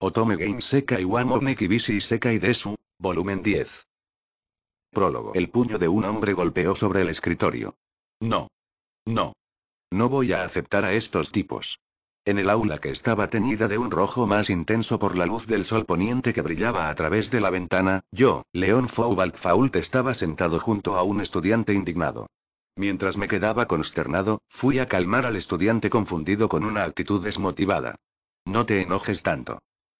Otome Game Sekai wa kibisi seca Sekai Desu, volumen 10. Prólogo. El puño de un hombre golpeó sobre el escritorio. No. No. No voy a aceptar a estos tipos. En el aula que estaba teñida de un rojo más intenso por la luz del sol poniente que brillaba a través de la ventana, yo, León Foubalk Fault, estaba sentado junto a un estudiante indignado. Mientras me quedaba consternado, fui a calmar al estudiante confundido con una actitud desmotivada. No te enojes tanto.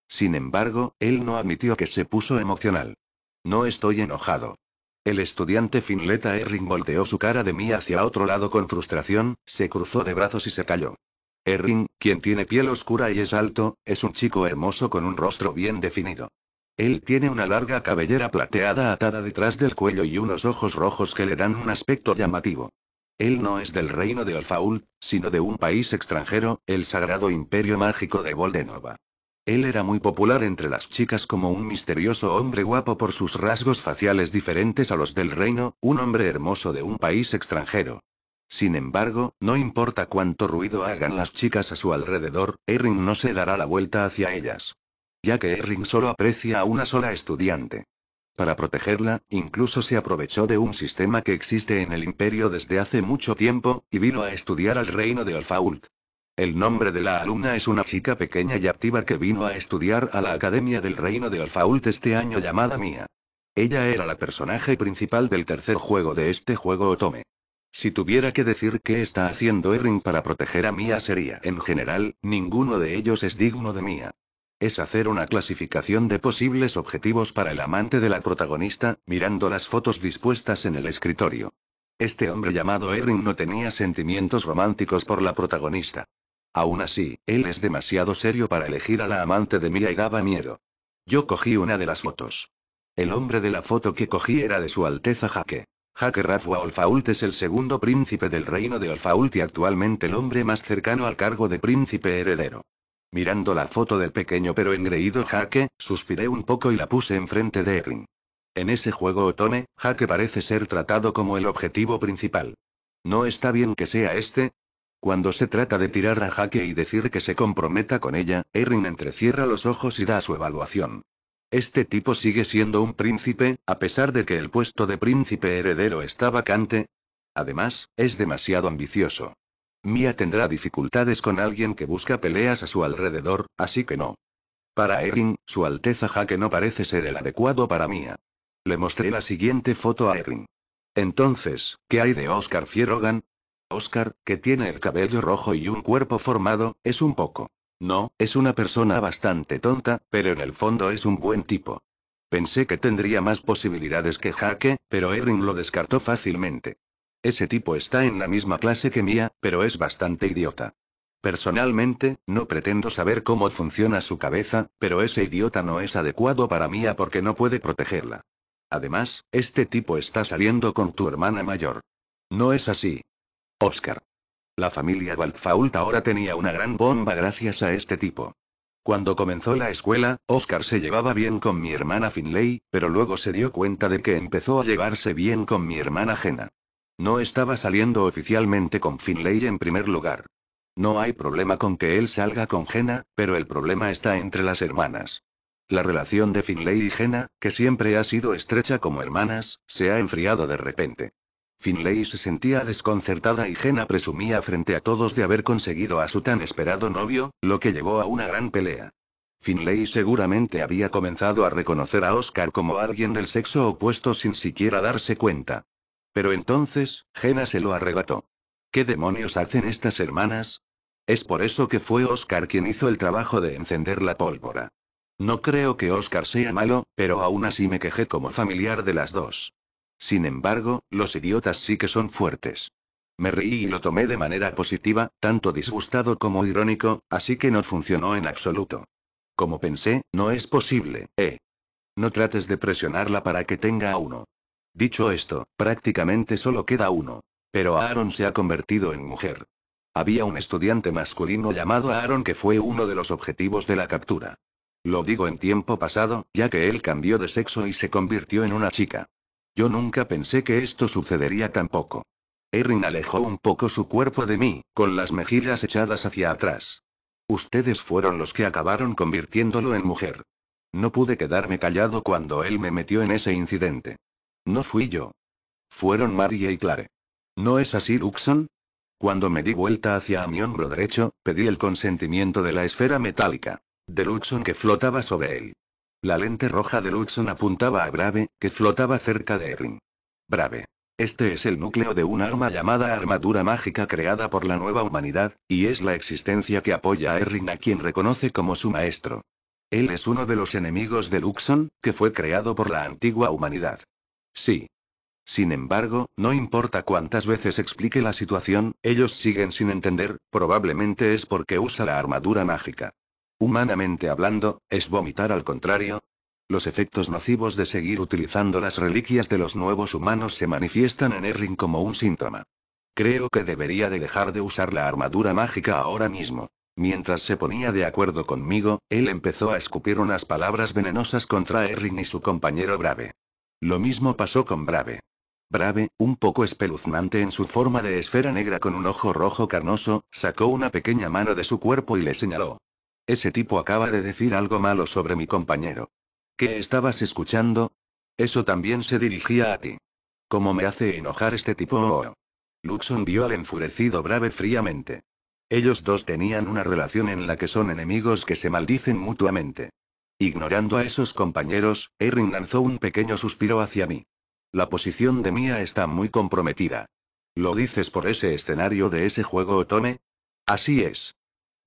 Sin embargo, él no admitió que se puso emocional. No estoy enojado. El estudiante Finleta Erring volteó su cara de mí hacia otro lado con frustración, se cruzó de brazos y se calló. Erring, quien tiene piel oscura y es alto, es un chico hermoso con un rostro bien definido. Él tiene una larga cabellera plateada atada detrás del cuello y unos ojos rojos que le dan un aspecto llamativo. Él no es del reino de Alfault, sino de un país extranjero, el sagrado imperio mágico de Voldenova. Él era muy popular entre las chicas como un misterioso hombre guapo por sus rasgos faciales diferentes a los del reino, un hombre hermoso de un país extranjero. Sin embargo, no importa cuánto ruido hagan las chicas a su alrededor, Erring no se dará la vuelta hacia ellas. Ya que Erring solo aprecia a una sola estudiante. Para protegerla, incluso se aprovechó de un sistema que existe en el imperio desde hace mucho tiempo, y vino a estudiar al reino de Olfault. El nombre de la alumna es una chica pequeña y activa que vino a estudiar a la Academia del Reino de Alfault este año llamada Mia. Ella era la personaje principal del tercer juego de este juego Otome. Si tuviera que decir qué está haciendo Erin para proteger a Mia sería, en general, ninguno de ellos es digno de Mia. Es hacer una clasificación de posibles objetivos para el amante de la protagonista, mirando las fotos dispuestas en el escritorio. Este hombre llamado Erin no tenía sentimientos románticos por la protagonista. Aún así, él es demasiado serio para elegir a la amante de Mia y daba miedo. Yo cogí una de las fotos. El hombre de la foto que cogí era de su Alteza Jaque. Jaque Rafwa Olfault es el segundo príncipe del reino de Olfault y actualmente el hombre más cercano al cargo de príncipe heredero. Mirando la foto del pequeño pero engreído Jaque, suspiré un poco y la puse enfrente de Erin. En ese juego Otome, Jaque parece ser tratado como el objetivo principal. ¿No está bien que sea este? Cuando se trata de tirar a jaque y decir que se comprometa con ella, Erin entrecierra los ojos y da su evaluación. Este tipo sigue siendo un príncipe, a pesar de que el puesto de príncipe heredero está vacante. Además, es demasiado ambicioso. Mia tendrá dificultades con alguien que busca peleas a su alrededor, así que no. Para Erin, su Alteza Jaque no parece ser el adecuado para Mia. Le mostré la siguiente foto a Erin. Entonces, ¿qué hay de Oscar Fierogan? Oscar, que tiene el cabello rojo y un cuerpo formado, es un poco. No, es una persona bastante tonta, pero en el fondo es un buen tipo. Pensé que tendría más posibilidades que Jaque, pero Erin lo descartó fácilmente. Ese tipo está en la misma clase que mía, pero es bastante idiota. Personalmente, no pretendo saber cómo funciona su cabeza, pero ese idiota no es adecuado para mía porque no puede protegerla. Además, este tipo está saliendo con tu hermana mayor. No es así, Oscar. La familia Balfault ahora tenía una gran bomba gracias a este tipo. Cuando comenzó la escuela, Oscar se llevaba bien con mi hermana Finley, pero luego se dio cuenta de que empezó a llevarse bien con mi hermana Jenna. No estaba saliendo oficialmente con Finley en primer lugar. No hay problema con que él salga con Jenna, pero el problema está entre las hermanas. La relación de Finley y Jenna, que siempre ha sido estrecha como hermanas, se ha enfriado de repente. Finlay se sentía desconcertada y Jena presumía frente a todos de haber conseguido a su tan esperado novio, lo que llevó a una gran pelea. Finlay seguramente había comenzado a reconocer a Oscar como alguien del sexo opuesto sin siquiera darse cuenta. Pero entonces, Jena se lo arrebató. ¿Qué demonios hacen estas hermanas? Es por eso que fue Oscar quien hizo el trabajo de encender la pólvora. No creo que Oscar sea malo, pero aún así me quejé como familiar de las dos. Sin embargo, los idiotas sí que son fuertes. Me reí y lo tomé de manera positiva, tanto disgustado como irónico, así que no funcionó en absoluto. Como pensé, no es posible, ¿eh? No trates de presionarla para que tenga a uno. Dicho esto, prácticamente solo queda uno. Pero Aaron se ha convertido en mujer. Había un estudiante masculino llamado Aaron que fue uno de los objetivos de la captura. Lo digo en tiempo pasado, ya que él cambió de sexo y se convirtió en una chica. Yo nunca pensé que esto sucedería tampoco. Erin alejó un poco su cuerpo de mí, con las mejillas echadas hacia atrás. Ustedes fueron los que acabaron convirtiéndolo en mujer. No pude quedarme callado cuando él me metió en ese incidente. No fui yo. Fueron María y Clare. ¿No es así, Luxon? Cuando me di vuelta hacia mi hombro derecho, pedí el consentimiento de la esfera metálica. De Luxon que flotaba sobre él. La lente roja de Luxon apuntaba a Brave, que flotaba cerca de Erin. Brave. Este es el núcleo de un arma llamada armadura mágica creada por la nueva humanidad, y es la existencia que apoya a Erin a quien reconoce como su maestro. Él es uno de los enemigos de Luxon, que fue creado por la antigua humanidad. Sí. Sin embargo, no importa cuántas veces explique la situación, ellos siguen sin entender, probablemente es porque usa la armadura mágica. Humanamente hablando, es vomitar al contrario. Los efectos nocivos de seguir utilizando las reliquias de los nuevos humanos se manifiestan en Erring como un síntoma. Creo que debería de dejar de usar la armadura mágica ahora mismo. Mientras se ponía de acuerdo conmigo, él empezó a escupir unas palabras venenosas contra Erring y su compañero Brave. Lo mismo pasó con Brave. Brave, un poco espeluznante en su forma de esfera negra con un ojo rojo carnoso, sacó una pequeña mano de su cuerpo y le señaló. Ese tipo acaba de decir algo malo sobre mi compañero. ¿Qué estabas escuchando? Eso también se dirigía a ti. ¿Cómo me hace enojar este tipo? Oh. Luxon vio al enfurecido Brave fríamente. Ellos dos tenían una relación en la que son enemigos que se maldicen mutuamente. Ignorando a esos compañeros, Erin lanzó un pequeño suspiro hacia mí. La posición de Mía está muy comprometida. ¿Lo dices por ese escenario de ese juego, Otome? Así es.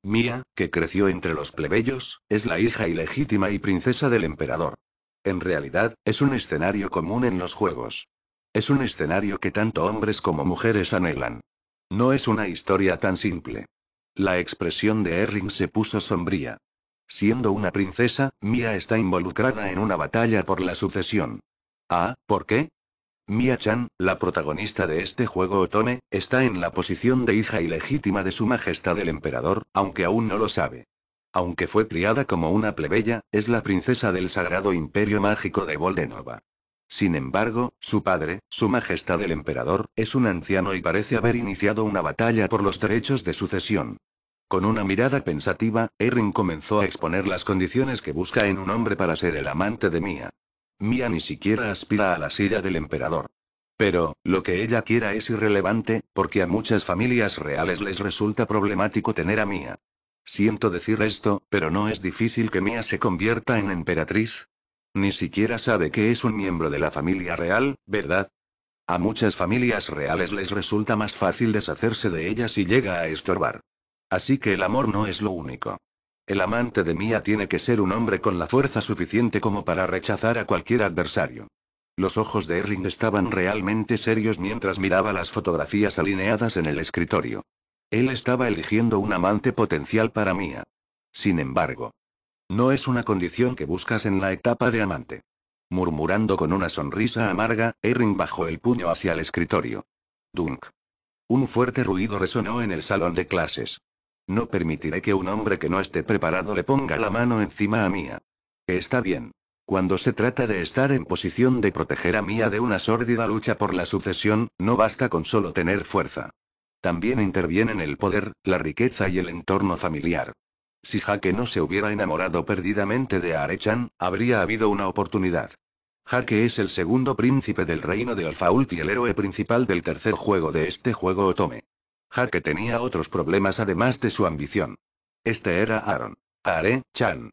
Mia, que creció entre los plebeyos, es la hija ilegítima y princesa del emperador. En realidad, es un escenario común en los juegos. Es un escenario que tanto hombres como mujeres anhelan. No es una historia tan simple. La expresión de Erring se puso sombría. Siendo una princesa, Mia está involucrada en una batalla por la sucesión. Ah, ¿por qué? Mia-chan, la protagonista de este juego Otome, está en la posición de hija ilegítima de su majestad el emperador, aunque aún no lo sabe. Aunque fue criada como una plebeya, es la princesa del sagrado imperio mágico de Voldenova. Sin embargo, su padre, su majestad el emperador, es un anciano y parece haber iniciado una batalla por los derechos de sucesión. Con una mirada pensativa, Erin comenzó a exponer las condiciones que busca en un hombre para ser el amante de Mia. Mia ni siquiera aspira a la silla del emperador. Pero, lo que ella quiera es irrelevante, porque a muchas familias reales les resulta problemático tener a Mia. Siento decir esto, pero no es difícil que Mia se convierta en emperatriz. Ni siquiera sabe que es un miembro de la familia real, ¿verdad? A muchas familias reales les resulta más fácil deshacerse de ella si llega a estorbar. Así que el amor no es lo único. El amante de Mia tiene que ser un hombre con la fuerza suficiente como para rechazar a cualquier adversario. Los ojos de Erling estaban realmente serios mientras miraba las fotografías alineadas en el escritorio. Él estaba eligiendo un amante potencial para Mia. Sin embargo, no es una condición que buscas en la etapa de amante. Murmurando con una sonrisa amarga, Erring bajó el puño hacia el escritorio. Dunk. Un fuerte ruido resonó en el salón de clases. No permitiré que un hombre que no esté preparado le ponga la mano encima a Mía. Está bien. Cuando se trata de estar en posición de proteger a Mía de una sórdida lucha por la sucesión, no basta con solo tener fuerza. También intervienen el poder, la riqueza y el entorno familiar. Si Jaque no se hubiera enamorado perdidamente de Arechan, habría habido una oportunidad. Jaque es el segundo príncipe del reino de Alfault y el héroe principal del tercer juego de este juego Otome. Jaque tenía otros problemas además de su ambición. Este era Aaron. Are, Chan.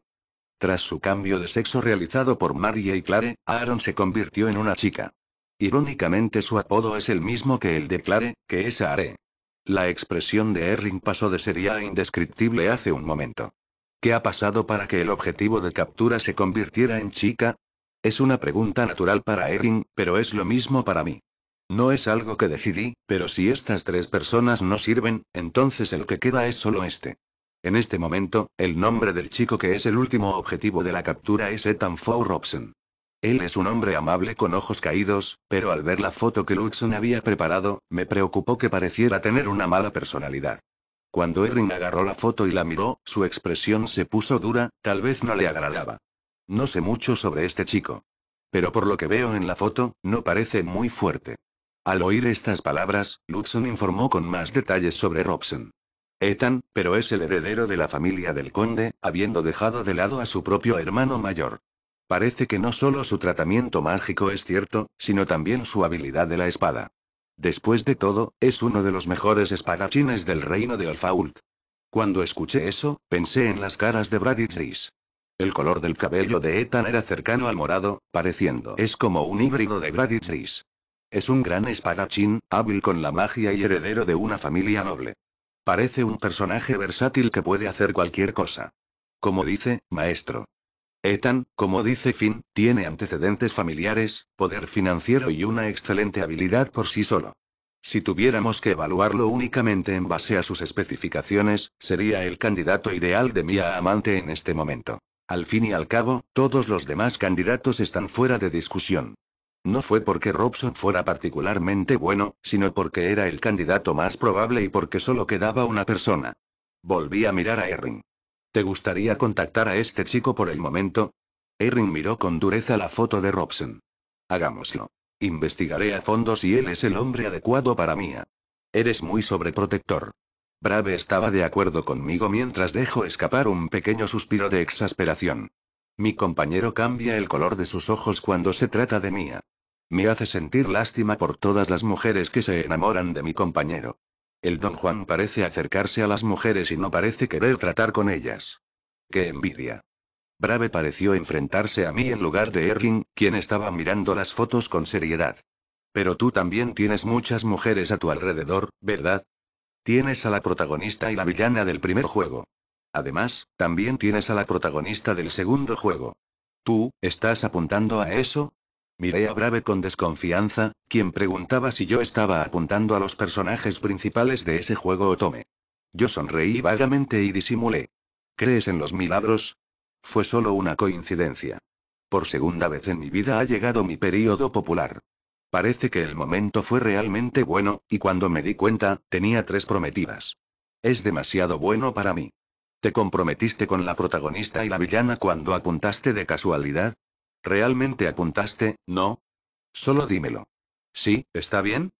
Tras su cambio de sexo realizado por Marie y Clare, Aaron se convirtió en una chica. Irónicamente su apodo es el mismo que el de Clare, que es Are. La expresión de Erring pasó de seria a indescriptible hace un momento. ¿Qué ha pasado para que el objetivo de captura se convirtiera en chica? Es una pregunta natural para Erring, pero es lo mismo para mí. No es algo que decidí, pero si estas tres personas no sirven, entonces el que queda es solo este. En este momento, el nombre del chico que es el último objetivo de la captura es Ethan Fow Robson. Él es un hombre amable con ojos caídos, pero al ver la foto que Luxon había preparado, me preocupó que pareciera tener una mala personalidad. Cuando Erin agarró la foto y la miró, su expresión se puso dura, tal vez no le agradaba. No sé mucho sobre este chico. Pero por lo que veo en la foto, no parece muy fuerte. Al oír estas palabras, Lutzen informó con más detalles sobre Robson. Ethan, pero es el heredero de la familia del conde, habiendo dejado de lado a su propio hermano mayor. Parece que no solo su tratamiento mágico es cierto, sino también su habilidad de la espada. Después de todo, es uno de los mejores espadachines del reino de Olfault. Cuando escuché eso, pensé en las caras de Braditzis. El color del cabello de Ethan era cercano al morado, pareciendo es como un híbrido de Braditzis. Es un gran espadachín, hábil con la magia y heredero de una familia noble. Parece un personaje versátil que puede hacer cualquier cosa. Como dice, maestro. Ethan, como dice Finn, tiene antecedentes familiares, poder financiero y una excelente habilidad por sí solo. Si tuviéramos que evaluarlo únicamente en base a sus especificaciones, sería el candidato ideal de mi Amante en este momento. Al fin y al cabo, todos los demás candidatos están fuera de discusión. No fue porque Robson fuera particularmente bueno, sino porque era el candidato más probable y porque solo quedaba una persona. Volví a mirar a Erring. ¿Te gustaría contactar a este chico por el momento? Erring miró con dureza la foto de Robson. Hagámoslo. Investigaré a fondo si él es el hombre adecuado para mí. Eres muy sobreprotector. Brave estaba de acuerdo conmigo mientras dejó escapar un pequeño suspiro de exasperación. Mi compañero cambia el color de sus ojos cuando se trata de mía. Me hace sentir lástima por todas las mujeres que se enamoran de mi compañero. El don Juan parece acercarse a las mujeres y no parece querer tratar con ellas. ¡Qué envidia! Brave pareció enfrentarse a mí en lugar de erwin quien estaba mirando las fotos con seriedad. Pero tú también tienes muchas mujeres a tu alrededor, ¿verdad? Tienes a la protagonista y la villana del primer juego. Además, también tienes a la protagonista del segundo juego. ¿Tú, estás apuntando a eso? Miré a Brave con desconfianza, quien preguntaba si yo estaba apuntando a los personajes principales de ese juego o tome. Yo sonreí vagamente y disimulé. ¿Crees en los milagros? Fue solo una coincidencia. Por segunda vez en mi vida ha llegado mi período popular. Parece que el momento fue realmente bueno, y cuando me di cuenta, tenía tres prometidas. Es demasiado bueno para mí. ¿Te comprometiste con la protagonista y la villana cuando apuntaste de casualidad? ¿Realmente apuntaste, no? Solo dímelo. Sí, está bien.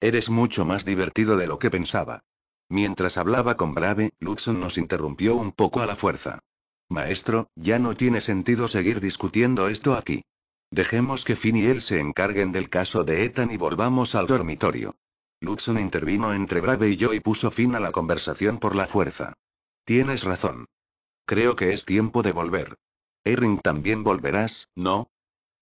Eres mucho más divertido de lo que pensaba. Mientras hablaba con Brave, Luxon nos interrumpió un poco a la fuerza. Maestro, ya no tiene sentido seguir discutiendo esto aquí. Dejemos que Finn y él se encarguen del caso de Ethan y volvamos al dormitorio. Luxon intervino entre Brave y yo y puso fin a la conversación por la fuerza. Tienes razón. Creo que es tiempo de volver. Erin también volverás, ¿no?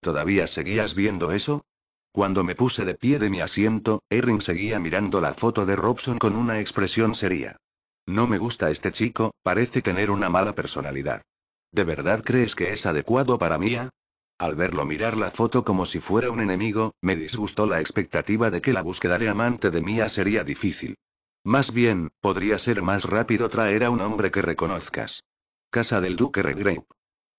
¿Todavía seguías viendo eso? Cuando me puse de pie de mi asiento, Erin seguía mirando la foto de Robson con una expresión seria. No me gusta este chico, parece tener una mala personalidad. ¿De verdad crees que es adecuado para Mía? Ah? Al verlo mirar la foto como si fuera un enemigo, me disgustó la expectativa de que la búsqueda de amante de Mía sería difícil. Más bien, podría ser más rápido traer a un hombre que reconozcas. Casa del Duque Redgrave.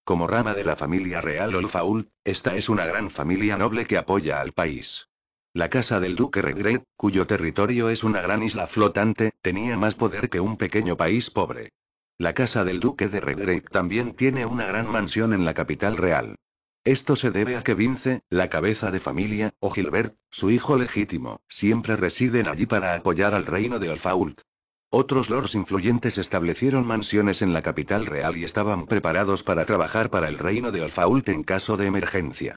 Como rama de la familia real Olfault, esta es una gran familia noble que apoya al país. La casa del Duque Redgrave, cuyo territorio es una gran isla flotante, tenía más poder que un pequeño país pobre. La casa del Duque de Redgrave también tiene una gran mansión en la capital real. Esto se debe a que Vince, la cabeza de familia, o Gilbert, su hijo legítimo, siempre residen allí para apoyar al reino de Alfault. Otros lords influyentes establecieron mansiones en la capital real y estaban preparados para trabajar para el reino de Alfault en caso de emergencia.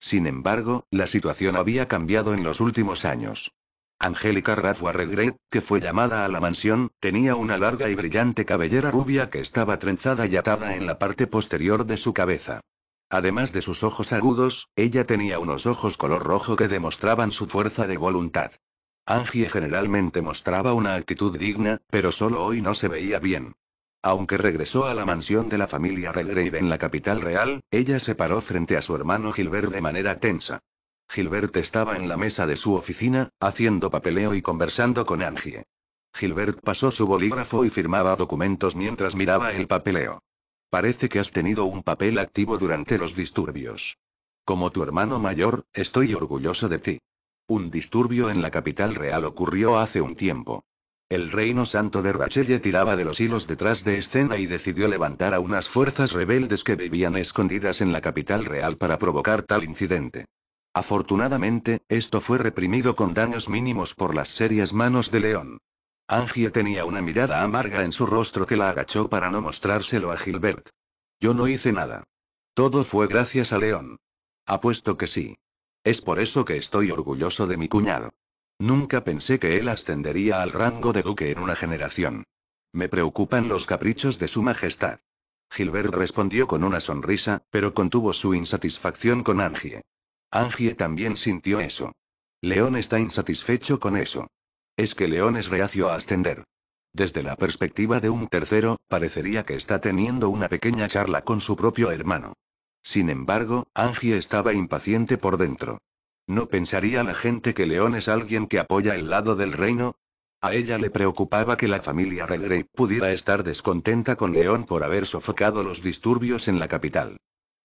Sin embargo, la situación había cambiado en los últimos años. Angélica Rathwa Regret, que fue llamada a la mansión, tenía una larga y brillante cabellera rubia que estaba trenzada y atada en la parte posterior de su cabeza. Además de sus ojos agudos, ella tenía unos ojos color rojo que demostraban su fuerza de voluntad. Angie generalmente mostraba una actitud digna, pero solo hoy no se veía bien. Aunque regresó a la mansión de la familia Redgrave en la capital real, ella se paró frente a su hermano Gilbert de manera tensa. Gilbert estaba en la mesa de su oficina, haciendo papeleo y conversando con Angie. Gilbert pasó su bolígrafo y firmaba documentos mientras miraba el papeleo. Parece que has tenido un papel activo durante los disturbios. Como tu hermano mayor, estoy orgulloso de ti. Un disturbio en la capital real ocurrió hace un tiempo. El reino santo de Rachelle tiraba de los hilos detrás de escena y decidió levantar a unas fuerzas rebeldes que vivían escondidas en la capital real para provocar tal incidente. Afortunadamente, esto fue reprimido con daños mínimos por las serias manos de León. Angie tenía una mirada amarga en su rostro que la agachó para no mostrárselo a Gilbert. Yo no hice nada. Todo fue gracias a León. Apuesto que sí. Es por eso que estoy orgulloso de mi cuñado. Nunca pensé que él ascendería al rango de duque en una generación. Me preocupan los caprichos de su majestad. Gilbert respondió con una sonrisa, pero contuvo su insatisfacción con Angie. Angie también sintió eso. León está insatisfecho con eso es que León es reacio a ascender. Desde la perspectiva de un tercero, parecería que está teniendo una pequeña charla con su propio hermano. Sin embargo, Angie estaba impaciente por dentro. ¿No pensaría la gente que León es alguien que apoya el lado del reino? A ella le preocupaba que la familia Redgrave pudiera estar descontenta con León por haber sofocado los disturbios en la capital.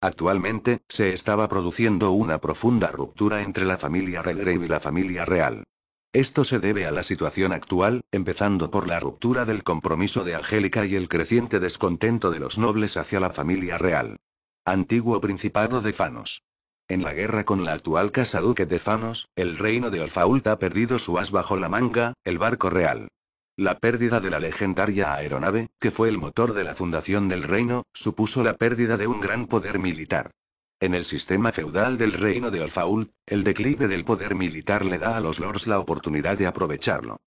Actualmente, se estaba produciendo una profunda ruptura entre la familia Redgrave y la familia real. Esto se debe a la situación actual, empezando por la ruptura del compromiso de Angélica y el creciente descontento de los nobles hacia la familia real. Antiguo Principado de Fanos. En la guerra con la actual Casa Duque de Fanos, el reino de Olfault ha perdido su as bajo la manga, el barco real. La pérdida de la legendaria aeronave, que fue el motor de la fundación del reino, supuso la pérdida de un gran poder militar. En el sistema feudal del reino de Olfault, el declive del poder militar le da a los lords la oportunidad de aprovecharlo.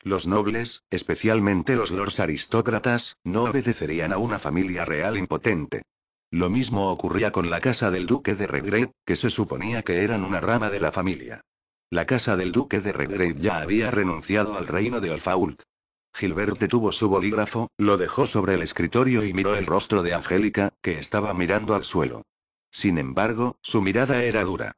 Los nobles, especialmente los lords aristócratas, no obedecerían a una familia real impotente. Lo mismo ocurría con la casa del duque de Regret, que se suponía que eran una rama de la familia. La casa del duque de Regret ya había renunciado al reino de Olfault. Gilbert detuvo su bolígrafo, lo dejó sobre el escritorio y miró el rostro de Angélica, que estaba mirando al suelo. Sin embargo, su mirada era dura.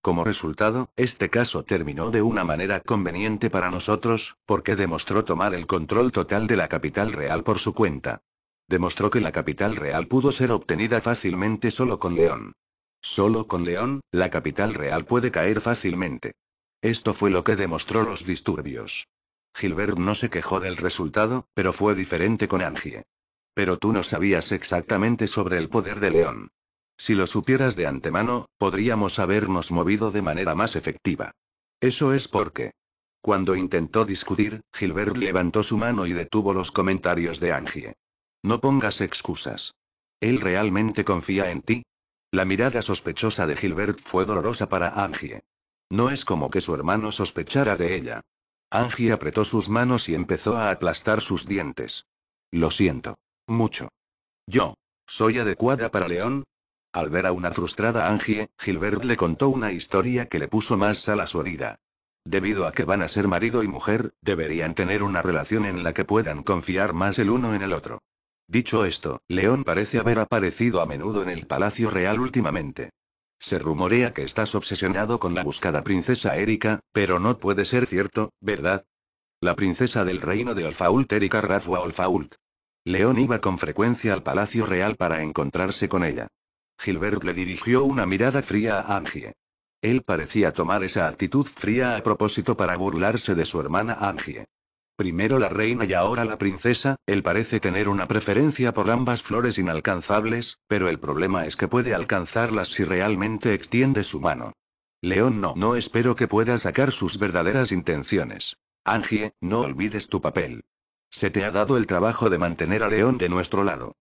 Como resultado, este caso terminó de una manera conveniente para nosotros, porque demostró tomar el control total de la capital real por su cuenta. Demostró que la capital real pudo ser obtenida fácilmente solo con León. Solo con León, la capital real puede caer fácilmente. Esto fue lo que demostró los disturbios. Gilbert no se quejó del resultado, pero fue diferente con Angie. Pero tú no sabías exactamente sobre el poder de León. Si lo supieras de antemano, podríamos habernos movido de manera más efectiva. Eso es porque. Cuando intentó discutir, Gilbert levantó su mano y detuvo los comentarios de Angie. No pongas excusas. Él realmente confía en ti. La mirada sospechosa de Gilbert fue dolorosa para Angie. No es como que su hermano sospechara de ella. Angie apretó sus manos y empezó a aplastar sus dientes. Lo siento. Mucho. Yo. Soy adecuada para León, al ver a una frustrada Angie, Gilbert le contó una historia que le puso más a su herida. Debido a que van a ser marido y mujer, deberían tener una relación en la que puedan confiar más el uno en el otro. Dicho esto, León parece haber aparecido a menudo en el Palacio Real últimamente. Se rumorea que estás obsesionado con la buscada princesa Erika, pero no puede ser cierto, ¿verdad? La princesa del reino de Olfault Erika Rafwa Olfault. León iba con frecuencia al Palacio Real para encontrarse con ella. Gilbert le dirigió una mirada fría a Angie. Él parecía tomar esa actitud fría a propósito para burlarse de su hermana Angie. Primero la reina y ahora la princesa, él parece tener una preferencia por ambas flores inalcanzables, pero el problema es que puede alcanzarlas si realmente extiende su mano. León no, no espero que pueda sacar sus verdaderas intenciones. Angie, no olvides tu papel. Se te ha dado el trabajo de mantener a León de nuestro lado.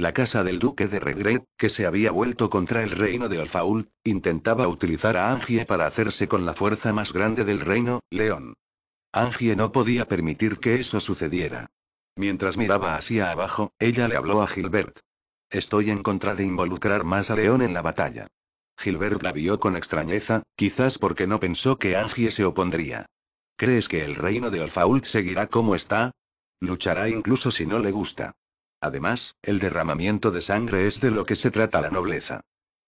La casa del duque de Regret, que se había vuelto contra el reino de Olfault, intentaba utilizar a Angie para hacerse con la fuerza más grande del reino, León. Angie no podía permitir que eso sucediera. Mientras miraba hacia abajo, ella le habló a Gilbert. Estoy en contra de involucrar más a León en la batalla. Gilbert la vio con extrañeza, quizás porque no pensó que Angie se opondría. ¿Crees que el reino de Olfault seguirá como está? Luchará incluso si no le gusta. Además, el derramamiento de sangre es de lo que se trata la nobleza.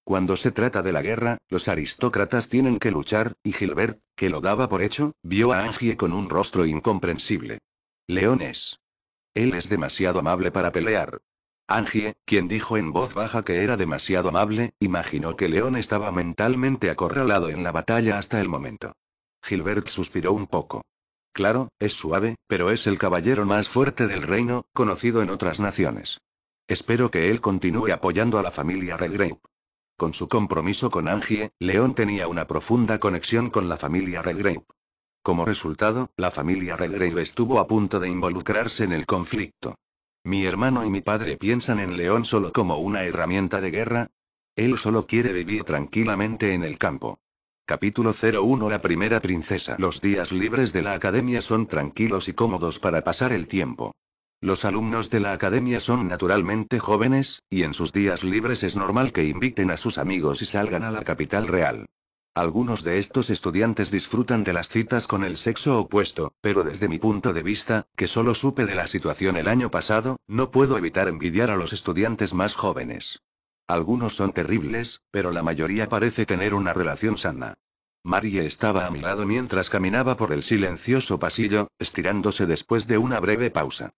Cuando se trata de la guerra, los aristócratas tienen que luchar, y Gilbert, que lo daba por hecho, vio a Angie con un rostro incomprensible. Leones. Él es demasiado amable para pelear. Angie, quien dijo en voz baja que era demasiado amable, imaginó que León estaba mentalmente acorralado en la batalla hasta el momento. Gilbert suspiró un poco. Claro, es suave, pero es el caballero más fuerte del reino, conocido en otras naciones. Espero que él continúe apoyando a la familia Redgrave. Con su compromiso con Angie, León tenía una profunda conexión con la familia Redgrave. Como resultado, la familia Redgrave estuvo a punto de involucrarse en el conflicto. Mi hermano y mi padre piensan en León solo como una herramienta de guerra. Él solo quiere vivir tranquilamente en el campo. Capítulo 01 La primera princesa Los días libres de la academia son tranquilos y cómodos para pasar el tiempo. Los alumnos de la academia son naturalmente jóvenes, y en sus días libres es normal que inviten a sus amigos y salgan a la capital real. Algunos de estos estudiantes disfrutan de las citas con el sexo opuesto, pero desde mi punto de vista, que solo supe de la situación el año pasado, no puedo evitar envidiar a los estudiantes más jóvenes. Algunos son terribles, pero la mayoría parece tener una relación sana. Marie estaba a mi lado mientras caminaba por el silencioso pasillo, estirándose después de una breve pausa.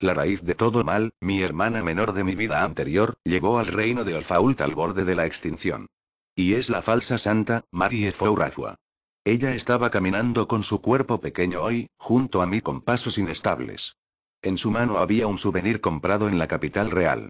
La raíz de todo mal, mi hermana menor de mi vida anterior, llegó al reino de Olfault al borde de la extinción. Y es la falsa santa, Marie Fourafua. Ella estaba caminando con su cuerpo pequeño hoy, junto a mí con pasos inestables. En su mano había un souvenir comprado en la capital real.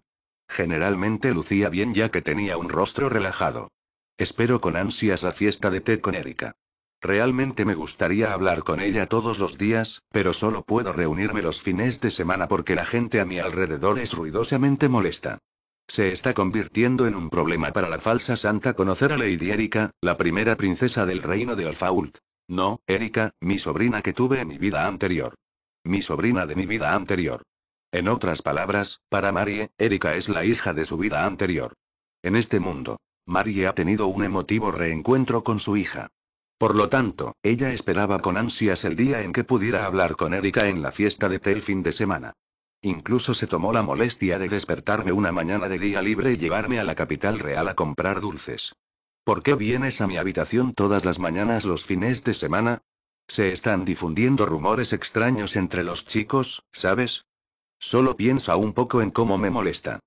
Generalmente lucía bien ya que tenía un rostro relajado. Espero con ansias la fiesta de té con Erika. Realmente me gustaría hablar con ella todos los días, pero solo puedo reunirme los fines de semana porque la gente a mi alrededor es ruidosamente molesta. Se está convirtiendo en un problema para la falsa santa conocer a Lady Erika, la primera princesa del reino de Olfault. No, Erika, mi sobrina que tuve en mi vida anterior. Mi sobrina de mi vida anterior. En otras palabras, para Marie, Erika es la hija de su vida anterior. En este mundo, Marie ha tenido un emotivo reencuentro con su hija. Por lo tanto, ella esperaba con ansias el día en que pudiera hablar con Erika en la fiesta de tel fin de semana. Incluso se tomó la molestia de despertarme una mañana de día libre y llevarme a la capital real a comprar dulces. ¿Por qué vienes a mi habitación todas las mañanas los fines de semana? Se están difundiendo rumores extraños entre los chicos, ¿sabes? Solo piensa un poco en cómo me molesta.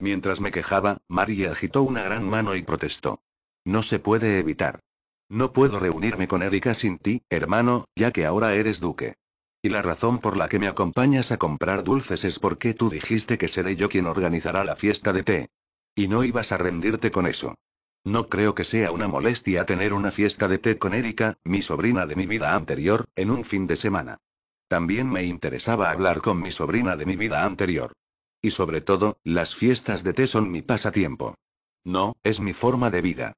Mientras me quejaba, María agitó una gran mano y protestó. No se puede evitar. No puedo reunirme con Erika sin ti, hermano, ya que ahora eres duque. Y la razón por la que me acompañas a comprar dulces es porque tú dijiste que seré yo quien organizará la fiesta de té. Y no ibas a rendirte con eso. No creo que sea una molestia tener una fiesta de té con Erika, mi sobrina de mi vida anterior, en un fin de semana. También me interesaba hablar con mi sobrina de mi vida anterior. Y sobre todo, las fiestas de té son mi pasatiempo. No, es mi forma de vida.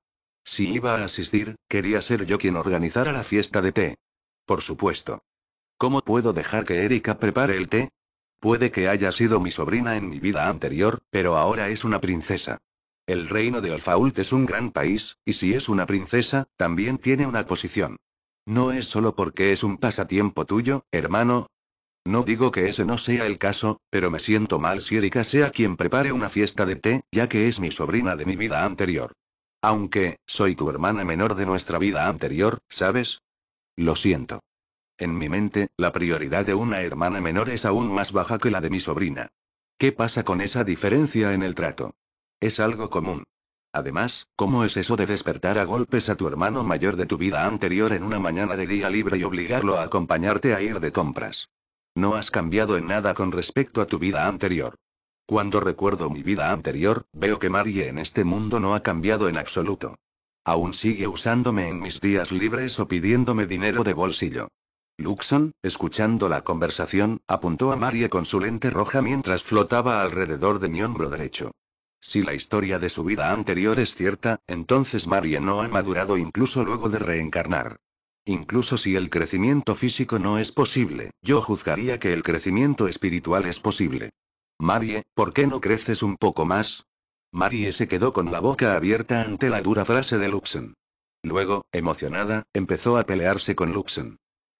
Si iba a asistir, quería ser yo quien organizara la fiesta de té. Por supuesto. ¿Cómo puedo dejar que Erika prepare el té? Puede que haya sido mi sobrina en mi vida anterior, pero ahora es una princesa. El reino de Olfault es un gran país, y si es una princesa, también tiene una posición. No es solo porque es un pasatiempo tuyo, hermano. No digo que ese no sea el caso, pero me siento mal si Erika sea quien prepare una fiesta de té, ya que es mi sobrina de mi vida anterior. Aunque, soy tu hermana menor de nuestra vida anterior, ¿sabes? Lo siento. En mi mente, la prioridad de una hermana menor es aún más baja que la de mi sobrina. ¿Qué pasa con esa diferencia en el trato? Es algo común. Además, ¿cómo es eso de despertar a golpes a tu hermano mayor de tu vida anterior en una mañana de día libre y obligarlo a acompañarte a ir de compras? No has cambiado en nada con respecto a tu vida anterior. Cuando recuerdo mi vida anterior, veo que Marie en este mundo no ha cambiado en absoluto. Aún sigue usándome en mis días libres o pidiéndome dinero de bolsillo. Luxon, escuchando la conversación, apuntó a Marie con su lente roja mientras flotaba alrededor de mi hombro derecho. Si la historia de su vida anterior es cierta, entonces Marie no ha madurado incluso luego de reencarnar. Incluso si el crecimiento físico no es posible, yo juzgaría que el crecimiento espiritual es posible. Marie, ¿por qué no creces un poco más? Marie se quedó con la boca abierta ante la dura frase de Luxen. Luego, emocionada, empezó a pelearse con Luxen.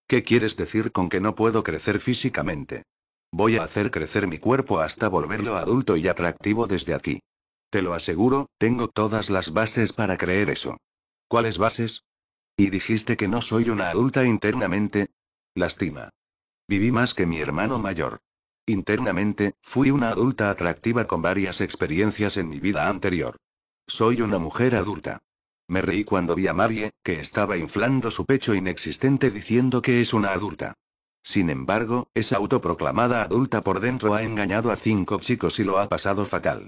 ¿Qué quieres decir con que no puedo crecer físicamente? Voy a hacer crecer mi cuerpo hasta volverlo adulto y atractivo desde aquí. Te lo aseguro, tengo todas las bases para creer eso. ¿Cuáles bases? ¿Y dijiste que no soy una adulta internamente? Lástima. Viví más que mi hermano mayor. Internamente, fui una adulta atractiva con varias experiencias en mi vida anterior. Soy una mujer adulta. Me reí cuando vi a Marie, que estaba inflando su pecho inexistente diciendo que es una adulta. Sin embargo, esa autoproclamada adulta por dentro ha engañado a cinco chicos y lo ha pasado fatal.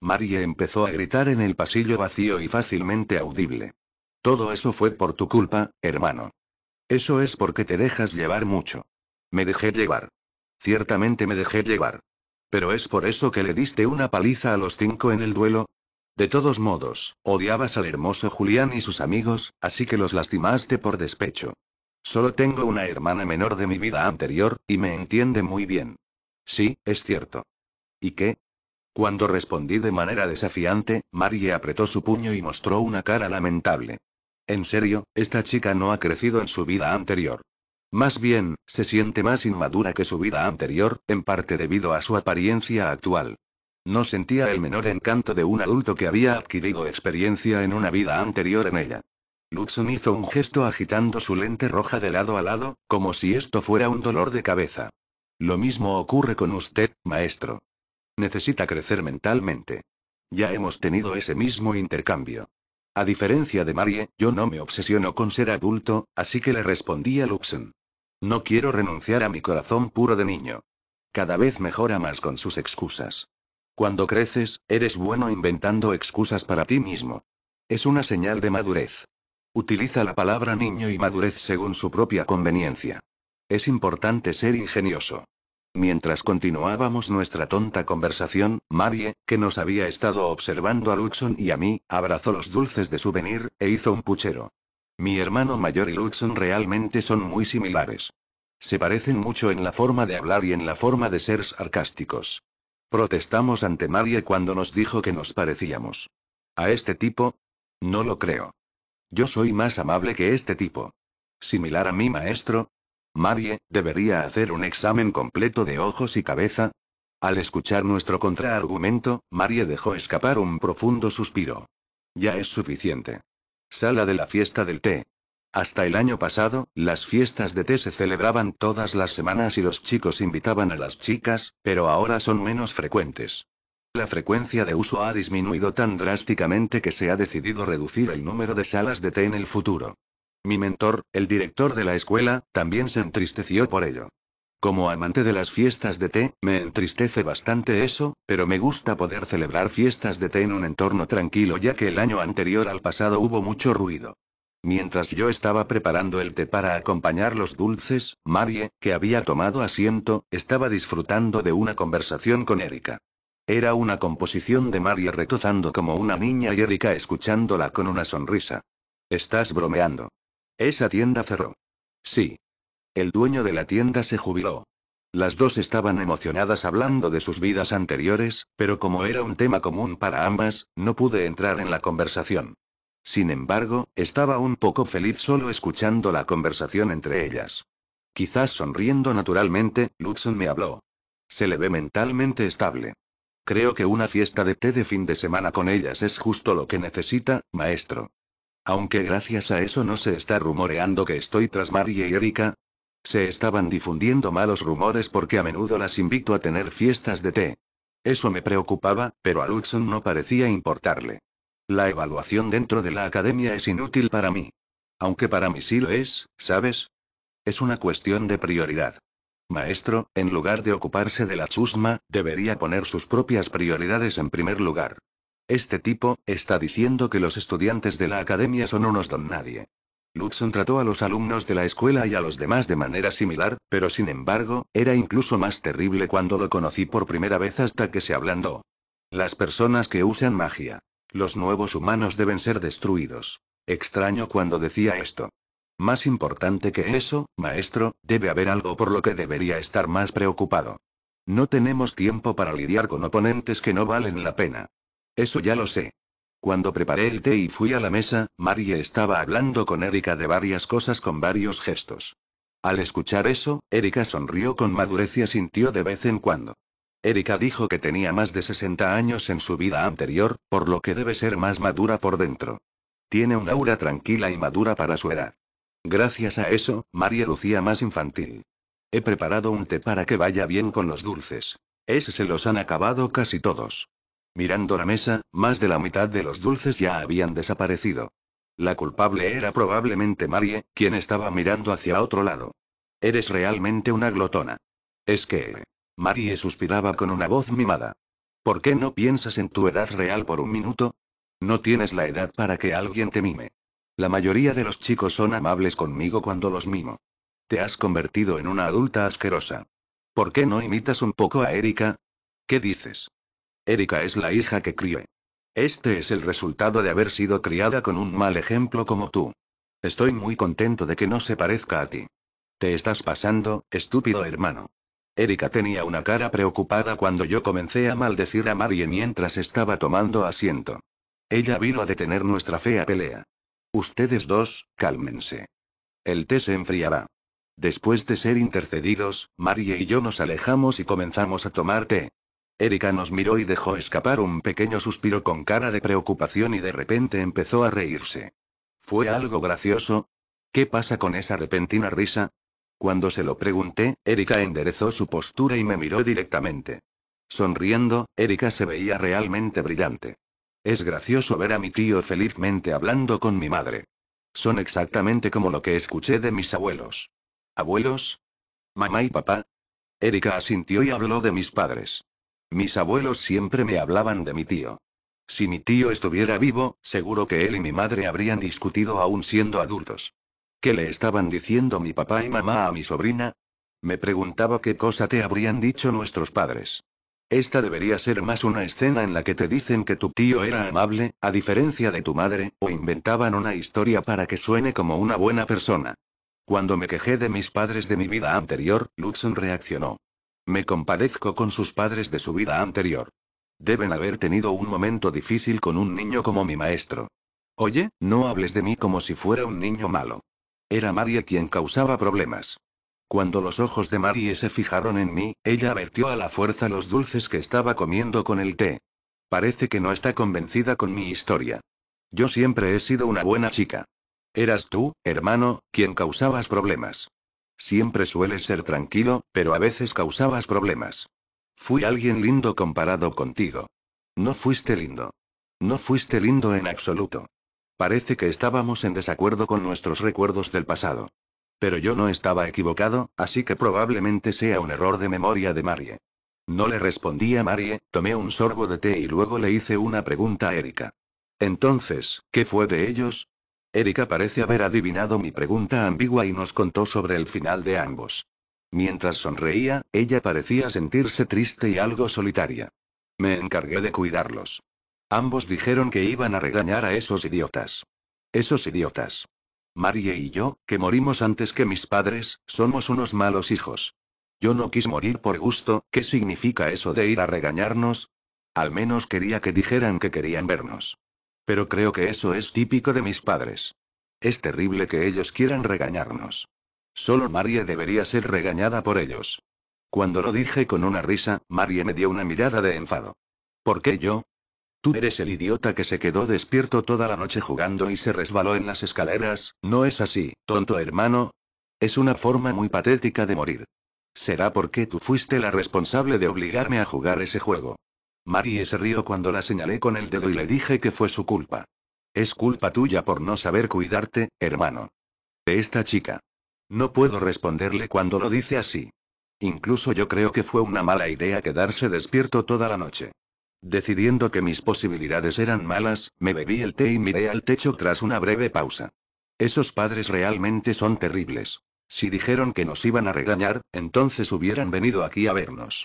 María empezó a gritar en el pasillo vacío y fácilmente audible. Todo eso fue por tu culpa, hermano. Eso es porque te dejas llevar mucho. Me dejé llevar. Ciertamente me dejé llevar. Pero es por eso que le diste una paliza a los cinco en el duelo. De todos modos, odiabas al hermoso Julián y sus amigos, así que los lastimaste por despecho. Solo tengo una hermana menor de mi vida anterior, y me entiende muy bien. Sí, es cierto. ¿Y qué? Cuando respondí de manera desafiante, Marie apretó su puño y mostró una cara lamentable. En serio, esta chica no ha crecido en su vida anterior. Más bien, se siente más inmadura que su vida anterior, en parte debido a su apariencia actual. No sentía el menor encanto de un adulto que había adquirido experiencia en una vida anterior en ella. Luxon hizo un gesto agitando su lente roja de lado a lado, como si esto fuera un dolor de cabeza. Lo mismo ocurre con usted, maestro. Necesita crecer mentalmente. Ya hemos tenido ese mismo intercambio. A diferencia de Marie, yo no me obsesiono con ser adulto, así que le respondí a Luxon. No quiero renunciar a mi corazón puro de niño. Cada vez mejora más con sus excusas. Cuando creces, eres bueno inventando excusas para ti mismo. Es una señal de madurez. Utiliza la palabra niño y madurez según su propia conveniencia. Es importante ser ingenioso. Mientras continuábamos nuestra tonta conversación, Marie, que nos había estado observando a Luxon y a mí, abrazó los dulces de souvenir, e hizo un puchero. Mi hermano mayor y Luxon realmente son muy similares. Se parecen mucho en la forma de hablar y en la forma de ser sarcásticos. Protestamos ante Marie cuando nos dijo que nos parecíamos. ¿A este tipo? No lo creo. Yo soy más amable que este tipo. Similar a mi maestro, Marie, debería hacer un examen completo de ojos y cabeza. Al escuchar nuestro contraargumento, Marie dejó escapar un profundo suspiro. Ya es suficiente. Sala de la fiesta del té. Hasta el año pasado, las fiestas de té se celebraban todas las semanas y los chicos invitaban a las chicas, pero ahora son menos frecuentes. La frecuencia de uso ha disminuido tan drásticamente que se ha decidido reducir el número de salas de té en el futuro. Mi mentor, el director de la escuela, también se entristeció por ello. Como amante de las fiestas de té, me entristece bastante eso, pero me gusta poder celebrar fiestas de té en un entorno tranquilo ya que el año anterior al pasado hubo mucho ruido. Mientras yo estaba preparando el té para acompañar los dulces, Marie, que había tomado asiento, estaba disfrutando de una conversación con Erika. Era una composición de Marie retozando como una niña y Erika escuchándola con una sonrisa. Estás bromeando. Esa tienda cerró. Sí. El dueño de la tienda se jubiló. Las dos estaban emocionadas hablando de sus vidas anteriores, pero como era un tema común para ambas, no pude entrar en la conversación. Sin embargo, estaba un poco feliz solo escuchando la conversación entre ellas. Quizás sonriendo naturalmente, Luxon me habló. Se le ve mentalmente estable. Creo que una fiesta de té de fin de semana con ellas es justo lo que necesita, maestro. Aunque gracias a eso no se está rumoreando que estoy tras Marie y Erika. Se estaban difundiendo malos rumores porque a menudo las invito a tener fiestas de té. Eso me preocupaba, pero a Luxon no parecía importarle. La evaluación dentro de la academia es inútil para mí. Aunque para mí sí lo es, ¿sabes? Es una cuestión de prioridad. Maestro, en lugar de ocuparse de la chusma, debería poner sus propias prioridades en primer lugar. Este tipo, está diciendo que los estudiantes de la academia son unos don nadie. Luxon trató a los alumnos de la escuela y a los demás de manera similar, pero sin embargo, era incluso más terrible cuando lo conocí por primera vez hasta que se ablandó. Las personas que usan magia. Los nuevos humanos deben ser destruidos. Extraño cuando decía esto. Más importante que eso, maestro, debe haber algo por lo que debería estar más preocupado. No tenemos tiempo para lidiar con oponentes que no valen la pena. Eso ya lo sé. Cuando preparé el té y fui a la mesa, Marie estaba hablando con Erika de varias cosas con varios gestos. Al escuchar eso, Erika sonrió con madurez y sintió de vez en cuando. Erika dijo que tenía más de 60 años en su vida anterior, por lo que debe ser más madura por dentro. Tiene un aura tranquila y madura para su edad. Gracias a eso, María lucía más infantil. He preparado un té para que vaya bien con los dulces. Ese se los han acabado casi todos. Mirando la mesa, más de la mitad de los dulces ya habían desaparecido. La culpable era probablemente Marie, quien estaba mirando hacia otro lado. Eres realmente una glotona. Es que... Marie suspiraba con una voz mimada. ¿Por qué no piensas en tu edad real por un minuto? No tienes la edad para que alguien te mime. La mayoría de los chicos son amables conmigo cuando los mimo. Te has convertido en una adulta asquerosa. ¿Por qué no imitas un poco a Erika? ¿Qué dices? Erika es la hija que crié. Este es el resultado de haber sido criada con un mal ejemplo como tú. Estoy muy contento de que no se parezca a ti. Te estás pasando, estúpido hermano. Erika tenía una cara preocupada cuando yo comencé a maldecir a Marie mientras estaba tomando asiento. Ella vino a detener nuestra fea pelea. Ustedes dos, cálmense. El té se enfriará. Después de ser intercedidos, Marie y yo nos alejamos y comenzamos a tomar té. Erika nos miró y dejó escapar un pequeño suspiro con cara de preocupación y de repente empezó a reírse. ¿Fue algo gracioso? ¿Qué pasa con esa repentina risa? Cuando se lo pregunté, Erika enderezó su postura y me miró directamente. Sonriendo, Erika se veía realmente brillante. Es gracioso ver a mi tío felizmente hablando con mi madre. Son exactamente como lo que escuché de mis abuelos. ¿Abuelos? ¿Mamá y papá? Erika asintió y habló de mis padres. Mis abuelos siempre me hablaban de mi tío. Si mi tío estuviera vivo, seguro que él y mi madre habrían discutido aún siendo adultos. ¿Qué le estaban diciendo mi papá y mamá a mi sobrina? Me preguntaba qué cosa te habrían dicho nuestros padres. Esta debería ser más una escena en la que te dicen que tu tío era amable, a diferencia de tu madre, o inventaban una historia para que suene como una buena persona. Cuando me quejé de mis padres de mi vida anterior, Lutzen reaccionó. Me compadezco con sus padres de su vida anterior. Deben haber tenido un momento difícil con un niño como mi maestro. Oye, no hables de mí como si fuera un niño malo. Era María quien causaba problemas. Cuando los ojos de María se fijaron en mí, ella vertió a la fuerza los dulces que estaba comiendo con el té. Parece que no está convencida con mi historia. Yo siempre he sido una buena chica. Eras tú, hermano, quien causabas problemas. Siempre sueles ser tranquilo, pero a veces causabas problemas. Fui alguien lindo comparado contigo. No fuiste lindo. No fuiste lindo en absoluto. Parece que estábamos en desacuerdo con nuestros recuerdos del pasado. Pero yo no estaba equivocado, así que probablemente sea un error de memoria de Marie. No le respondí a Marie, tomé un sorbo de té y luego le hice una pregunta a Erika. Entonces, ¿qué fue de ellos? Erika parece haber adivinado mi pregunta ambigua y nos contó sobre el final de ambos. Mientras sonreía, ella parecía sentirse triste y algo solitaria. Me encargué de cuidarlos. Ambos dijeron que iban a regañar a esos idiotas. Esos idiotas. Marie y yo, que morimos antes que mis padres, somos unos malos hijos. Yo no quis morir por gusto, ¿qué significa eso de ir a regañarnos? Al menos quería que dijeran que querían vernos. Pero creo que eso es típico de mis padres. Es terrible que ellos quieran regañarnos. Solo Marie debería ser regañada por ellos. Cuando lo dije con una risa, Marie me dio una mirada de enfado. ¿Por qué yo? Tú eres el idiota que se quedó despierto toda la noche jugando y se resbaló en las escaleras, ¿no es así, tonto hermano? Es una forma muy patética de morir. Será porque tú fuiste la responsable de obligarme a jugar ese juego. Marie se rió cuando la señalé con el dedo y le dije que fue su culpa. Es culpa tuya por no saber cuidarte, hermano. De esta chica. No puedo responderle cuando lo dice así. Incluso yo creo que fue una mala idea quedarse despierto toda la noche. Decidiendo que mis posibilidades eran malas, me bebí el té y miré al techo tras una breve pausa. Esos padres realmente son terribles. Si dijeron que nos iban a regañar, entonces hubieran venido aquí a vernos.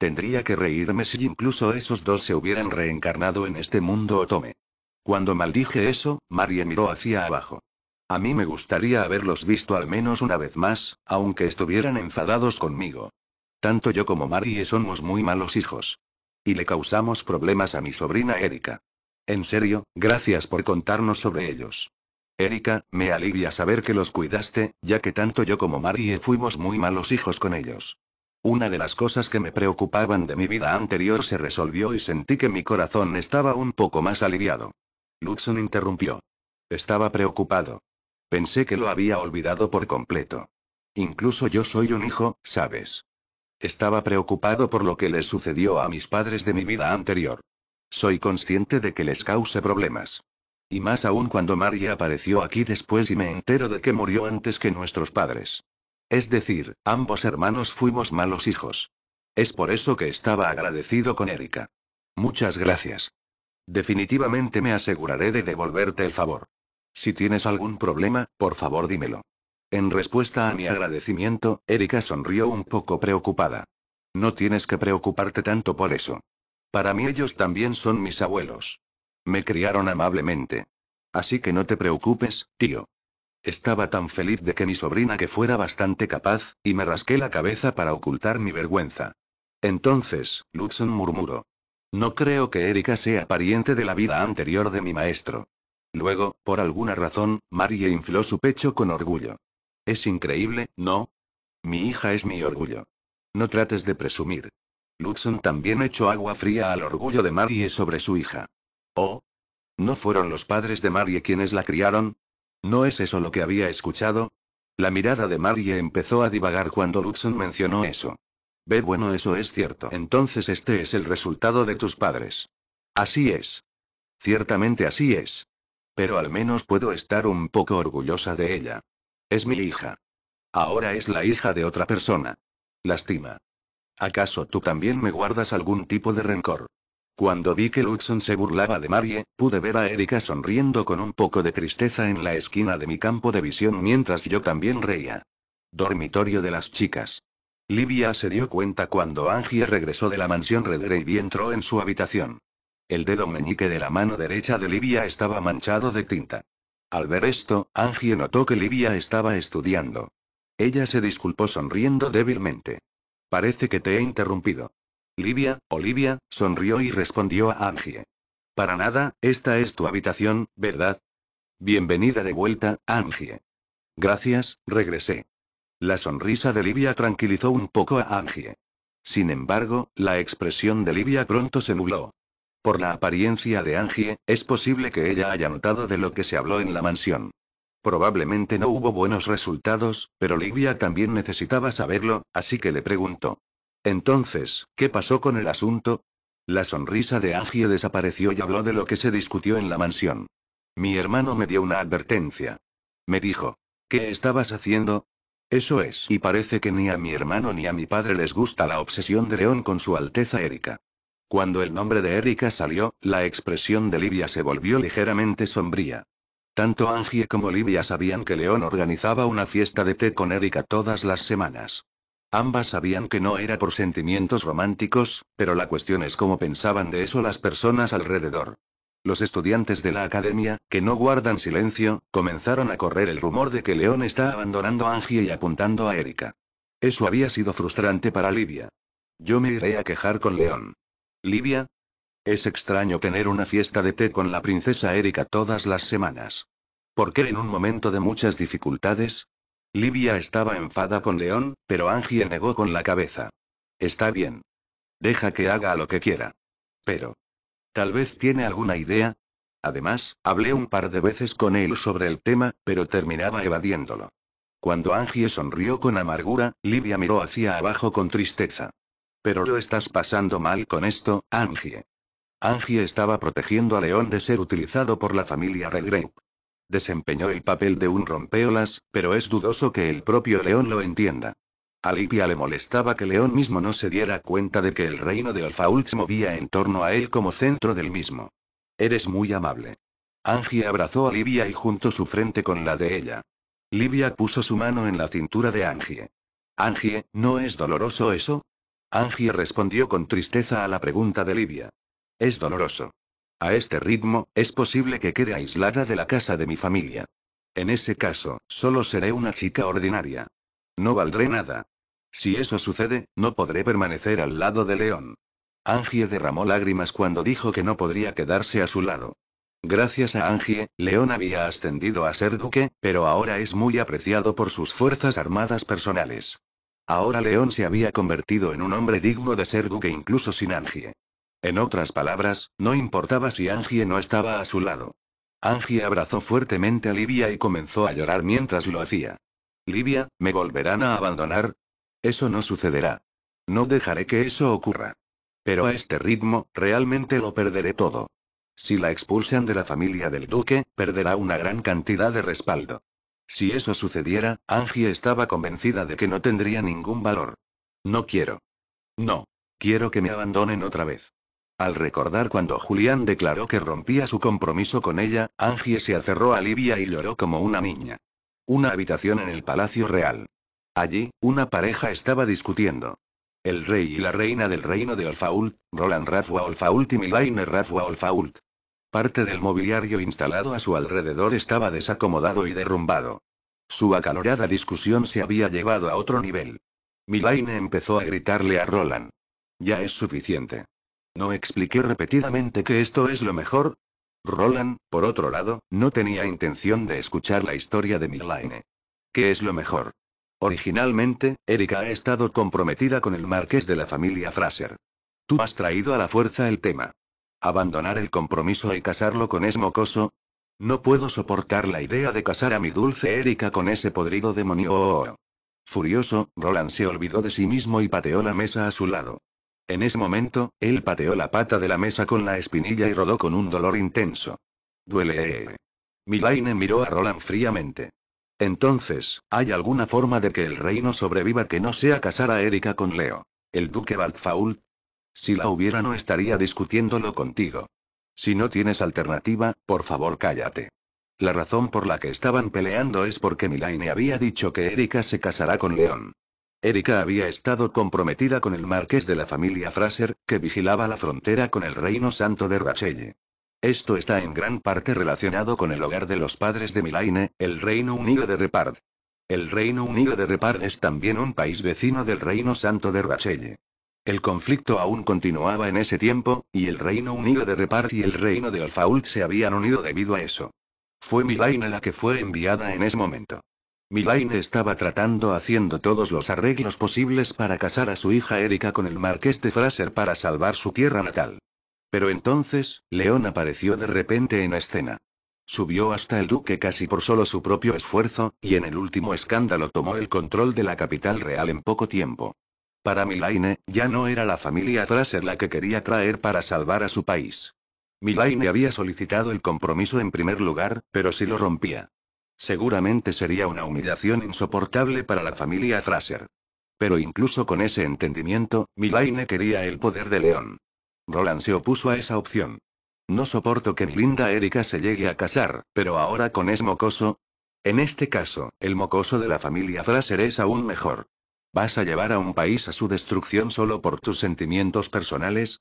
Tendría que reírme si incluso esos dos se hubieran reencarnado en este mundo otome. Cuando maldije eso, Marie miró hacia abajo. A mí me gustaría haberlos visto al menos una vez más, aunque estuvieran enfadados conmigo. Tanto yo como Marie somos muy malos hijos. Y le causamos problemas a mi sobrina Erika. En serio, gracias por contarnos sobre ellos. Erika, me alivia saber que los cuidaste, ya que tanto yo como Marie fuimos muy malos hijos con ellos. Una de las cosas que me preocupaban de mi vida anterior se resolvió y sentí que mi corazón estaba un poco más aliviado. Luxon interrumpió. Estaba preocupado. Pensé que lo había olvidado por completo. Incluso yo soy un hijo, ¿sabes? Estaba preocupado por lo que les sucedió a mis padres de mi vida anterior. Soy consciente de que les cause problemas. Y más aún cuando María apareció aquí después y me entero de que murió antes que nuestros padres. Es decir, ambos hermanos fuimos malos hijos. Es por eso que estaba agradecido con Erika. Muchas gracias. Definitivamente me aseguraré de devolverte el favor. Si tienes algún problema, por favor dímelo. En respuesta a mi agradecimiento, Erika sonrió un poco preocupada. No tienes que preocuparte tanto por eso. Para mí ellos también son mis abuelos. Me criaron amablemente. Así que no te preocupes, tío. Estaba tan feliz de que mi sobrina que fuera bastante capaz, y me rasqué la cabeza para ocultar mi vergüenza. Entonces, Lutzen murmuró. No creo que Erika sea pariente de la vida anterior de mi maestro. Luego, por alguna razón, Marie infló su pecho con orgullo. Es increíble, ¿no? Mi hija es mi orgullo. No trates de presumir. Lutzen también echó agua fría al orgullo de Marie sobre su hija. Oh. ¿No fueron los padres de Marie quienes la criaron? ¿No es eso lo que había escuchado? La mirada de Marie empezó a divagar cuando Luxon mencionó eso. Ve, bueno, eso es cierto. Entonces este es el resultado de tus padres. Así es. Ciertamente así es. Pero al menos puedo estar un poco orgullosa de ella. Es mi hija. Ahora es la hija de otra persona. Lástima. ¿Acaso tú también me guardas algún tipo de rencor? Cuando vi que Luxon se burlaba de Marie, pude ver a Erika sonriendo con un poco de tristeza en la esquina de mi campo de visión mientras yo también reía. Dormitorio de las chicas. Livia se dio cuenta cuando Angie regresó de la mansión Redgrave y entró en su habitación. El dedo meñique de la mano derecha de Livia estaba manchado de tinta. Al ver esto, Angie notó que Livia estaba estudiando. Ella se disculpó sonriendo débilmente. Parece que te he interrumpido. Livia, Olivia, sonrió y respondió a Angie. Para nada, esta es tu habitación, ¿verdad? Bienvenida de vuelta, Angie. Gracias, regresé. La sonrisa de Livia tranquilizó un poco a Angie. Sin embargo, la expresión de Livia pronto se nubló. Por la apariencia de Angie, es posible que ella haya notado de lo que se habló en la mansión. Probablemente no hubo buenos resultados, pero Livia también necesitaba saberlo, así que le preguntó. Entonces, ¿qué pasó con el asunto? La sonrisa de Angie desapareció y habló de lo que se discutió en la mansión. Mi hermano me dio una advertencia. Me dijo, ¿qué estabas haciendo? Eso es. Y parece que ni a mi hermano ni a mi padre les gusta la obsesión de León con su Alteza Erika. Cuando el nombre de Erika salió, la expresión de Livia se volvió ligeramente sombría. Tanto Angie como Livia sabían que León organizaba una fiesta de té con Erika todas las semanas. Ambas sabían que no era por sentimientos románticos, pero la cuestión es cómo pensaban de eso las personas alrededor. Los estudiantes de la academia, que no guardan silencio, comenzaron a correr el rumor de que León está abandonando a Angie y apuntando a Erika. Eso había sido frustrante para Livia. Yo me iré a quejar con León. Livia. Es extraño tener una fiesta de té con la princesa Erika todas las semanas. ¿Por qué en un momento de muchas dificultades, Livia estaba enfada con León, pero Angie negó con la cabeza. Está bien. Deja que haga lo que quiera. Pero. Tal vez tiene alguna idea. Además, hablé un par de veces con él sobre el tema, pero terminaba evadiéndolo. Cuando Angie sonrió con amargura, Livia miró hacia abajo con tristeza. Pero lo estás pasando mal con esto, Angie. Angie estaba protegiendo a León de ser utilizado por la familia Redgrave. Desempeñó el papel de un rompeolas, pero es dudoso que el propio León lo entienda. A Livia le molestaba que León mismo no se diera cuenta de que el reino de Alfault se movía en torno a él como centro del mismo. Eres muy amable. Angie abrazó a Livia y juntó su frente con la de ella. Livia puso su mano en la cintura de Angie. Angie, ¿no es doloroso eso? Angie respondió con tristeza a la pregunta de Livia. Es doloroso. A este ritmo, es posible que quede aislada de la casa de mi familia. En ese caso, solo seré una chica ordinaria. No valdré nada. Si eso sucede, no podré permanecer al lado de León. Angie derramó lágrimas cuando dijo que no podría quedarse a su lado. Gracias a Angie, León había ascendido a ser duque, pero ahora es muy apreciado por sus fuerzas armadas personales. Ahora León se había convertido en un hombre digno de ser duque incluso sin Angie. En otras palabras, no importaba si Angie no estaba a su lado. Angie abrazó fuertemente a Livia y comenzó a llorar mientras lo hacía. Livia, ¿me volverán a abandonar? Eso no sucederá. No dejaré que eso ocurra. Pero a este ritmo, realmente lo perderé todo. Si la expulsan de la familia del duque, perderá una gran cantidad de respaldo. Si eso sucediera, Angie estaba convencida de que no tendría ningún valor. No quiero. No. Quiero que me abandonen otra vez. Al recordar cuando Julián declaró que rompía su compromiso con ella, Angie se aferró a Livia y lloró como una niña. Una habitación en el Palacio Real. Allí, una pareja estaba discutiendo. El rey y la reina del reino de Olfault, Roland Rathwa Olfault y Milaine Rathwa Olfault. Parte del mobiliario instalado a su alrededor estaba desacomodado y derrumbado. Su acalorada discusión se había llevado a otro nivel. Milaine empezó a gritarle a Roland. Ya es suficiente. ¿No expliqué repetidamente que esto es lo mejor? Roland, por otro lado, no tenía intención de escuchar la historia de Milaine. ¿Qué es lo mejor? Originalmente, Erika ha estado comprometida con el marqués de la familia Fraser. Tú has traído a la fuerza el tema. ¿Abandonar el compromiso y casarlo con mocoso? No puedo soportar la idea de casar a mi dulce Erika con ese podrido demonio. Furioso, Roland se olvidó de sí mismo y pateó la mesa a su lado. En ese momento, él pateó la pata de la mesa con la espinilla y rodó con un dolor intenso. Duele. Eh, eh. Milaine miró a Roland fríamente. Entonces, ¿hay alguna forma de que el reino sobreviva que no sea casar a Erika con Leo? El duque Baltfault. Si la hubiera no estaría discutiéndolo contigo. Si no tienes alternativa, por favor cállate. La razón por la que estaban peleando es porque Milaine había dicho que Erika se casará con León. Erika había estado comprometida con el marqués de la familia Fraser, que vigilaba la frontera con el Reino Santo de Rachelle. Esto está en gran parte relacionado con el hogar de los padres de Milaine, el Reino Unido de Repard. El Reino Unido de Repard es también un país vecino del Reino Santo de Rachelle. El conflicto aún continuaba en ese tiempo, y el Reino Unido de Repard y el Reino de Alfault se habían unido debido a eso. Fue Milaine la que fue enviada en ese momento. Milaine estaba tratando haciendo todos los arreglos posibles para casar a su hija Erika con el marqués de Fraser para salvar su tierra natal. Pero entonces, León apareció de repente en escena. Subió hasta el duque casi por solo su propio esfuerzo, y en el último escándalo tomó el control de la capital real en poco tiempo. Para Milaine, ya no era la familia Fraser la que quería traer para salvar a su país. Milaine había solicitado el compromiso en primer lugar, pero si lo rompía, Seguramente sería una humillación insoportable para la familia Fraser. Pero incluso con ese entendimiento, Milaine quería el poder de León. Roland se opuso a esa opción. No soporto que mi linda Erika se llegue a casar, pero ahora con es mocoso. En este caso, el mocoso de la familia Fraser es aún mejor. ¿Vas a llevar a un país a su destrucción solo por tus sentimientos personales?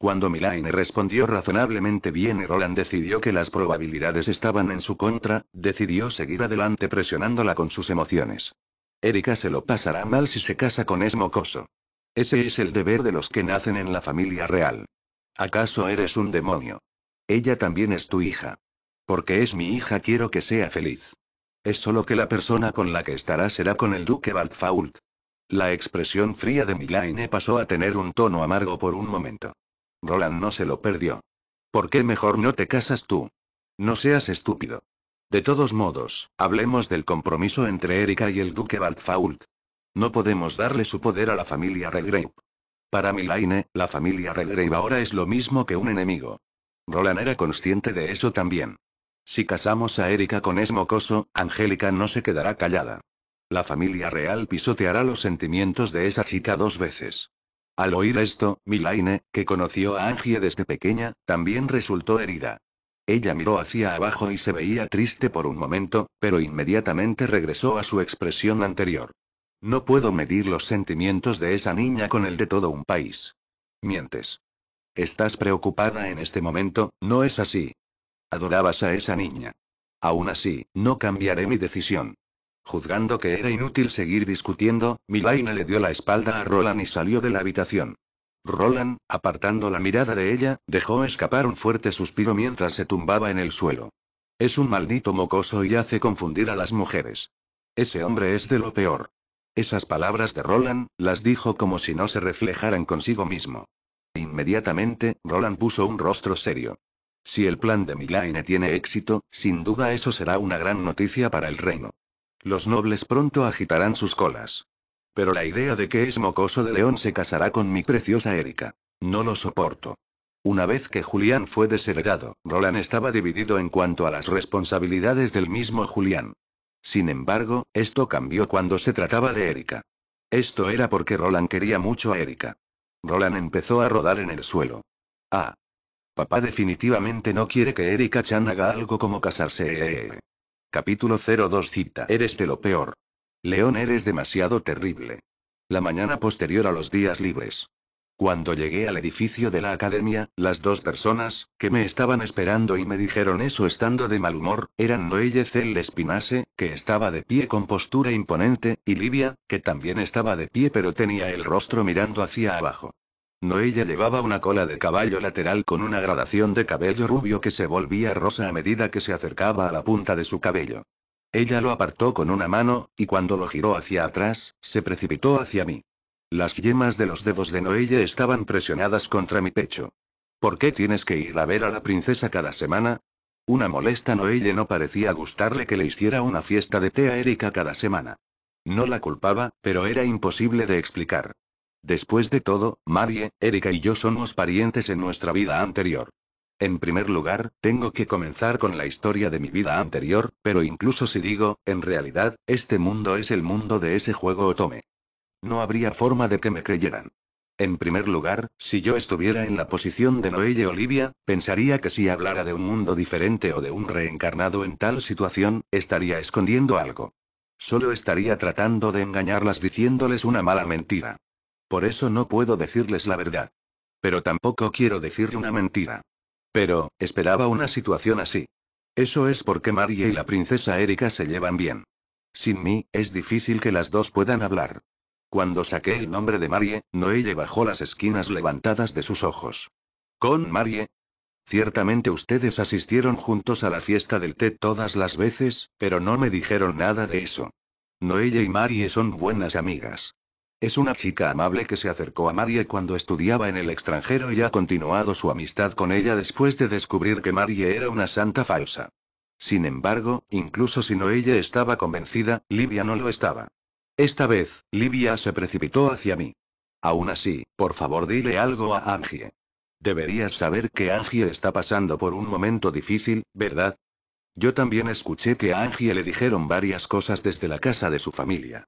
Cuando Milaine respondió razonablemente bien y Roland decidió que las probabilidades estaban en su contra, decidió seguir adelante presionándola con sus emociones. Erika se lo pasará mal si se casa con Esmocoso. mocoso. Ese es el deber de los que nacen en la familia real. ¿Acaso eres un demonio? Ella también es tu hija. Porque es mi hija quiero que sea feliz. Es solo que la persona con la que estará será con el duque Waldfault. La expresión fría de Milaine pasó a tener un tono amargo por un momento. Roland no se lo perdió. ¿Por qué mejor no te casas tú? No seas estúpido. De todos modos, hablemos del compromiso entre Erika y el duque Waldfault. No podemos darle su poder a la familia Redgrave. Para Milaine, la familia Redgrave ahora es lo mismo que un enemigo. Roland era consciente de eso también. Si casamos a Erika con Esmocoso, Angélica no se quedará callada. La familia real pisoteará los sentimientos de esa chica dos veces. Al oír esto, Milaine, que conoció a Angie desde pequeña, también resultó herida. Ella miró hacia abajo y se veía triste por un momento, pero inmediatamente regresó a su expresión anterior. No puedo medir los sentimientos de esa niña con el de todo un país. Mientes. Estás preocupada en este momento, ¿no es así? Adorabas a esa niña. Aún así, no cambiaré mi decisión. Juzgando que era inútil seguir discutiendo, Milaine le dio la espalda a Roland y salió de la habitación. Roland, apartando la mirada de ella, dejó escapar un fuerte suspiro mientras se tumbaba en el suelo. Es un maldito mocoso y hace confundir a las mujeres. Ese hombre es de lo peor. Esas palabras de Roland, las dijo como si no se reflejaran consigo mismo. Inmediatamente, Roland puso un rostro serio. Si el plan de Milaine tiene éxito, sin duda eso será una gran noticia para el reino. Los nobles pronto agitarán sus colas. Pero la idea de que es mocoso de león se casará con mi preciosa Erika. No lo soporto. Una vez que Julián fue desheredado, Roland estaba dividido en cuanto a las responsabilidades del mismo Julián. Sin embargo, esto cambió cuando se trataba de Erika. Esto era porque Roland quería mucho a Erika. Roland empezó a rodar en el suelo. Ah. Papá definitivamente no quiere que Erika Chan haga algo como casarse. Eh, eh, eh. Capítulo 02 Cita Eres de lo peor. León eres demasiado terrible. La mañana posterior a los días libres. Cuando llegué al edificio de la academia, las dos personas, que me estaban esperando y me dijeron eso estando de mal humor, eran Noelle Cel Espinase, que estaba de pie con postura imponente, y Livia, que también estaba de pie pero tenía el rostro mirando hacia abajo. Noella llevaba una cola de caballo lateral con una gradación de cabello rubio que se volvía rosa a medida que se acercaba a la punta de su cabello. Ella lo apartó con una mano, y cuando lo giró hacia atrás, se precipitó hacia mí. Las yemas de los dedos de Noella estaban presionadas contra mi pecho. ¿Por qué tienes que ir a ver a la princesa cada semana? Una molesta Noelle no parecía gustarle que le hiciera una fiesta de té a Erika cada semana. No la culpaba, pero era imposible de explicar. Después de todo, Marie, Erika y yo somos parientes en nuestra vida anterior. En primer lugar, tengo que comenzar con la historia de mi vida anterior, pero incluso si digo, en realidad, este mundo es el mundo de ese juego Otome. No habría forma de que me creyeran. En primer lugar, si yo estuviera en la posición de Noelle Olivia, pensaría que si hablara de un mundo diferente o de un reencarnado en tal situación, estaría escondiendo algo. Solo estaría tratando de engañarlas diciéndoles una mala mentira. Por eso no puedo decirles la verdad. Pero tampoco quiero decirle una mentira. Pero, esperaba una situación así. Eso es porque Marie y la princesa Erika se llevan bien. Sin mí, es difícil que las dos puedan hablar. Cuando saqué el nombre de Marie, Noelle bajó las esquinas levantadas de sus ojos. ¿Con Marie? Ciertamente ustedes asistieron juntos a la fiesta del té todas las veces, pero no me dijeron nada de eso. Noelle y Marie son buenas amigas. Es una chica amable que se acercó a Marie cuando estudiaba en el extranjero y ha continuado su amistad con ella después de descubrir que Marie era una santa falsa. Sin embargo, incluso si no ella estaba convencida, Livia no lo estaba. Esta vez, Livia se precipitó hacia mí. Aún así, por favor dile algo a Angie. Deberías saber que Angie está pasando por un momento difícil, ¿verdad? Yo también escuché que a Angie le dijeron varias cosas desde la casa de su familia.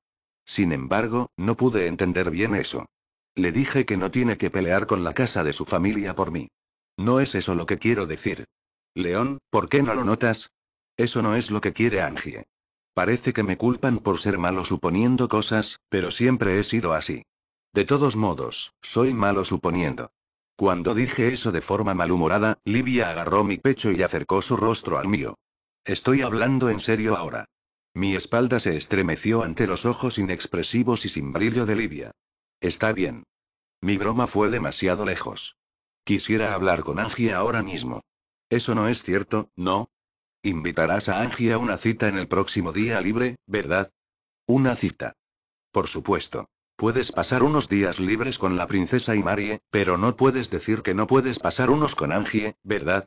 Sin embargo, no pude entender bien eso. Le dije que no tiene que pelear con la casa de su familia por mí. No es eso lo que quiero decir. León, ¿por qué no lo notas? Eso no es lo que quiere Angie. Parece que me culpan por ser malo suponiendo cosas, pero siempre he sido así. De todos modos, soy malo suponiendo. Cuando dije eso de forma malhumorada, Livia agarró mi pecho y acercó su rostro al mío. Estoy hablando en serio ahora. Mi espalda se estremeció ante los ojos inexpresivos y sin brillo de Livia. Está bien. Mi broma fue demasiado lejos. Quisiera hablar con Angie ahora mismo. Eso no es cierto, ¿no? Invitarás a Angie a una cita en el próximo día libre, ¿verdad? Una cita. Por supuesto. Puedes pasar unos días libres con la princesa y Marie, pero no puedes decir que no puedes pasar unos con Angie, ¿verdad?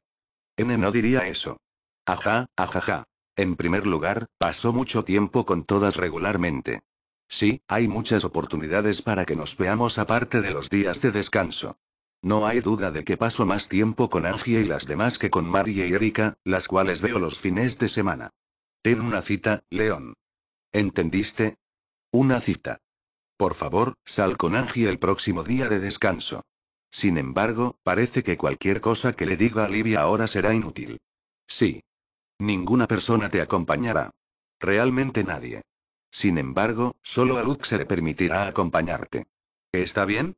N no diría eso. Ajá, ajá. En primer lugar, pasó mucho tiempo con todas regularmente. Sí, hay muchas oportunidades para que nos veamos aparte de los días de descanso. No hay duda de que paso más tiempo con Angie y las demás que con María y Erika, las cuales veo los fines de semana. Ten una cita, León. ¿Entendiste? Una cita. Por favor, sal con Angie el próximo día de descanso. Sin embargo, parece que cualquier cosa que le diga a Livia ahora será inútil. Sí, Ninguna persona te acompañará. Realmente nadie. Sin embargo, solo a Luke se le permitirá acompañarte. ¿Está bien?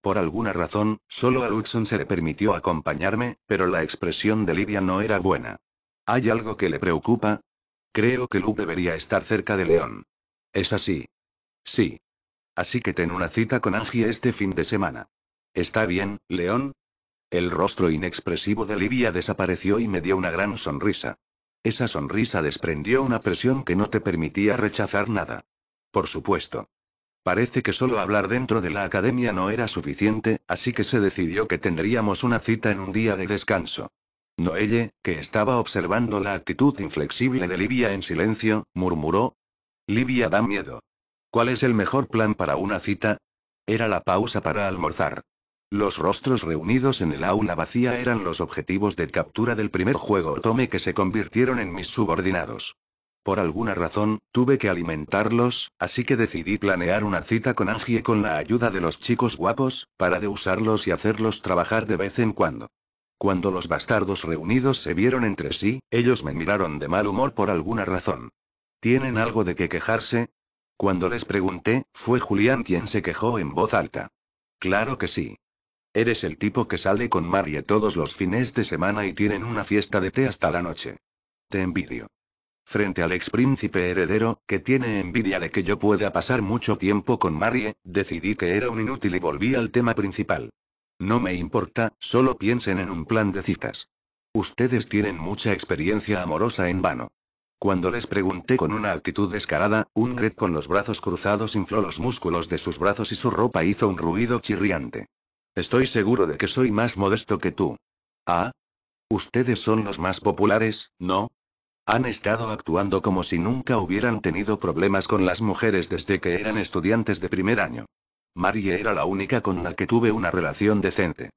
Por alguna razón, solo a Luxon se le permitió acompañarme, pero la expresión de Lidia no era buena. ¿Hay algo que le preocupa? Creo que Luke debería estar cerca de León. ¿Es así? Sí. Así que ten una cita con Angie este fin de semana. ¿Está bien, León? El rostro inexpresivo de Livia desapareció y me dio una gran sonrisa. Esa sonrisa desprendió una presión que no te permitía rechazar nada. Por supuesto. Parece que solo hablar dentro de la academia no era suficiente, así que se decidió que tendríamos una cita en un día de descanso. Noelle, que estaba observando la actitud inflexible de Livia en silencio, murmuró. Livia da miedo. ¿Cuál es el mejor plan para una cita? Era la pausa para almorzar. Los rostros reunidos en el aula vacía eran los objetivos de captura del primer juego Tome que se convirtieron en mis subordinados. Por alguna razón, tuve que alimentarlos, así que decidí planear una cita con Angie con la ayuda de los chicos guapos, para de usarlos y hacerlos trabajar de vez en cuando. Cuando los bastardos reunidos se vieron entre sí, ellos me miraron de mal humor por alguna razón. ¿Tienen algo de qué quejarse? Cuando les pregunté, fue Julián quien se quejó en voz alta. Claro que sí. Eres el tipo que sale con Marie todos los fines de semana y tienen una fiesta de té hasta la noche. Te envidio. Frente al ex príncipe heredero, que tiene envidia de que yo pueda pasar mucho tiempo con Marie, decidí que era un inútil y volví al tema principal. No me importa, solo piensen en un plan de citas. Ustedes tienen mucha experiencia amorosa en vano. Cuando les pregunté con una actitud descarada, un Greg con los brazos cruzados infló los músculos de sus brazos y su ropa hizo un ruido chirriante. Estoy seguro de que soy más modesto que tú. Ah. Ustedes son los más populares, ¿no? Han estado actuando como si nunca hubieran tenido problemas con las mujeres desde que eran estudiantes de primer año. Marie era la única con la que tuve una relación decente.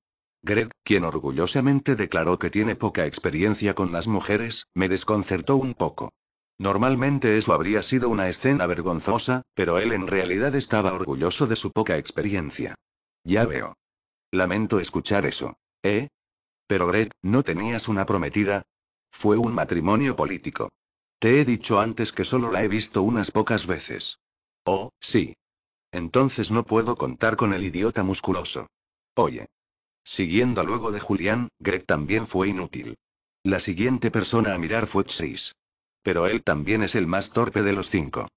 Greg, quien orgullosamente declaró que tiene poca experiencia con las mujeres, me desconcertó un poco. Normalmente eso habría sido una escena vergonzosa, pero él en realidad estaba orgulloso de su poca experiencia. Ya veo. Lamento escuchar eso. ¿Eh? Pero Greg, ¿no tenías una prometida? Fue un matrimonio político. Te he dicho antes que solo la he visto unas pocas veces. Oh, sí. Entonces no puedo contar con el idiota musculoso. Oye. Siguiendo luego de Julián, Greg también fue inútil. La siguiente persona a mirar fue Chase. Pero él también es el más torpe de los cinco.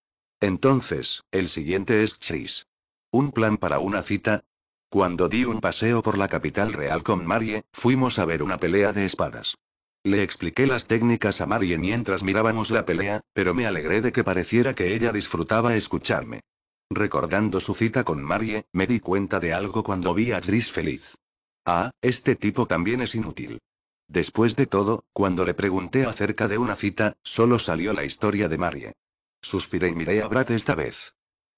Entonces, el siguiente es Chris. Un plan para una cita, cuando di un paseo por la capital real con Marie, fuimos a ver una pelea de espadas. Le expliqué las técnicas a Marie mientras mirábamos la pelea, pero me alegré de que pareciera que ella disfrutaba escucharme. Recordando su cita con Marie, me di cuenta de algo cuando vi a Tris feliz. Ah, este tipo también es inútil. Después de todo, cuando le pregunté acerca de una cita, solo salió la historia de Marie. Suspiré y miré a Brad esta vez.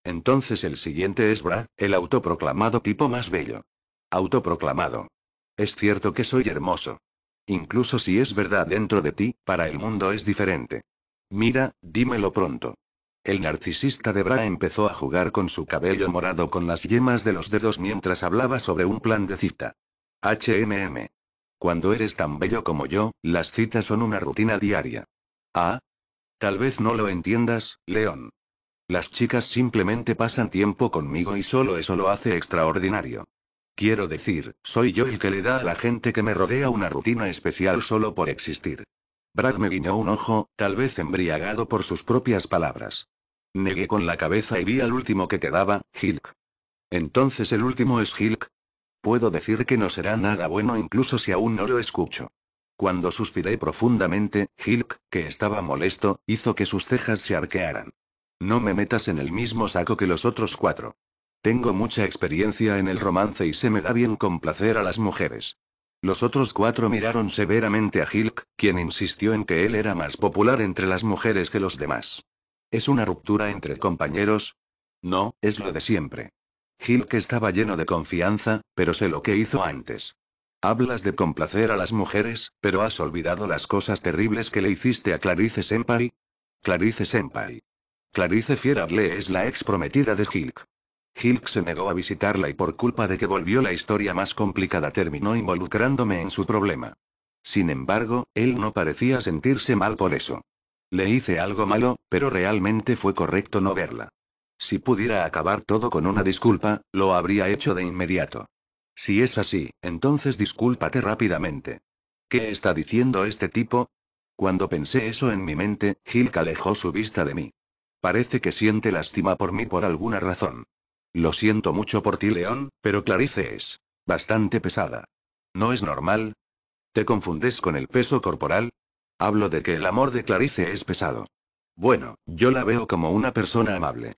Entonces el siguiente es Bra, el autoproclamado tipo más bello. Autoproclamado. Es cierto que soy hermoso. Incluso si es verdad dentro de ti, para el mundo es diferente. Mira, dímelo pronto. El narcisista de Bra empezó a jugar con su cabello morado con las yemas de los dedos mientras hablaba sobre un plan de cita. HMM. Cuando eres tan bello como yo, las citas son una rutina diaria. Ah. Tal vez no lo entiendas, León. Las chicas simplemente pasan tiempo conmigo y solo eso lo hace extraordinario. Quiero decir, soy yo el que le da a la gente que me rodea una rutina especial solo por existir. Brad me guiñó un ojo, tal vez embriagado por sus propias palabras. Negué con la cabeza y vi al último que quedaba, Hilk. Entonces el último es Hilk. Puedo decir que no será nada bueno incluso si aún no lo escucho. Cuando suspiré profundamente, Hilk, que estaba molesto, hizo que sus cejas se arquearan. No me metas en el mismo saco que los otros cuatro. Tengo mucha experiencia en el romance y se me da bien complacer a las mujeres. Los otros cuatro miraron severamente a Hilk, quien insistió en que él era más popular entre las mujeres que los demás. ¿Es una ruptura entre compañeros? No, es lo de siempre. Hilk estaba lleno de confianza, pero sé lo que hizo antes. Hablas de complacer a las mujeres, pero has olvidado las cosas terribles que le hiciste a Clarice Senpai. Clarice Senpai. Clarice Fierable es la ex prometida de Hilk. Hilk se negó a visitarla y por culpa de que volvió la historia más complicada terminó involucrándome en su problema. Sin embargo, él no parecía sentirse mal por eso. Le hice algo malo, pero realmente fue correcto no verla. Si pudiera acabar todo con una disculpa, lo habría hecho de inmediato. Si es así, entonces discúlpate rápidamente. ¿Qué está diciendo este tipo? Cuando pensé eso en mi mente, Hilk alejó su vista de mí. Parece que siente lástima por mí por alguna razón. Lo siento mucho por ti, León, pero Clarice es bastante pesada. ¿No es normal? ¿Te confundes con el peso corporal? Hablo de que el amor de Clarice es pesado. Bueno, yo la veo como una persona amable.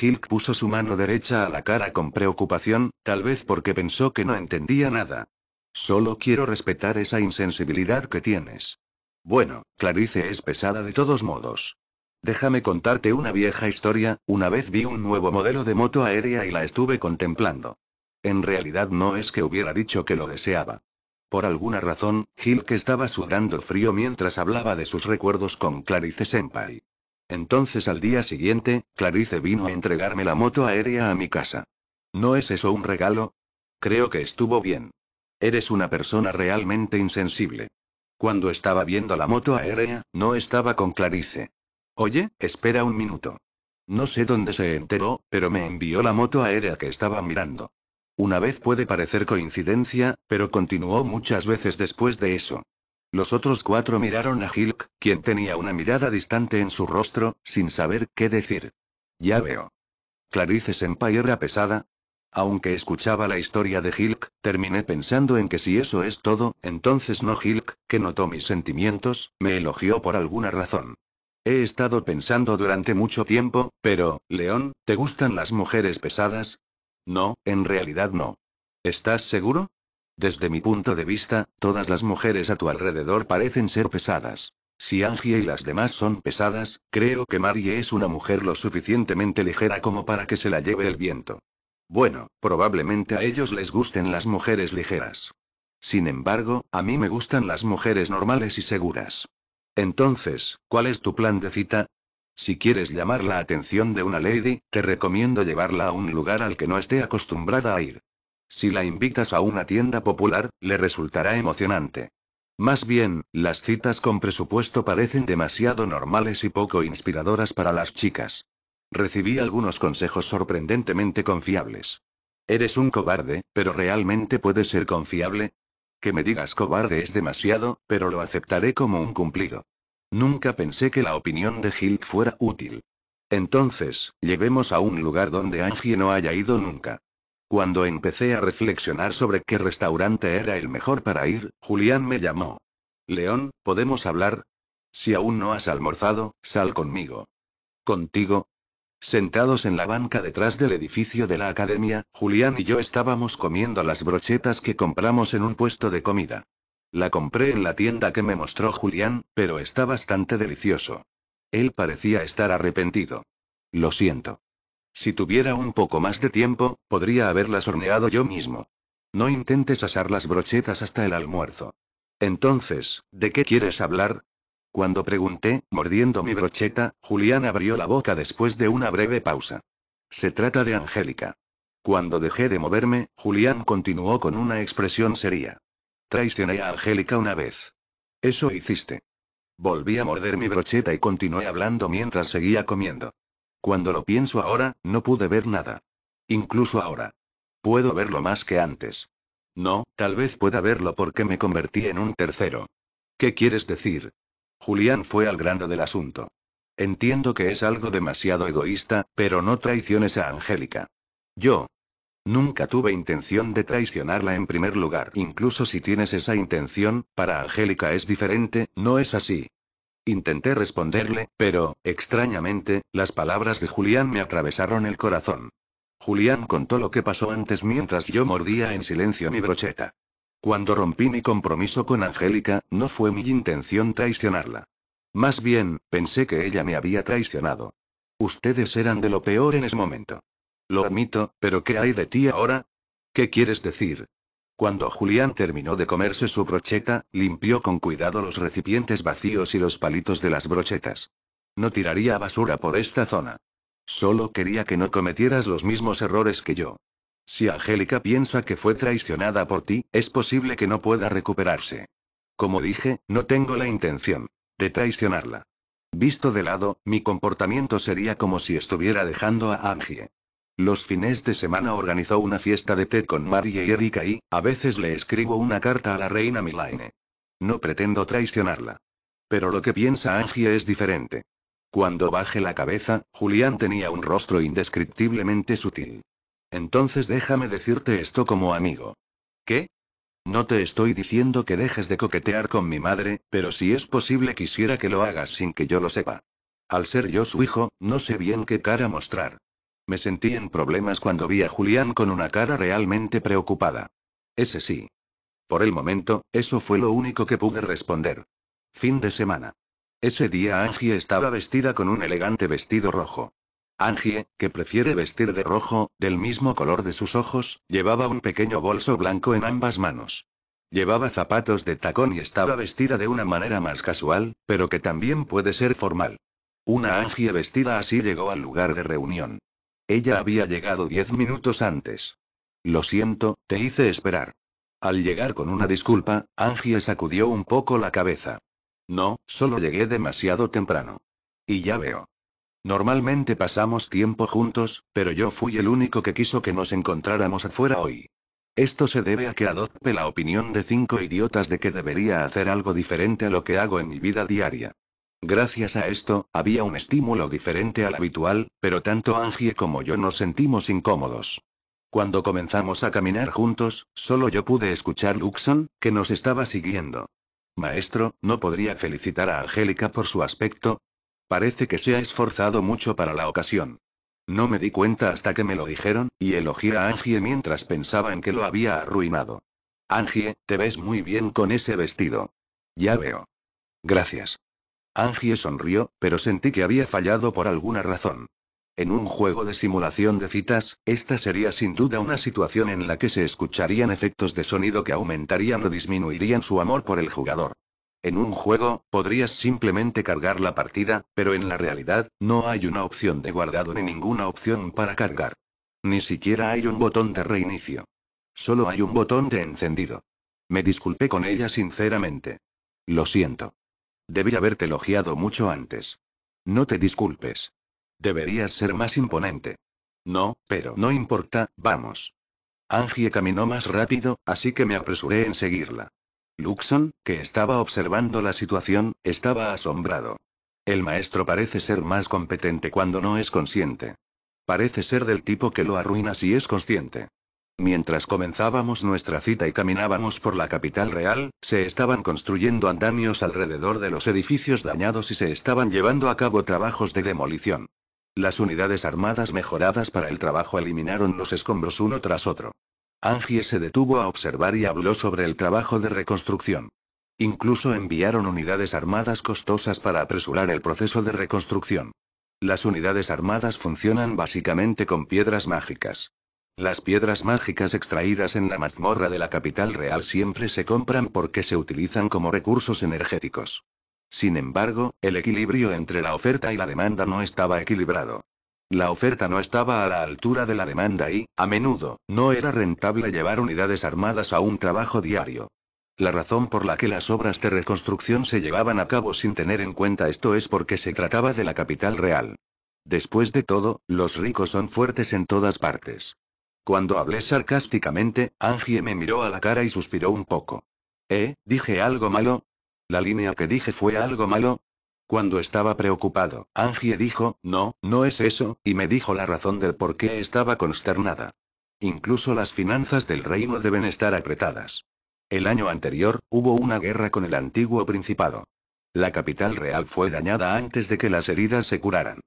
Hilk puso su mano derecha a la cara con preocupación, tal vez porque pensó que no entendía nada. Solo quiero respetar esa insensibilidad que tienes. Bueno, Clarice es pesada de todos modos. Déjame contarte una vieja historia, una vez vi un nuevo modelo de moto aérea y la estuve contemplando. En realidad no es que hubiera dicho que lo deseaba. Por alguna razón, Gil que estaba sudando frío mientras hablaba de sus recuerdos con Clarice Senpai. Entonces al día siguiente, Clarice vino a entregarme la moto aérea a mi casa. ¿No es eso un regalo? Creo que estuvo bien. Eres una persona realmente insensible. Cuando estaba viendo la moto aérea, no estaba con Clarice. Oye, espera un minuto. No sé dónde se enteró, pero me envió la moto aérea que estaba mirando. Una vez puede parecer coincidencia, pero continuó muchas veces después de eso. Los otros cuatro miraron a Hilk, quien tenía una mirada distante en su rostro, sin saber qué decir. Ya veo. Clarice Senpai era pesada. Aunque escuchaba la historia de Hilk, terminé pensando en que si eso es todo, entonces no Hilk, que notó mis sentimientos, me elogió por alguna razón. He estado pensando durante mucho tiempo, pero, León, ¿te gustan las mujeres pesadas? No, en realidad no. ¿Estás seguro? Desde mi punto de vista, todas las mujeres a tu alrededor parecen ser pesadas. Si Angie y las demás son pesadas, creo que Marie es una mujer lo suficientemente ligera como para que se la lleve el viento. Bueno, probablemente a ellos les gusten las mujeres ligeras. Sin embargo, a mí me gustan las mujeres normales y seguras. Entonces, ¿cuál es tu plan de cita? Si quieres llamar la atención de una lady, te recomiendo llevarla a un lugar al que no esté acostumbrada a ir. Si la invitas a una tienda popular, le resultará emocionante. Más bien, las citas con presupuesto parecen demasiado normales y poco inspiradoras para las chicas. Recibí algunos consejos sorprendentemente confiables. Eres un cobarde, pero realmente puedes ser confiable, que me digas cobarde es demasiado, pero lo aceptaré como un cumplido. Nunca pensé que la opinión de Hilk fuera útil. Entonces, llevemos a un lugar donde Angie no haya ido nunca. Cuando empecé a reflexionar sobre qué restaurante era el mejor para ir, Julián me llamó. León, ¿podemos hablar? Si aún no has almorzado, sal conmigo. ¿Contigo? Sentados en la banca detrás del edificio de la academia, Julián y yo estábamos comiendo las brochetas que compramos en un puesto de comida. La compré en la tienda que me mostró Julián, pero está bastante delicioso. Él parecía estar arrepentido. Lo siento. Si tuviera un poco más de tiempo, podría haberlas horneado yo mismo. No intentes asar las brochetas hasta el almuerzo. Entonces, ¿de qué quieres hablar? Cuando pregunté, mordiendo mi brocheta, Julián abrió la boca después de una breve pausa. Se trata de Angélica. Cuando dejé de moverme, Julián continuó con una expresión seria. Traicioné a Angélica una vez. Eso hiciste. Volví a morder mi brocheta y continué hablando mientras seguía comiendo. Cuando lo pienso ahora, no pude ver nada. Incluso ahora. Puedo verlo más que antes. No, tal vez pueda verlo porque me convertí en un tercero. ¿Qué quieres decir? Julián fue al grano del asunto. Entiendo que es algo demasiado egoísta, pero no traiciones a Angélica. Yo. Nunca tuve intención de traicionarla en primer lugar. Incluso si tienes esa intención, para Angélica es diferente, no es así. Intenté responderle, pero, extrañamente, las palabras de Julián me atravesaron el corazón. Julián contó lo que pasó antes mientras yo mordía en silencio mi brocheta. Cuando rompí mi compromiso con Angélica, no fue mi intención traicionarla. Más bien, pensé que ella me había traicionado. Ustedes eran de lo peor en ese momento. Lo admito, pero ¿qué hay de ti ahora? ¿Qué quieres decir? Cuando Julián terminó de comerse su brocheta, limpió con cuidado los recipientes vacíos y los palitos de las brochetas. No tiraría basura por esta zona. Solo quería que no cometieras los mismos errores que yo. Si Angélica piensa que fue traicionada por ti, es posible que no pueda recuperarse. Como dije, no tengo la intención de traicionarla. Visto de lado, mi comportamiento sería como si estuviera dejando a Angie. Los fines de semana organizó una fiesta de té con Marie y Erika y, a veces le escribo una carta a la reina Milaine. No pretendo traicionarla. Pero lo que piensa Angie es diferente. Cuando baje la cabeza, Julián tenía un rostro indescriptiblemente sutil. Entonces déjame decirte esto como amigo. ¿Qué? No te estoy diciendo que dejes de coquetear con mi madre, pero si es posible quisiera que lo hagas sin que yo lo sepa. Al ser yo su hijo, no sé bien qué cara mostrar. Me sentí en problemas cuando vi a Julián con una cara realmente preocupada. Ese sí. Por el momento, eso fue lo único que pude responder. Fin de semana. Ese día Angie estaba vestida con un elegante vestido rojo. Angie, que prefiere vestir de rojo, del mismo color de sus ojos, llevaba un pequeño bolso blanco en ambas manos. Llevaba zapatos de tacón y estaba vestida de una manera más casual, pero que también puede ser formal. Una Angie vestida así llegó al lugar de reunión. Ella había llegado diez minutos antes. Lo siento, te hice esperar. Al llegar con una disculpa, Angie sacudió un poco la cabeza. No, solo llegué demasiado temprano. Y ya veo. Normalmente pasamos tiempo juntos, pero yo fui el único que quiso que nos encontráramos afuera hoy. Esto se debe a que adopte la opinión de cinco idiotas de que debería hacer algo diferente a lo que hago en mi vida diaria. Gracias a esto, había un estímulo diferente al habitual, pero tanto Angie como yo nos sentimos incómodos. Cuando comenzamos a caminar juntos, solo yo pude escuchar Luxon, que nos estaba siguiendo. Maestro, no podría felicitar a Angélica por su aspecto, Parece que se ha esforzado mucho para la ocasión. No me di cuenta hasta que me lo dijeron, y elogí a Angie mientras pensaba en que lo había arruinado. Angie, te ves muy bien con ese vestido. Ya veo. Gracias. Angie sonrió, pero sentí que había fallado por alguna razón. En un juego de simulación de citas, esta sería sin duda una situación en la que se escucharían efectos de sonido que aumentarían o disminuirían su amor por el jugador. En un juego, podrías simplemente cargar la partida, pero en la realidad, no hay una opción de guardado ni ninguna opción para cargar. Ni siquiera hay un botón de reinicio. Solo hay un botón de encendido. Me disculpé con ella sinceramente. Lo siento. Debí haberte elogiado mucho antes. No te disculpes. Deberías ser más imponente. No, pero no importa, vamos. Angie caminó más rápido, así que me apresuré en seguirla. Luxon, que estaba observando la situación, estaba asombrado. El maestro parece ser más competente cuando no es consciente. Parece ser del tipo que lo arruina si es consciente. Mientras comenzábamos nuestra cita y caminábamos por la capital real, se estaban construyendo andamios alrededor de los edificios dañados y se estaban llevando a cabo trabajos de demolición. Las unidades armadas mejoradas para el trabajo eliminaron los escombros uno tras otro. Angie se detuvo a observar y habló sobre el trabajo de reconstrucción. Incluso enviaron unidades armadas costosas para apresurar el proceso de reconstrucción. Las unidades armadas funcionan básicamente con piedras mágicas. Las piedras mágicas extraídas en la mazmorra de la capital real siempre se compran porque se utilizan como recursos energéticos. Sin embargo, el equilibrio entre la oferta y la demanda no estaba equilibrado. La oferta no estaba a la altura de la demanda y, a menudo, no era rentable llevar unidades armadas a un trabajo diario. La razón por la que las obras de reconstrucción se llevaban a cabo sin tener en cuenta esto es porque se trataba de la capital real. Después de todo, los ricos son fuertes en todas partes. Cuando hablé sarcásticamente, Angie me miró a la cara y suspiró un poco. ¿Eh? ¿Dije algo malo? ¿La línea que dije fue algo malo? Cuando estaba preocupado, Angie dijo, no, no es eso, y me dijo la razón del por qué estaba consternada. Incluso las finanzas del reino deben estar apretadas. El año anterior, hubo una guerra con el antiguo principado. La capital real fue dañada antes de que las heridas se curaran.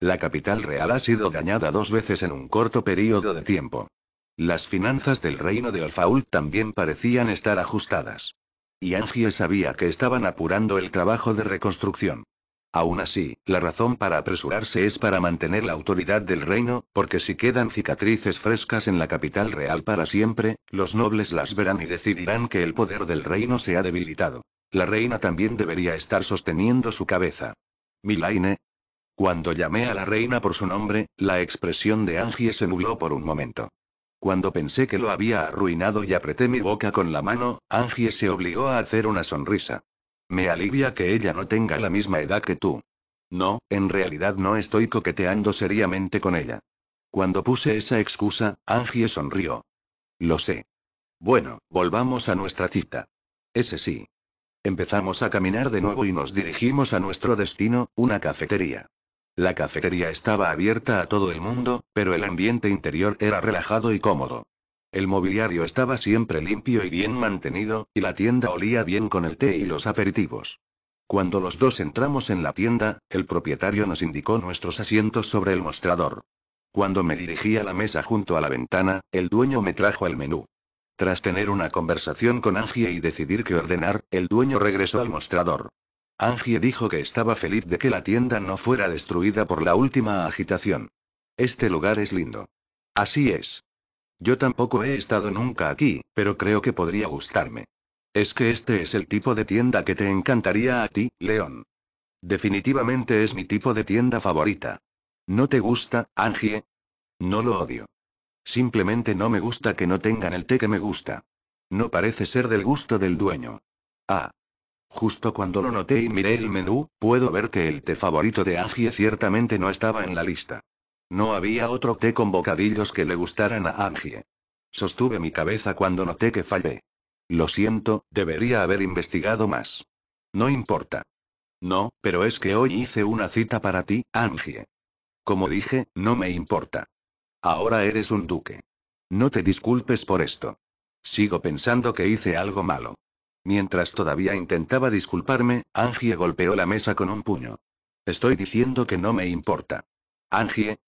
La capital real ha sido dañada dos veces en un corto periodo de tiempo. Las finanzas del reino de Olfault también parecían estar ajustadas. Y Angie sabía que estaban apurando el trabajo de reconstrucción. Aún así, la razón para apresurarse es para mantener la autoridad del reino, porque si quedan cicatrices frescas en la capital real para siempre, los nobles las verán y decidirán que el poder del reino se ha debilitado. La reina también debería estar sosteniendo su cabeza. Milaine. Cuando llamé a la reina por su nombre, la expresión de Angie se nubló por un momento. Cuando pensé que lo había arruinado y apreté mi boca con la mano, Angie se obligó a hacer una sonrisa. Me alivia que ella no tenga la misma edad que tú. No, en realidad no estoy coqueteando seriamente con ella. Cuando puse esa excusa, Angie sonrió. Lo sé. Bueno, volvamos a nuestra cita. Ese sí. Empezamos a caminar de nuevo y nos dirigimos a nuestro destino, una cafetería. La cafetería estaba abierta a todo el mundo, pero el ambiente interior era relajado y cómodo. El mobiliario estaba siempre limpio y bien mantenido, y la tienda olía bien con el té y los aperitivos. Cuando los dos entramos en la tienda, el propietario nos indicó nuestros asientos sobre el mostrador. Cuando me dirigí a la mesa junto a la ventana, el dueño me trajo el menú. Tras tener una conversación con Angie y decidir qué ordenar, el dueño regresó al mostrador. Angie dijo que estaba feliz de que la tienda no fuera destruida por la última agitación. Este lugar es lindo. Así es. Yo tampoco he estado nunca aquí, pero creo que podría gustarme. Es que este es el tipo de tienda que te encantaría a ti, León. Definitivamente es mi tipo de tienda favorita. ¿No te gusta, Angie? No lo odio. Simplemente no me gusta que no tengan el té que me gusta. No parece ser del gusto del dueño. Ah. Justo cuando lo noté y miré el menú, puedo ver que el té favorito de Angie ciertamente no estaba en la lista. No había otro té con bocadillos que le gustaran a Angie. Sostuve mi cabeza cuando noté que fallé. Lo siento, debería haber investigado más. No importa. No, pero es que hoy hice una cita para ti, Angie. Como dije, no me importa. Ahora eres un duque. No te disculpes por esto. Sigo pensando que hice algo malo. Mientras todavía intentaba disculparme, Angie golpeó la mesa con un puño. Estoy diciendo que no me importa. Angie,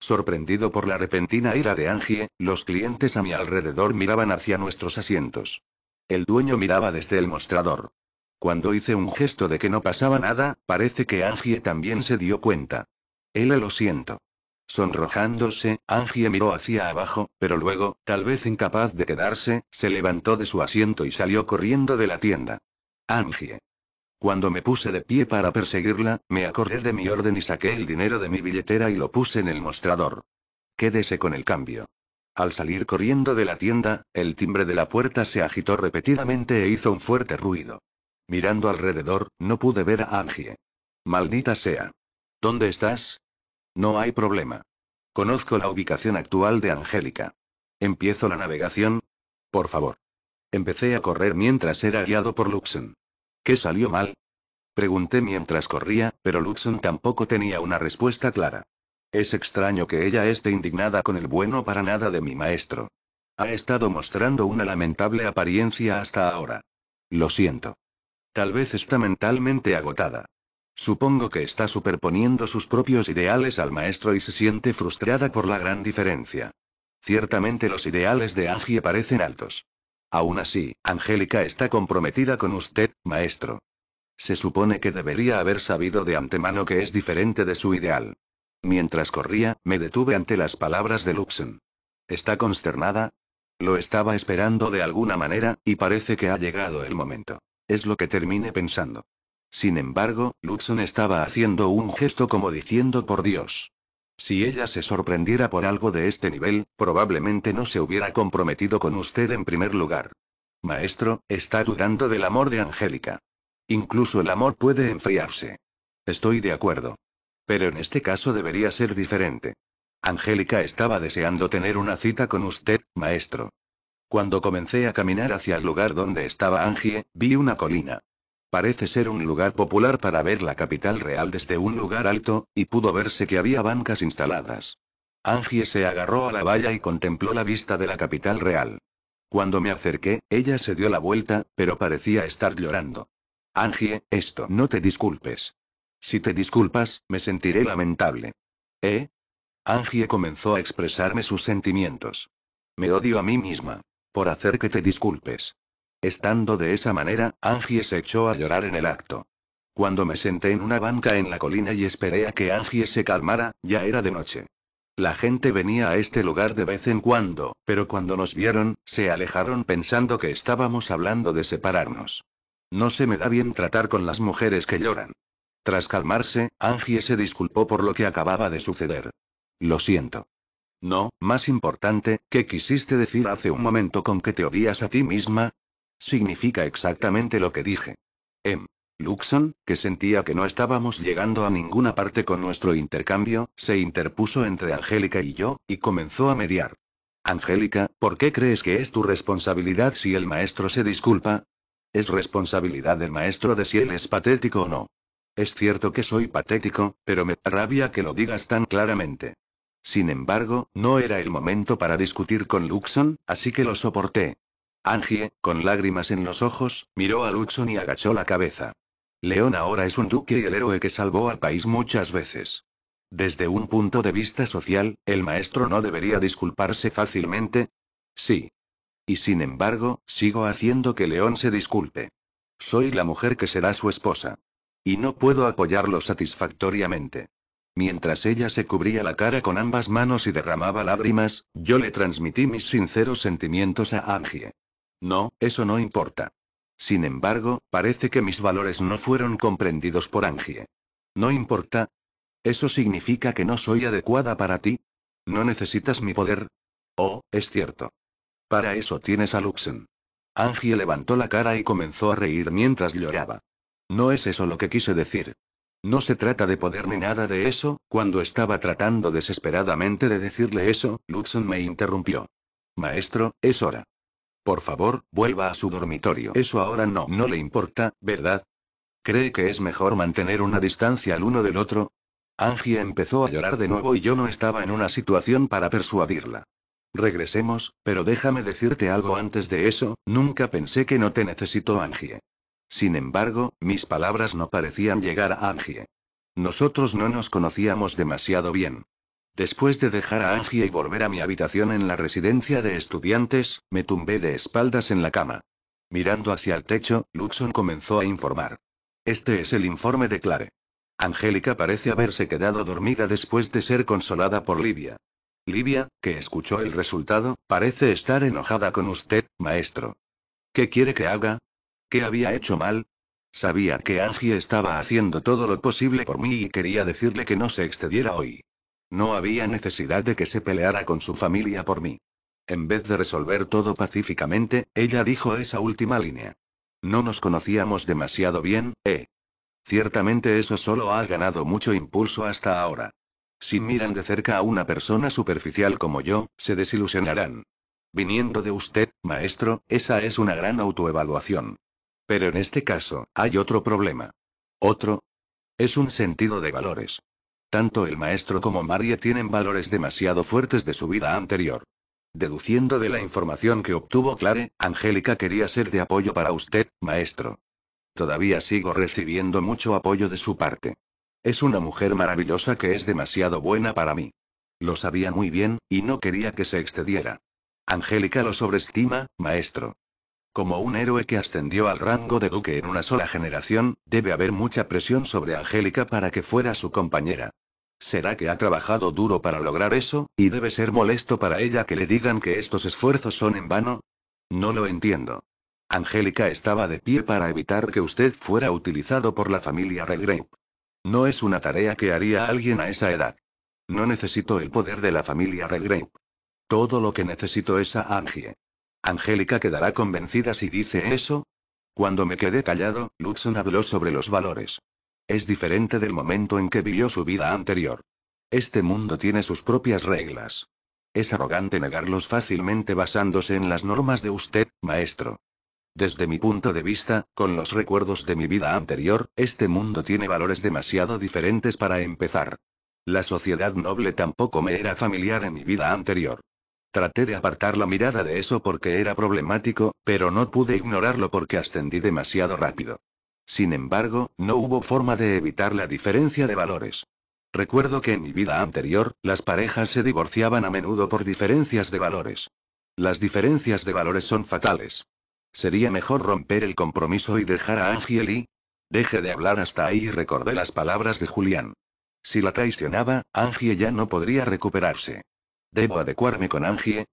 Sorprendido por la repentina ira de Angie, los clientes a mi alrededor miraban hacia nuestros asientos. El dueño miraba desde el mostrador. Cuando hice un gesto de que no pasaba nada, parece que Angie también se dio cuenta. Ella lo siento. Sonrojándose, Angie miró hacia abajo, pero luego, tal vez incapaz de quedarse, se levantó de su asiento y salió corriendo de la tienda. Angie. Cuando me puse de pie para perseguirla, me acordé de mi orden y saqué el dinero de mi billetera y lo puse en el mostrador. Quédese con el cambio. Al salir corriendo de la tienda, el timbre de la puerta se agitó repetidamente e hizo un fuerte ruido. Mirando alrededor, no pude ver a Angie. Maldita sea. ¿Dónde estás? No hay problema. Conozco la ubicación actual de Angélica. Empiezo la navegación. Por favor. Empecé a correr mientras era guiado por Luxen. ¿Qué salió mal? Pregunté mientras corría, pero Luxon tampoco tenía una respuesta clara. Es extraño que ella esté indignada con el bueno para nada de mi maestro. Ha estado mostrando una lamentable apariencia hasta ahora. Lo siento. Tal vez está mentalmente agotada. Supongo que está superponiendo sus propios ideales al maestro y se siente frustrada por la gran diferencia. Ciertamente los ideales de Angie parecen altos. Aún así, Angélica está comprometida con usted, maestro. Se supone que debería haber sabido de antemano que es diferente de su ideal. Mientras corría, me detuve ante las palabras de Luxon. ¿Está consternada? Lo estaba esperando de alguna manera, y parece que ha llegado el momento. Es lo que termine pensando. Sin embargo, Luxon estaba haciendo un gesto como diciendo por Dios. Si ella se sorprendiera por algo de este nivel, probablemente no se hubiera comprometido con usted en primer lugar. Maestro, está dudando del amor de Angélica. Incluso el amor puede enfriarse. Estoy de acuerdo. Pero en este caso debería ser diferente. Angélica estaba deseando tener una cita con usted, maestro. Cuando comencé a caminar hacia el lugar donde estaba Angie, vi una colina. Parece ser un lugar popular para ver la capital real desde un lugar alto, y pudo verse que había bancas instaladas. Angie se agarró a la valla y contempló la vista de la capital real. Cuando me acerqué, ella se dio la vuelta, pero parecía estar llorando. Angie, esto no te disculpes. Si te disculpas, me sentiré lamentable. ¿Eh? Angie comenzó a expresarme sus sentimientos. Me odio a mí misma. Por hacer que te disculpes. Estando de esa manera, Angie se echó a llorar en el acto. Cuando me senté en una banca en la colina y esperé a que Angie se calmara, ya era de noche. La gente venía a este lugar de vez en cuando, pero cuando nos vieron, se alejaron pensando que estábamos hablando de separarnos. No se me da bien tratar con las mujeres que lloran. Tras calmarse, Angie se disculpó por lo que acababa de suceder. Lo siento. No, más importante, ¿qué quisiste decir hace un momento con que te odias a ti misma? Significa exactamente lo que dije. M. Em, Luxon, que sentía que no estábamos llegando a ninguna parte con nuestro intercambio, se interpuso entre Angélica y yo, y comenzó a mediar. Angélica, ¿por qué crees que es tu responsabilidad si el maestro se disculpa? Es responsabilidad del maestro de si él es patético o no. Es cierto que soy patético, pero me rabia que lo digas tan claramente. Sin embargo, no era el momento para discutir con Luxon, así que lo soporté. Angie, con lágrimas en los ojos, miró a Luxon y agachó la cabeza. León ahora es un duque y el héroe que salvó al país muchas veces. Desde un punto de vista social, el maestro no debería disculparse fácilmente. Sí. Y sin embargo, sigo haciendo que León se disculpe. Soy la mujer que será su esposa. Y no puedo apoyarlo satisfactoriamente. Mientras ella se cubría la cara con ambas manos y derramaba lágrimas, yo le transmití mis sinceros sentimientos a Angie. No, eso no importa. Sin embargo, parece que mis valores no fueron comprendidos por Angie. No importa. ¿Eso significa que no soy adecuada para ti? ¿No necesitas mi poder? Oh, es cierto. Para eso tienes a Luxen. Angie levantó la cara y comenzó a reír mientras lloraba. No es eso lo que quise decir. No se trata de poder ni nada de eso, cuando estaba tratando desesperadamente de decirle eso, Luxon me interrumpió. Maestro, es hora. Por favor, vuelva a su dormitorio. Eso ahora no. No le importa, ¿verdad? ¿Cree que es mejor mantener una distancia el uno del otro? Angie empezó a llorar de nuevo y yo no estaba en una situación para persuadirla. Regresemos, pero déjame decirte algo antes de eso, nunca pensé que no te necesito Angie. Sin embargo, mis palabras no parecían llegar a Angie. Nosotros no nos conocíamos demasiado bien. Después de dejar a Angie y volver a mi habitación en la residencia de estudiantes, me tumbé de espaldas en la cama. Mirando hacia el techo, Luxon comenzó a informar. Este es el informe de Clare. Angélica parece haberse quedado dormida después de ser consolada por Livia. Livia, que escuchó el resultado, parece estar enojada con usted, maestro. ¿Qué quiere que haga? ¿Qué había hecho mal? Sabía que Angie estaba haciendo todo lo posible por mí y quería decirle que no se excediera hoy. No había necesidad de que se peleara con su familia por mí. En vez de resolver todo pacíficamente, ella dijo esa última línea. No nos conocíamos demasiado bien, ¿eh? Ciertamente eso solo ha ganado mucho impulso hasta ahora. Si miran de cerca a una persona superficial como yo, se desilusionarán. Viniendo de usted, maestro, esa es una gran autoevaluación. Pero en este caso, hay otro problema. Otro. Es un sentido de valores. Tanto el maestro como María tienen valores demasiado fuertes de su vida anterior. Deduciendo de la información que obtuvo Clare, Angélica quería ser de apoyo para usted, maestro. Todavía sigo recibiendo mucho apoyo de su parte. Es una mujer maravillosa que es demasiado buena para mí. Lo sabía muy bien, y no quería que se excediera. Angélica lo sobreestima, maestro. Como un héroe que ascendió al rango de duque en una sola generación, debe haber mucha presión sobre Angélica para que fuera su compañera. ¿Será que ha trabajado duro para lograr eso, y debe ser molesto para ella que le digan que estos esfuerzos son en vano? No lo entiendo. Angélica estaba de pie para evitar que usted fuera utilizado por la familia Redgrave. No es una tarea que haría alguien a esa edad. No necesito el poder de la familia Redgrave. Todo lo que necesito es a Angie. Angélica quedará convencida si dice eso. Cuando me quedé callado, Luxon habló sobre los valores. Es diferente del momento en que vivió su vida anterior. Este mundo tiene sus propias reglas. Es arrogante negarlos fácilmente basándose en las normas de usted, maestro. Desde mi punto de vista, con los recuerdos de mi vida anterior, este mundo tiene valores demasiado diferentes para empezar. La sociedad noble tampoco me era familiar en mi vida anterior. Traté de apartar la mirada de eso porque era problemático, pero no pude ignorarlo porque ascendí demasiado rápido. Sin embargo, no hubo forma de evitar la diferencia de valores. Recuerdo que en mi vida anterior, las parejas se divorciaban a menudo por diferencias de valores. Las diferencias de valores son fatales. Sería mejor romper el compromiso y dejar a Angie y... Deje de hablar hasta ahí y recordé las palabras de Julián. Si la traicionaba, Ángel ya no podría recuperarse. Debo adecuarme con Angie.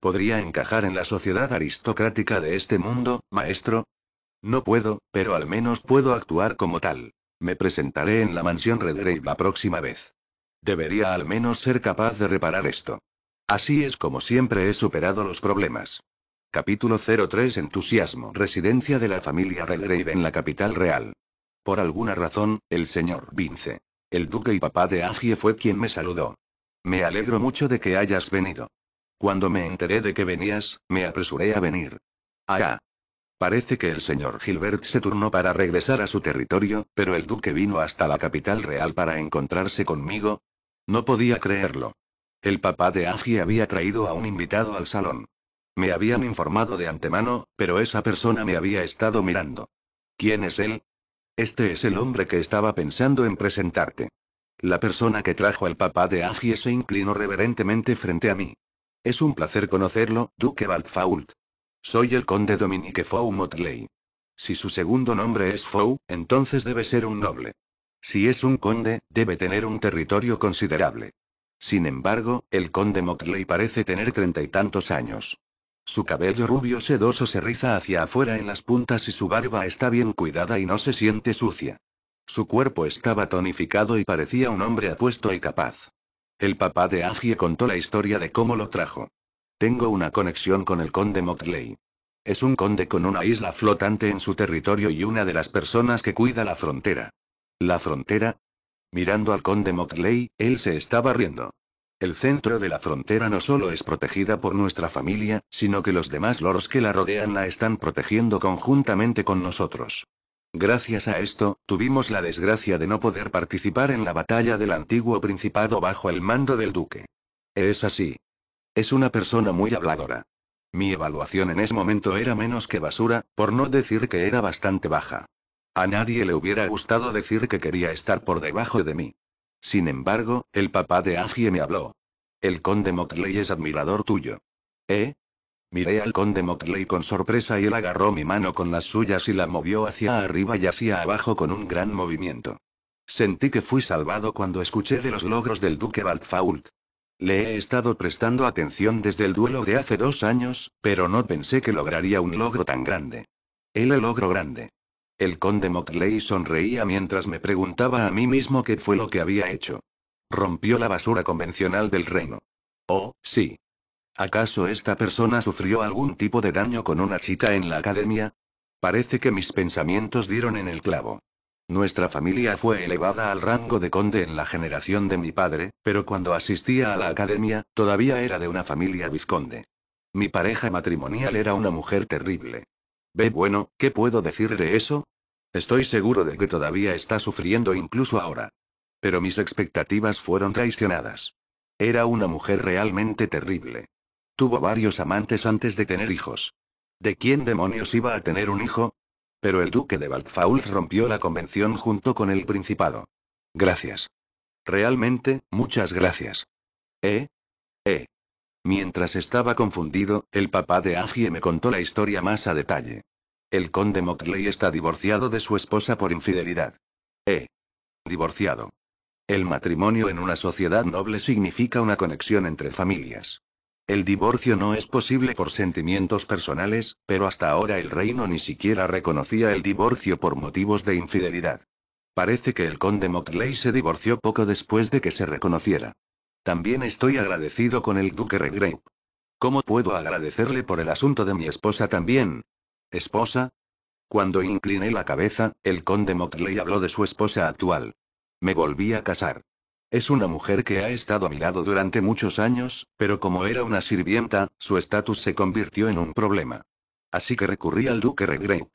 ¿Podría encajar en la sociedad aristocrática de este mundo, maestro? No puedo, pero al menos puedo actuar como tal. Me presentaré en la mansión Redgrave la próxima vez. Debería al menos ser capaz de reparar esto. Así es como siempre he superado los problemas. Capítulo 03 Entusiasmo Residencia de la familia Redgrave en la capital real. Por alguna razón, el señor Vince. El duque y papá de Angie fue quien me saludó. Me alegro mucho de que hayas venido. Cuando me enteré de que venías, me apresuré a venir. Ah. Parece que el señor Gilbert se turnó para regresar a su territorio, pero el duque vino hasta la capital real para encontrarse conmigo. No podía creerlo. El papá de Angie había traído a un invitado al salón. Me habían informado de antemano, pero esa persona me había estado mirando. ¿Quién es él? Este es el hombre que estaba pensando en presentarte. La persona que trajo al papá de Angie se inclinó reverentemente frente a mí. Es un placer conocerlo, Duque Baltfault. Soy el conde Dominique fou Motley. Si su segundo nombre es Fou, entonces debe ser un noble. Si es un conde, debe tener un territorio considerable. Sin embargo, el conde Motley parece tener treinta y tantos años. Su cabello rubio sedoso se riza hacia afuera en las puntas y su barba está bien cuidada y no se siente sucia. Su cuerpo estaba tonificado y parecía un hombre apuesto y capaz. El papá de Angie contó la historia de cómo lo trajo. Tengo una conexión con el conde Motley. Es un conde con una isla flotante en su territorio y una de las personas que cuida la frontera. ¿La frontera? Mirando al conde Motley, él se estaba riendo. El centro de la frontera no solo es protegida por nuestra familia, sino que los demás loros que la rodean la están protegiendo conjuntamente con nosotros. Gracias a esto, tuvimos la desgracia de no poder participar en la batalla del antiguo principado bajo el mando del duque. Es así. Es una persona muy habladora. Mi evaluación en ese momento era menos que basura, por no decir que era bastante baja. A nadie le hubiera gustado decir que quería estar por debajo de mí. Sin embargo, el papá de Angie me habló. El conde Motley es admirador tuyo. ¿Eh? Miré al conde Mockley con sorpresa y él agarró mi mano con las suyas y la movió hacia arriba y hacia abajo con un gran movimiento. Sentí que fui salvado cuando escuché de los logros del duque Waldfault. Le he estado prestando atención desde el duelo de hace dos años, pero no pensé que lograría un logro tan grande. Él el logro grande. El conde Mockley sonreía mientras me preguntaba a mí mismo qué fue lo que había hecho. Rompió la basura convencional del reino. Oh, sí. ¿Acaso esta persona sufrió algún tipo de daño con una chica en la academia? Parece que mis pensamientos dieron en el clavo. Nuestra familia fue elevada al rango de conde en la generación de mi padre, pero cuando asistía a la academia, todavía era de una familia vizconde. Mi pareja matrimonial era una mujer terrible. Ve bueno, ¿qué puedo decir de eso? Estoy seguro de que todavía está sufriendo incluso ahora. Pero mis expectativas fueron traicionadas. Era una mujer realmente terrible. Tuvo varios amantes antes de tener hijos. ¿De quién demonios iba a tener un hijo? Pero el duque de Balfaul rompió la convención junto con el principado. Gracias. Realmente, muchas gracias. ¿Eh? ¿Eh? Mientras estaba confundido, el papá de Angie me contó la historia más a detalle. El conde Mockley está divorciado de su esposa por infidelidad. ¿Eh? Divorciado. El matrimonio en una sociedad noble significa una conexión entre familias. El divorcio no es posible por sentimientos personales, pero hasta ahora el reino ni siquiera reconocía el divorcio por motivos de infidelidad. Parece que el conde Motley se divorció poco después de que se reconociera. También estoy agradecido con el duque Redgrave. ¿Cómo puedo agradecerle por el asunto de mi esposa también? ¿Esposa? Cuando incliné la cabeza, el conde Motley habló de su esposa actual. Me volví a casar. Es una mujer que ha estado a mi lado durante muchos años, pero como era una sirvienta, su estatus se convirtió en un problema. Así que recurrí al duque Redgrave.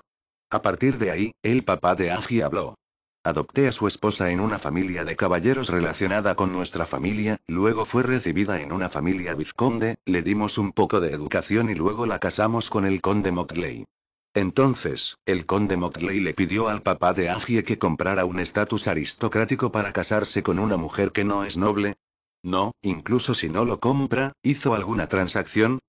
A partir de ahí, el papá de Angie habló. Adopté a su esposa en una familia de caballeros relacionada con nuestra familia, luego fue recibida en una familia vizconde, le dimos un poco de educación y luego la casamos con el conde Mockley. Entonces, el conde Motley le pidió al papá de Angie que comprara un estatus aristocrático para casarse con una mujer que no es noble. No, incluso si no lo compra, hizo alguna transacción.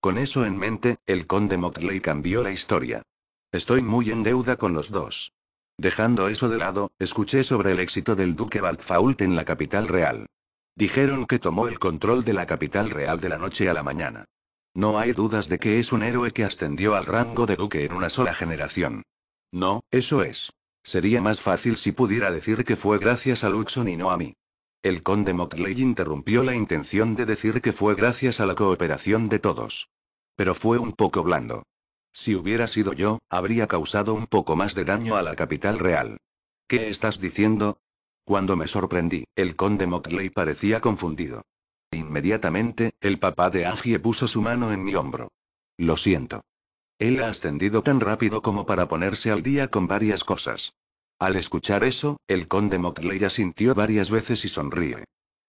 Con eso en mente, el conde Motley cambió la historia. Estoy muy en deuda con los dos. Dejando eso de lado, escuché sobre el éxito del duque Balfault en la capital real. Dijeron que tomó el control de la capital real de la noche a la mañana. No hay dudas de que es un héroe que ascendió al rango de duque en una sola generación. No, eso es. Sería más fácil si pudiera decir que fue gracias a Luxon y no a mí. El conde Mockley interrumpió la intención de decir que fue gracias a la cooperación de todos. Pero fue un poco blando. Si hubiera sido yo, habría causado un poco más de daño a la capital real. ¿Qué estás diciendo? Cuando me sorprendí, el conde Motley parecía confundido. Inmediatamente, el papá de Angie puso su mano en mi hombro. Lo siento. Él ha ascendido tan rápido como para ponerse al día con varias cosas. Al escuchar eso, el conde Mockley asintió varias veces y sonríe.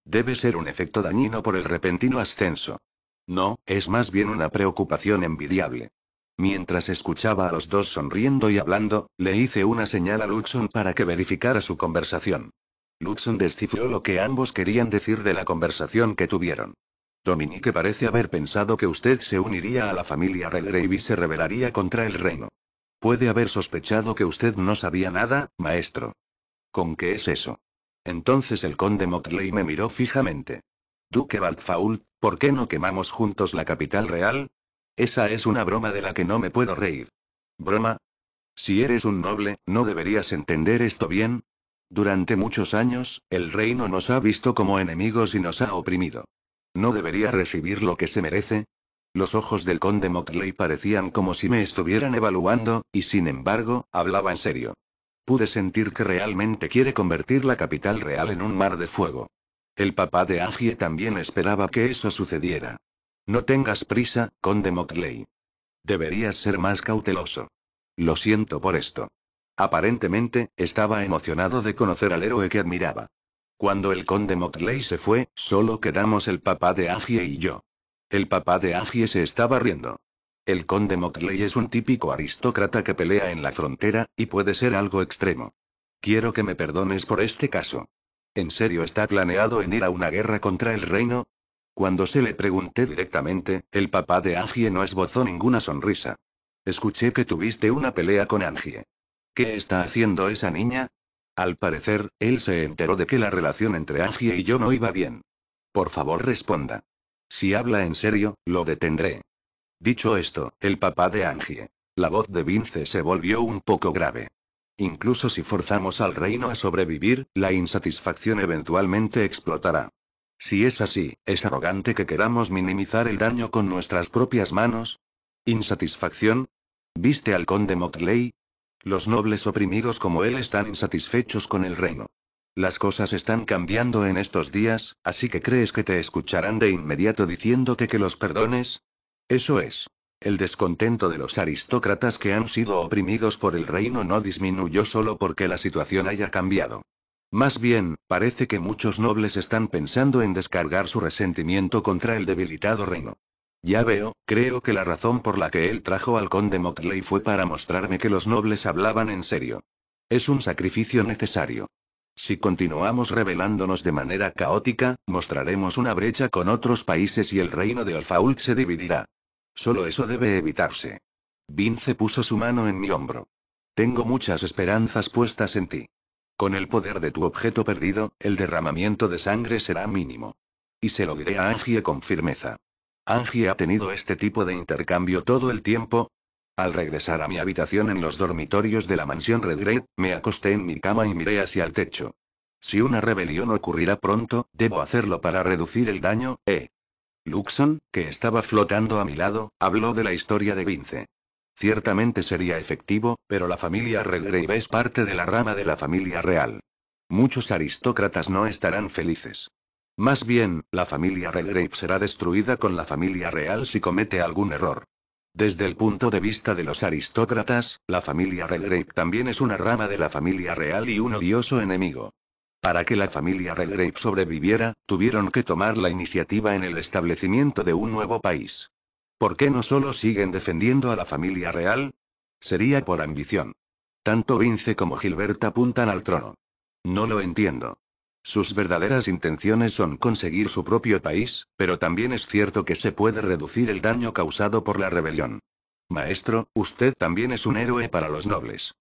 Debe ser un efecto dañino por el repentino ascenso. No, es más bien una preocupación envidiable. Mientras escuchaba a los dos sonriendo y hablando, le hice una señal a Luxon para que verificara su conversación. Luxon descifró lo que ambos querían decir de la conversación que tuvieron. Dominique parece haber pensado que usted se uniría a la familia Redgrave y se rebelaría contra el reino. Puede haber sospechado que usted no sabía nada, maestro. ¿Con qué es eso? Entonces el conde Motley me miró fijamente. Duque Balfaul, ¿por qué no quemamos juntos la capital real? Esa es una broma de la que no me puedo reír. ¿Broma? Si eres un noble, ¿no deberías entender esto bien? Durante muchos años, el reino nos ha visto como enemigos y nos ha oprimido. ¿No debería recibir lo que se merece? Los ojos del conde Motley parecían como si me estuvieran evaluando, y sin embargo, hablaba en serio. Pude sentir que realmente quiere convertir la capital real en un mar de fuego. El papá de Angie también esperaba que eso sucediera. No tengas prisa, conde Motley. Deberías ser más cauteloso. Lo siento por esto. Aparentemente, estaba emocionado de conocer al héroe que admiraba. Cuando el conde Motley se fue, solo quedamos el papá de Agie y yo. El papá de Agie se estaba riendo. El conde Motley es un típico aristócrata que pelea en la frontera, y puede ser algo extremo. Quiero que me perdones por este caso. ¿En serio está planeado en ir a una guerra contra el reino? Cuando se le pregunté directamente, el papá de Angie no esbozó ninguna sonrisa. Escuché que tuviste una pelea con Angie. ¿Qué está haciendo esa niña? Al parecer, él se enteró de que la relación entre Angie y yo no iba bien. Por favor, responda. Si habla en serio, lo detendré. Dicho esto, el papá de Angie. La voz de Vince se volvió un poco grave. Incluso si forzamos al reino a sobrevivir, la insatisfacción eventualmente explotará. Si es así, ¿es arrogante que queramos minimizar el daño con nuestras propias manos? ¿Insatisfacción? ¿Viste al conde Motley. Los nobles oprimidos como él están insatisfechos con el reino. Las cosas están cambiando en estos días, así que crees que te escucharán de inmediato diciéndote que los perdones. Eso es. El descontento de los aristócratas que han sido oprimidos por el reino no disminuyó solo porque la situación haya cambiado. Más bien, parece que muchos nobles están pensando en descargar su resentimiento contra el debilitado reino. Ya veo, creo que la razón por la que él trajo al conde Motley fue para mostrarme que los nobles hablaban en serio. Es un sacrificio necesario. Si continuamos rebelándonos de manera caótica, mostraremos una brecha con otros países y el reino de Olfault se dividirá. Solo eso debe evitarse. Vince puso su mano en mi hombro. Tengo muchas esperanzas puestas en ti. Con el poder de tu objeto perdido, el derramamiento de sangre será mínimo. Y se lo diré a Angie con firmeza. Angie ha tenido este tipo de intercambio todo el tiempo. Al regresar a mi habitación en los dormitorios de la mansión Redgrave, me acosté en mi cama y miré hacia el techo. Si una rebelión ocurrirá pronto, debo hacerlo para reducir el daño, ¿eh? Luxon, que estaba flotando a mi lado, habló de la historia de Vince. Ciertamente sería efectivo, pero la familia Redgrave es parte de la rama de la familia real. Muchos aristócratas no estarán felices. Más bien, la familia Redgrave será destruida con la familia real si comete algún error. Desde el punto de vista de los aristócratas, la familia Redgrave también es una rama de la familia real y un odioso enemigo. Para que la familia Redgrave sobreviviera, tuvieron que tomar la iniciativa en el establecimiento de un nuevo país. ¿Por qué no solo siguen defendiendo a la familia real? Sería por ambición. Tanto Vince como Gilbert apuntan al trono. No lo entiendo. Sus verdaderas intenciones son conseguir su propio país, pero también es cierto que se puede reducir el daño causado por la rebelión. Maestro, usted también es un héroe para los nobles.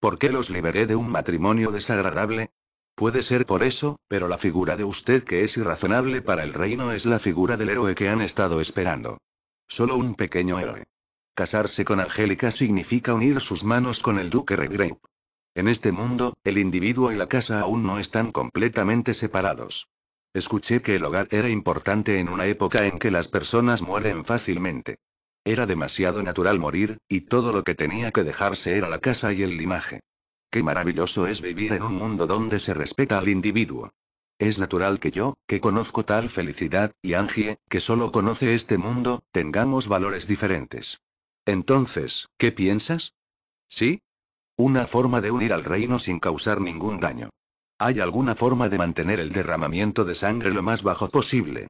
¿Por qué los liberé de un matrimonio desagradable? Puede ser por eso, pero la figura de usted que es irrazonable para el reino es la figura del héroe que han estado esperando. Solo un pequeño héroe. Casarse con Angélica significa unir sus manos con el duque Regreup. En este mundo, el individuo y la casa aún no están completamente separados. Escuché que el hogar era importante en una época en que las personas mueren fácilmente. Era demasiado natural morir, y todo lo que tenía que dejarse era la casa y el linaje. Qué maravilloso es vivir en un mundo donde se respeta al individuo. Es natural que yo, que conozco tal felicidad, y Angie, que solo conoce este mundo, tengamos valores diferentes. Entonces, ¿qué piensas? ¿Sí? Una forma de unir al reino sin causar ningún daño. ¿Hay alguna forma de mantener el derramamiento de sangre lo más bajo posible?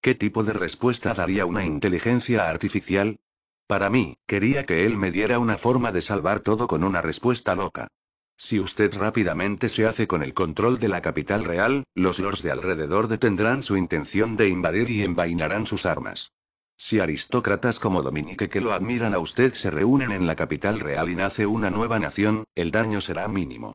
¿Qué tipo de respuesta daría una inteligencia artificial? Para mí, quería que él me diera una forma de salvar todo con una respuesta loca. Si usted rápidamente se hace con el control de la capital real, los lords de alrededor detendrán su intención de invadir y envainarán sus armas. Si aristócratas como Dominique que lo admiran a usted se reúnen en la capital real y nace una nueva nación, el daño será mínimo.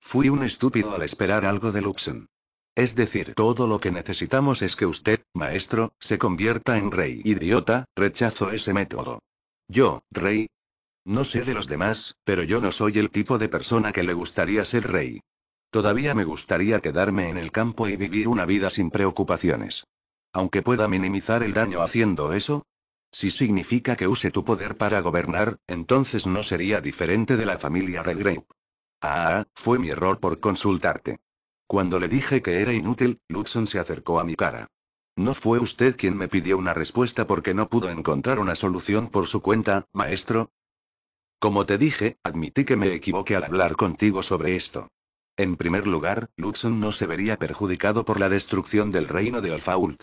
Fui un estúpido al esperar algo de Luxon. Es decir, todo lo que necesitamos es que usted, maestro, se convierta en rey. Idiota, rechazo ese método. Yo, rey. No sé de los demás, pero yo no soy el tipo de persona que le gustaría ser rey. Todavía me gustaría quedarme en el campo y vivir una vida sin preocupaciones aunque pueda minimizar el daño haciendo eso? Si significa que use tu poder para gobernar, entonces no sería diferente de la familia Redgrave. Ah, fue mi error por consultarte. Cuando le dije que era inútil, Luxon se acercó a mi cara. No fue usted quien me pidió una respuesta porque no pudo encontrar una solución por su cuenta, maestro. Como te dije, admití que me equivoqué al hablar contigo sobre esto. En primer lugar, Luxon no se vería perjudicado por la destrucción del reino de Olfault.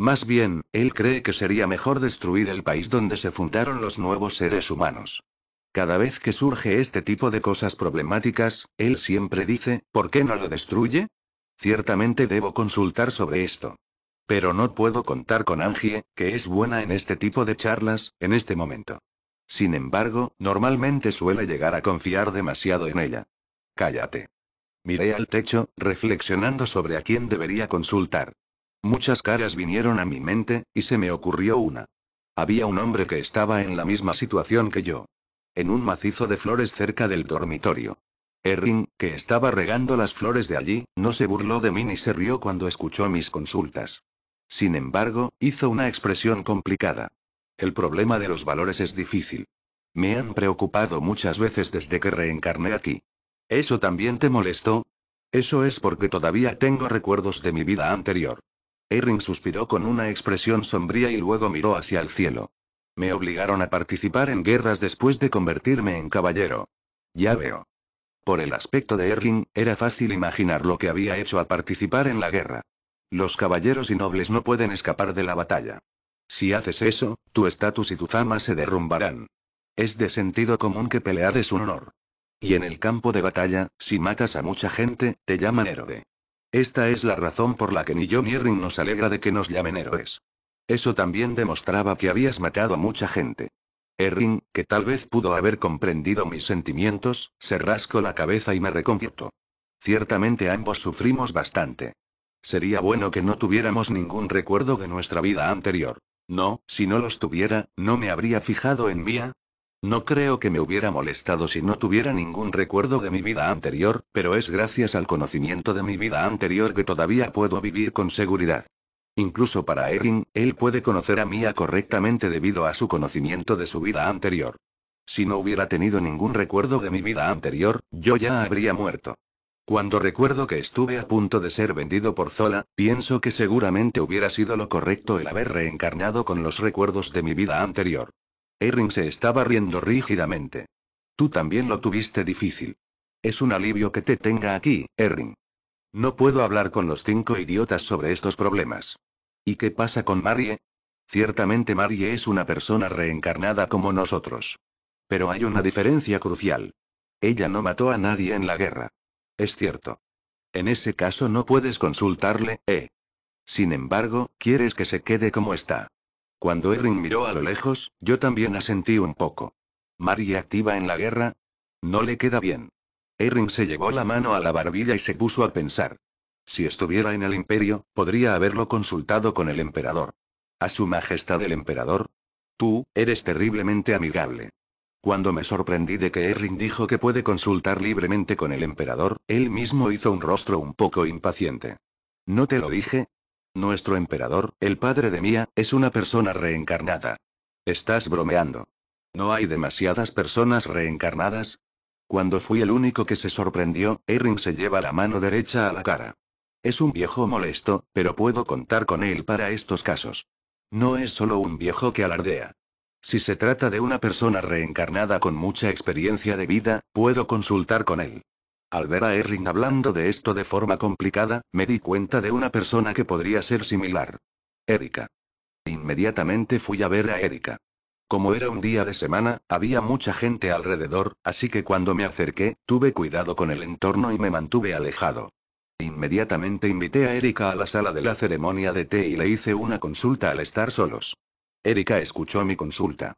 Más bien, él cree que sería mejor destruir el país donde se fundaron los nuevos seres humanos. Cada vez que surge este tipo de cosas problemáticas, él siempre dice, ¿por qué no lo destruye? Ciertamente debo consultar sobre esto. Pero no puedo contar con Angie, que es buena en este tipo de charlas, en este momento. Sin embargo, normalmente suele llegar a confiar demasiado en ella. Cállate. Miré al techo, reflexionando sobre a quién debería consultar. Muchas caras vinieron a mi mente, y se me ocurrió una. Había un hombre que estaba en la misma situación que yo. En un macizo de flores cerca del dormitorio. Erin, que estaba regando las flores de allí, no se burló de mí ni se rió cuando escuchó mis consultas. Sin embargo, hizo una expresión complicada. El problema de los valores es difícil. Me han preocupado muchas veces desde que reencarné aquí. ¿Eso también te molestó? Eso es porque todavía tengo recuerdos de mi vida anterior. Erring suspiró con una expresión sombría y luego miró hacia el cielo. Me obligaron a participar en guerras después de convertirme en caballero. Ya veo. Por el aspecto de Erring, era fácil imaginar lo que había hecho al participar en la guerra. Los caballeros y nobles no pueden escapar de la batalla. Si haces eso, tu estatus y tu fama se derrumbarán. Es de sentido común que pelear es un honor. Y en el campo de batalla, si matas a mucha gente, te llaman héroe. Esta es la razón por la que ni yo ni Erin nos alegra de que nos llamen héroes. Eso también demostraba que habías matado a mucha gente. Erin, que tal vez pudo haber comprendido mis sentimientos, se rascó la cabeza y me reconvierto. Ciertamente ambos sufrimos bastante. Sería bueno que no tuviéramos ningún recuerdo de nuestra vida anterior. No, si no los tuviera, no me habría fijado en mía, no creo que me hubiera molestado si no tuviera ningún recuerdo de mi vida anterior, pero es gracias al conocimiento de mi vida anterior que todavía puedo vivir con seguridad. Incluso para Erin, él puede conocer a Mia correctamente debido a su conocimiento de su vida anterior. Si no hubiera tenido ningún recuerdo de mi vida anterior, yo ya habría muerto. Cuando recuerdo que estuve a punto de ser vendido por Zola, pienso que seguramente hubiera sido lo correcto el haber reencarnado con los recuerdos de mi vida anterior. Erring se estaba riendo rígidamente. Tú también lo tuviste difícil. Es un alivio que te tenga aquí, Erring. No puedo hablar con los cinco idiotas sobre estos problemas. ¿Y qué pasa con Marie? Ciertamente Marie es una persona reencarnada como nosotros. Pero hay una diferencia crucial. Ella no mató a nadie en la guerra. Es cierto. En ese caso no puedes consultarle, ¿eh? Sin embargo, quieres que se quede como está. Cuando Erring miró a lo lejos, yo también asentí un poco. ¿María activa en la guerra? No le queda bien. Erring se llevó la mano a la barbilla y se puso a pensar. Si estuviera en el imperio, podría haberlo consultado con el emperador. A su majestad el emperador. Tú, eres terriblemente amigable. Cuando me sorprendí de que Erring dijo que puede consultar libremente con el emperador, él mismo hizo un rostro un poco impaciente. ¿No te lo dije? Nuestro emperador, el padre de Mía, es una persona reencarnada. Estás bromeando. ¿No hay demasiadas personas reencarnadas? Cuando fui el único que se sorprendió, Erin se lleva la mano derecha a la cara. Es un viejo molesto, pero puedo contar con él para estos casos. No es solo un viejo que alardea. Si se trata de una persona reencarnada con mucha experiencia de vida, puedo consultar con él. Al ver a Erin hablando de esto de forma complicada, me di cuenta de una persona que podría ser similar. Erika. Inmediatamente fui a ver a Erika. Como era un día de semana, había mucha gente alrededor, así que cuando me acerqué, tuve cuidado con el entorno y me mantuve alejado. Inmediatamente invité a Erika a la sala de la ceremonia de té y le hice una consulta al estar solos. Erika escuchó mi consulta.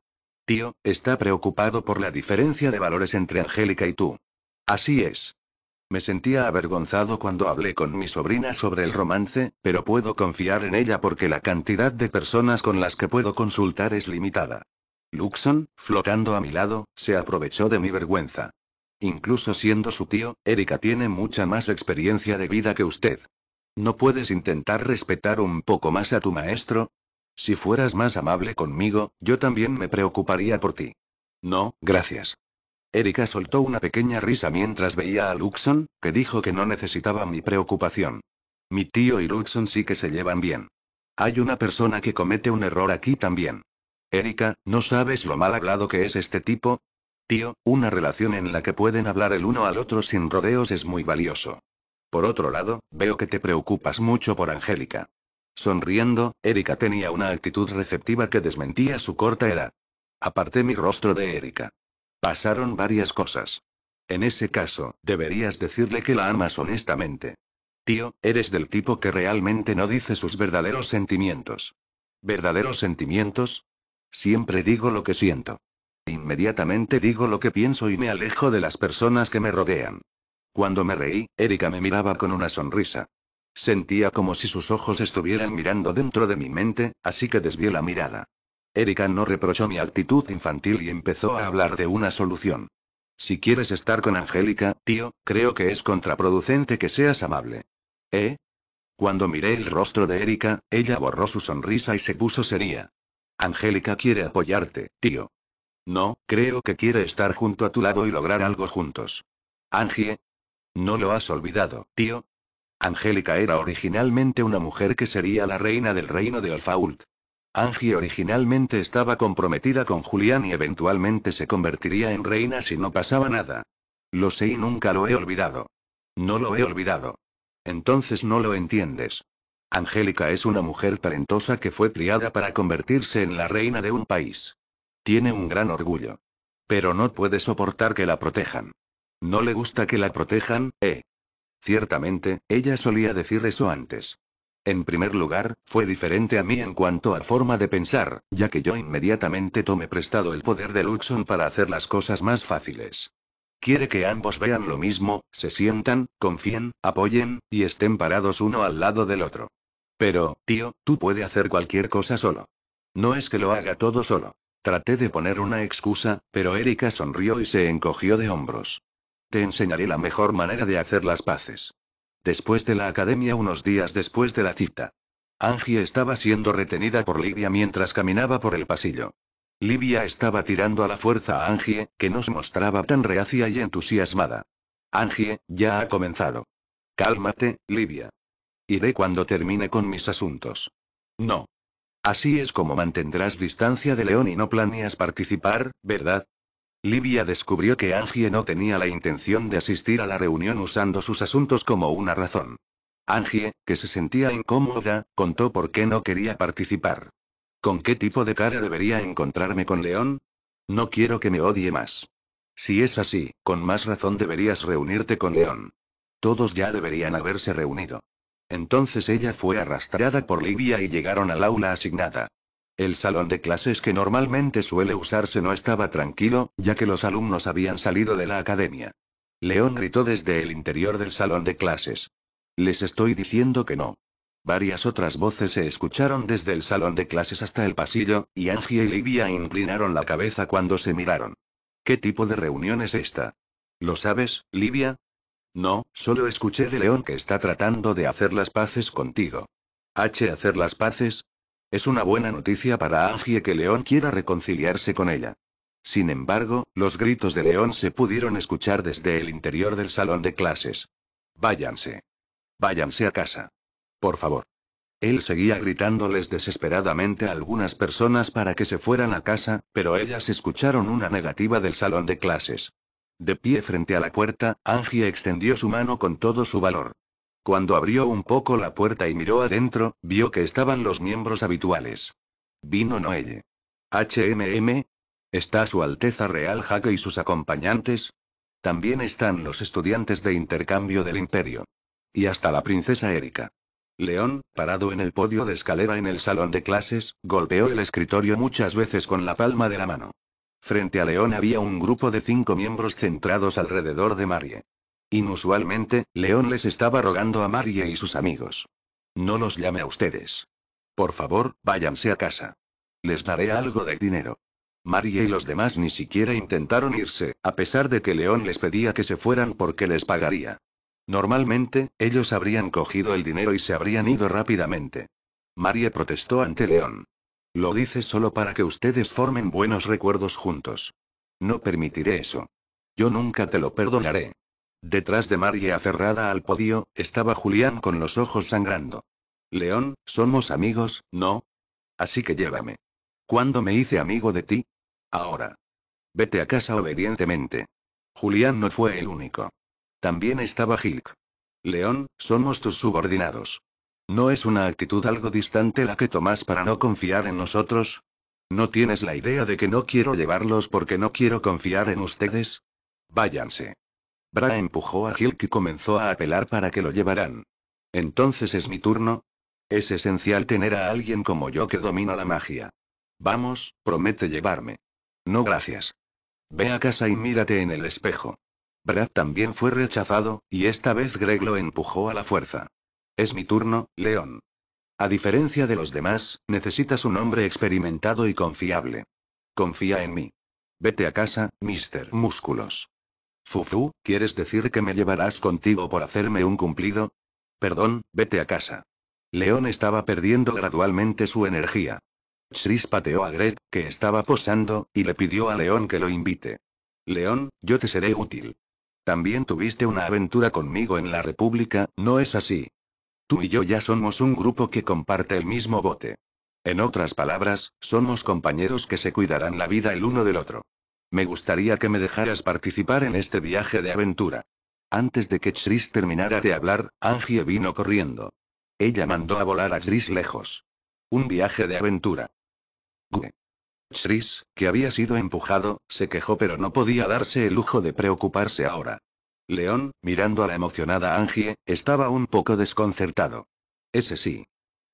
Tío, está preocupado por la diferencia de valores entre Angélica y tú. Así es. Me sentía avergonzado cuando hablé con mi sobrina sobre el romance, pero puedo confiar en ella porque la cantidad de personas con las que puedo consultar es limitada. Luxon, flotando a mi lado, se aprovechó de mi vergüenza. Incluso siendo su tío, Erika tiene mucha más experiencia de vida que usted. ¿No puedes intentar respetar un poco más a tu maestro? Si fueras más amable conmigo, yo también me preocuparía por ti. No, gracias. Erika soltó una pequeña risa mientras veía a Luxon, que dijo que no necesitaba mi preocupación. Mi tío y Luxon sí que se llevan bien. Hay una persona que comete un error aquí también. Erika, ¿no sabes lo mal hablado que es este tipo? Tío, una relación en la que pueden hablar el uno al otro sin rodeos es muy valioso. Por otro lado, veo que te preocupas mucho por Angélica. Sonriendo, Erika tenía una actitud receptiva que desmentía su corta edad. Aparté mi rostro de Erika. Pasaron varias cosas. En ese caso, deberías decirle que la amas honestamente. Tío, eres del tipo que realmente no dice sus verdaderos sentimientos. ¿Verdaderos sentimientos? Siempre digo lo que siento. Inmediatamente digo lo que pienso y me alejo de las personas que me rodean. Cuando me reí, Erika me miraba con una sonrisa. Sentía como si sus ojos estuvieran mirando dentro de mi mente, así que desvié la mirada. Erika no reprochó mi actitud infantil y empezó a hablar de una solución. Si quieres estar con Angélica, tío, creo que es contraproducente que seas amable. ¿Eh? Cuando miré el rostro de Erika, ella borró su sonrisa y se puso seria. Angélica quiere apoyarte, tío. No, creo que quiere estar junto a tu lado y lograr algo juntos. Angie. No lo has olvidado, tío. Angélica era originalmente una mujer que sería la reina del reino de Olfault, Angie originalmente estaba comprometida con Julián y eventualmente se convertiría en reina si no pasaba nada. Lo sé y nunca lo he olvidado. No lo he olvidado. Entonces no lo entiendes. Angélica es una mujer talentosa que fue criada para convertirse en la reina de un país. Tiene un gran orgullo. Pero no puede soportar que la protejan. No le gusta que la protejan, ¿eh? Ciertamente, ella solía decir eso antes. En primer lugar, fue diferente a mí en cuanto a forma de pensar, ya que yo inmediatamente tomé prestado el poder de Luxon para hacer las cosas más fáciles. Quiere que ambos vean lo mismo, se sientan, confíen, apoyen, y estén parados uno al lado del otro. Pero, tío, tú puedes hacer cualquier cosa solo. No es que lo haga todo solo. Traté de poner una excusa, pero Erika sonrió y se encogió de hombros. Te enseñaré la mejor manera de hacer las paces. Después de la academia unos días después de la cita. Angie estaba siendo retenida por Livia mientras caminaba por el pasillo. Livia estaba tirando a la fuerza a Angie, que no se mostraba tan reacia y entusiasmada. Angie, ya ha comenzado. Cálmate, Livia. Iré cuando termine con mis asuntos. No. Así es como mantendrás distancia de León y no planeas participar, ¿verdad? Livia descubrió que Angie no tenía la intención de asistir a la reunión usando sus asuntos como una razón. Angie, que se sentía incómoda, contó por qué no quería participar. ¿Con qué tipo de cara debería encontrarme con León? No quiero que me odie más. Si es así, con más razón deberías reunirte con León. Todos ya deberían haberse reunido. Entonces ella fue arrastrada por Livia y llegaron al aula asignada. El salón de clases que normalmente suele usarse no estaba tranquilo, ya que los alumnos habían salido de la academia. León gritó desde el interior del salón de clases. Les estoy diciendo que no. Varias otras voces se escucharon desde el salón de clases hasta el pasillo, y Angie y Livia inclinaron la cabeza cuando se miraron. ¿Qué tipo de reunión es esta? ¿Lo sabes, Livia? No, solo escuché de León que está tratando de hacer las paces contigo. H. Hacer las paces, es una buena noticia para Angie que León quiera reconciliarse con ella. Sin embargo, los gritos de León se pudieron escuchar desde el interior del salón de clases. Váyanse. Váyanse a casa. Por favor. Él seguía gritándoles desesperadamente a algunas personas para que se fueran a casa, pero ellas escucharon una negativa del salón de clases. De pie frente a la puerta, Angie extendió su mano con todo su valor. Cuando abrió un poco la puerta y miró adentro, vio que estaban los miembros habituales. Vino Noelle. HMM. Está Su Alteza Real Jaque y sus acompañantes. También están los estudiantes de intercambio del imperio. Y hasta la princesa Erika. León, parado en el podio de escalera en el salón de clases, golpeó el escritorio muchas veces con la palma de la mano. Frente a León había un grupo de cinco miembros centrados alrededor de Marie. Inusualmente, León les estaba rogando a María y sus amigos. No los llame a ustedes. Por favor, váyanse a casa. Les daré algo de dinero. María y los demás ni siquiera intentaron irse, a pesar de que León les pedía que se fueran porque les pagaría. Normalmente, ellos habrían cogido el dinero y se habrían ido rápidamente. María protestó ante León. Lo dice solo para que ustedes formen buenos recuerdos juntos. No permitiré eso. Yo nunca te lo perdonaré. Detrás de Marie aferrada al podio, estaba Julián con los ojos sangrando. León, somos amigos, ¿no? Así que llévame. ¿Cuándo me hice amigo de ti? Ahora. Vete a casa obedientemente. Julián no fue el único. También estaba Hilk. León, somos tus subordinados. ¿No es una actitud algo distante la que tomas para no confiar en nosotros? ¿No tienes la idea de que no quiero llevarlos porque no quiero confiar en ustedes? Váyanse. Bra empujó a Hilk y comenzó a apelar para que lo llevaran. Entonces es mi turno. Es esencial tener a alguien como yo que domina la magia. Vamos, promete llevarme. No gracias. Ve a casa y mírate en el espejo. Brad también fue rechazado, y esta vez Greg lo empujó a la fuerza. Es mi turno, León. A diferencia de los demás, necesitas un hombre experimentado y confiable. Confía en mí. Vete a casa, Mr. Músculos. Fufu, ¿quieres decir que me llevarás contigo por hacerme un cumplido? Perdón, vete a casa. León estaba perdiendo gradualmente su energía. Chris pateó a Greg, que estaba posando, y le pidió a León que lo invite. León, yo te seré útil. También tuviste una aventura conmigo en la República, ¿no es así? Tú y yo ya somos un grupo que comparte el mismo bote. En otras palabras, somos compañeros que se cuidarán la vida el uno del otro. Me gustaría que me dejaras participar en este viaje de aventura. Antes de que Chris terminara de hablar, Angie vino corriendo. Ella mandó a volar a Chris lejos. Un viaje de aventura. Chris, que había sido empujado, se quejó pero no podía darse el lujo de preocuparse ahora. León, mirando a la emocionada Angie, estaba un poco desconcertado. Ese sí.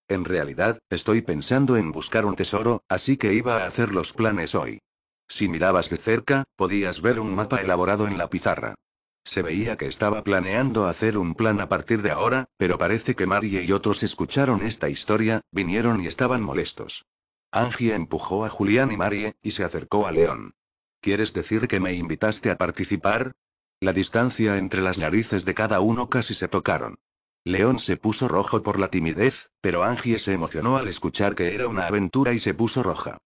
En realidad, estoy pensando en buscar un tesoro, así que iba a hacer los planes hoy. Si mirabas de cerca, podías ver un mapa elaborado en la pizarra. Se veía que estaba planeando hacer un plan a partir de ahora, pero parece que Marie y otros escucharon esta historia, vinieron y estaban molestos. Angie empujó a Julián y Marie, y se acercó a León. ¿Quieres decir que me invitaste a participar? La distancia entre las narices de cada uno casi se tocaron. León se puso rojo por la timidez, pero Angie se emocionó al escuchar que era una aventura y se puso roja.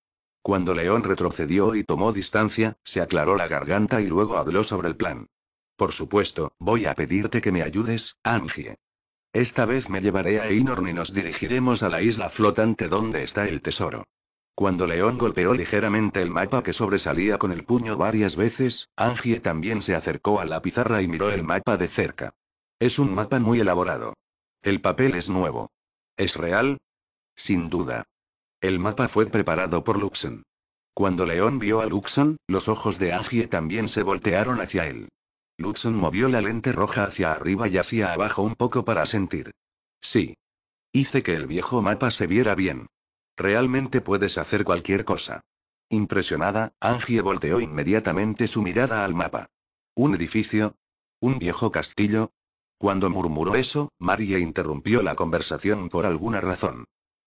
Cuando León retrocedió y tomó distancia, se aclaró la garganta y luego habló sobre el plan. Por supuesto, voy a pedirte que me ayudes, Angie. Esta vez me llevaré a Inorn y nos dirigiremos a la isla flotante donde está el tesoro. Cuando León golpeó ligeramente el mapa que sobresalía con el puño varias veces, Angie también se acercó a la pizarra y miró el mapa de cerca. Es un mapa muy elaborado. El papel es nuevo. ¿Es real? Sin duda. El mapa fue preparado por Luxon. Cuando León vio a Luxon, los ojos de Angie también se voltearon hacia él. Luxon movió la lente roja hacia arriba y hacia abajo un poco para sentir. Sí. Hice que el viejo mapa se viera bien. Realmente puedes hacer cualquier cosa. Impresionada, Angie volteó inmediatamente su mirada al mapa. ¿Un edificio? ¿Un viejo castillo? Cuando murmuró eso, Marie interrumpió la conversación por alguna razón.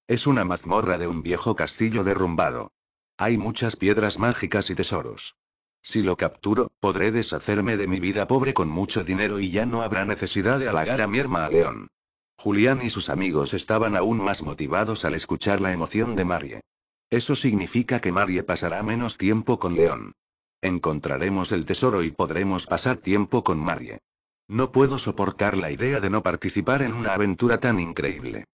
Es una mazmorra de un viejo castillo derrumbado. Hay muchas piedras mágicas y tesoros. Si lo capturo, podré deshacerme de mi vida pobre con mucho dinero y ya no habrá necesidad de halagar a mi a León. Julián y sus amigos estaban aún más motivados al escuchar la emoción de Marie. Eso significa que Marie pasará menos tiempo con León. Encontraremos el tesoro y podremos pasar tiempo con Marie. No puedo soportar la idea de no participar en una aventura tan increíble.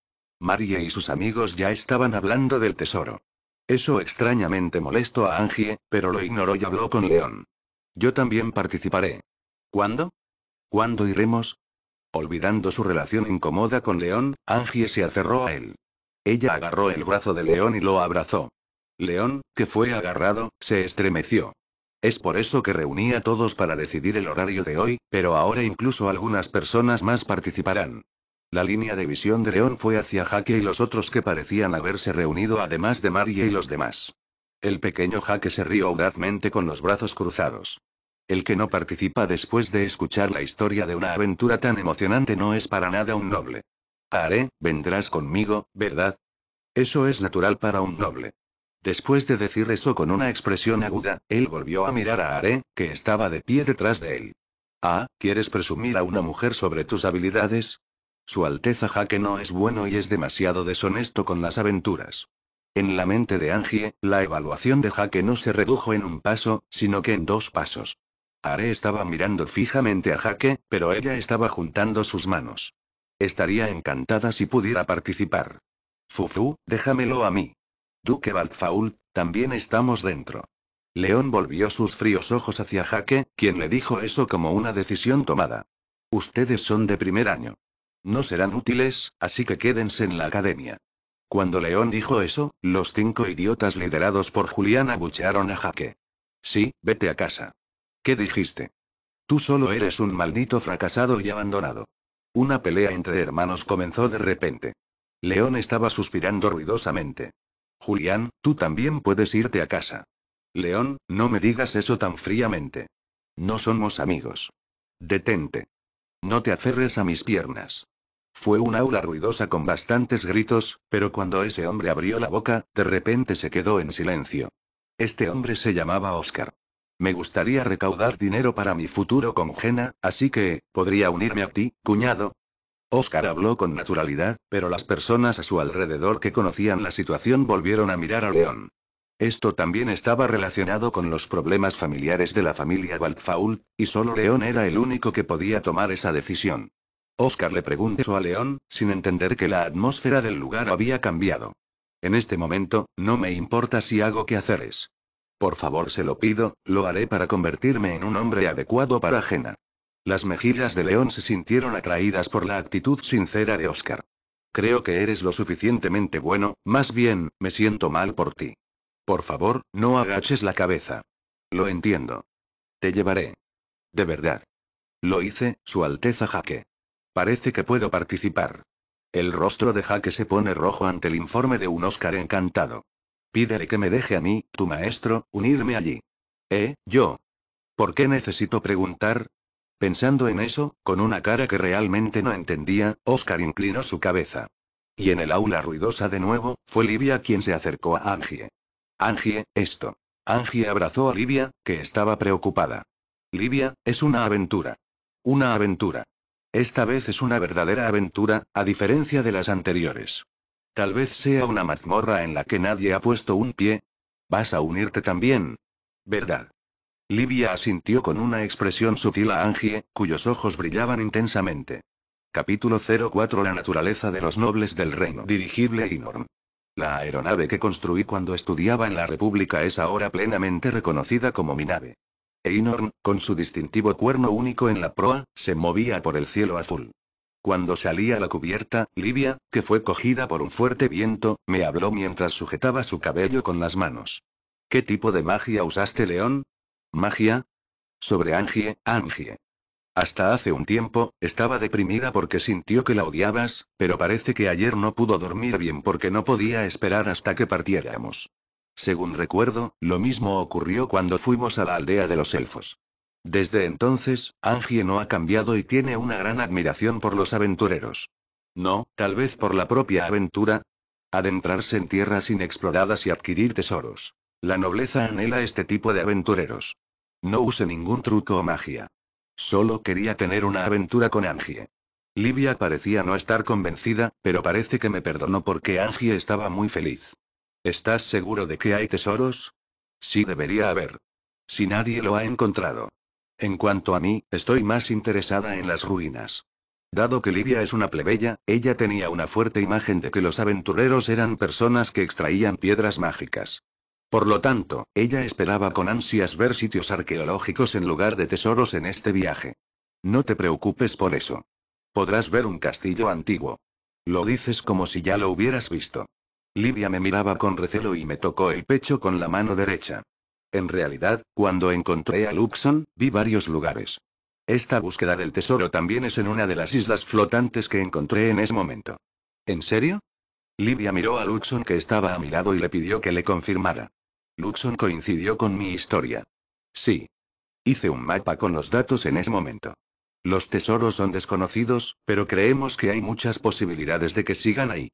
María y sus amigos ya estaban hablando del tesoro. Eso extrañamente molestó a Angie, pero lo ignoró y habló con León. Yo también participaré. ¿Cuándo? ¿Cuándo iremos? Olvidando su relación incómoda con León, Angie se aferró a él. Ella agarró el brazo de León y lo abrazó. León, que fue agarrado, se estremeció. Es por eso que reuní a todos para decidir el horario de hoy, pero ahora incluso algunas personas más participarán. La línea de visión de León fue hacia Jaque y los otros que parecían haberse reunido además de Marie y los demás. El pequeño Jaque se rió audazmente con los brazos cruzados. El que no participa después de escuchar la historia de una aventura tan emocionante no es para nada un noble. Haré, vendrás conmigo, ¿verdad? Eso es natural para un noble. Después de decir eso con una expresión aguda, él volvió a mirar a Haré, que estaba de pie detrás de él. Ah, ¿quieres presumir a una mujer sobre tus habilidades? Su Alteza Jaque no es bueno y es demasiado deshonesto con las aventuras. En la mente de Angie, la evaluación de Jaque no se redujo en un paso, sino que en dos pasos. Are estaba mirando fijamente a Jaque, pero ella estaba juntando sus manos. Estaría encantada si pudiera participar. Fufu, déjamelo a mí. Duque Balfaul, también estamos dentro. León volvió sus fríos ojos hacia Jaque, quien le dijo eso como una decisión tomada. Ustedes son de primer año. No serán útiles, así que quédense en la academia. Cuando León dijo eso, los cinco idiotas liderados por Julián abuchearon a Jaque. Sí, vete a casa. ¿Qué dijiste? Tú solo eres un maldito fracasado y abandonado. Una pelea entre hermanos comenzó de repente. León estaba suspirando ruidosamente. Julián, tú también puedes irte a casa. León, no me digas eso tan fríamente. No somos amigos. Detente. No te aferres a mis piernas. Fue un aula ruidosa con bastantes gritos, pero cuando ese hombre abrió la boca, de repente se quedó en silencio. Este hombre se llamaba Oscar. Me gustaría recaudar dinero para mi futuro con así que, ¿podría unirme a ti, cuñado? Oscar habló con naturalidad, pero las personas a su alrededor que conocían la situación volvieron a mirar a León. Esto también estaba relacionado con los problemas familiares de la familia Waldfaul, y solo León era el único que podía tomar esa decisión. Oscar le preguntó a León, sin entender que la atmósfera del lugar había cambiado. En este momento, no me importa si hago que haceres. Por favor, se lo pido, lo haré para convertirme en un hombre adecuado para ajena. Las mejillas de León se sintieron atraídas por la actitud sincera de Oscar. Creo que eres lo suficientemente bueno, más bien, me siento mal por ti. Por favor, no agaches la cabeza. Lo entiendo. Te llevaré. De verdad. Lo hice, Su Alteza Jaque. Parece que puedo participar. El rostro de Jaque se pone rojo ante el informe de un Oscar encantado. Pídele que me deje a mí, tu maestro, unirme allí. ¿Eh, yo? ¿Por qué necesito preguntar? Pensando en eso, con una cara que realmente no entendía, Oscar inclinó su cabeza. Y en el aula ruidosa de nuevo, fue Livia quien se acercó a Angie. Angie, esto. Angie abrazó a Livia, que estaba preocupada. Livia, es una aventura. Una aventura. Esta vez es una verdadera aventura, a diferencia de las anteriores. Tal vez sea una mazmorra en la que nadie ha puesto un pie. Vas a unirte también. ¿Verdad? Livia asintió con una expresión sutil a Angie, cuyos ojos brillaban intensamente. Capítulo 04 La naturaleza de los nobles del reino. Dirigible Inorn. La aeronave que construí cuando estudiaba en la República es ahora plenamente reconocida como mi nave. Einorn, con su distintivo cuerno único en la proa, se movía por el cielo azul. Cuando salí a la cubierta, Livia, que fue cogida por un fuerte viento, me habló mientras sujetaba su cabello con las manos. ¿Qué tipo de magia usaste, León? ¿Magia? Sobre Angie, Angie. Hasta hace un tiempo, estaba deprimida porque sintió que la odiabas, pero parece que ayer no pudo dormir bien porque no podía esperar hasta que partiéramos. Según recuerdo, lo mismo ocurrió cuando fuimos a la aldea de los elfos. Desde entonces, Angie no ha cambiado y tiene una gran admiración por los aventureros. No, tal vez por la propia aventura. Adentrarse en tierras inexploradas y adquirir tesoros. La nobleza anhela este tipo de aventureros. No use ningún truco o magia. Solo quería tener una aventura con Angie. Livia parecía no estar convencida, pero parece que me perdonó porque Angie estaba muy feliz. ¿Estás seguro de que hay tesoros? Sí debería haber. Si nadie lo ha encontrado. En cuanto a mí, estoy más interesada en las ruinas. Dado que Livia es una plebeya, ella tenía una fuerte imagen de que los aventureros eran personas que extraían piedras mágicas. Por lo tanto, ella esperaba con ansias ver sitios arqueológicos en lugar de tesoros en este viaje. No te preocupes por eso. Podrás ver un castillo antiguo. Lo dices como si ya lo hubieras visto. Livia me miraba con recelo y me tocó el pecho con la mano derecha. En realidad, cuando encontré a Luxon, vi varios lugares. Esta búsqueda del tesoro también es en una de las islas flotantes que encontré en ese momento. ¿En serio? Livia miró a Luxon que estaba a mi lado y le pidió que le confirmara. Luxon coincidió con mi historia. Sí. Hice un mapa con los datos en ese momento. Los tesoros son desconocidos, pero creemos que hay muchas posibilidades de que sigan ahí.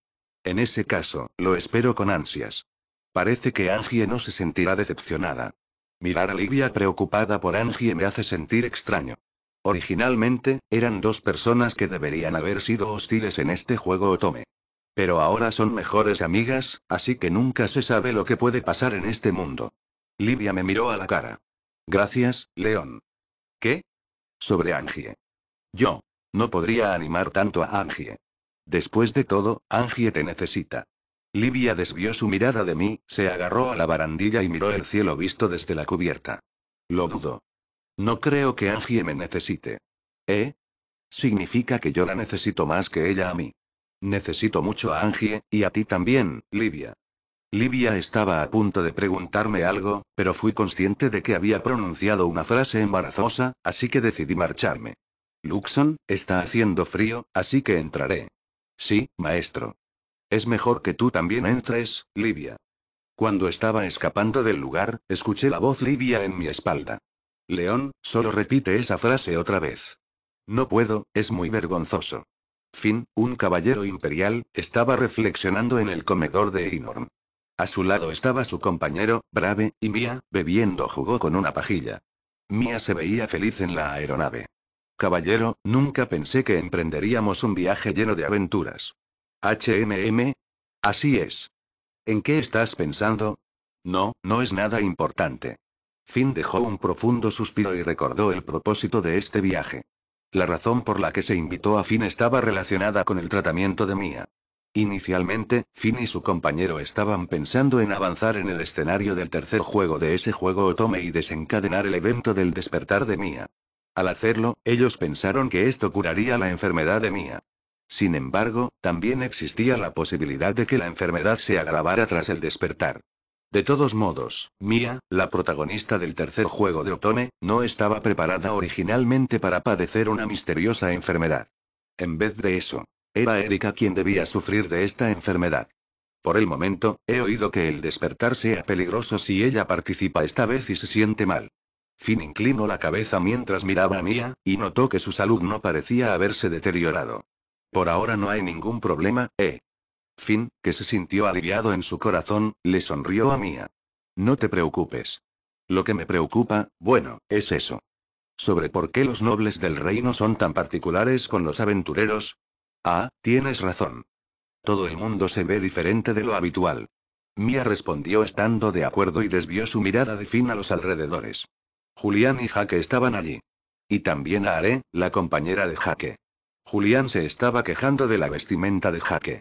En ese caso, lo espero con ansias. Parece que Angie no se sentirá decepcionada. Mirar a Livia preocupada por Angie me hace sentir extraño. Originalmente, eran dos personas que deberían haber sido hostiles en este juego Otome. Pero ahora son mejores amigas, así que nunca se sabe lo que puede pasar en este mundo. Livia me miró a la cara. Gracias, León. ¿Qué? Sobre Angie. Yo. No podría animar tanto a Angie. Después de todo, Angie te necesita. Livia desvió su mirada de mí, se agarró a la barandilla y miró el cielo visto desde la cubierta. Lo dudo. No creo que Angie me necesite. ¿Eh? Significa que yo la necesito más que ella a mí. Necesito mucho a Angie, y a ti también, Livia. Livia estaba a punto de preguntarme algo, pero fui consciente de que había pronunciado una frase embarazosa, así que decidí marcharme. Luxon, está haciendo frío, así que entraré. Sí, maestro. Es mejor que tú también entres, Livia. Cuando estaba escapando del lugar, escuché la voz Livia en mi espalda. León, solo repite esa frase otra vez. No puedo, es muy vergonzoso. Fin, un caballero imperial, estaba reflexionando en el comedor de Inorm. A su lado estaba su compañero, Brave, y Mia, bebiendo jugó con una pajilla. Mia se veía feliz en la aeronave. Caballero, nunca pensé que emprenderíamos un viaje lleno de aventuras. HMM. Así es. ¿En qué estás pensando? No, no es nada importante. Finn dejó un profundo suspiro y recordó el propósito de este viaje. La razón por la que se invitó a Finn estaba relacionada con el tratamiento de Mia. Inicialmente, Finn y su compañero estaban pensando en avanzar en el escenario del tercer juego de ese juego Otome y desencadenar el evento del despertar de Mia. Al hacerlo, ellos pensaron que esto curaría la enfermedad de Mia. Sin embargo, también existía la posibilidad de que la enfermedad se agravara tras el despertar. De todos modos, Mia, la protagonista del tercer juego de Otome, no estaba preparada originalmente para padecer una misteriosa enfermedad. En vez de eso, era Erika quien debía sufrir de esta enfermedad. Por el momento, he oído que el despertar sea peligroso si ella participa esta vez y se siente mal. Finn inclinó la cabeza mientras miraba a Mia, y notó que su salud no parecía haberse deteriorado. Por ahora no hay ningún problema, ¿eh? Finn, que se sintió aliviado en su corazón, le sonrió a Mia. No te preocupes. Lo que me preocupa, bueno, es eso. Sobre por qué los nobles del reino son tan particulares con los aventureros. Ah, tienes razón. Todo el mundo se ve diferente de lo habitual. Mia respondió estando de acuerdo y desvió su mirada de fin a los alrededores. Julián y Jaque estaban allí. Y también a Are, la compañera de Jaque. Julián se estaba quejando de la vestimenta de Jaque.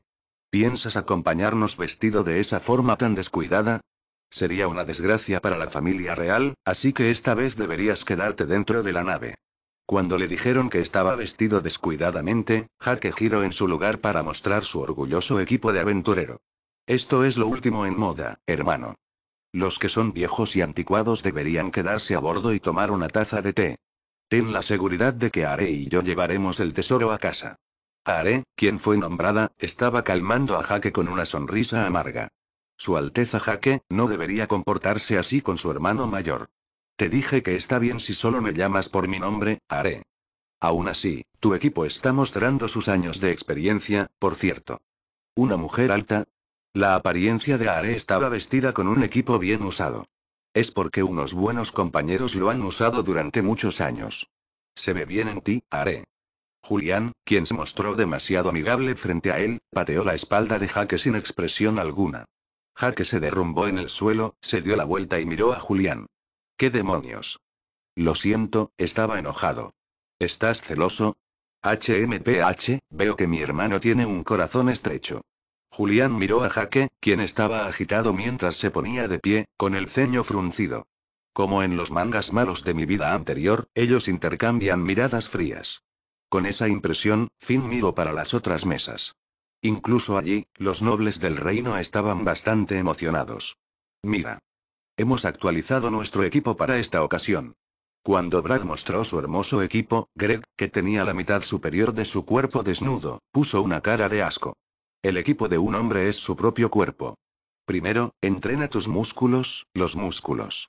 ¿Piensas acompañarnos vestido de esa forma tan descuidada? Sería una desgracia para la familia real, así que esta vez deberías quedarte dentro de la nave. Cuando le dijeron que estaba vestido descuidadamente, Jaque giró en su lugar para mostrar su orgulloso equipo de aventurero. Esto es lo último en moda, hermano. Los que son viejos y anticuados deberían quedarse a bordo y tomar una taza de té. Ten la seguridad de que Haré y yo llevaremos el tesoro a casa. Haré, quien fue nombrada, estaba calmando a Jaque con una sonrisa amarga. Su Alteza Jaque, no debería comportarse así con su hermano mayor. Te dije que está bien si solo me llamas por mi nombre, Haré. Aún así, tu equipo está mostrando sus años de experiencia, por cierto. Una mujer alta, la apariencia de Are estaba vestida con un equipo bien usado. Es porque unos buenos compañeros lo han usado durante muchos años. Se ve bien en ti, Are. Julián, quien se mostró demasiado amigable frente a él, pateó la espalda de Jaque sin expresión alguna. Jaque se derrumbó en el suelo, se dio la vuelta y miró a Julián. ¿Qué demonios? Lo siento, estaba enojado. ¿Estás celoso? HMPH, veo que mi hermano tiene un corazón estrecho. Julián miró a Jaque, quien estaba agitado mientras se ponía de pie, con el ceño fruncido. Como en los mangas malos de mi vida anterior, ellos intercambian miradas frías. Con esa impresión, Finn miró para las otras mesas. Incluso allí, los nobles del reino estaban bastante emocionados. Mira. Hemos actualizado nuestro equipo para esta ocasión. Cuando Brad mostró su hermoso equipo, Greg, que tenía la mitad superior de su cuerpo desnudo, puso una cara de asco. El equipo de un hombre es su propio cuerpo. Primero, entrena tus músculos, los músculos.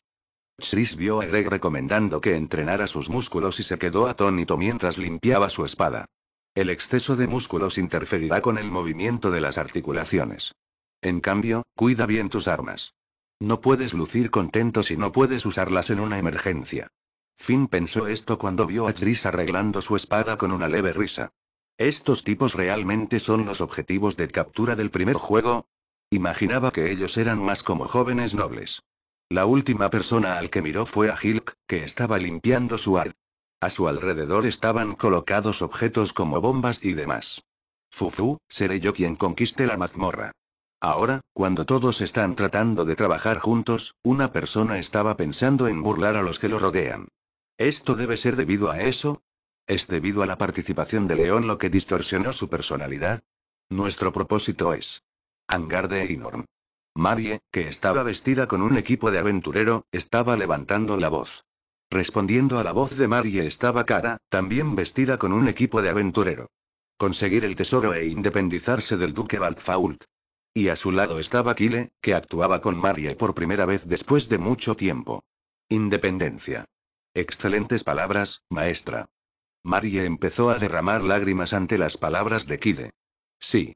Chris vio a Greg recomendando que entrenara sus músculos y se quedó atónito mientras limpiaba su espada. El exceso de músculos interferirá con el movimiento de las articulaciones. En cambio, cuida bien tus armas. No puedes lucir contento si no puedes usarlas en una emergencia. Finn pensó esto cuando vio a Chris arreglando su espada con una leve risa. ¿Estos tipos realmente son los objetivos de captura del primer juego? Imaginaba que ellos eran más como jóvenes nobles. La última persona al que miró fue a Hilk, que estaba limpiando su ar. A su alrededor estaban colocados objetos como bombas y demás. Fufu, seré yo quien conquiste la mazmorra. Ahora, cuando todos están tratando de trabajar juntos, una persona estaba pensando en burlar a los que lo rodean. Esto debe ser debido a eso, es debido a la participación de León lo que distorsionó su personalidad. Nuestro propósito es. Hangar de Marie, que estaba vestida con un equipo de aventurero, estaba levantando la voz. Respondiendo a la voz de Marie estaba Cara, también vestida con un equipo de aventurero. Conseguir el tesoro e independizarse del duque Valfault. Y a su lado estaba Kile, que actuaba con Marie por primera vez después de mucho tiempo. Independencia. Excelentes palabras, maestra. Marie empezó a derramar lágrimas ante las palabras de Kide. Sí.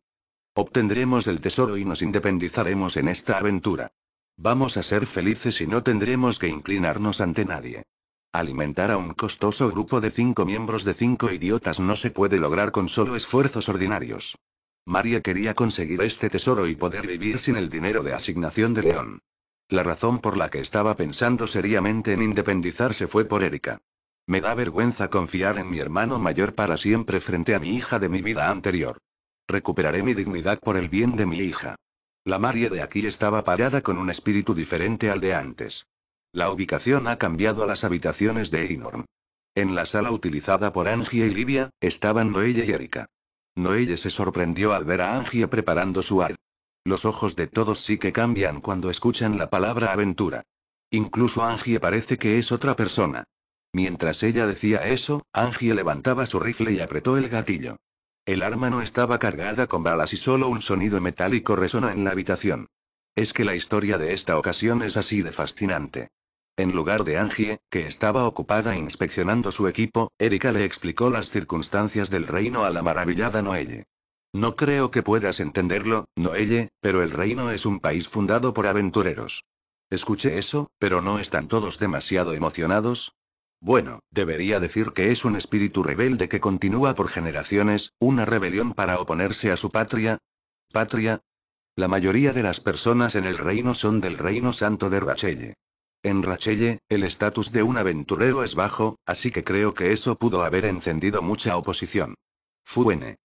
Obtendremos el tesoro y nos independizaremos en esta aventura. Vamos a ser felices y no tendremos que inclinarnos ante nadie. Alimentar a un costoso grupo de cinco miembros de cinco idiotas no se puede lograr con solo esfuerzos ordinarios. María quería conseguir este tesoro y poder vivir sin el dinero de asignación de León. La razón por la que estaba pensando seriamente en independizarse fue por Erika. Me da vergüenza confiar en mi hermano mayor para siempre frente a mi hija de mi vida anterior. Recuperaré mi dignidad por el bien de mi hija. La María de aquí estaba parada con un espíritu diferente al de antes. La ubicación ha cambiado a las habitaciones de Inorm. En la sala utilizada por Angie y Livia, estaban Noelle y Erika. Noelle se sorprendió al ver a Angie preparando su ar. Los ojos de todos sí que cambian cuando escuchan la palabra aventura. Incluso Angie parece que es otra persona. Mientras ella decía eso, Angie levantaba su rifle y apretó el gatillo. El arma no estaba cargada con balas y solo un sonido metálico resonó en la habitación. Es que la historia de esta ocasión es así de fascinante. En lugar de Angie, que estaba ocupada inspeccionando su equipo, Erika le explicó las circunstancias del reino a la maravillada Noelle. No creo que puedas entenderlo, Noelle, pero el reino es un país fundado por aventureros. Escuché eso, pero ¿no están todos demasiado emocionados? Bueno, debería decir que es un espíritu rebelde que continúa por generaciones, una rebelión para oponerse a su patria. ¿Patria? La mayoría de las personas en el reino son del reino santo de Rachelle. En Rachelle, el estatus de un aventurero es bajo, así que creo que eso pudo haber encendido mucha oposición. Fuene.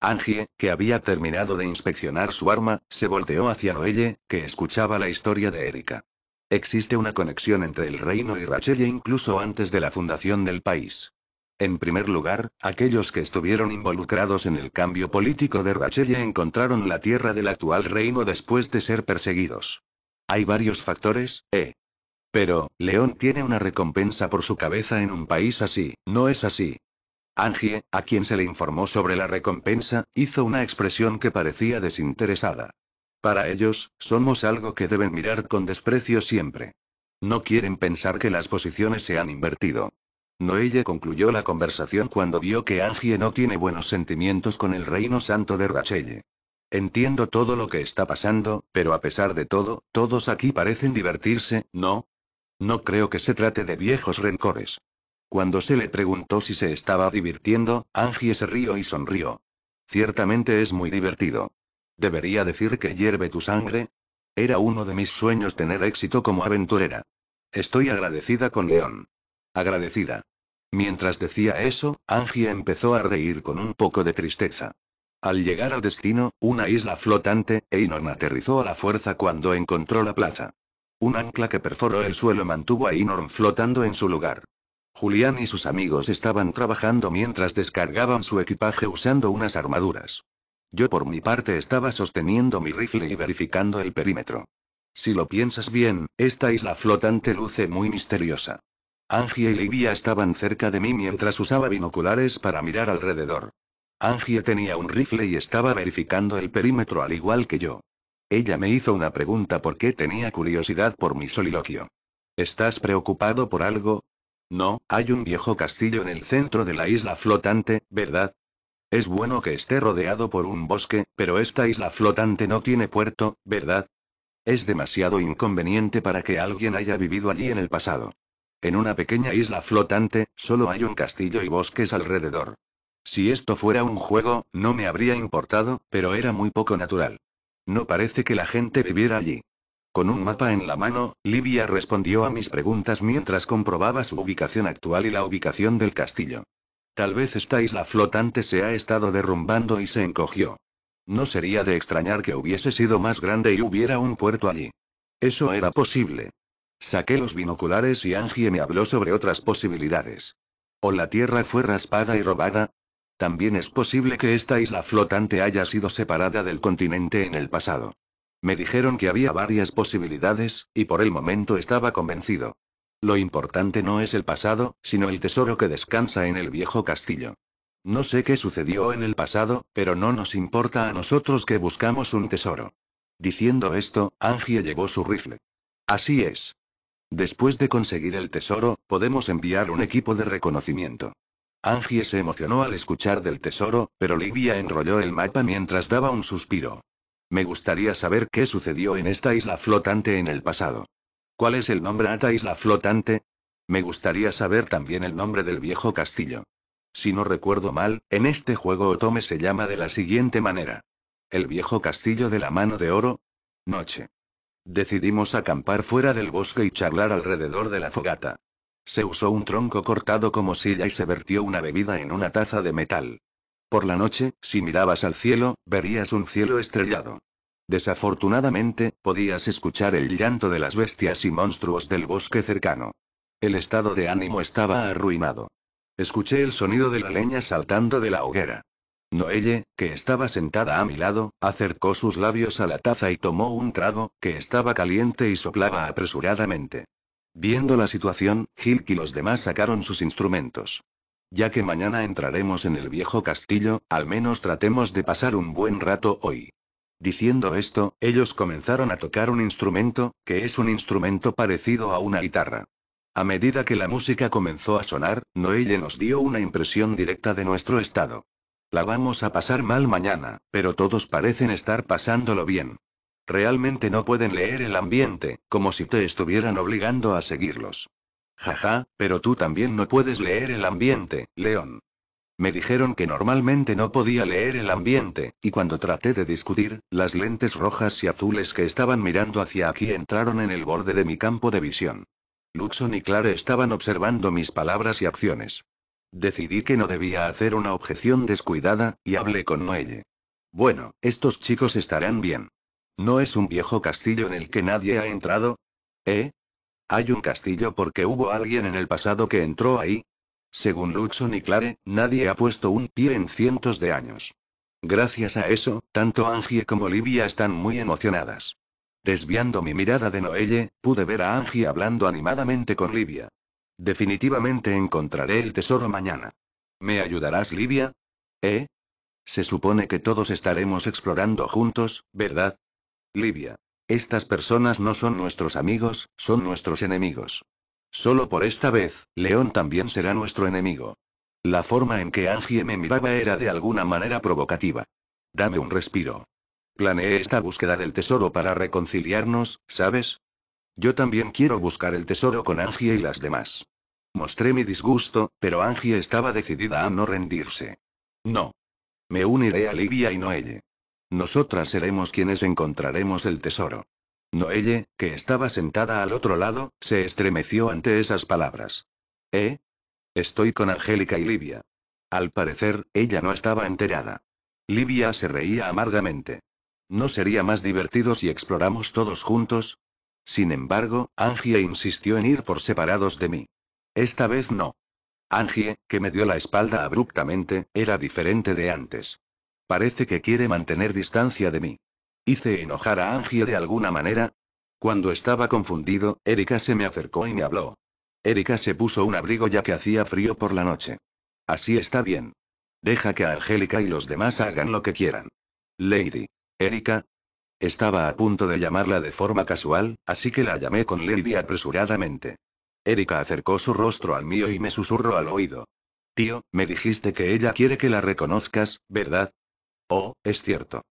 Angie, que había terminado de inspeccionar su arma, se volteó hacia Noelle, que escuchaba la historia de Erika. Existe una conexión entre el reino y Rachelle incluso antes de la fundación del país. En primer lugar, aquellos que estuvieron involucrados en el cambio político de Rachelle encontraron la tierra del actual reino después de ser perseguidos. Hay varios factores, ¿eh? Pero, León tiene una recompensa por su cabeza en un país así, ¿no es así? Angie, a quien se le informó sobre la recompensa, hizo una expresión que parecía desinteresada. Para ellos, somos algo que deben mirar con desprecio siempre. No quieren pensar que las posiciones se han invertido. Noelle concluyó la conversación cuando vio que Angie no tiene buenos sentimientos con el reino santo de Rachelle. Entiendo todo lo que está pasando, pero a pesar de todo, todos aquí parecen divertirse, ¿no? No creo que se trate de viejos rencores. Cuando se le preguntó si se estaba divirtiendo, Angie se rió y sonrió. Ciertamente es muy divertido. Debería decir que hierve tu sangre. Era uno de mis sueños tener éxito como aventurera. Estoy agradecida con León. Agradecida. Mientras decía eso, Angie empezó a reír con un poco de tristeza. Al llegar al destino, una isla flotante, Einon aterrizó a la fuerza cuando encontró la plaza. Un ancla que perforó el suelo mantuvo a Einon flotando en su lugar. Julián y sus amigos estaban trabajando mientras descargaban su equipaje usando unas armaduras. Yo por mi parte estaba sosteniendo mi rifle y verificando el perímetro. Si lo piensas bien, esta isla flotante luce muy misteriosa. Angie y Livia estaban cerca de mí mientras usaba binoculares para mirar alrededor. Angie tenía un rifle y estaba verificando el perímetro al igual que yo. Ella me hizo una pregunta porque tenía curiosidad por mi soliloquio. ¿Estás preocupado por algo? No, hay un viejo castillo en el centro de la isla flotante, ¿verdad? Es bueno que esté rodeado por un bosque, pero esta isla flotante no tiene puerto, ¿verdad? Es demasiado inconveniente para que alguien haya vivido allí en el pasado. En una pequeña isla flotante, solo hay un castillo y bosques alrededor. Si esto fuera un juego, no me habría importado, pero era muy poco natural. No parece que la gente viviera allí. Con un mapa en la mano, Livia respondió a mis preguntas mientras comprobaba su ubicación actual y la ubicación del castillo. Tal vez esta isla flotante se ha estado derrumbando y se encogió. No sería de extrañar que hubiese sido más grande y hubiera un puerto allí. Eso era posible. Saqué los binoculares y Angie me habló sobre otras posibilidades. O la tierra fue raspada y robada. También es posible que esta isla flotante haya sido separada del continente en el pasado. Me dijeron que había varias posibilidades, y por el momento estaba convencido. Lo importante no es el pasado, sino el tesoro que descansa en el viejo castillo. No sé qué sucedió en el pasado, pero no nos importa a nosotros que buscamos un tesoro. Diciendo esto, Angie llevó su rifle. Así es. Después de conseguir el tesoro, podemos enviar un equipo de reconocimiento. Angie se emocionó al escuchar del tesoro, pero Livia enrolló el mapa mientras daba un suspiro. Me gustaría saber qué sucedió en esta isla flotante en el pasado. ¿Cuál es el nombre Ata Isla Flotante? Me gustaría saber también el nombre del viejo castillo. Si no recuerdo mal, en este juego Otome se llama de la siguiente manera. El viejo castillo de la mano de oro. Noche. Decidimos acampar fuera del bosque y charlar alrededor de la fogata. Se usó un tronco cortado como silla y se vertió una bebida en una taza de metal. Por la noche, si mirabas al cielo, verías un cielo estrellado. Desafortunadamente, podías escuchar el llanto de las bestias y monstruos del bosque cercano. El estado de ánimo estaba arruinado. Escuché el sonido de la leña saltando de la hoguera. Noelle, que estaba sentada a mi lado, acercó sus labios a la taza y tomó un trago, que estaba caliente y soplaba apresuradamente. Viendo la situación, Hilk y los demás sacaron sus instrumentos. Ya que mañana entraremos en el viejo castillo, al menos tratemos de pasar un buen rato hoy. Diciendo esto, ellos comenzaron a tocar un instrumento, que es un instrumento parecido a una guitarra. A medida que la música comenzó a sonar, Noelle nos dio una impresión directa de nuestro estado. La vamos a pasar mal mañana, pero todos parecen estar pasándolo bien. Realmente no pueden leer el ambiente, como si te estuvieran obligando a seguirlos. Jaja, pero tú también no puedes leer el ambiente, León. Me dijeron que normalmente no podía leer el ambiente, y cuando traté de discutir, las lentes rojas y azules que estaban mirando hacia aquí entraron en el borde de mi campo de visión. Luxon y Clare estaban observando mis palabras y acciones. Decidí que no debía hacer una objeción descuidada, y hablé con Noelle. Bueno, estos chicos estarán bien. ¿No es un viejo castillo en el que nadie ha entrado? ¿Eh? Hay un castillo porque hubo alguien en el pasado que entró ahí, según Luxon y Clare, nadie ha puesto un pie en cientos de años. Gracias a eso, tanto Angie como Livia están muy emocionadas. Desviando mi mirada de Noelle, pude ver a Angie hablando animadamente con Livia. Definitivamente encontraré el tesoro mañana. ¿Me ayudarás, Livia? ¿Eh? Se supone que todos estaremos explorando juntos, ¿verdad? Livia. Estas personas no son nuestros amigos, son nuestros enemigos. Solo por esta vez, León también será nuestro enemigo. La forma en que Angie me miraba era de alguna manera provocativa. Dame un respiro. Planeé esta búsqueda del tesoro para reconciliarnos, ¿sabes? Yo también quiero buscar el tesoro con Angie y las demás. Mostré mi disgusto, pero Angie estaba decidida a no rendirse. No. Me uniré a Livia y no a ella. Nosotras seremos quienes encontraremos el tesoro. Noelle, que estaba sentada al otro lado, se estremeció ante esas palabras. ¿Eh? Estoy con Angélica y Livia. Al parecer, ella no estaba enterada. Livia se reía amargamente. ¿No sería más divertido si exploramos todos juntos? Sin embargo, Angie insistió en ir por separados de mí. Esta vez no. Angie, que me dio la espalda abruptamente, era diferente de antes. Parece que quiere mantener distancia de mí. ¿Hice enojar a Angie de alguna manera? Cuando estaba confundido, Erika se me acercó y me habló. Erika se puso un abrigo ya que hacía frío por la noche. Así está bien. Deja que Angélica y los demás hagan lo que quieran. Lady. Erika. Estaba a punto de llamarla de forma casual, así que la llamé con Lady apresuradamente. Erika acercó su rostro al mío y me susurró al oído. Tío, me dijiste que ella quiere que la reconozcas, ¿verdad? Oh, es cierto.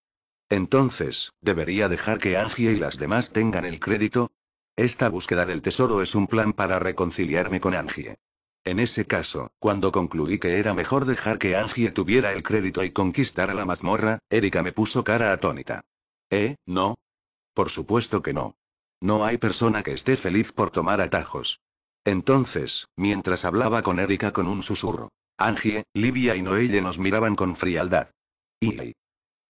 Entonces, ¿debería dejar que Angie y las demás tengan el crédito? Esta búsqueda del tesoro es un plan para reconciliarme con Angie. En ese caso, cuando concluí que era mejor dejar que Angie tuviera el crédito y conquistara la mazmorra, Erika me puso cara atónita. ¿Eh, no? Por supuesto que no. No hay persona que esté feliz por tomar atajos. Entonces, mientras hablaba con Erika con un susurro, Angie, Livia y Noelle nos miraban con frialdad. Y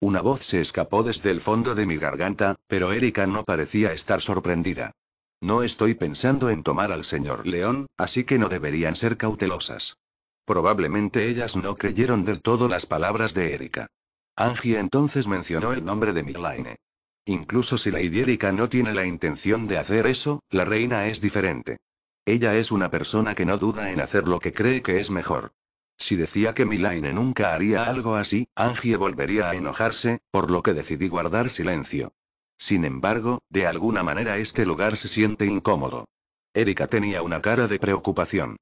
una voz se escapó desde el fondo de mi garganta, pero Erika no parecía estar sorprendida. No estoy pensando en tomar al señor León, así que no deberían ser cautelosas. Probablemente ellas no creyeron del todo las palabras de Erika. Angie entonces mencionó el nombre de Milaine. Incluso si la Erika no tiene la intención de hacer eso, la reina es diferente. Ella es una persona que no duda en hacer lo que cree que es mejor. Si decía que Milaine nunca haría algo así, Angie volvería a enojarse, por lo que decidí guardar silencio. Sin embargo, de alguna manera este lugar se siente incómodo. Erika tenía una cara de preocupación.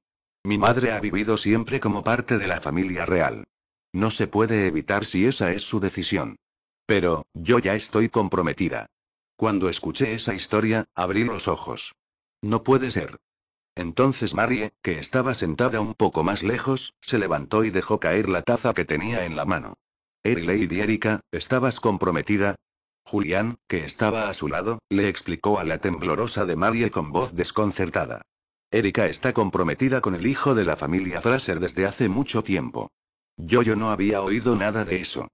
Mi madre ha vivido siempre como parte de la familia real. No se puede evitar si esa es su decisión. Pero, yo ya estoy comprometida. Cuando escuché esa historia, abrí los ojos. No puede ser. Entonces Marie, que estaba sentada un poco más lejos, se levantó y dejó caer la taza que tenía en la mano. Eri Lady Erika, ¿estabas comprometida? Julián, que estaba a su lado, le explicó a la temblorosa de Marie con voz desconcertada. Erika está comprometida con el hijo de la familia Fraser desde hace mucho tiempo. Yo yo no había oído nada de eso.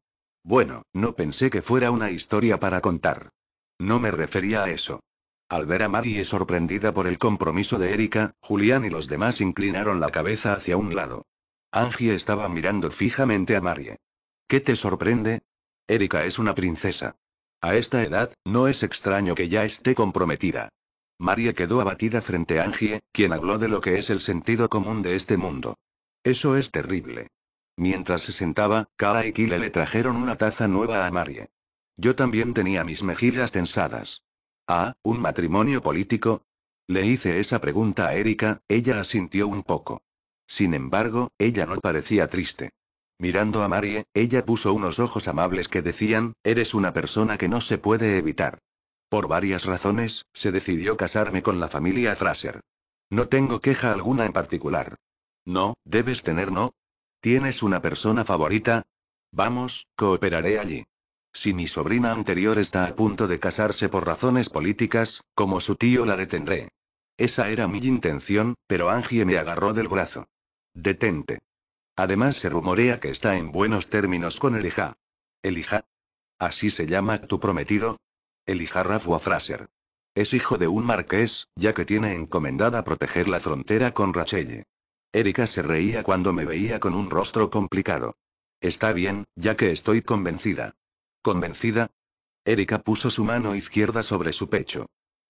Bueno, no pensé que fuera una historia para contar. No me refería a eso. Al ver a Marie sorprendida por el compromiso de Erika, Julián y los demás inclinaron la cabeza hacia un lado. Angie estaba mirando fijamente a Marie. ¿Qué te sorprende? Erika es una princesa. A esta edad, no es extraño que ya esté comprometida. Marie quedó abatida frente a Angie, quien habló de lo que es el sentido común de este mundo. Eso es terrible. Mientras se sentaba, Kara y Kile le trajeron una taza nueva a Marie. Yo también tenía mis mejillas tensadas. Ah, ¿un matrimonio político? Le hice esa pregunta a Erika, ella asintió un poco. Sin embargo, ella no parecía triste. Mirando a Marie, ella puso unos ojos amables que decían, eres una persona que no se puede evitar. Por varias razones, se decidió casarme con la familia Fraser. No tengo queja alguna en particular. No, debes tener no. ¿Tienes una persona favorita? Vamos, cooperaré allí. Si mi sobrina anterior está a punto de casarse por razones políticas, como su tío la detendré. Esa era mi intención, pero Angie me agarró del brazo. Detente. Además se rumorea que está en buenos términos con Elijah. hija? ¿Así se llama tu prometido? hija Rafa Fraser. Es hijo de un marqués, ya que tiene encomendada proteger la frontera con Rachelle. Erika se reía cuando me veía con un rostro complicado. Está bien, ya que estoy convencida. ¿Convencida? Erika puso su mano izquierda sobre su pecho.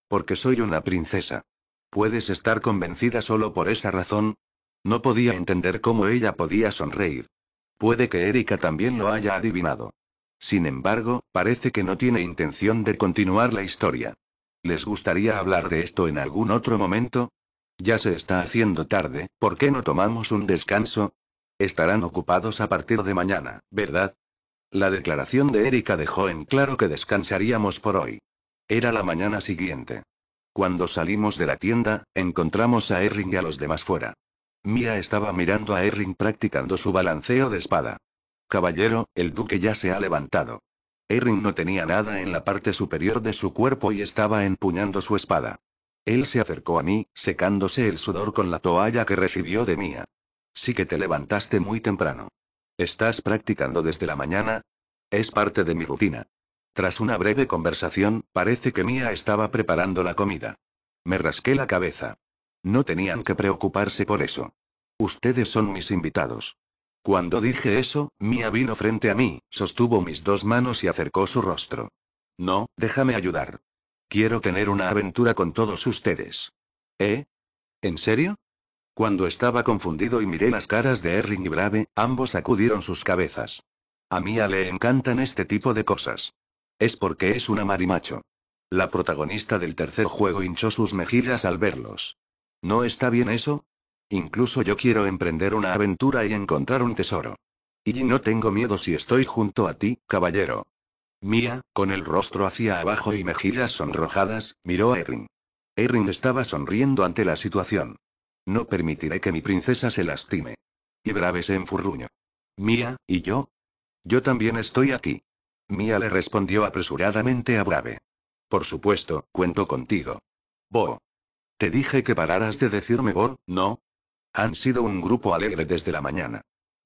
Porque soy una princesa. ¿Puedes estar convencida solo por esa razón? No podía entender cómo ella podía sonreír. Puede que Erika también lo haya adivinado. Sin embargo, parece que no tiene intención de continuar la historia. ¿Les gustaría hablar de esto en algún otro momento? Ya se está haciendo tarde, ¿por qué no tomamos un descanso? Estarán ocupados a partir de mañana, ¿verdad? La declaración de Erika dejó en claro que descansaríamos por hoy. Era la mañana siguiente. Cuando salimos de la tienda, encontramos a Erring y a los demás fuera. Mia estaba mirando a Erring practicando su balanceo de espada. Caballero, el duque ya se ha levantado. Erring no tenía nada en la parte superior de su cuerpo y estaba empuñando su espada. Él se acercó a mí, secándose el sudor con la toalla que recibió de Mia. Sí que te levantaste muy temprano. ¿Estás practicando desde la mañana? Es parte de mi rutina. Tras una breve conversación, parece que Mía estaba preparando la comida. Me rasqué la cabeza. No tenían que preocuparse por eso. Ustedes son mis invitados. Cuando dije eso, Mia vino frente a mí, sostuvo mis dos manos y acercó su rostro. No, déjame ayudar. Quiero tener una aventura con todos ustedes. ¿Eh? ¿En serio? Cuando estaba confundido y miré las caras de Erring y Brave, ambos sacudieron sus cabezas. A Mia le encantan este tipo de cosas. Es porque es una marimacho. La protagonista del tercer juego hinchó sus mejillas al verlos. ¿No está bien eso? Incluso yo quiero emprender una aventura y encontrar un tesoro. Y no tengo miedo si estoy junto a ti, caballero. Mia, con el rostro hacia abajo y mejillas sonrojadas, miró a Erring. Erring estaba sonriendo ante la situación. No permitiré que mi princesa se lastime. Y Brave se enfurruñó. Mía, ¿y yo? Yo también estoy aquí. Mía le respondió apresuradamente a Brave. Por supuesto, cuento contigo. Bo. Te dije que pararas de decirme Bo, ¿no? Han sido un grupo alegre desde la mañana.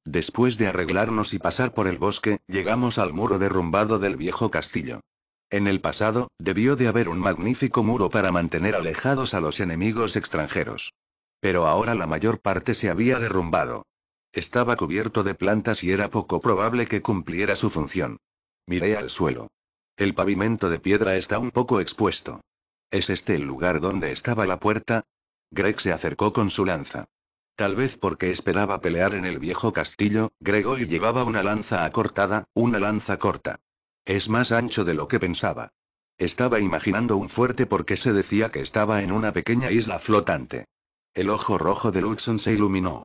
Después de arreglarnos y pasar por el bosque, llegamos al muro derrumbado del viejo castillo. En el pasado, debió de haber un magnífico muro para mantener alejados a los enemigos extranjeros. Pero ahora la mayor parte se había derrumbado. Estaba cubierto de plantas y era poco probable que cumpliera su función. Miré al suelo. El pavimento de piedra está un poco expuesto. ¿Es este el lugar donde estaba la puerta? Greg se acercó con su lanza. Tal vez porque esperaba pelear en el viejo castillo, Gregory llevaba una lanza acortada, una lanza corta. Es más ancho de lo que pensaba. Estaba imaginando un fuerte porque se decía que estaba en una pequeña isla flotante. El ojo rojo de Luxon se iluminó.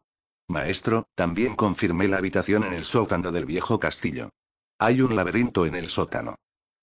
Maestro, también confirmé la habitación en el sótano del viejo castillo. Hay un laberinto en el sótano.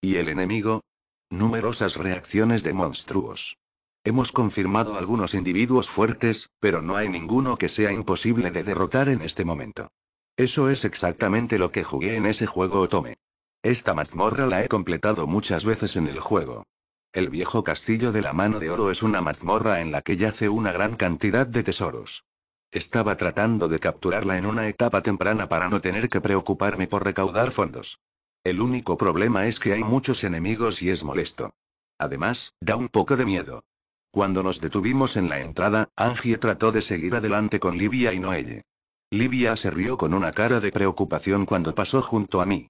¿Y el enemigo? Numerosas reacciones de monstruos. Hemos confirmado algunos individuos fuertes, pero no hay ninguno que sea imposible de derrotar en este momento. Eso es exactamente lo que jugué en ese juego Otome. Esta mazmorra la he completado muchas veces en el juego. El viejo castillo de la mano de oro es una mazmorra en la que yace una gran cantidad de tesoros. Estaba tratando de capturarla en una etapa temprana para no tener que preocuparme por recaudar fondos. El único problema es que hay muchos enemigos y es molesto. Además, da un poco de miedo. Cuando nos detuvimos en la entrada, Angie trató de seguir adelante con Livia y Noelle. Livia se rió con una cara de preocupación cuando pasó junto a mí.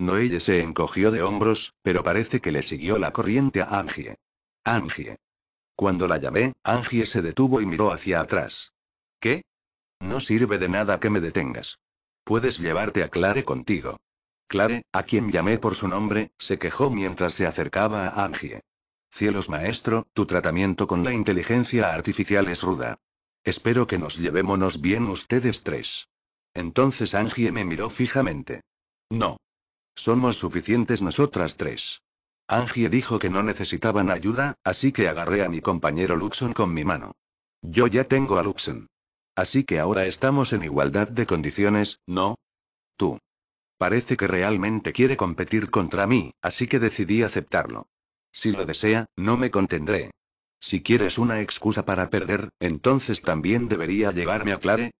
Noelle se encogió de hombros, pero parece que le siguió la corriente a Angie. Angie. Cuando la llamé, Angie se detuvo y miró hacia atrás. ¿Qué? No sirve de nada que me detengas. Puedes llevarte a Clare contigo. Clare, a quien llamé por su nombre, se quejó mientras se acercaba a Angie. Cielos maestro, tu tratamiento con la inteligencia artificial es ruda. Espero que nos llevémonos bien ustedes tres. Entonces Angie me miró fijamente. No. Somos suficientes nosotras tres. Angie dijo que no necesitaban ayuda, así que agarré a mi compañero Luxon con mi mano. Yo ya tengo a Luxon. Así que ahora estamos en igualdad de condiciones, ¿no? Tú. Parece que realmente quiere competir contra mí, así que decidí aceptarlo. Si lo desea, no me contendré. Si quieres una excusa para perder, entonces también debería llevarme a Clare,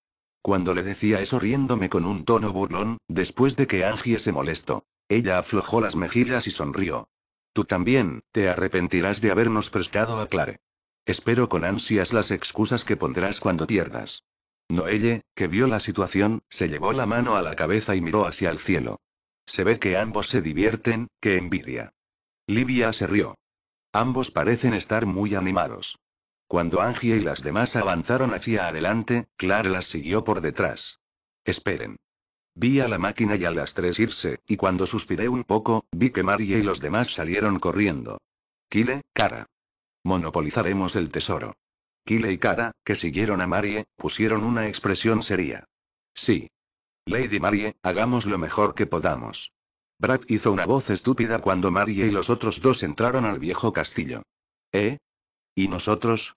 cuando le decía eso riéndome con un tono burlón, después de que Angie se molestó. Ella aflojó las mejillas y sonrió. Tú también, te arrepentirás de habernos prestado a Clare. Espero con ansias las excusas que pondrás cuando pierdas. Noelle, que vio la situación, se llevó la mano a la cabeza y miró hacia el cielo. Se ve que ambos se divierten, que envidia. Livia se rió. Ambos parecen estar muy animados. Cuando Angie y las demás avanzaron hacia adelante, Clara las siguió por detrás. Esperen. Vi a la máquina y a las tres irse, y cuando suspiré un poco, vi que Marie y los demás salieron corriendo. Kile, cara. Monopolizaremos el tesoro. Kile y Cara, que siguieron a Marie, pusieron una expresión seria. Sí. Lady Marie, hagamos lo mejor que podamos. Brad hizo una voz estúpida cuando Marie y los otros dos entraron al viejo castillo. ¿Eh? ¿Y nosotros?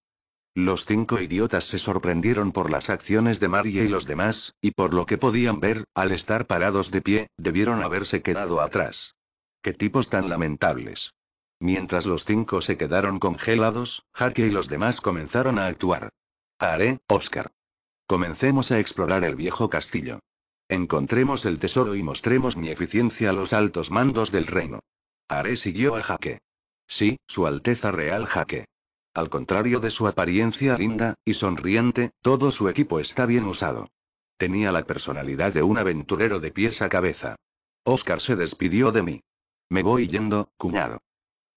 Los cinco idiotas se sorprendieron por las acciones de Marie y los demás, y por lo que podían ver, al estar parados de pie, debieron haberse quedado atrás. ¡Qué tipos tan lamentables! Mientras los cinco se quedaron congelados, Jaque y los demás comenzaron a actuar. Haré, Oscar. Comencemos a explorar el viejo castillo. Encontremos el tesoro y mostremos mi eficiencia a los altos mandos del reino. Haré siguió a Jaque. Sí, Su Alteza Real Jaque. Al contrario de su apariencia linda, y sonriente, todo su equipo está bien usado. Tenía la personalidad de un aventurero de pies a cabeza. Oscar se despidió de mí. Me voy yendo, cuñado.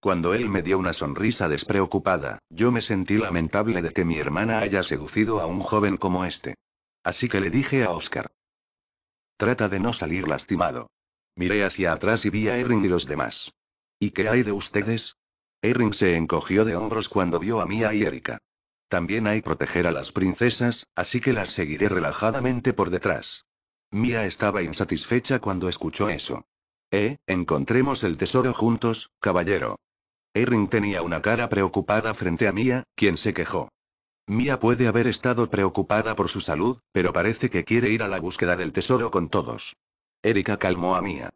Cuando él me dio una sonrisa despreocupada, yo me sentí lamentable de que mi hermana haya seducido a un joven como este. Así que le dije a Oscar. Trata de no salir lastimado. Miré hacia atrás y vi a Erin y los demás. ¿Y qué hay de ustedes? Erin se encogió de hombros cuando vio a Mia y Erika. También hay proteger a las princesas, así que las seguiré relajadamente por detrás. Mia estaba insatisfecha cuando escuchó eso. Eh, encontremos el tesoro juntos, caballero. Erin tenía una cara preocupada frente a Mia, quien se quejó. Mia puede haber estado preocupada por su salud, pero parece que quiere ir a la búsqueda del tesoro con todos. Erika calmó a Mia.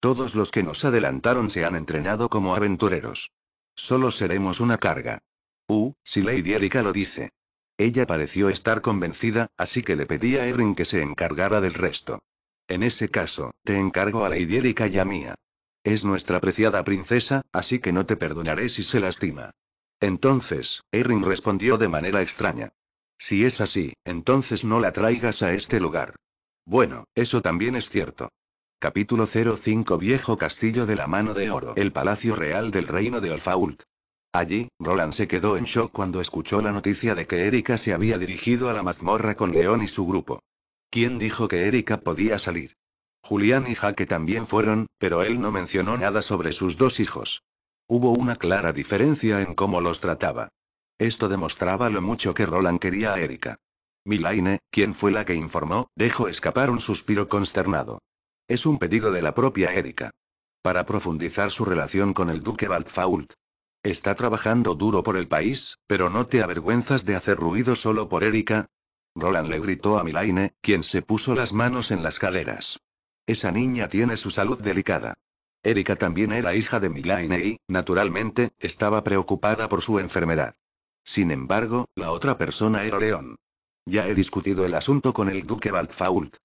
Todos los que nos adelantaron se han entrenado como aventureros. Solo seremos una carga. Uh, si Lady Erika lo dice. Ella pareció estar convencida, así que le pedí a Erin que se encargara del resto. En ese caso, te encargo a Lady Erika y a mía. Es nuestra preciada princesa, así que no te perdonaré si se lastima. Entonces, Erin respondió de manera extraña. Si es así, entonces no la traigas a este lugar. Bueno, eso también es cierto. Capítulo 05 Viejo Castillo de la Mano de Oro El Palacio Real del Reino de Olfault. Allí, Roland se quedó en shock cuando escuchó la noticia de que Erika se había dirigido a la mazmorra con León y su grupo. ¿Quién dijo que Erika podía salir? Julián y Jaque también fueron, pero él no mencionó nada sobre sus dos hijos. Hubo una clara diferencia en cómo los trataba. Esto demostraba lo mucho que Roland quería a Erika. Milaine, quien fue la que informó, dejó escapar un suspiro consternado. Es un pedido de la propia Erika. Para profundizar su relación con el duque Waldfault. Está trabajando duro por el país, pero no te avergüenzas de hacer ruido solo por Erika. Roland le gritó a Milaine, quien se puso las manos en las caderas. Esa niña tiene su salud delicada. Erika también era hija de Milaine y, naturalmente, estaba preocupada por su enfermedad. Sin embargo, la otra persona era León. Ya he discutido el asunto con el duque Waldfault.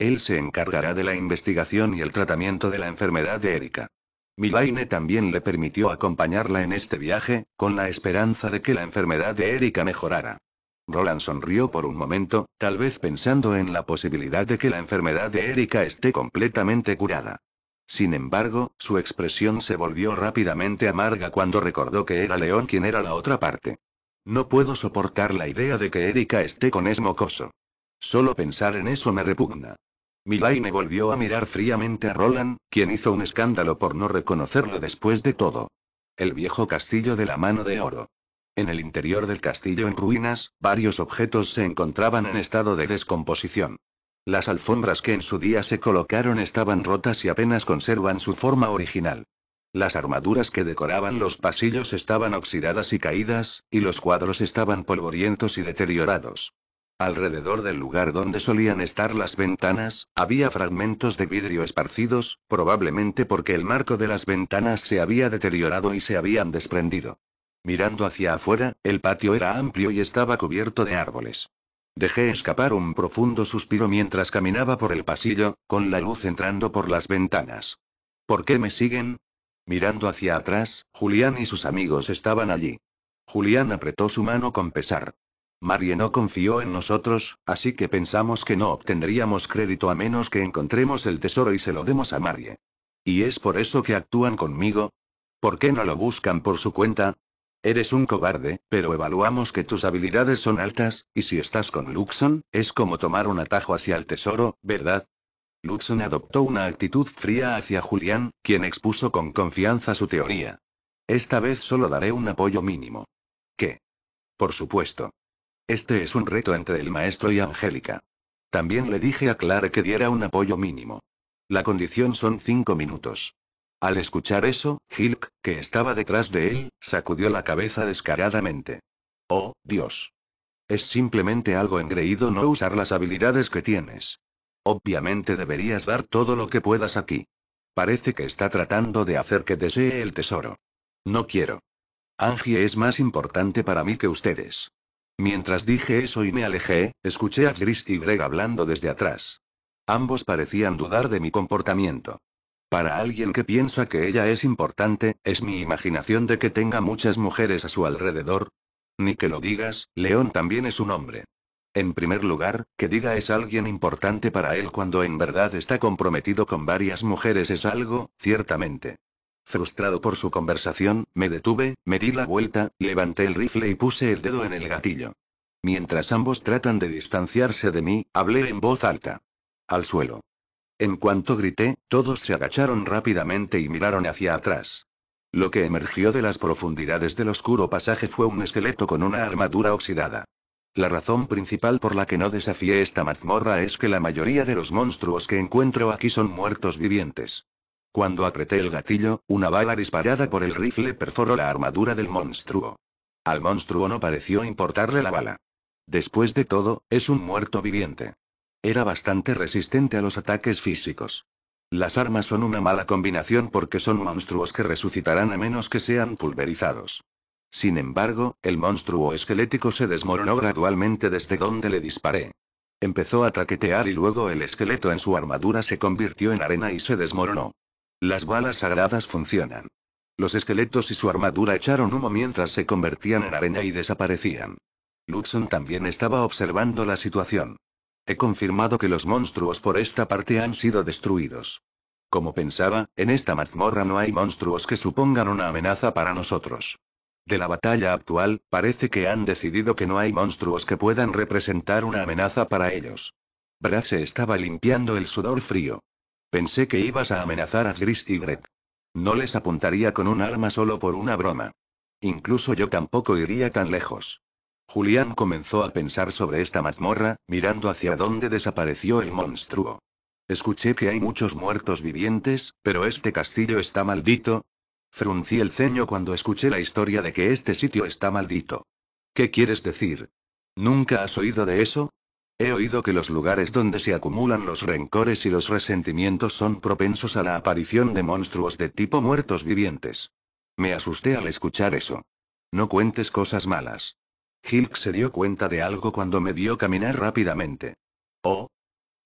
Él se encargará de la investigación y el tratamiento de la enfermedad de Erika. Milaine también le permitió acompañarla en este viaje, con la esperanza de que la enfermedad de Erika mejorara. Roland sonrió por un momento, tal vez pensando en la posibilidad de que la enfermedad de Erika esté completamente curada. Sin embargo, su expresión se volvió rápidamente amarga cuando recordó que era León quien era la otra parte. No puedo soportar la idea de que Erika esté con esmocoso. Solo pensar en eso me repugna. Milaine volvió a mirar fríamente a Roland, quien hizo un escándalo por no reconocerlo después de todo. El viejo castillo de la mano de oro. En el interior del castillo en ruinas, varios objetos se encontraban en estado de descomposición. Las alfombras que en su día se colocaron estaban rotas y apenas conservan su forma original. Las armaduras que decoraban los pasillos estaban oxidadas y caídas, y los cuadros estaban polvorientos y deteriorados. Alrededor del lugar donde solían estar las ventanas, había fragmentos de vidrio esparcidos, probablemente porque el marco de las ventanas se había deteriorado y se habían desprendido. Mirando hacia afuera, el patio era amplio y estaba cubierto de árboles. Dejé escapar un profundo suspiro mientras caminaba por el pasillo, con la luz entrando por las ventanas. ¿Por qué me siguen? Mirando hacia atrás, Julián y sus amigos estaban allí. Julián apretó su mano con pesar. Marie no confió en nosotros, así que pensamos que no obtendríamos crédito a menos que encontremos el tesoro y se lo demos a Marie. ¿Y es por eso que actúan conmigo? ¿Por qué no lo buscan por su cuenta? Eres un cobarde, pero evaluamos que tus habilidades son altas, y si estás con Luxon, es como tomar un atajo hacia el tesoro, ¿verdad? Luxon adoptó una actitud fría hacia Julián, quien expuso con confianza su teoría. Esta vez solo daré un apoyo mínimo. ¿Qué? Por supuesto. Este es un reto entre el maestro y Angélica. También le dije a Clara que diera un apoyo mínimo. La condición son cinco minutos. Al escuchar eso, Hilk, que estaba detrás de él, sacudió la cabeza descaradamente. Oh, Dios. Es simplemente algo engreído no usar las habilidades que tienes. Obviamente deberías dar todo lo que puedas aquí. Parece que está tratando de hacer que desee el tesoro. No quiero. Angie es más importante para mí que ustedes. Mientras dije eso y me alejé, escuché a Gris y Greg hablando desde atrás. Ambos parecían dudar de mi comportamiento. Para alguien que piensa que ella es importante, ¿es mi imaginación de que tenga muchas mujeres a su alrededor? Ni que lo digas, León también es un hombre. En primer lugar, que diga es alguien importante para él cuando en verdad está comprometido con varias mujeres es algo, ciertamente, Frustrado por su conversación, me detuve, me di la vuelta, levanté el rifle y puse el dedo en el gatillo. Mientras ambos tratan de distanciarse de mí, hablé en voz alta. Al suelo. En cuanto grité, todos se agacharon rápidamente y miraron hacia atrás. Lo que emergió de las profundidades del oscuro pasaje fue un esqueleto con una armadura oxidada. La razón principal por la que no desafié esta mazmorra es que la mayoría de los monstruos que encuentro aquí son muertos vivientes. Cuando apreté el gatillo, una bala disparada por el rifle perforó la armadura del monstruo. Al monstruo no pareció importarle la bala. Después de todo, es un muerto viviente. Era bastante resistente a los ataques físicos. Las armas son una mala combinación porque son monstruos que resucitarán a menos que sean pulverizados. Sin embargo, el monstruo esquelético se desmoronó gradualmente desde donde le disparé. Empezó a traquetear y luego el esqueleto en su armadura se convirtió en arena y se desmoronó. Las balas sagradas funcionan. Los esqueletos y su armadura echaron humo mientras se convertían en arena y desaparecían. Luxon también estaba observando la situación. He confirmado que los monstruos por esta parte han sido destruidos. Como pensaba, en esta mazmorra no hay monstruos que supongan una amenaza para nosotros. De la batalla actual, parece que han decidido que no hay monstruos que puedan representar una amenaza para ellos. Brace estaba limpiando el sudor frío. Pensé que ibas a amenazar a Gris y Gret. No les apuntaría con un arma solo por una broma. Incluso yo tampoco iría tan lejos. Julián comenzó a pensar sobre esta mazmorra, mirando hacia dónde desapareció el monstruo. Escuché que hay muchos muertos vivientes, pero este castillo está maldito. Fruncí el ceño cuando escuché la historia de que este sitio está maldito. ¿Qué quieres decir? ¿Nunca has oído de eso? He oído que los lugares donde se acumulan los rencores y los resentimientos son propensos a la aparición de monstruos de tipo muertos vivientes. Me asusté al escuchar eso. No cuentes cosas malas. Hilk se dio cuenta de algo cuando me vio caminar rápidamente. Oh.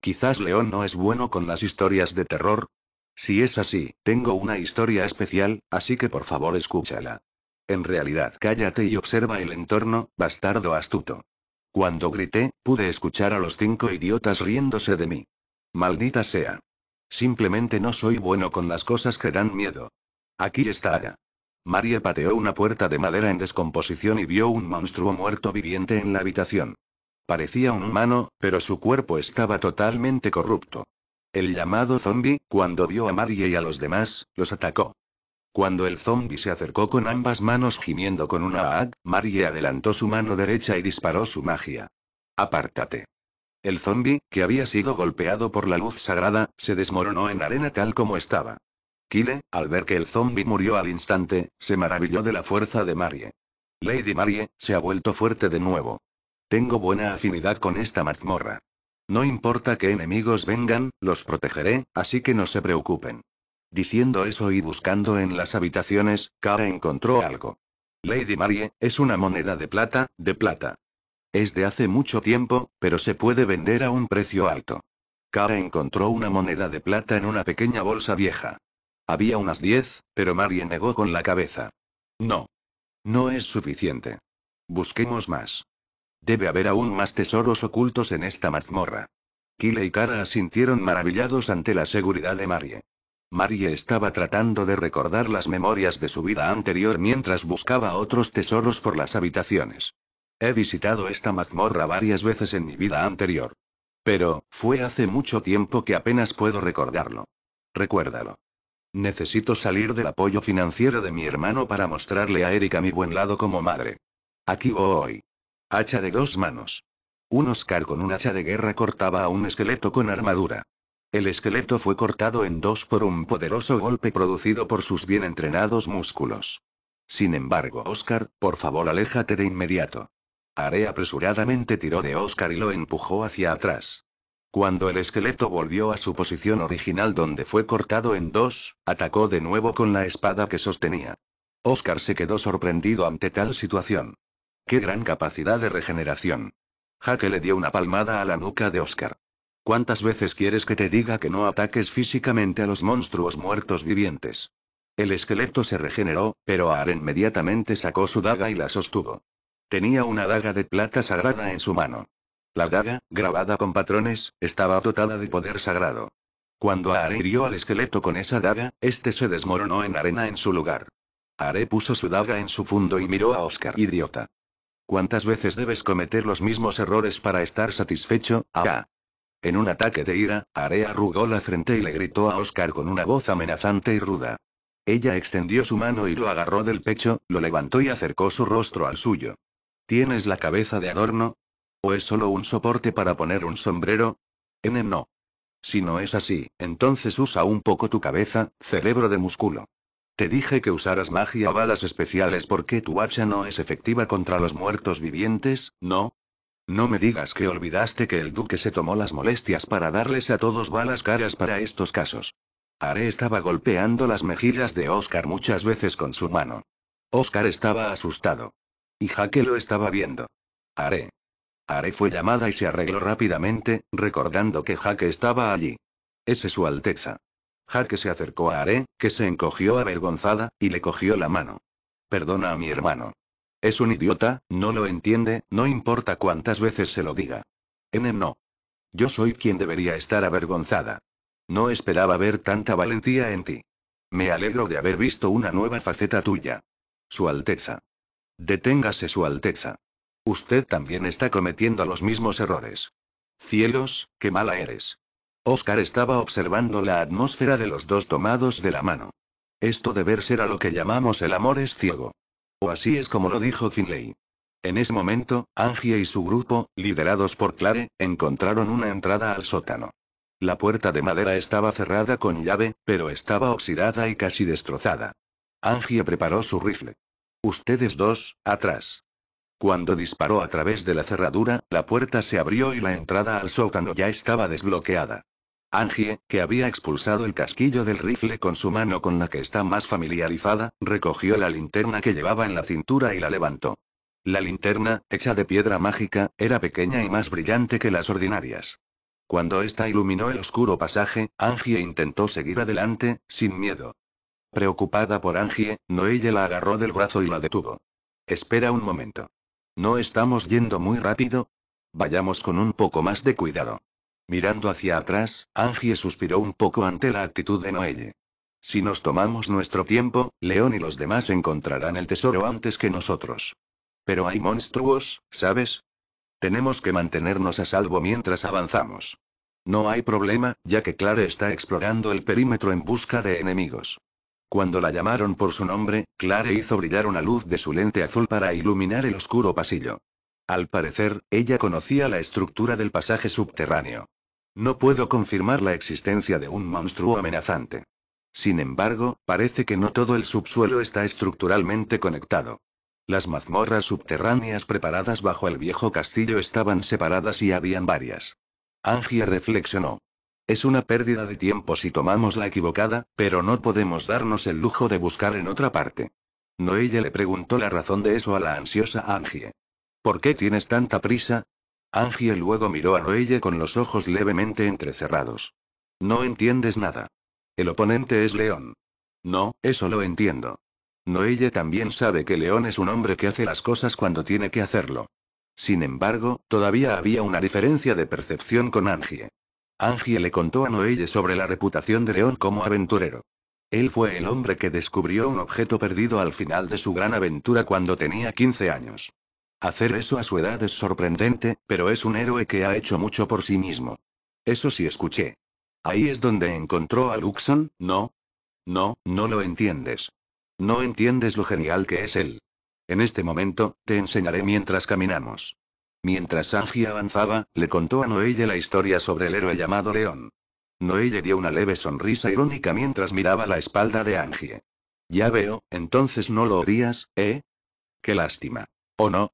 Quizás León no es bueno con las historias de terror. Si es así, tengo una historia especial, así que por favor escúchala. En realidad, cállate y observa el entorno, bastardo astuto. Cuando grité, pude escuchar a los cinco idiotas riéndose de mí. Maldita sea. Simplemente no soy bueno con las cosas que dan miedo. Aquí está María pateó una puerta de madera en descomposición y vio un monstruo muerto viviente en la habitación. Parecía un humano, pero su cuerpo estaba totalmente corrupto. El llamado zombie, cuando vio a María y a los demás, los atacó. Cuando el zombi se acercó con ambas manos gimiendo con una ah, Marie adelantó su mano derecha y disparó su magia. Apártate. El zombi, que había sido golpeado por la luz sagrada, se desmoronó en arena tal como estaba. Kyle, al ver que el zombi murió al instante, se maravilló de la fuerza de Marie. Lady Marie, se ha vuelto fuerte de nuevo. Tengo buena afinidad con esta mazmorra. No importa que enemigos vengan, los protegeré, así que no se preocupen. Diciendo eso y buscando en las habitaciones, Kara encontró algo. Lady Marie, es una moneda de plata, de plata. Es de hace mucho tiempo, pero se puede vender a un precio alto. Kara encontró una moneda de plata en una pequeña bolsa vieja. Había unas diez, pero Marie negó con la cabeza. No. No es suficiente. Busquemos más. Debe haber aún más tesoros ocultos en esta mazmorra. Kile y Kara sintieron maravillados ante la seguridad de Marie. Marie estaba tratando de recordar las memorias de su vida anterior mientras buscaba otros tesoros por las habitaciones. He visitado esta mazmorra varias veces en mi vida anterior. Pero, fue hace mucho tiempo que apenas puedo recordarlo. Recuérdalo. Necesito salir del apoyo financiero de mi hermano para mostrarle a Erika mi buen lado como madre. Aquí voy. hoy. Hacha de dos manos. Un Oscar con un hacha de guerra cortaba a un esqueleto con armadura. El esqueleto fue cortado en dos por un poderoso golpe producido por sus bien entrenados músculos. Sin embargo, Oscar, por favor, aléjate de inmediato. haré apresuradamente tiró de Oscar y lo empujó hacia atrás. Cuando el esqueleto volvió a su posición original donde fue cortado en dos, atacó de nuevo con la espada que sostenía. Oscar se quedó sorprendido ante tal situación. ¡Qué gran capacidad de regeneración! Jaque le dio una palmada a la nuca de Oscar. ¿Cuántas veces quieres que te diga que no ataques físicamente a los monstruos muertos vivientes? El esqueleto se regeneró, pero Aaron inmediatamente sacó su daga y la sostuvo. Tenía una daga de plata sagrada en su mano. La daga, grabada con patrones, estaba dotada de poder sagrado. Cuando Aare hirió al esqueleto con esa daga, este se desmoronó en arena en su lugar. Aare puso su daga en su fundo y miró a Oscar. Idiota. ¿Cuántas veces debes cometer los mismos errores para estar satisfecho, Aare? Ah, en un ataque de ira, Area arrugó la frente y le gritó a Oscar con una voz amenazante y ruda. Ella extendió su mano y lo agarró del pecho, lo levantó y acercó su rostro al suyo. ¿Tienes la cabeza de adorno? ¿O es solo un soporte para poner un sombrero? N no. Si no es así, entonces usa un poco tu cabeza, cerebro de músculo. Te dije que usaras magia o balas especiales porque tu hacha no es efectiva contra los muertos vivientes, ¿no? No me digas que olvidaste que el duque se tomó las molestias para darles a todos balas caras para estos casos. Haré estaba golpeando las mejillas de Oscar muchas veces con su mano. Oscar estaba asustado. Y Jaque lo estaba viendo. Haré. Are fue llamada y se arregló rápidamente, recordando que Jaque estaba allí. Ese es su Alteza. Jaque se acercó a Are, que se encogió avergonzada, y le cogió la mano. Perdona a mi hermano. Es un idiota, no lo entiende, no importa cuántas veces se lo diga. N no. Yo soy quien debería estar avergonzada. No esperaba ver tanta valentía en ti. Me alegro de haber visto una nueva faceta tuya. Su Alteza. Deténgase Su Alteza. Usted también está cometiendo los mismos errores. Cielos, qué mala eres. Oscar estaba observando la atmósfera de los dos tomados de la mano. Esto de ser a lo que llamamos el amor es ciego. O así es como lo dijo Finley. En ese momento, Angie y su grupo, liderados por Clare, encontraron una entrada al sótano. La puerta de madera estaba cerrada con llave, pero estaba oxidada y casi destrozada. Angie preparó su rifle. Ustedes dos, atrás. Cuando disparó a través de la cerradura, la puerta se abrió y la entrada al sótano ya estaba desbloqueada. Angie, que había expulsado el casquillo del rifle con su mano con la que está más familiarizada, recogió la linterna que llevaba en la cintura y la levantó. La linterna, hecha de piedra mágica, era pequeña y más brillante que las ordinarias. Cuando ésta iluminó el oscuro pasaje, Angie intentó seguir adelante, sin miedo. Preocupada por Angie, Noelle la agarró del brazo y la detuvo. Espera un momento. ¿No estamos yendo muy rápido? Vayamos con un poco más de cuidado. Mirando hacia atrás, Angie suspiró un poco ante la actitud de Noelle. Si nos tomamos nuestro tiempo, León y los demás encontrarán el tesoro antes que nosotros. Pero hay monstruos, ¿sabes? Tenemos que mantenernos a salvo mientras avanzamos. No hay problema, ya que Clare está explorando el perímetro en busca de enemigos. Cuando la llamaron por su nombre, Clare hizo brillar una luz de su lente azul para iluminar el oscuro pasillo. Al parecer, ella conocía la estructura del pasaje subterráneo. No puedo confirmar la existencia de un monstruo amenazante. Sin embargo, parece que no todo el subsuelo está estructuralmente conectado. Las mazmorras subterráneas preparadas bajo el viejo castillo estaban separadas y habían varias. Angie reflexionó. Es una pérdida de tiempo si tomamos la equivocada, pero no podemos darnos el lujo de buscar en otra parte. Noella le preguntó la razón de eso a la ansiosa Angie. ¿Por qué tienes tanta prisa? Angie luego miró a Noelle con los ojos levemente entrecerrados. No entiendes nada. El oponente es León. No, eso lo entiendo. Noelle también sabe que León es un hombre que hace las cosas cuando tiene que hacerlo. Sin embargo, todavía había una diferencia de percepción con Angie. Angie le contó a Noelle sobre la reputación de León como aventurero. Él fue el hombre que descubrió un objeto perdido al final de su gran aventura cuando tenía 15 años. Hacer eso a su edad es sorprendente, pero es un héroe que ha hecho mucho por sí mismo. Eso sí escuché. Ahí es donde encontró a Luxon, ¿no? No, no lo entiendes. No entiendes lo genial que es él. En este momento, te enseñaré mientras caminamos. Mientras Angie avanzaba, le contó a Noelle la historia sobre el héroe llamado León. Noelle dio una leve sonrisa irónica mientras miraba la espalda de Angie. Ya veo, entonces no lo odias, ¿eh? Qué lástima. ¿O no?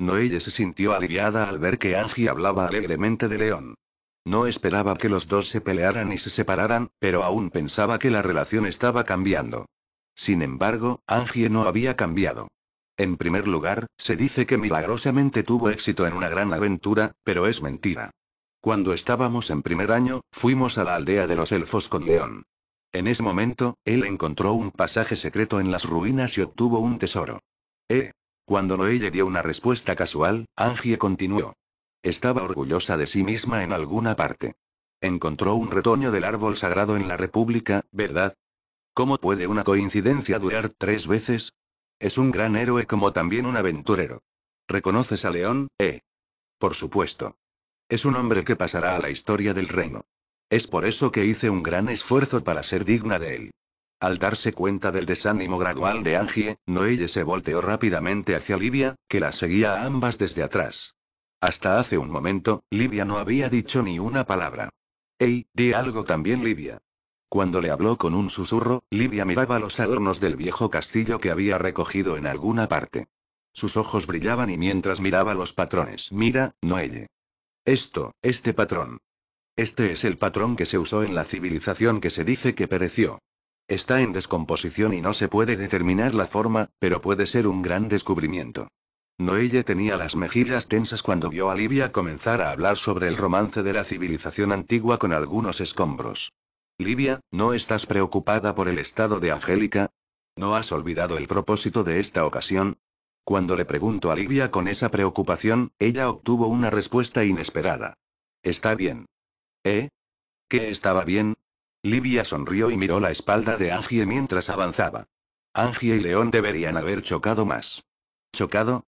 Noelle se sintió aliviada al ver que Angie hablaba alegremente de León. No esperaba que los dos se pelearan y se separaran, pero aún pensaba que la relación estaba cambiando. Sin embargo, Angie no había cambiado. En primer lugar, se dice que milagrosamente tuvo éxito en una gran aventura, pero es mentira. Cuando estábamos en primer año, fuimos a la aldea de los elfos con León. En ese momento, él encontró un pasaje secreto en las ruinas y obtuvo un tesoro. Eh, cuando Noelle dio una respuesta casual, Angie continuó. Estaba orgullosa de sí misma en alguna parte. Encontró un retoño del árbol sagrado en la República, ¿verdad? ¿Cómo puede una coincidencia durar tres veces? Es un gran héroe como también un aventurero. ¿Reconoces a León, eh? Por supuesto. Es un hombre que pasará a la historia del reino. Es por eso que hice un gran esfuerzo para ser digna de él. Al darse cuenta del desánimo gradual de Angie, Noelle se volteó rápidamente hacia Livia, que la seguía a ambas desde atrás. Hasta hace un momento, Livia no había dicho ni una palabra. Ey, di algo también Livia. Cuando le habló con un susurro, Livia miraba los adornos del viejo castillo que había recogido en alguna parte. Sus ojos brillaban y mientras miraba los patrones, mira, Noelle. Esto, este patrón. Este es el patrón que se usó en la civilización que se dice que pereció. Está en descomposición y no se puede determinar la forma, pero puede ser un gran descubrimiento. Noelle tenía las mejillas tensas cuando vio a Livia comenzar a hablar sobre el romance de la civilización antigua con algunos escombros. Livia, ¿no estás preocupada por el estado de Angélica? ¿No has olvidado el propósito de esta ocasión? Cuando le pregunto a Livia con esa preocupación, ella obtuvo una respuesta inesperada. Está bien. ¿Eh? ¿Qué estaba bien? Livia sonrió y miró la espalda de Angie mientras avanzaba. Angie y León deberían haber chocado más. ¿Chocado?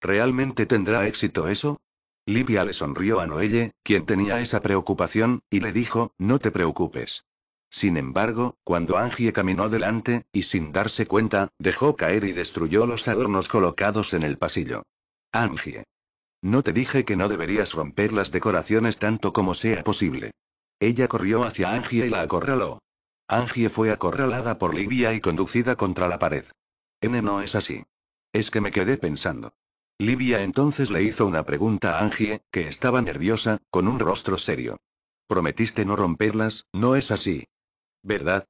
¿Realmente tendrá éxito eso? Livia le sonrió a Noelle, quien tenía esa preocupación, y le dijo, no te preocupes. Sin embargo, cuando Angie caminó delante, y sin darse cuenta, dejó caer y destruyó los adornos colocados en el pasillo. Angie. No te dije que no deberías romper las decoraciones tanto como sea posible. Ella corrió hacia Angie y la acorraló. Angie fue acorralada por Livia y conducida contra la pared. N no es así. Es que me quedé pensando. Livia entonces le hizo una pregunta a Angie, que estaba nerviosa, con un rostro serio. Prometiste no romperlas, no es así. ¿Verdad?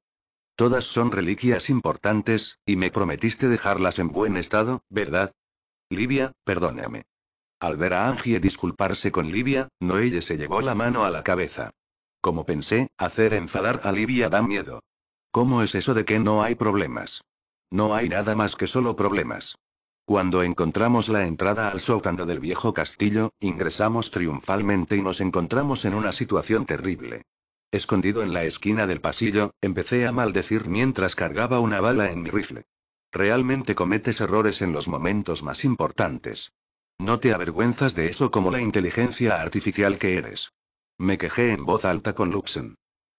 Todas son reliquias importantes, y me prometiste dejarlas en buen estado, ¿verdad? Livia, perdóname. Al ver a Angie disculparse con Livia, Noelle se llevó la mano a la cabeza. Como pensé, hacer enfadar a Livia da miedo. ¿Cómo es eso de que no hay problemas? No hay nada más que solo problemas. Cuando encontramos la entrada al sótano del viejo castillo, ingresamos triunfalmente y nos encontramos en una situación terrible. Escondido en la esquina del pasillo, empecé a maldecir mientras cargaba una bala en mi rifle. Realmente cometes errores en los momentos más importantes. No te avergüenzas de eso como la inteligencia artificial que eres. Me quejé en voz alta con Luxon.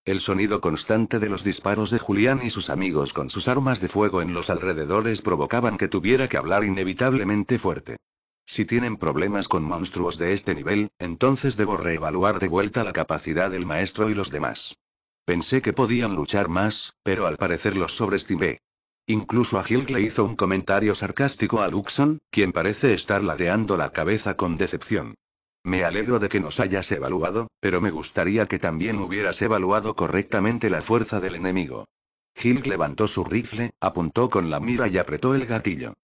El sonido constante de los disparos de Julián y sus amigos con sus armas de fuego en los alrededores provocaban que tuviera que hablar inevitablemente fuerte. Si tienen problemas con monstruos de este nivel, entonces debo reevaluar de vuelta la capacidad del maestro y los demás. Pensé que podían luchar más, pero al parecer los sobreestimé. Incluso a Gilg le hizo un comentario sarcástico a Luxon, quien parece estar ladeando la cabeza con decepción. Me alegro de que nos hayas evaluado, pero me gustaría que también hubieras evaluado correctamente la fuerza del enemigo. Hilk levantó su rifle, apuntó con la mira y apretó el gatillo.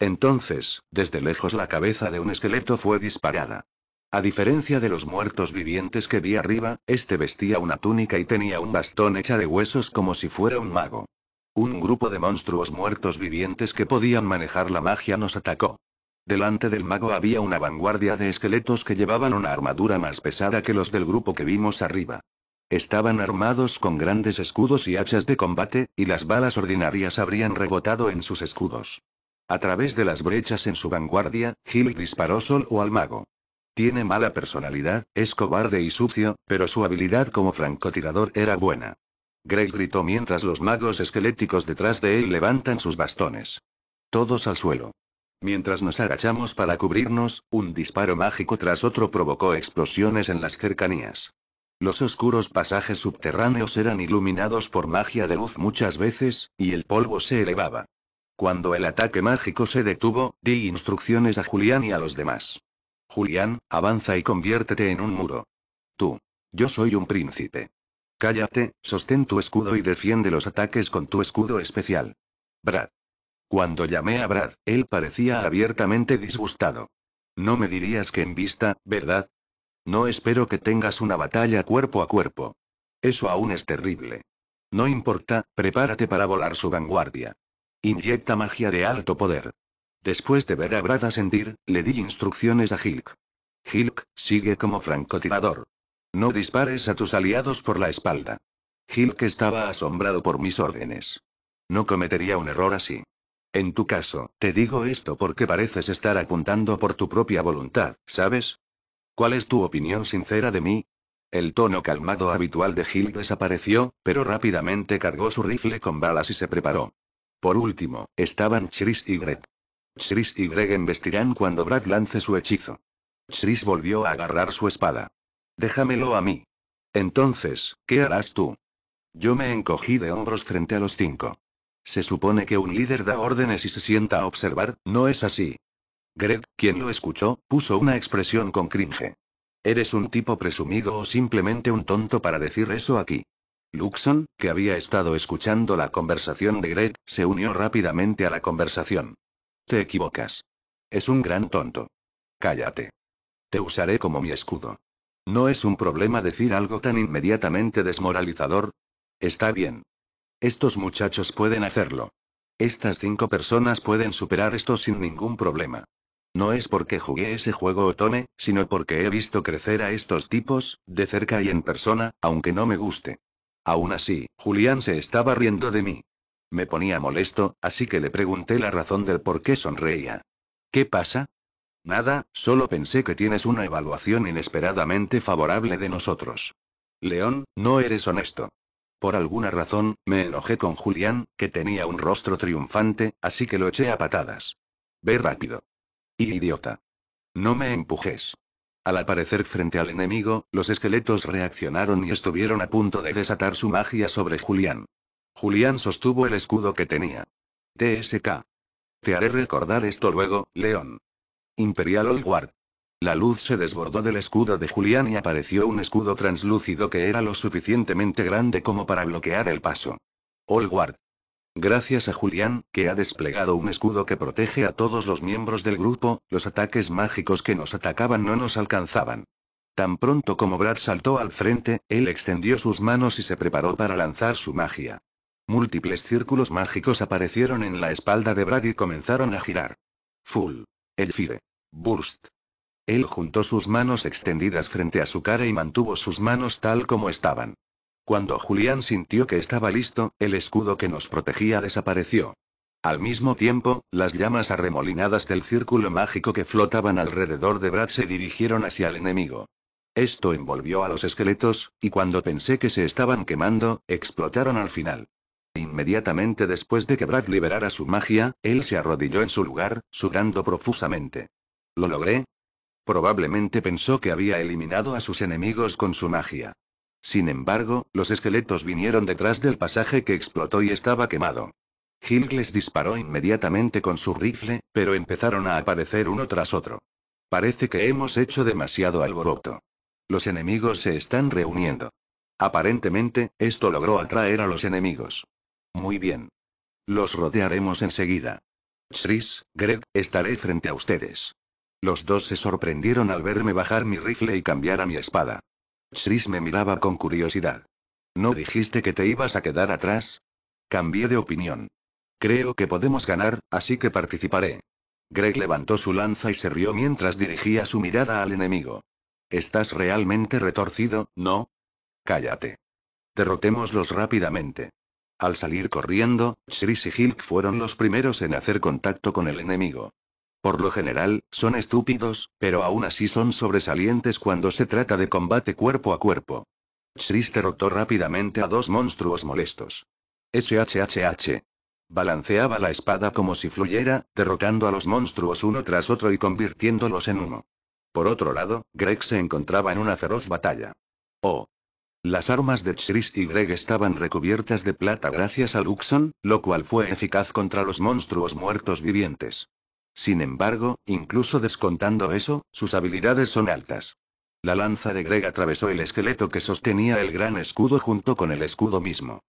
Entonces, desde lejos la cabeza de un esqueleto fue disparada. A diferencia de los muertos vivientes que vi arriba, este vestía una túnica y tenía un bastón hecha de huesos como si fuera un mago. Un grupo de monstruos muertos vivientes que podían manejar la magia nos atacó. Delante del mago había una vanguardia de esqueletos que llevaban una armadura más pesada que los del grupo que vimos arriba. Estaban armados con grandes escudos y hachas de combate, y las balas ordinarias habrían rebotado en sus escudos. A través de las brechas en su vanguardia, Gil disparó solo al mago. Tiene mala personalidad, es cobarde y sucio, pero su habilidad como francotirador era buena. Greg gritó mientras los magos esqueléticos detrás de él levantan sus bastones. Todos al suelo. Mientras nos agachamos para cubrirnos, un disparo mágico tras otro provocó explosiones en las cercanías. Los oscuros pasajes subterráneos eran iluminados por magia de luz muchas veces, y el polvo se elevaba. Cuando el ataque mágico se detuvo, di instrucciones a Julián y a los demás. Julián, avanza y conviértete en un muro. Tú. Yo soy un príncipe. Cállate, sostén tu escudo y defiende los ataques con tu escudo especial. Brad. Cuando llamé a Brad, él parecía abiertamente disgustado. No me dirías que en vista, ¿verdad? No espero que tengas una batalla cuerpo a cuerpo. Eso aún es terrible. No importa, prepárate para volar su vanguardia. Inyecta magia de alto poder. Después de ver a Brad ascendir, le di instrucciones a Hilk. Hilk, sigue como francotirador. No dispares a tus aliados por la espalda. Hilk estaba asombrado por mis órdenes. No cometería un error así. En tu caso, te digo esto porque pareces estar apuntando por tu propia voluntad, ¿sabes? ¿Cuál es tu opinión sincera de mí? El tono calmado habitual de Gil desapareció, pero rápidamente cargó su rifle con balas y se preparó. Por último, estaban Chris y Greg. Chris y Greg embestirán cuando Brad lance su hechizo. Chris volvió a agarrar su espada. Déjamelo a mí. Entonces, ¿qué harás tú? Yo me encogí de hombros frente a los cinco. Se supone que un líder da órdenes y se sienta a observar, ¿no es así? Greg, quien lo escuchó, puso una expresión con cringe. ¿Eres un tipo presumido o simplemente un tonto para decir eso aquí? Luxon, que había estado escuchando la conversación de Greg, se unió rápidamente a la conversación. Te equivocas. Es un gran tonto. Cállate. Te usaré como mi escudo. No es un problema decir algo tan inmediatamente desmoralizador. Está bien. Estos muchachos pueden hacerlo. Estas cinco personas pueden superar esto sin ningún problema. No es porque jugué ese juego o tome, sino porque he visto crecer a estos tipos, de cerca y en persona, aunque no me guste. Aún así, Julián se estaba riendo de mí. Me ponía molesto, así que le pregunté la razón del por qué sonreía. ¿Qué pasa? Nada, solo pensé que tienes una evaluación inesperadamente favorable de nosotros. León, no eres honesto. Por alguna razón, me enojé con Julián, que tenía un rostro triunfante, así que lo eché a patadas. Ve rápido. idiota. No me empujes. Al aparecer frente al enemigo, los esqueletos reaccionaron y estuvieron a punto de desatar su magia sobre Julián. Julián sostuvo el escudo que tenía. TSK. Te haré recordar esto luego, León. Imperial Old Guard. La luz se desbordó del escudo de Julián y apareció un escudo translúcido que era lo suficientemente grande como para bloquear el paso. Allward. Gracias a Julián, que ha desplegado un escudo que protege a todos los miembros del grupo, los ataques mágicos que nos atacaban no nos alcanzaban. Tan pronto como Brad saltó al frente, él extendió sus manos y se preparó para lanzar su magia. Múltiples círculos mágicos aparecieron en la espalda de Brad y comenzaron a girar. Full. Elfire. Burst. Él juntó sus manos extendidas frente a su cara y mantuvo sus manos tal como estaban. Cuando Julián sintió que estaba listo, el escudo que nos protegía desapareció. Al mismo tiempo, las llamas arremolinadas del círculo mágico que flotaban alrededor de Brad se dirigieron hacia el enemigo. Esto envolvió a los esqueletos, y cuando pensé que se estaban quemando, explotaron al final. Inmediatamente después de que Brad liberara su magia, él se arrodilló en su lugar, sudando profusamente. Lo logré, Probablemente pensó que había eliminado a sus enemigos con su magia. Sin embargo, los esqueletos vinieron detrás del pasaje que explotó y estaba quemado. Hill les disparó inmediatamente con su rifle, pero empezaron a aparecer uno tras otro. Parece que hemos hecho demasiado alboroto. Los enemigos se están reuniendo. Aparentemente, esto logró atraer a los enemigos. Muy bien. Los rodearemos enseguida. Chris, Greg, estaré frente a ustedes. Los dos se sorprendieron al verme bajar mi rifle y cambiar a mi espada. Chris me miraba con curiosidad. ¿No dijiste que te ibas a quedar atrás? Cambié de opinión. Creo que podemos ganar, así que participaré. Greg levantó su lanza y se rió mientras dirigía su mirada al enemigo. Estás realmente retorcido, ¿no? Cállate. Derrotémoslos rápidamente. Al salir corriendo, Chris y Hilk fueron los primeros en hacer contacto con el enemigo. Por lo general, son estúpidos, pero aún así son sobresalientes cuando se trata de combate cuerpo a cuerpo. Chris derrotó rápidamente a dos monstruos molestos. SHHH. Balanceaba la espada como si fluyera, derrotando a los monstruos uno tras otro y convirtiéndolos en uno. Por otro lado, Greg se encontraba en una feroz batalla. Oh. Las armas de Chris y Greg estaban recubiertas de plata gracias a Luxon, lo cual fue eficaz contra los monstruos muertos vivientes. Sin embargo, incluso descontando eso, sus habilidades son altas. La lanza de Greg atravesó el esqueleto que sostenía el gran escudo junto con el escudo mismo.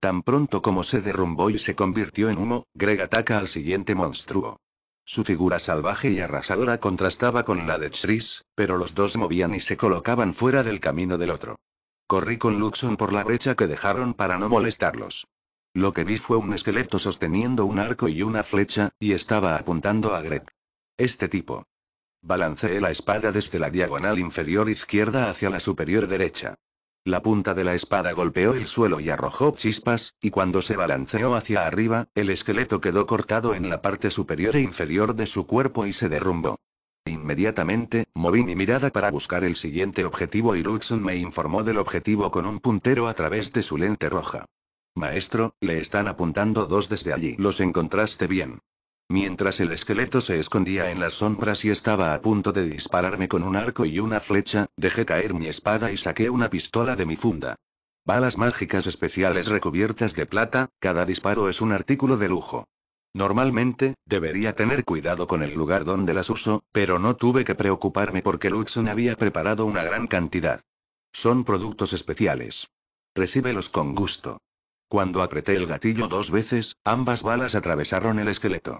Tan pronto como se derrumbó y se convirtió en humo, Greg ataca al siguiente monstruo. Su figura salvaje y arrasadora contrastaba con la de Chris, pero los dos movían y se colocaban fuera del camino del otro. Corrí con Luxon por la brecha que dejaron para no molestarlos. Lo que vi fue un esqueleto sosteniendo un arco y una flecha, y estaba apuntando a Greg. Este tipo. Balanceé la espada desde la diagonal inferior izquierda hacia la superior derecha. La punta de la espada golpeó el suelo y arrojó chispas, y cuando se balanceó hacia arriba, el esqueleto quedó cortado en la parte superior e inferior de su cuerpo y se derrumbó. Inmediatamente, moví mi mirada para buscar el siguiente objetivo y Luxon me informó del objetivo con un puntero a través de su lente roja. Maestro, le están apuntando dos desde allí. Los encontraste bien. Mientras el esqueleto se escondía en las sombras y estaba a punto de dispararme con un arco y una flecha, dejé caer mi espada y saqué una pistola de mi funda. Balas mágicas especiales recubiertas de plata, cada disparo es un artículo de lujo. Normalmente, debería tener cuidado con el lugar donde las uso, pero no tuve que preocuparme porque Luxon había preparado una gran cantidad. Son productos especiales. Recíbelos con gusto. Cuando apreté el gatillo dos veces, ambas balas atravesaron el esqueleto.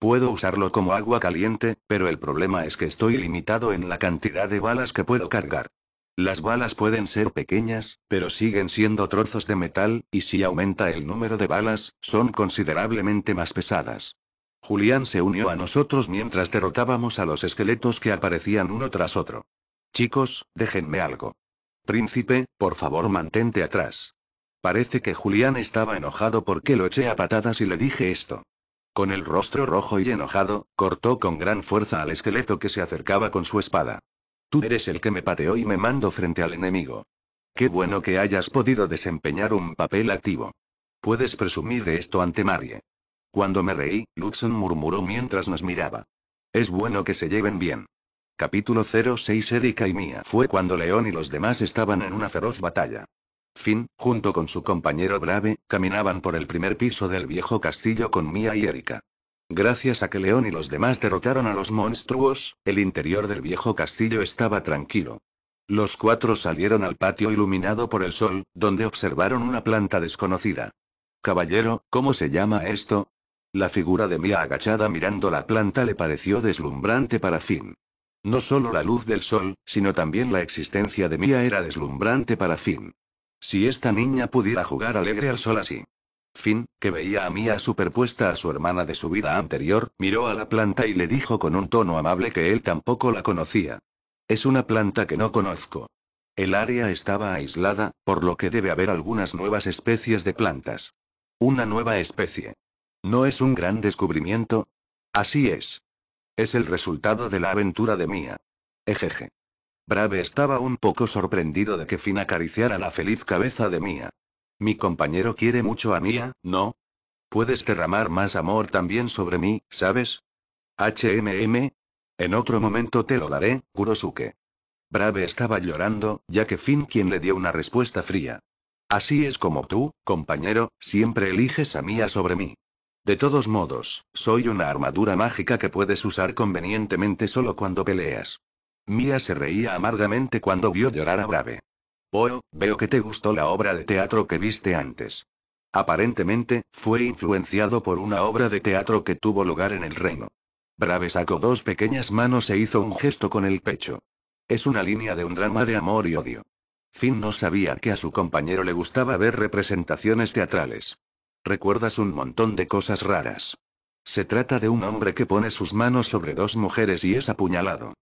Puedo usarlo como agua caliente, pero el problema es que estoy limitado en la cantidad de balas que puedo cargar. Las balas pueden ser pequeñas, pero siguen siendo trozos de metal, y si aumenta el número de balas, son considerablemente más pesadas. Julián se unió a nosotros mientras derrotábamos a los esqueletos que aparecían uno tras otro. Chicos, déjenme algo. Príncipe, por favor mantente atrás. Parece que Julián estaba enojado porque lo eché a patadas y le dije esto. Con el rostro rojo y enojado, cortó con gran fuerza al esqueleto que se acercaba con su espada. Tú eres el que me pateó y me mando frente al enemigo. Qué bueno que hayas podido desempeñar un papel activo. Puedes presumir de esto ante Marie. Cuando me reí, Luxon murmuró mientras nos miraba. Es bueno que se lleven bien. Capítulo 06 Erika y Mía fue cuando León y los demás estaban en una feroz batalla. Finn, junto con su compañero Brave, caminaban por el primer piso del viejo castillo con Mia y Erika. Gracias a que León y los demás derrotaron a los monstruos, el interior del viejo castillo estaba tranquilo. Los cuatro salieron al patio iluminado por el sol, donde observaron una planta desconocida. Caballero, ¿cómo se llama esto? La figura de Mia agachada mirando la planta le pareció deslumbrante para Finn. No solo la luz del sol, sino también la existencia de Mia era deslumbrante para Finn. Si esta niña pudiera jugar alegre al sol así. Fin, que veía a Mía superpuesta a su hermana de su vida anterior, miró a la planta y le dijo con un tono amable que él tampoco la conocía. Es una planta que no conozco. El área estaba aislada, por lo que debe haber algunas nuevas especies de plantas. Una nueva especie. ¿No es un gran descubrimiento? Así es. Es el resultado de la aventura de Mía. Ejeje. Brave estaba un poco sorprendido de que Finn acariciara la feliz cabeza de Mía. Mi compañero quiere mucho a Mía, ¿no? Puedes derramar más amor también sobre mí, ¿sabes? HMM. En otro momento te lo daré, Kurosuke. Brave estaba llorando, ya que Finn quien le dio una respuesta fría. Así es como tú, compañero, siempre eliges a Mía sobre mí. De todos modos, soy una armadura mágica que puedes usar convenientemente solo cuando peleas. Mia se reía amargamente cuando vio llorar a Brave. Oh, veo que te gustó la obra de teatro que viste antes. Aparentemente, fue influenciado por una obra de teatro que tuvo lugar en el reino. Brave sacó dos pequeñas manos e hizo un gesto con el pecho. Es una línea de un drama de amor y odio. Finn no sabía que a su compañero le gustaba ver representaciones teatrales. Recuerdas un montón de cosas raras. Se trata de un hombre que pone sus manos sobre dos mujeres y es apuñalado.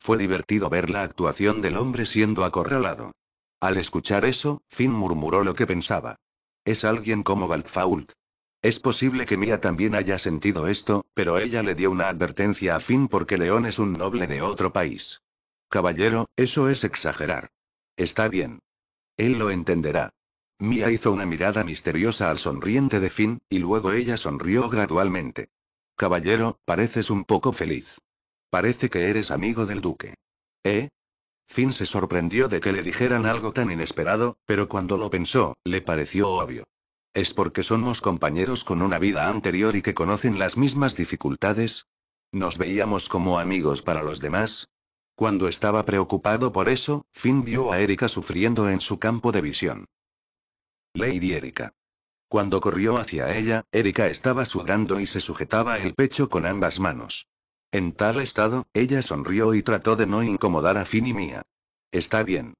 Fue divertido ver la actuación del hombre siendo acorralado. Al escuchar eso, Finn murmuró lo que pensaba. Es alguien como Valfault. Es posible que Mia también haya sentido esto, pero ella le dio una advertencia a Finn porque León es un noble de otro país. Caballero, eso es exagerar. Está bien. Él lo entenderá. Mia hizo una mirada misteriosa al sonriente de Finn, y luego ella sonrió gradualmente. Caballero, pareces un poco feliz. Parece que eres amigo del duque. ¿Eh? Finn se sorprendió de que le dijeran algo tan inesperado, pero cuando lo pensó, le pareció obvio. ¿Es porque somos compañeros con una vida anterior y que conocen las mismas dificultades? ¿Nos veíamos como amigos para los demás? Cuando estaba preocupado por eso, Finn vio a Erika sufriendo en su campo de visión. Lady Erika. Cuando corrió hacia ella, Erika estaba sudando y se sujetaba el pecho con ambas manos. En tal estado, ella sonrió y trató de no incomodar a Finn y Mia. Está bien.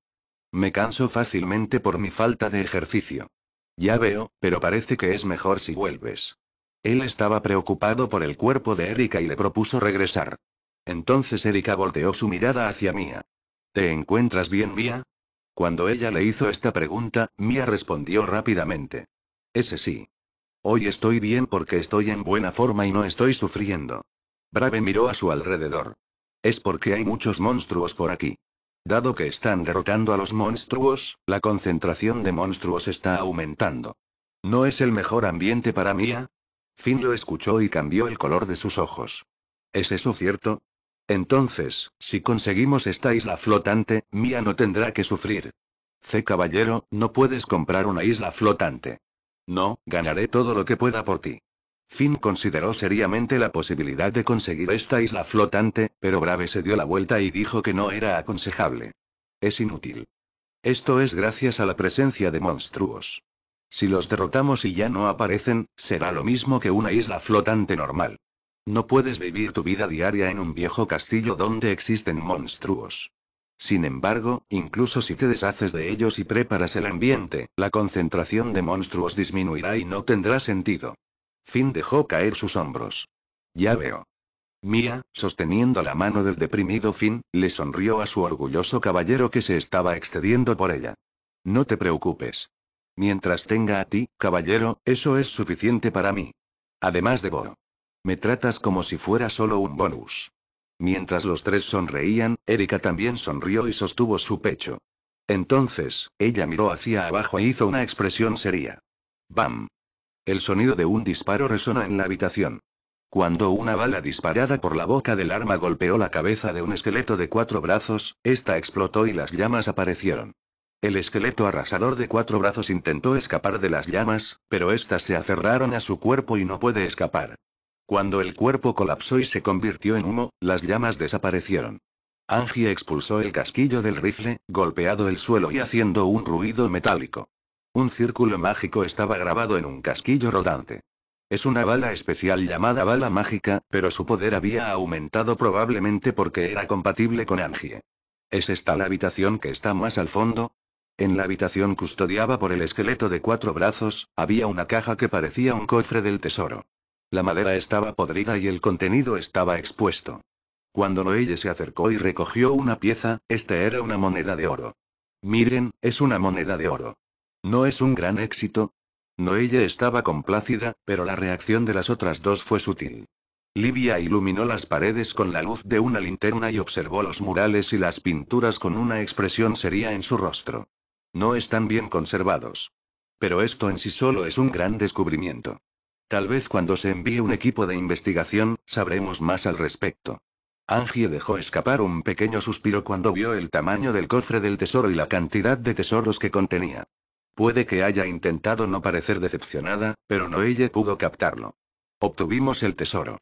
Me canso fácilmente por mi falta de ejercicio. Ya veo, pero parece que es mejor si vuelves. Él estaba preocupado por el cuerpo de Erika y le propuso regresar. Entonces Erika volteó su mirada hacia Mia. ¿Te encuentras bien, Mia? Cuando ella le hizo esta pregunta, Mia respondió rápidamente. Ese sí. Hoy estoy bien porque estoy en buena forma y no estoy sufriendo. Brave miró a su alrededor. Es porque hay muchos monstruos por aquí. Dado que están derrotando a los monstruos, la concentración de monstruos está aumentando. ¿No es el mejor ambiente para Mía? Finn lo escuchó y cambió el color de sus ojos. ¿Es eso cierto? Entonces, si conseguimos esta isla flotante, Mía no tendrá que sufrir. C. Caballero, no puedes comprar una isla flotante. No, ganaré todo lo que pueda por ti. Finn consideró seriamente la posibilidad de conseguir esta isla flotante, pero Brave se dio la vuelta y dijo que no era aconsejable. Es inútil. Esto es gracias a la presencia de monstruos. Si los derrotamos y ya no aparecen, será lo mismo que una isla flotante normal. No puedes vivir tu vida diaria en un viejo castillo donde existen monstruos. Sin embargo, incluso si te deshaces de ellos y preparas el ambiente, la concentración de monstruos disminuirá y no tendrá sentido. Finn dejó caer sus hombros. Ya veo. Mia, sosteniendo la mano del deprimido Finn, le sonrió a su orgulloso caballero que se estaba excediendo por ella. No te preocupes. Mientras tenga a ti, caballero, eso es suficiente para mí. Además de Bo. Me tratas como si fuera solo un bonus. Mientras los tres sonreían, Erika también sonrió y sostuvo su pecho. Entonces, ella miró hacia abajo e hizo una expresión seria. ¡Bam! El sonido de un disparo resonó en la habitación. Cuando una bala disparada por la boca del arma golpeó la cabeza de un esqueleto de cuatro brazos, esta explotó y las llamas aparecieron. El esqueleto arrasador de cuatro brazos intentó escapar de las llamas, pero éstas se aferraron a su cuerpo y no puede escapar. Cuando el cuerpo colapsó y se convirtió en humo, las llamas desaparecieron. Angie expulsó el casquillo del rifle, golpeado el suelo y haciendo un ruido metálico. Un círculo mágico estaba grabado en un casquillo rodante. Es una bala especial llamada bala mágica, pero su poder había aumentado probablemente porque era compatible con Angie. ¿Es esta la habitación que está más al fondo? En la habitación custodiada por el esqueleto de cuatro brazos, había una caja que parecía un cofre del tesoro. La madera estaba podrida y el contenido estaba expuesto. Cuando Noelle se acercó y recogió una pieza, esta era una moneda de oro. Miren, es una moneda de oro. ¿No es un gran éxito? ella estaba complácida, pero la reacción de las otras dos fue sutil. Livia iluminó las paredes con la luz de una linterna y observó los murales y las pinturas con una expresión seria en su rostro. No están bien conservados. Pero esto en sí solo es un gran descubrimiento. Tal vez cuando se envíe un equipo de investigación, sabremos más al respecto. Angie dejó escapar un pequeño suspiro cuando vio el tamaño del cofre del tesoro y la cantidad de tesoros que contenía. Puede que haya intentado no parecer decepcionada, pero no ella pudo captarlo. Obtuvimos el tesoro.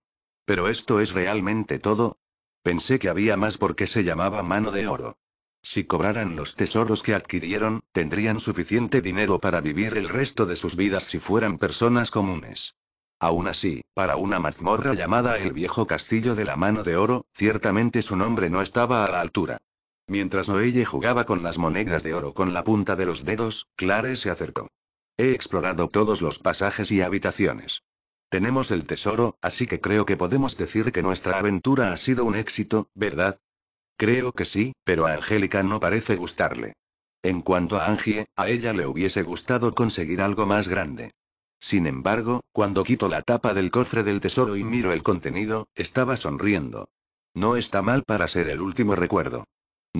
Pero esto es realmente todo. Pensé que había más porque se llamaba mano de oro. Si cobraran los tesoros que adquirieron, tendrían suficiente dinero para vivir el resto de sus vidas si fueran personas comunes. Aún así, para una mazmorra llamada el viejo castillo de la mano de oro, ciertamente su nombre no estaba a la altura. Mientras Noelle jugaba con las monedas de oro con la punta de los dedos, Clare se acercó. He explorado todos los pasajes y habitaciones. Tenemos el tesoro, así que creo que podemos decir que nuestra aventura ha sido un éxito, ¿verdad? Creo que sí, pero a Angélica no parece gustarle. En cuanto a Angie, a ella le hubiese gustado conseguir algo más grande. Sin embargo, cuando quito la tapa del cofre del tesoro y miro el contenido, estaba sonriendo. No está mal para ser el último recuerdo.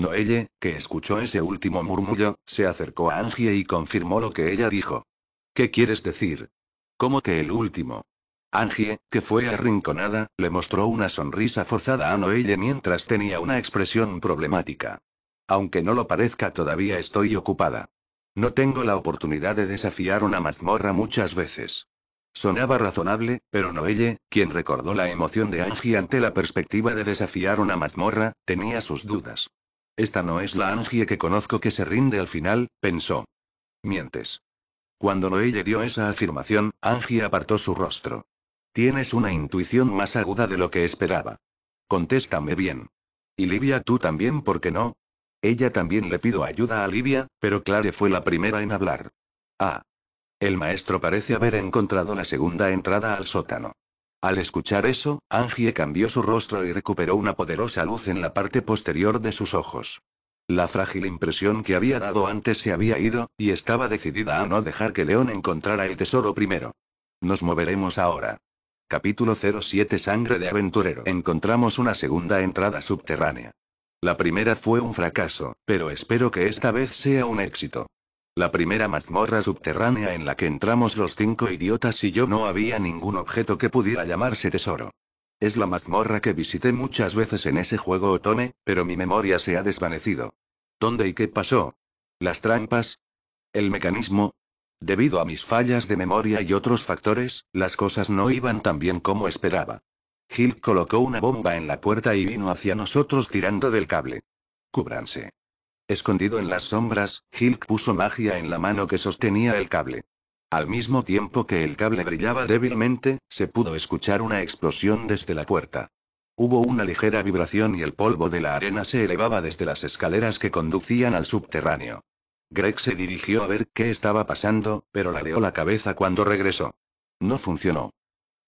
Noelle, que escuchó ese último murmullo, se acercó a Angie y confirmó lo que ella dijo. ¿Qué quieres decir? ¿Cómo que el último? Angie, que fue arrinconada, le mostró una sonrisa forzada a Noelle mientras tenía una expresión problemática. Aunque no lo parezca, todavía estoy ocupada. No tengo la oportunidad de desafiar una mazmorra muchas veces. Sonaba razonable, pero Noelle, quien recordó la emoción de Angie ante la perspectiva de desafiar una mazmorra, tenía sus dudas. Esta no es la Angie que conozco que se rinde al final, pensó. Mientes. Cuando Noelle dio esa afirmación, Angie apartó su rostro. Tienes una intuición más aguda de lo que esperaba. Contéstame bien. Y Livia, tú también, ¿por qué no? Ella también le pido ayuda a Livia, pero Clare fue la primera en hablar. Ah. El maestro parece haber encontrado la segunda entrada al sótano. Al escuchar eso, Angie cambió su rostro y recuperó una poderosa luz en la parte posterior de sus ojos. La frágil impresión que había dado antes se había ido, y estaba decidida a no dejar que León encontrara el tesoro primero. Nos moveremos ahora. Capítulo 07 Sangre de aventurero. Encontramos una segunda entrada subterránea. La primera fue un fracaso, pero espero que esta vez sea un éxito. La primera mazmorra subterránea en la que entramos los cinco idiotas y yo no había ningún objeto que pudiera llamarse tesoro. Es la mazmorra que visité muchas veces en ese juego Otome, pero mi memoria se ha desvanecido. ¿Dónde y qué pasó? ¿Las trampas? ¿El mecanismo? Debido a mis fallas de memoria y otros factores, las cosas no iban tan bien como esperaba. Gil colocó una bomba en la puerta y vino hacia nosotros tirando del cable. Cúbranse. Escondido en las sombras, Hilk puso magia en la mano que sostenía el cable. Al mismo tiempo que el cable brillaba débilmente, se pudo escuchar una explosión desde la puerta. Hubo una ligera vibración y el polvo de la arena se elevaba desde las escaleras que conducían al subterráneo. Greg se dirigió a ver qué estaba pasando, pero leó la cabeza cuando regresó. No funcionó.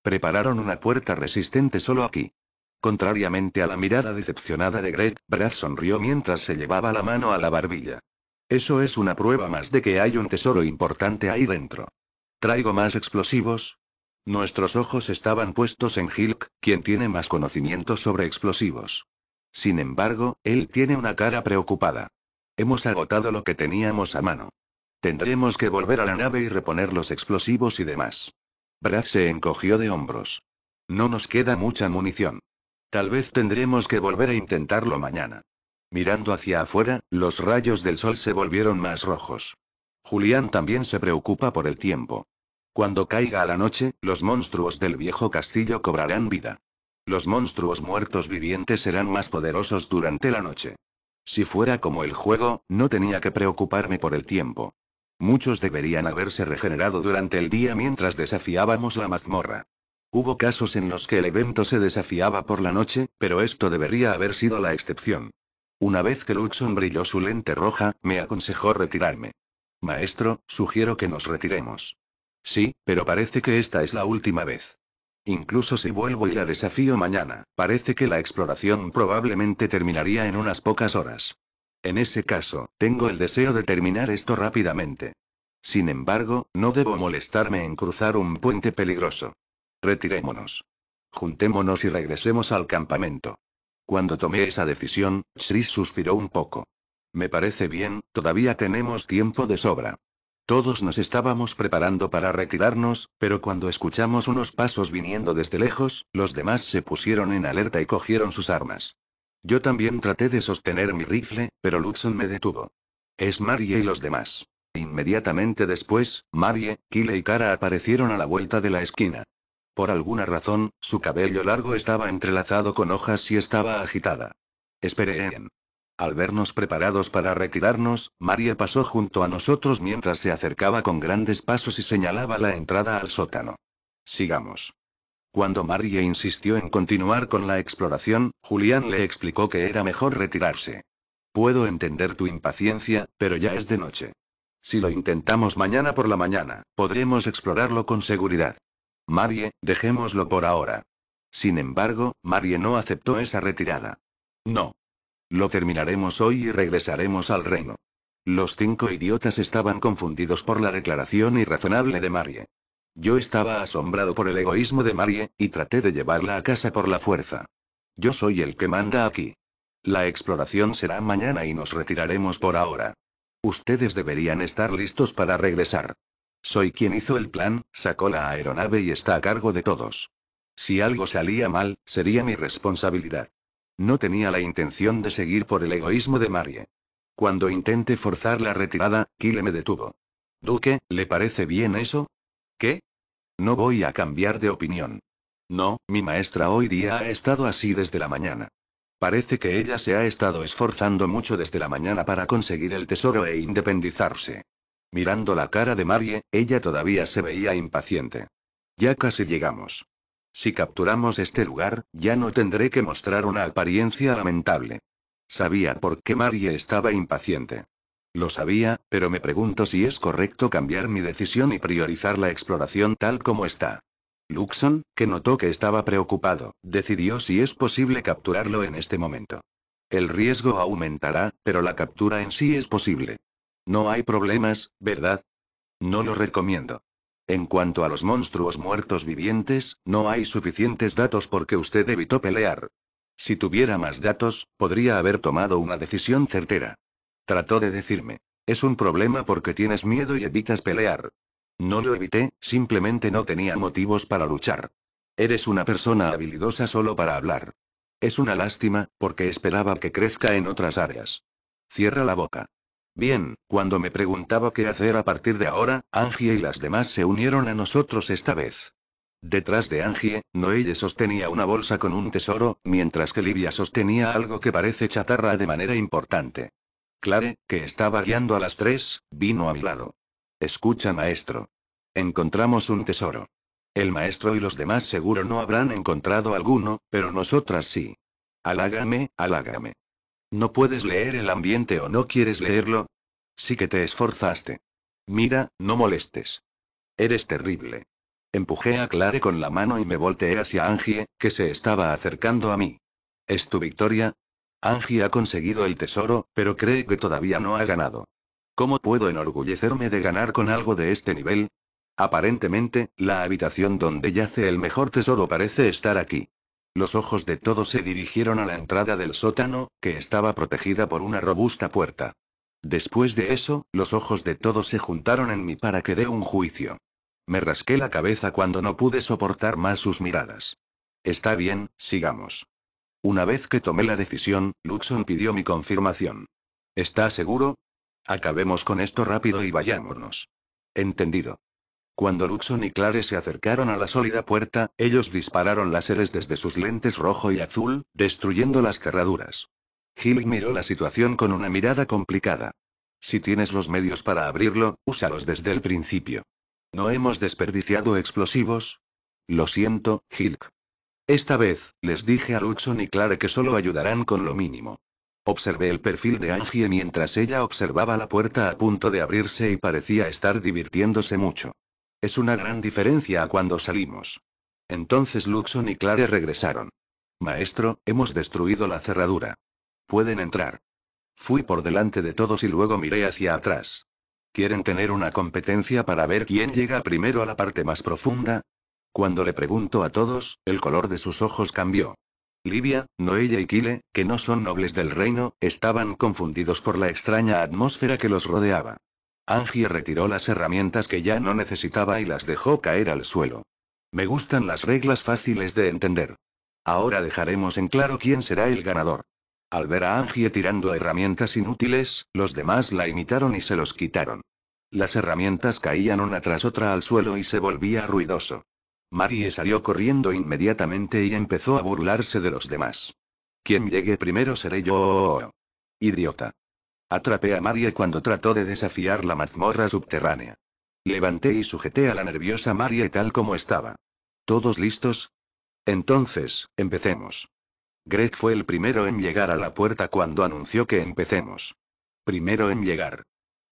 Prepararon una puerta resistente solo aquí. Contrariamente a la mirada decepcionada de Greg, Brad sonrió mientras se llevaba la mano a la barbilla. Eso es una prueba más de que hay un tesoro importante ahí dentro. ¿Traigo más explosivos? Nuestros ojos estaban puestos en Hilk, quien tiene más conocimiento sobre explosivos. Sin embargo, él tiene una cara preocupada. Hemos agotado lo que teníamos a mano. Tendremos que volver a la nave y reponer los explosivos y demás. Brad se encogió de hombros. No nos queda mucha munición. Tal vez tendremos que volver a intentarlo mañana. Mirando hacia afuera, los rayos del sol se volvieron más rojos. Julián también se preocupa por el tiempo. Cuando caiga la noche, los monstruos del viejo castillo cobrarán vida. Los monstruos muertos vivientes serán más poderosos durante la noche. Si fuera como el juego, no tenía que preocuparme por el tiempo. Muchos deberían haberse regenerado durante el día mientras desafiábamos la mazmorra. Hubo casos en los que el evento se desafiaba por la noche, pero esto debería haber sido la excepción. Una vez que Luxon brilló su lente roja, me aconsejó retirarme. Maestro, sugiero que nos retiremos. Sí, pero parece que esta es la última vez. Incluso si vuelvo y la desafío mañana, parece que la exploración probablemente terminaría en unas pocas horas. En ese caso, tengo el deseo de terminar esto rápidamente. Sin embargo, no debo molestarme en cruzar un puente peligroso. Retirémonos. Juntémonos y regresemos al campamento. Cuando tomé esa decisión, Chris suspiró un poco. Me parece bien, todavía tenemos tiempo de sobra. Todos nos estábamos preparando para retirarnos, pero cuando escuchamos unos pasos viniendo desde lejos, los demás se pusieron en alerta y cogieron sus armas. Yo también traté de sostener mi rifle, pero Luxon me detuvo. Es Marie y los demás. Inmediatamente después, Marie, Kyle y Kara aparecieron a la vuelta de la esquina. Por alguna razón, su cabello largo estaba entrelazado con hojas y estaba agitada. bien. Eh. Al vernos preparados para retirarnos, María pasó junto a nosotros mientras se acercaba con grandes pasos y señalaba la entrada al sótano. Sigamos. Cuando María insistió en continuar con la exploración, Julián le explicó que era mejor retirarse. Puedo entender tu impaciencia, pero ya es de noche. Si lo intentamos mañana por la mañana, podremos explorarlo con seguridad. Marie, dejémoslo por ahora. Sin embargo, Marie no aceptó esa retirada. No. Lo terminaremos hoy y regresaremos al reino. Los cinco idiotas estaban confundidos por la declaración irrazonable de Marie. Yo estaba asombrado por el egoísmo de Marie, y traté de llevarla a casa por la fuerza. Yo soy el que manda aquí. La exploración será mañana y nos retiraremos por ahora. Ustedes deberían estar listos para regresar. Soy quien hizo el plan, sacó la aeronave y está a cargo de todos. Si algo salía mal, sería mi responsabilidad. No tenía la intención de seguir por el egoísmo de Marie. Cuando intente forzar la retirada, Kile me detuvo. Duque, ¿le parece bien eso? ¿Qué? No voy a cambiar de opinión. No, mi maestra hoy día ha estado así desde la mañana. Parece que ella se ha estado esforzando mucho desde la mañana para conseguir el tesoro e independizarse. Mirando la cara de Marie, ella todavía se veía impaciente. Ya casi llegamos. Si capturamos este lugar, ya no tendré que mostrar una apariencia lamentable. Sabía por qué Marie estaba impaciente. Lo sabía, pero me pregunto si es correcto cambiar mi decisión y priorizar la exploración tal como está. Luxon, que notó que estaba preocupado, decidió si es posible capturarlo en este momento. El riesgo aumentará, pero la captura en sí es posible. No hay problemas, ¿verdad? No lo recomiendo. En cuanto a los monstruos muertos vivientes, no hay suficientes datos porque usted evitó pelear. Si tuviera más datos, podría haber tomado una decisión certera. Trató de decirme. Es un problema porque tienes miedo y evitas pelear. No lo evité, simplemente no tenía motivos para luchar. Eres una persona habilidosa solo para hablar. Es una lástima, porque esperaba que crezca en otras áreas. Cierra la boca. Bien, cuando me preguntaba qué hacer a partir de ahora, Angie y las demás se unieron a nosotros esta vez. Detrás de Angie, Noelle sostenía una bolsa con un tesoro, mientras que Livia sostenía algo que parece chatarra de manera importante. Clare, que estaba guiando a las tres, vino a mi lado. Escucha, maestro. Encontramos un tesoro. El maestro y los demás seguro no habrán encontrado alguno, pero nosotras sí. Alágame, alágame. No puedes leer el ambiente o no quieres leerlo. Sí que te esforzaste. Mira, no molestes. Eres terrible. Empujé a Clare con la mano y me volteé hacia Angie, que se estaba acercando a mí. ¿Es tu victoria? Angie ha conseguido el tesoro, pero cree que todavía no ha ganado. ¿Cómo puedo enorgullecerme de ganar con algo de este nivel? Aparentemente, la habitación donde yace el mejor tesoro parece estar aquí. Los ojos de todos se dirigieron a la entrada del sótano, que estaba protegida por una robusta puerta. Después de eso, los ojos de todos se juntaron en mí para que dé un juicio. Me rasqué la cabeza cuando no pude soportar más sus miradas. Está bien, sigamos. Una vez que tomé la decisión, Luxon pidió mi confirmación. ¿Está seguro? Acabemos con esto rápido y vayámonos. Entendido. Cuando Luxon y Clare se acercaron a la sólida puerta, ellos dispararon láseres desde sus lentes rojo y azul, destruyendo las cerraduras. Hill miró la situación con una mirada complicada. Si tienes los medios para abrirlo, úsalos desde el principio. ¿No hemos desperdiciado explosivos? Lo siento, Hilk. Esta vez, les dije a Luxon y Clare que solo ayudarán con lo mínimo. Observé el perfil de Angie mientras ella observaba la puerta a punto de abrirse y parecía estar divirtiéndose mucho. Es una gran diferencia a cuando salimos. Entonces Luxon y Clare regresaron. Maestro, hemos destruido la cerradura. Pueden entrar. Fui por delante de todos y luego miré hacia atrás. ¿Quieren tener una competencia para ver quién llega primero a la parte más profunda? Cuando le pregunto a todos, el color de sus ojos cambió. Livia, Noella y Kile, que no son nobles del reino, estaban confundidos por la extraña atmósfera que los rodeaba. Angie retiró las herramientas que ya no necesitaba y las dejó caer al suelo. Me gustan las reglas fáciles de entender. Ahora dejaremos en claro quién será el ganador. Al ver a Angie tirando herramientas inútiles, los demás la imitaron y se los quitaron. Las herramientas caían una tras otra al suelo y se volvía ruidoso. Marie salió corriendo inmediatamente y empezó a burlarse de los demás. Quien llegue primero seré yo. Idiota. Atrapé a Marie cuando trató de desafiar la mazmorra subterránea. Levanté y sujeté a la nerviosa Marie tal como estaba. ¿Todos listos? Entonces, empecemos. Greg fue el primero en llegar a la puerta cuando anunció que empecemos. Primero en llegar.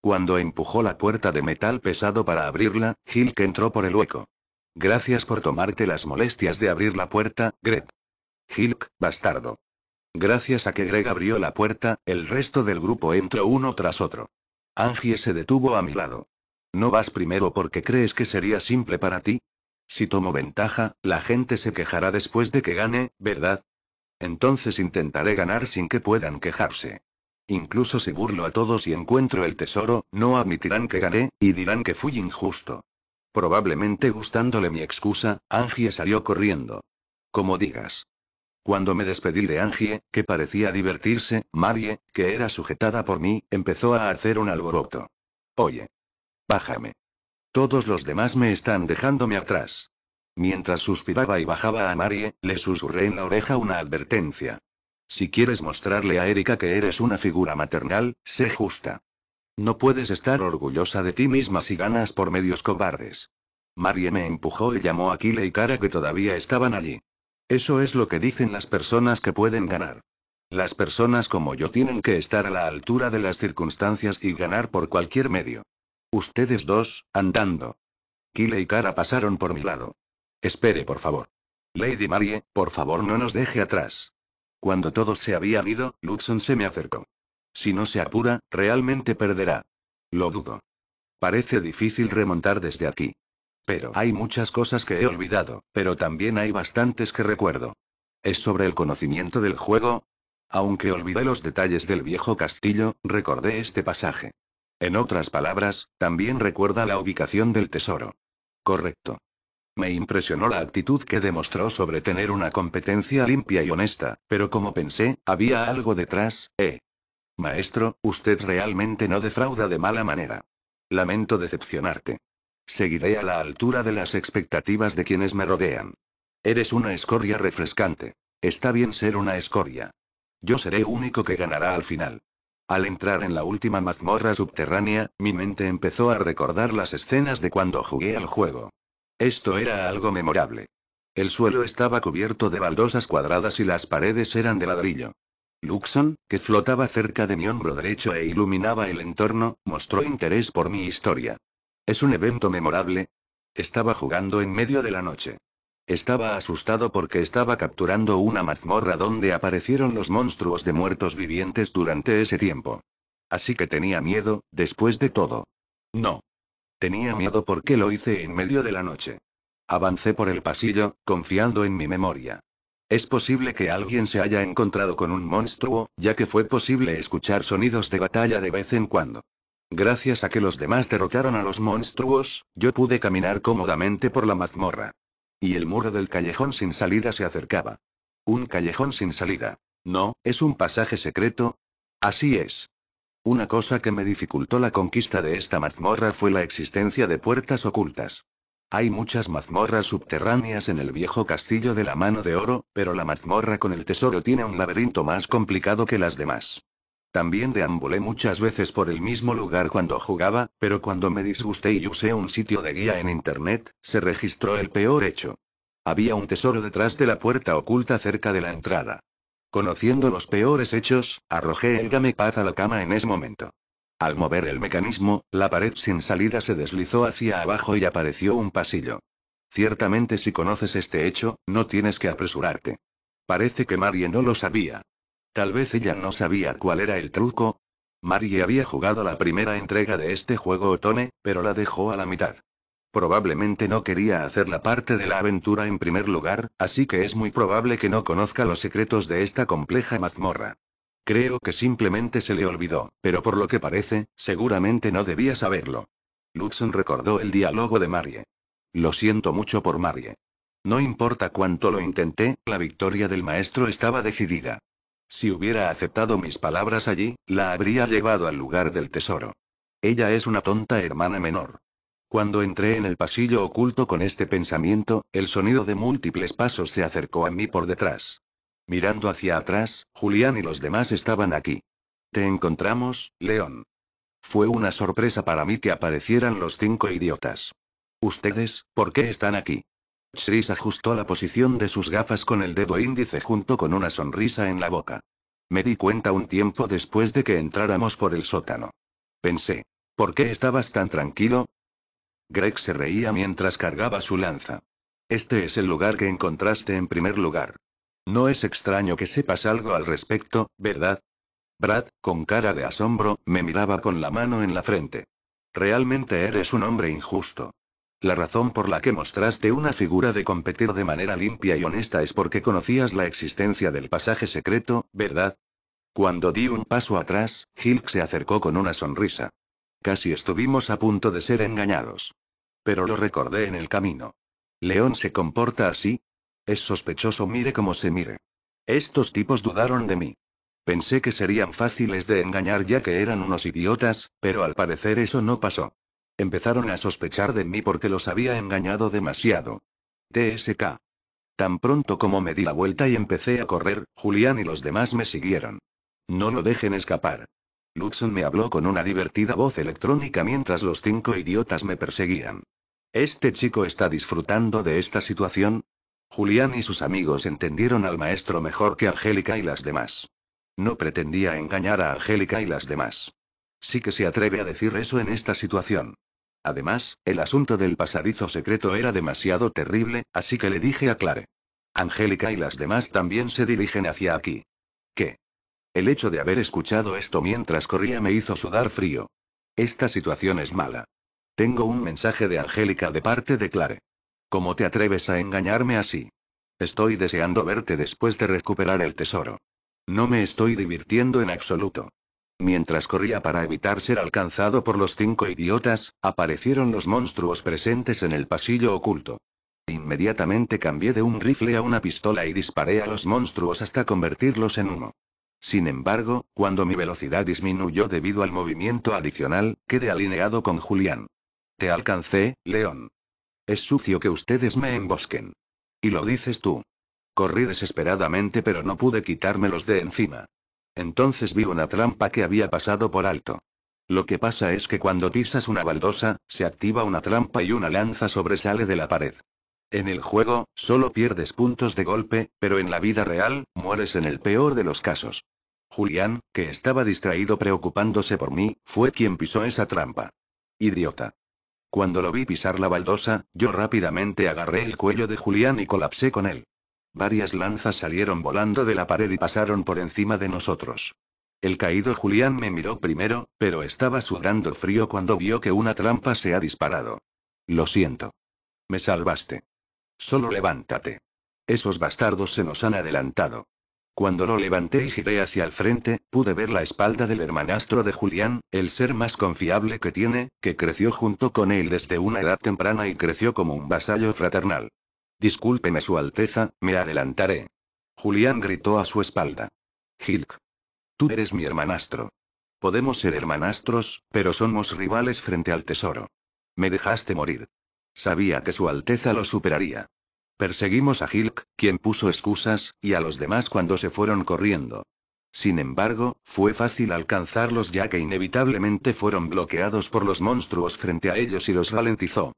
Cuando empujó la puerta de metal pesado para abrirla, Hilk entró por el hueco. Gracias por tomarte las molestias de abrir la puerta, Greg. Hilk, bastardo. Gracias a que Greg abrió la puerta, el resto del grupo entró uno tras otro. Angie se detuvo a mi lado. ¿No vas primero porque crees que sería simple para ti? Si tomo ventaja, la gente se quejará después de que gane, ¿verdad? Entonces intentaré ganar sin que puedan quejarse. Incluso si burlo a todos y encuentro el tesoro, no admitirán que gané, y dirán que fui injusto. Probablemente gustándole mi excusa, Angie salió corriendo. Como digas. Cuando me despedí de Angie, que parecía divertirse, Marie, que era sujetada por mí, empezó a hacer un alboroto. Oye. Bájame. Todos los demás me están dejándome atrás. Mientras suspiraba y bajaba a Marie, le susurré en la oreja una advertencia. Si quieres mostrarle a Erika que eres una figura maternal, sé justa. No puedes estar orgullosa de ti misma si ganas por medios cobardes. Marie me empujó y llamó a Kile y Cara que todavía estaban allí. Eso es lo que dicen las personas que pueden ganar. Las personas como yo tienen que estar a la altura de las circunstancias y ganar por cualquier medio. Ustedes dos, andando. Kyle y Cara pasaron por mi lado. Espere, por favor. Lady Marie, por favor no nos deje atrás. Cuando todos se habían ido, Luxon se me acercó. Si no se apura, realmente perderá. Lo dudo. Parece difícil remontar desde aquí pero hay muchas cosas que he olvidado, pero también hay bastantes que recuerdo. Es sobre el conocimiento del juego. Aunque olvidé los detalles del viejo castillo, recordé este pasaje. En otras palabras, también recuerda la ubicación del tesoro. Correcto. Me impresionó la actitud que demostró sobre tener una competencia limpia y honesta, pero como pensé, había algo detrás, ¿eh? Maestro, usted realmente no defrauda de mala manera. Lamento decepcionarte. Seguiré a la altura de las expectativas de quienes me rodean. Eres una escoria refrescante. Está bien ser una escoria. Yo seré único que ganará al final. Al entrar en la última mazmorra subterránea, mi mente empezó a recordar las escenas de cuando jugué al juego. Esto era algo memorable. El suelo estaba cubierto de baldosas cuadradas y las paredes eran de ladrillo. Luxon, que flotaba cerca de mi hombro derecho e iluminaba el entorno, mostró interés por mi historia. Es un evento memorable. Estaba jugando en medio de la noche. Estaba asustado porque estaba capturando una mazmorra donde aparecieron los monstruos de muertos vivientes durante ese tiempo. Así que tenía miedo, después de todo. No. Tenía miedo porque lo hice en medio de la noche. Avancé por el pasillo, confiando en mi memoria. Es posible que alguien se haya encontrado con un monstruo, ya que fue posible escuchar sonidos de batalla de vez en cuando. Gracias a que los demás derrotaron a los monstruos, yo pude caminar cómodamente por la mazmorra. Y el muro del callejón sin salida se acercaba. Un callejón sin salida. No, es un pasaje secreto. Así es. Una cosa que me dificultó la conquista de esta mazmorra fue la existencia de puertas ocultas. Hay muchas mazmorras subterráneas en el viejo castillo de la mano de oro, pero la mazmorra con el tesoro tiene un laberinto más complicado que las demás. También deambulé muchas veces por el mismo lugar cuando jugaba, pero cuando me disgusté y usé un sitio de guía en internet, se registró el peor hecho. Había un tesoro detrás de la puerta oculta cerca de la entrada. Conociendo los peores hechos, arrojé el gamepad a la cama en ese momento. Al mover el mecanismo, la pared sin salida se deslizó hacia abajo y apareció un pasillo. Ciertamente si conoces este hecho, no tienes que apresurarte. Parece que Marie no lo sabía, Tal vez ella no sabía cuál era el truco. Marie había jugado la primera entrega de este juego Otone, pero la dejó a la mitad. Probablemente no quería hacer la parte de la aventura en primer lugar, así que es muy probable que no conozca los secretos de esta compleja mazmorra. Creo que simplemente se le olvidó, pero por lo que parece, seguramente no debía saberlo. Luxon recordó el diálogo de Marie. Lo siento mucho por Marie. No importa cuánto lo intenté, la victoria del maestro estaba decidida. Si hubiera aceptado mis palabras allí, la habría llevado al lugar del tesoro. Ella es una tonta hermana menor. Cuando entré en el pasillo oculto con este pensamiento, el sonido de múltiples pasos se acercó a mí por detrás. Mirando hacia atrás, Julián y los demás estaban aquí. Te encontramos, León. Fue una sorpresa para mí que aparecieran los cinco idiotas. Ustedes, ¿por qué están aquí? Chris ajustó la posición de sus gafas con el dedo índice junto con una sonrisa en la boca. Me di cuenta un tiempo después de que entráramos por el sótano. Pensé, ¿por qué estabas tan tranquilo? Greg se reía mientras cargaba su lanza. Este es el lugar que encontraste en primer lugar. No es extraño que sepas algo al respecto, ¿verdad? Brad, con cara de asombro, me miraba con la mano en la frente. Realmente eres un hombre injusto. La razón por la que mostraste una figura de competir de manera limpia y honesta es porque conocías la existencia del pasaje secreto, ¿verdad? Cuando di un paso atrás, Hilk se acercó con una sonrisa. Casi estuvimos a punto de ser engañados. Pero lo recordé en el camino. León se comporta así. Es sospechoso mire como se mire. Estos tipos dudaron de mí. Pensé que serían fáciles de engañar ya que eran unos idiotas, pero al parecer eso no pasó. Empezaron a sospechar de mí porque los había engañado demasiado. TSK. Tan pronto como me di la vuelta y empecé a correr, Julián y los demás me siguieron. No lo dejen escapar. Luxon me habló con una divertida voz electrónica mientras los cinco idiotas me perseguían. ¿Este chico está disfrutando de esta situación? Julián y sus amigos entendieron al maestro mejor que Angélica y las demás. No pretendía engañar a Angélica y las demás. Sí que se atreve a decir eso en esta situación. Además, el asunto del pasadizo secreto era demasiado terrible, así que le dije a Clare. Angélica y las demás también se dirigen hacia aquí. ¿Qué? El hecho de haber escuchado esto mientras corría me hizo sudar frío. Esta situación es mala. Tengo un mensaje de Angélica de parte de Clare. ¿Cómo te atreves a engañarme así? Estoy deseando verte después de recuperar el tesoro. No me estoy divirtiendo en absoluto. Mientras corría para evitar ser alcanzado por los cinco idiotas, aparecieron los monstruos presentes en el pasillo oculto. Inmediatamente cambié de un rifle a una pistola y disparé a los monstruos hasta convertirlos en uno. Sin embargo, cuando mi velocidad disminuyó debido al movimiento adicional, quedé alineado con Julián. Te alcancé, León. Es sucio que ustedes me embosquen. Y lo dices tú. Corrí desesperadamente pero no pude quitármelos de encima. Entonces vi una trampa que había pasado por alto. Lo que pasa es que cuando pisas una baldosa, se activa una trampa y una lanza sobresale de la pared. En el juego, solo pierdes puntos de golpe, pero en la vida real, mueres en el peor de los casos. Julián, que estaba distraído preocupándose por mí, fue quien pisó esa trampa. Idiota. Cuando lo vi pisar la baldosa, yo rápidamente agarré el cuello de Julián y colapsé con él. Varias lanzas salieron volando de la pared y pasaron por encima de nosotros. El caído Julián me miró primero, pero estaba sudando frío cuando vio que una trampa se ha disparado. Lo siento. Me salvaste. Solo levántate. Esos bastardos se nos han adelantado. Cuando lo levanté y giré hacia el frente, pude ver la espalda del hermanastro de Julián, el ser más confiable que tiene, que creció junto con él desde una edad temprana y creció como un vasallo fraternal. Discúlpeme Su Alteza, me adelantaré. Julián gritó a su espalda. —Hilk. Tú eres mi hermanastro. Podemos ser hermanastros, pero somos rivales frente al tesoro. Me dejaste morir. Sabía que Su Alteza lo superaría. Perseguimos a Hilk, quien puso excusas, y a los demás cuando se fueron corriendo. Sin embargo, fue fácil alcanzarlos ya que inevitablemente fueron bloqueados por los monstruos frente a ellos y los ralentizó.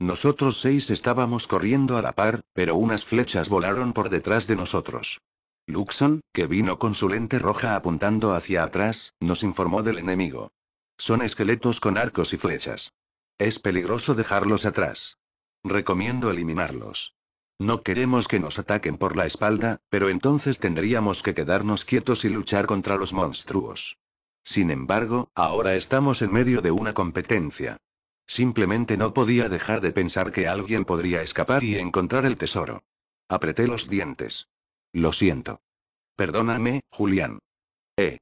Nosotros seis estábamos corriendo a la par, pero unas flechas volaron por detrás de nosotros. Luxon, que vino con su lente roja apuntando hacia atrás, nos informó del enemigo. Son esqueletos con arcos y flechas. Es peligroso dejarlos atrás. Recomiendo eliminarlos. No queremos que nos ataquen por la espalda, pero entonces tendríamos que quedarnos quietos y luchar contra los monstruos. Sin embargo, ahora estamos en medio de una competencia. Simplemente no podía dejar de pensar que alguien podría escapar y encontrar el tesoro. Apreté los dientes. Lo siento. Perdóname, Julián. Eh.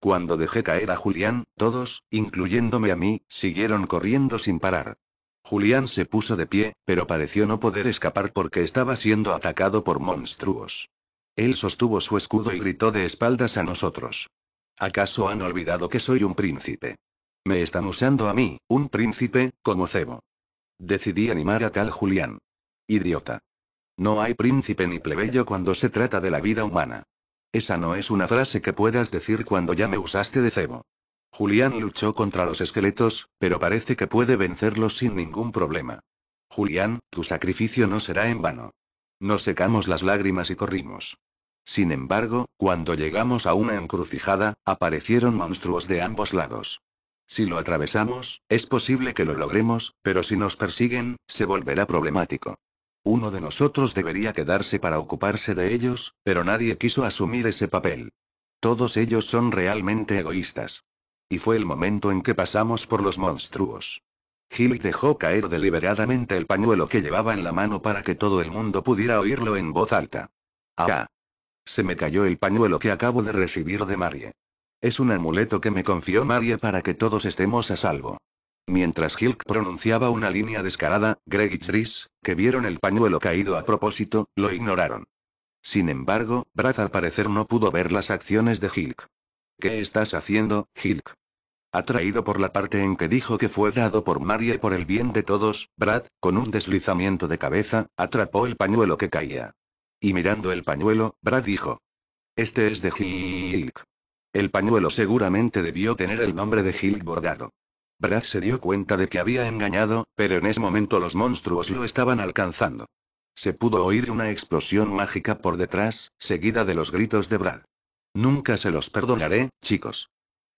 Cuando dejé caer a Julián, todos, incluyéndome a mí, siguieron corriendo sin parar. Julián se puso de pie, pero pareció no poder escapar porque estaba siendo atacado por monstruos. Él sostuvo su escudo y gritó de espaldas a nosotros. ¿Acaso han olvidado que soy un príncipe? Me están usando a mí, un príncipe, como cebo. Decidí animar a tal Julián. Idiota. No hay príncipe ni plebeyo cuando se trata de la vida humana. Esa no es una frase que puedas decir cuando ya me usaste de cebo. Julián luchó contra los esqueletos, pero parece que puede vencerlos sin ningún problema. Julián, tu sacrificio no será en vano. Nos secamos las lágrimas y corrimos. Sin embargo, cuando llegamos a una encrucijada, aparecieron monstruos de ambos lados. Si lo atravesamos, es posible que lo logremos, pero si nos persiguen, se volverá problemático. Uno de nosotros debería quedarse para ocuparse de ellos, pero nadie quiso asumir ese papel. Todos ellos son realmente egoístas. Y fue el momento en que pasamos por los monstruos. Gil dejó caer deliberadamente el pañuelo que llevaba en la mano para que todo el mundo pudiera oírlo en voz alta. ¡Ah! Se me cayó el pañuelo que acabo de recibir de Marie. Es un amuleto que me confió María para que todos estemos a salvo. Mientras Hilk pronunciaba una línea descarada, Greg y Tris, que vieron el pañuelo caído a propósito, lo ignoraron. Sin embargo, Brad al parecer no pudo ver las acciones de Hilk. ¿Qué estás haciendo, Hilk? Atraído por la parte en que dijo que fue dado por Marie por el bien de todos, Brad, con un deslizamiento de cabeza, atrapó el pañuelo que caía. Y mirando el pañuelo, Brad dijo. Este es de Hilk. El pañuelo seguramente debió tener el nombre de Gil bordado. Brad se dio cuenta de que había engañado, pero en ese momento los monstruos lo estaban alcanzando. Se pudo oír una explosión mágica por detrás, seguida de los gritos de Brad. Nunca se los perdonaré, chicos.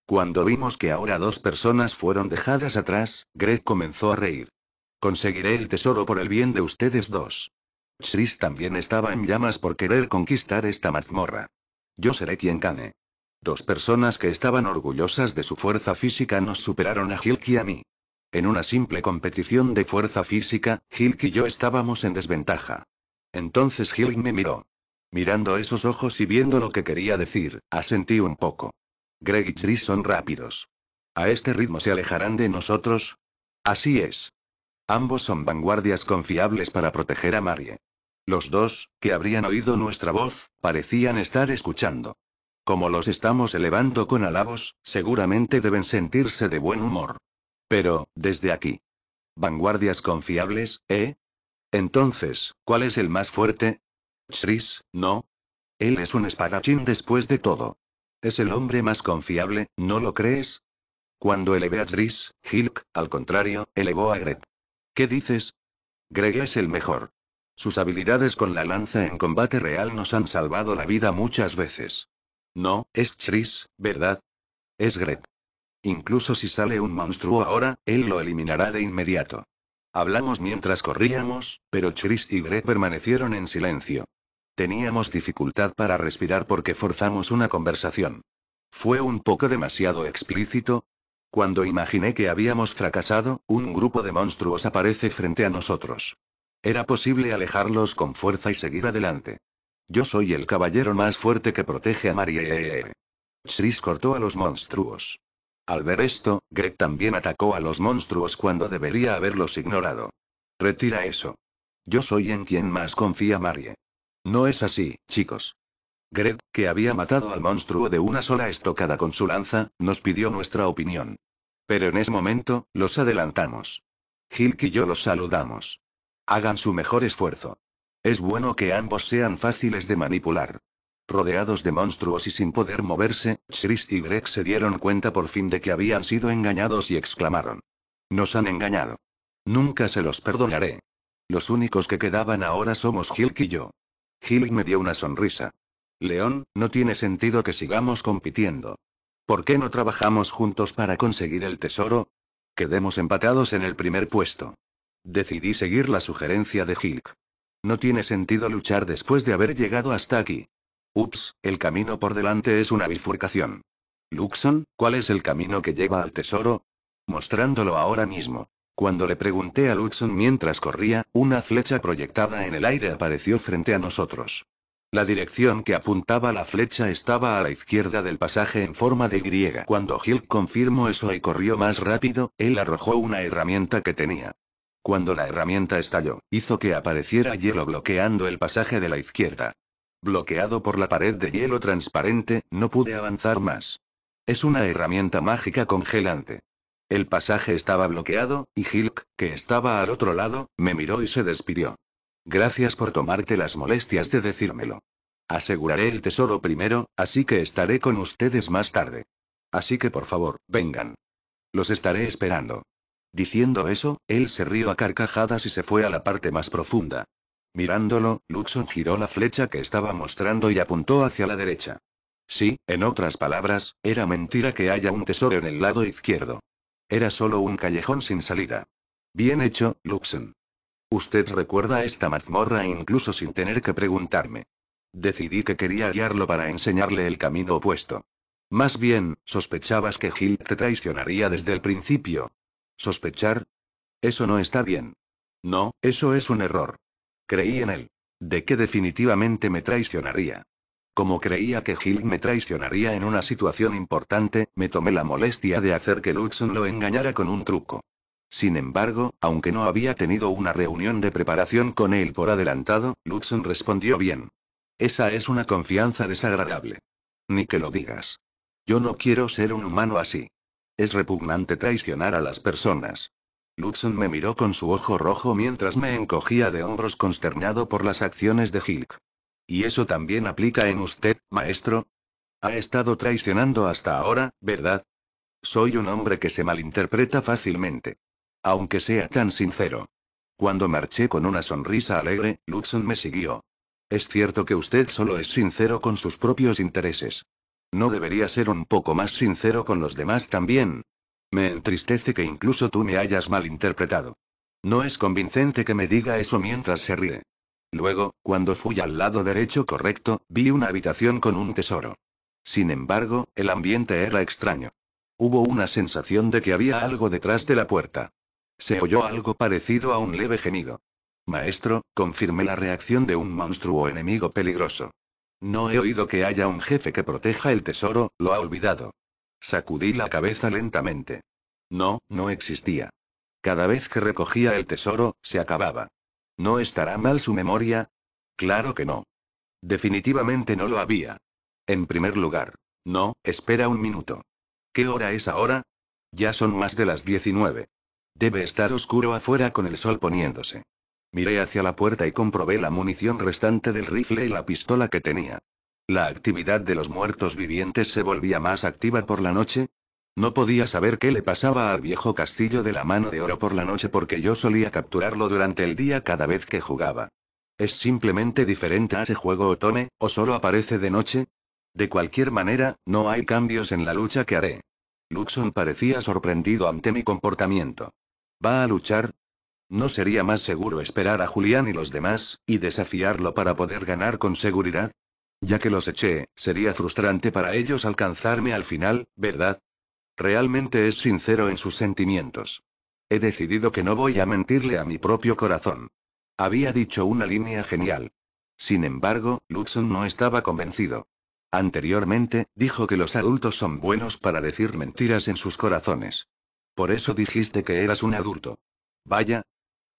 Cuando vimos que ahora dos personas fueron dejadas atrás, Greg comenzó a reír. Conseguiré el tesoro por el bien de ustedes dos. Chris también estaba en llamas por querer conquistar esta mazmorra. Yo seré quien cane. Dos personas que estaban orgullosas de su fuerza física nos superaron a Gilk y a mí. En una simple competición de fuerza física, Gilk y yo estábamos en desventaja. Entonces Hilk me miró. Mirando esos ojos y viendo lo que quería decir, asentí un poco. Greg y Chris son rápidos. A este ritmo se alejarán de nosotros. Así es. Ambos son vanguardias confiables para proteger a Marie. Los dos, que habrían oído nuestra voz, parecían estar escuchando. Como los estamos elevando con alabos, seguramente deben sentirse de buen humor. Pero, desde aquí. Vanguardias confiables, ¿eh? Entonces, ¿cuál es el más fuerte? Chris, no. Él es un espadachín después de todo. Es el hombre más confiable, ¿no lo crees? Cuando elevé a Chris, Hilk, al contrario, elevó a Greg. ¿Qué dices? Greg es el mejor. Sus habilidades con la lanza en combate real nos han salvado la vida muchas veces. No, es Chris, ¿verdad? Es Gret. Incluso si sale un monstruo ahora, él lo eliminará de inmediato. Hablamos mientras corríamos, pero Chris y Gret permanecieron en silencio. Teníamos dificultad para respirar porque forzamos una conversación. ¿Fue un poco demasiado explícito? Cuando imaginé que habíamos fracasado, un grupo de monstruos aparece frente a nosotros. Era posible alejarlos con fuerza y seguir adelante. Yo soy el caballero más fuerte que protege a Marie. Chris cortó a los monstruos. Al ver esto, Greg también atacó a los monstruos cuando debería haberlos ignorado. Retira eso. Yo soy en quien más confía Marie. No es así, chicos. Greg, que había matado al monstruo de una sola estocada con su lanza, nos pidió nuestra opinión. Pero en ese momento, los adelantamos. Hilk y yo los saludamos. Hagan su mejor esfuerzo. Es bueno que ambos sean fáciles de manipular. Rodeados de monstruos y sin poder moverse, Chris y Greg se dieron cuenta por fin de que habían sido engañados y exclamaron. Nos han engañado. Nunca se los perdonaré. Los únicos que quedaban ahora somos Hilk y yo. Hilk me dio una sonrisa. León, no tiene sentido que sigamos compitiendo. ¿Por qué no trabajamos juntos para conseguir el tesoro? Quedemos empatados en el primer puesto. Decidí seguir la sugerencia de Hilk. No tiene sentido luchar después de haber llegado hasta aquí. Ups, el camino por delante es una bifurcación. Luxon, ¿cuál es el camino que lleva al tesoro? Mostrándolo ahora mismo. Cuando le pregunté a Luxon mientras corría, una flecha proyectada en el aire apareció frente a nosotros. La dirección que apuntaba la flecha estaba a la izquierda del pasaje en forma de griega. Cuando Hill confirmó eso y corrió más rápido, él arrojó una herramienta que tenía. Cuando la herramienta estalló, hizo que apareciera hielo bloqueando el pasaje de la izquierda. Bloqueado por la pared de hielo transparente, no pude avanzar más. Es una herramienta mágica congelante. El pasaje estaba bloqueado, y Hilk, que estaba al otro lado, me miró y se despidió. Gracias por tomarte las molestias de decírmelo. Aseguraré el tesoro primero, así que estaré con ustedes más tarde. Así que por favor, vengan. Los estaré esperando. Diciendo eso, él se rió a carcajadas y se fue a la parte más profunda. Mirándolo, Luxon giró la flecha que estaba mostrando y apuntó hacia la derecha. Sí, en otras palabras, era mentira que haya un tesoro en el lado izquierdo. Era solo un callejón sin salida. Bien hecho, Luxon. Usted recuerda esta mazmorra incluso sin tener que preguntarme. Decidí que quería guiarlo para enseñarle el camino opuesto. Más bien, sospechabas que Gil te traicionaría desde el principio, ¿Sospechar? Eso no está bien. No, eso es un error. Creí en él. De que definitivamente me traicionaría. Como creía que Gil me traicionaría en una situación importante, me tomé la molestia de hacer que Luxon lo engañara con un truco. Sin embargo, aunque no había tenido una reunión de preparación con él por adelantado, Luxon respondió bien. Esa es una confianza desagradable. Ni que lo digas. Yo no quiero ser un humano así. Es repugnante traicionar a las personas. Luxon me miró con su ojo rojo mientras me encogía de hombros consternado por las acciones de Hilk. ¿Y eso también aplica en usted, maestro? Ha estado traicionando hasta ahora, ¿verdad? Soy un hombre que se malinterpreta fácilmente. Aunque sea tan sincero. Cuando marché con una sonrisa alegre, Luxon me siguió. Es cierto que usted solo es sincero con sus propios intereses. ¿No debería ser un poco más sincero con los demás también? Me entristece que incluso tú me hayas malinterpretado. No es convincente que me diga eso mientras se ríe. Luego, cuando fui al lado derecho correcto, vi una habitación con un tesoro. Sin embargo, el ambiente era extraño. Hubo una sensación de que había algo detrás de la puerta. Se oyó algo parecido a un leve gemido. Maestro, confirmé la reacción de un monstruo enemigo peligroso. No he oído que haya un jefe que proteja el tesoro, lo ha olvidado. Sacudí la cabeza lentamente. No, no existía. Cada vez que recogía el tesoro, se acababa. ¿No estará mal su memoria? Claro que no. Definitivamente no lo había. En primer lugar. No, espera un minuto. ¿Qué hora es ahora? Ya son más de las 19. Debe estar oscuro afuera con el sol poniéndose. Miré hacia la puerta y comprobé la munición restante del rifle y la pistola que tenía. La actividad de los muertos vivientes se volvía más activa por la noche. No podía saber qué le pasaba al viejo castillo de la mano de oro por la noche porque yo solía capturarlo durante el día cada vez que jugaba. ¿Es simplemente diferente a ese juego Otome, o solo aparece de noche? De cualquier manera, no hay cambios en la lucha que haré. Luxon parecía sorprendido ante mi comportamiento. ¿Va a luchar? ¿No sería más seguro esperar a Julián y los demás, y desafiarlo para poder ganar con seguridad? Ya que los eché, sería frustrante para ellos alcanzarme al final, ¿verdad? Realmente es sincero en sus sentimientos. He decidido que no voy a mentirle a mi propio corazón. Había dicho una línea genial. Sin embargo, Luxon no estaba convencido. Anteriormente, dijo que los adultos son buenos para decir mentiras en sus corazones. Por eso dijiste que eras un adulto. Vaya,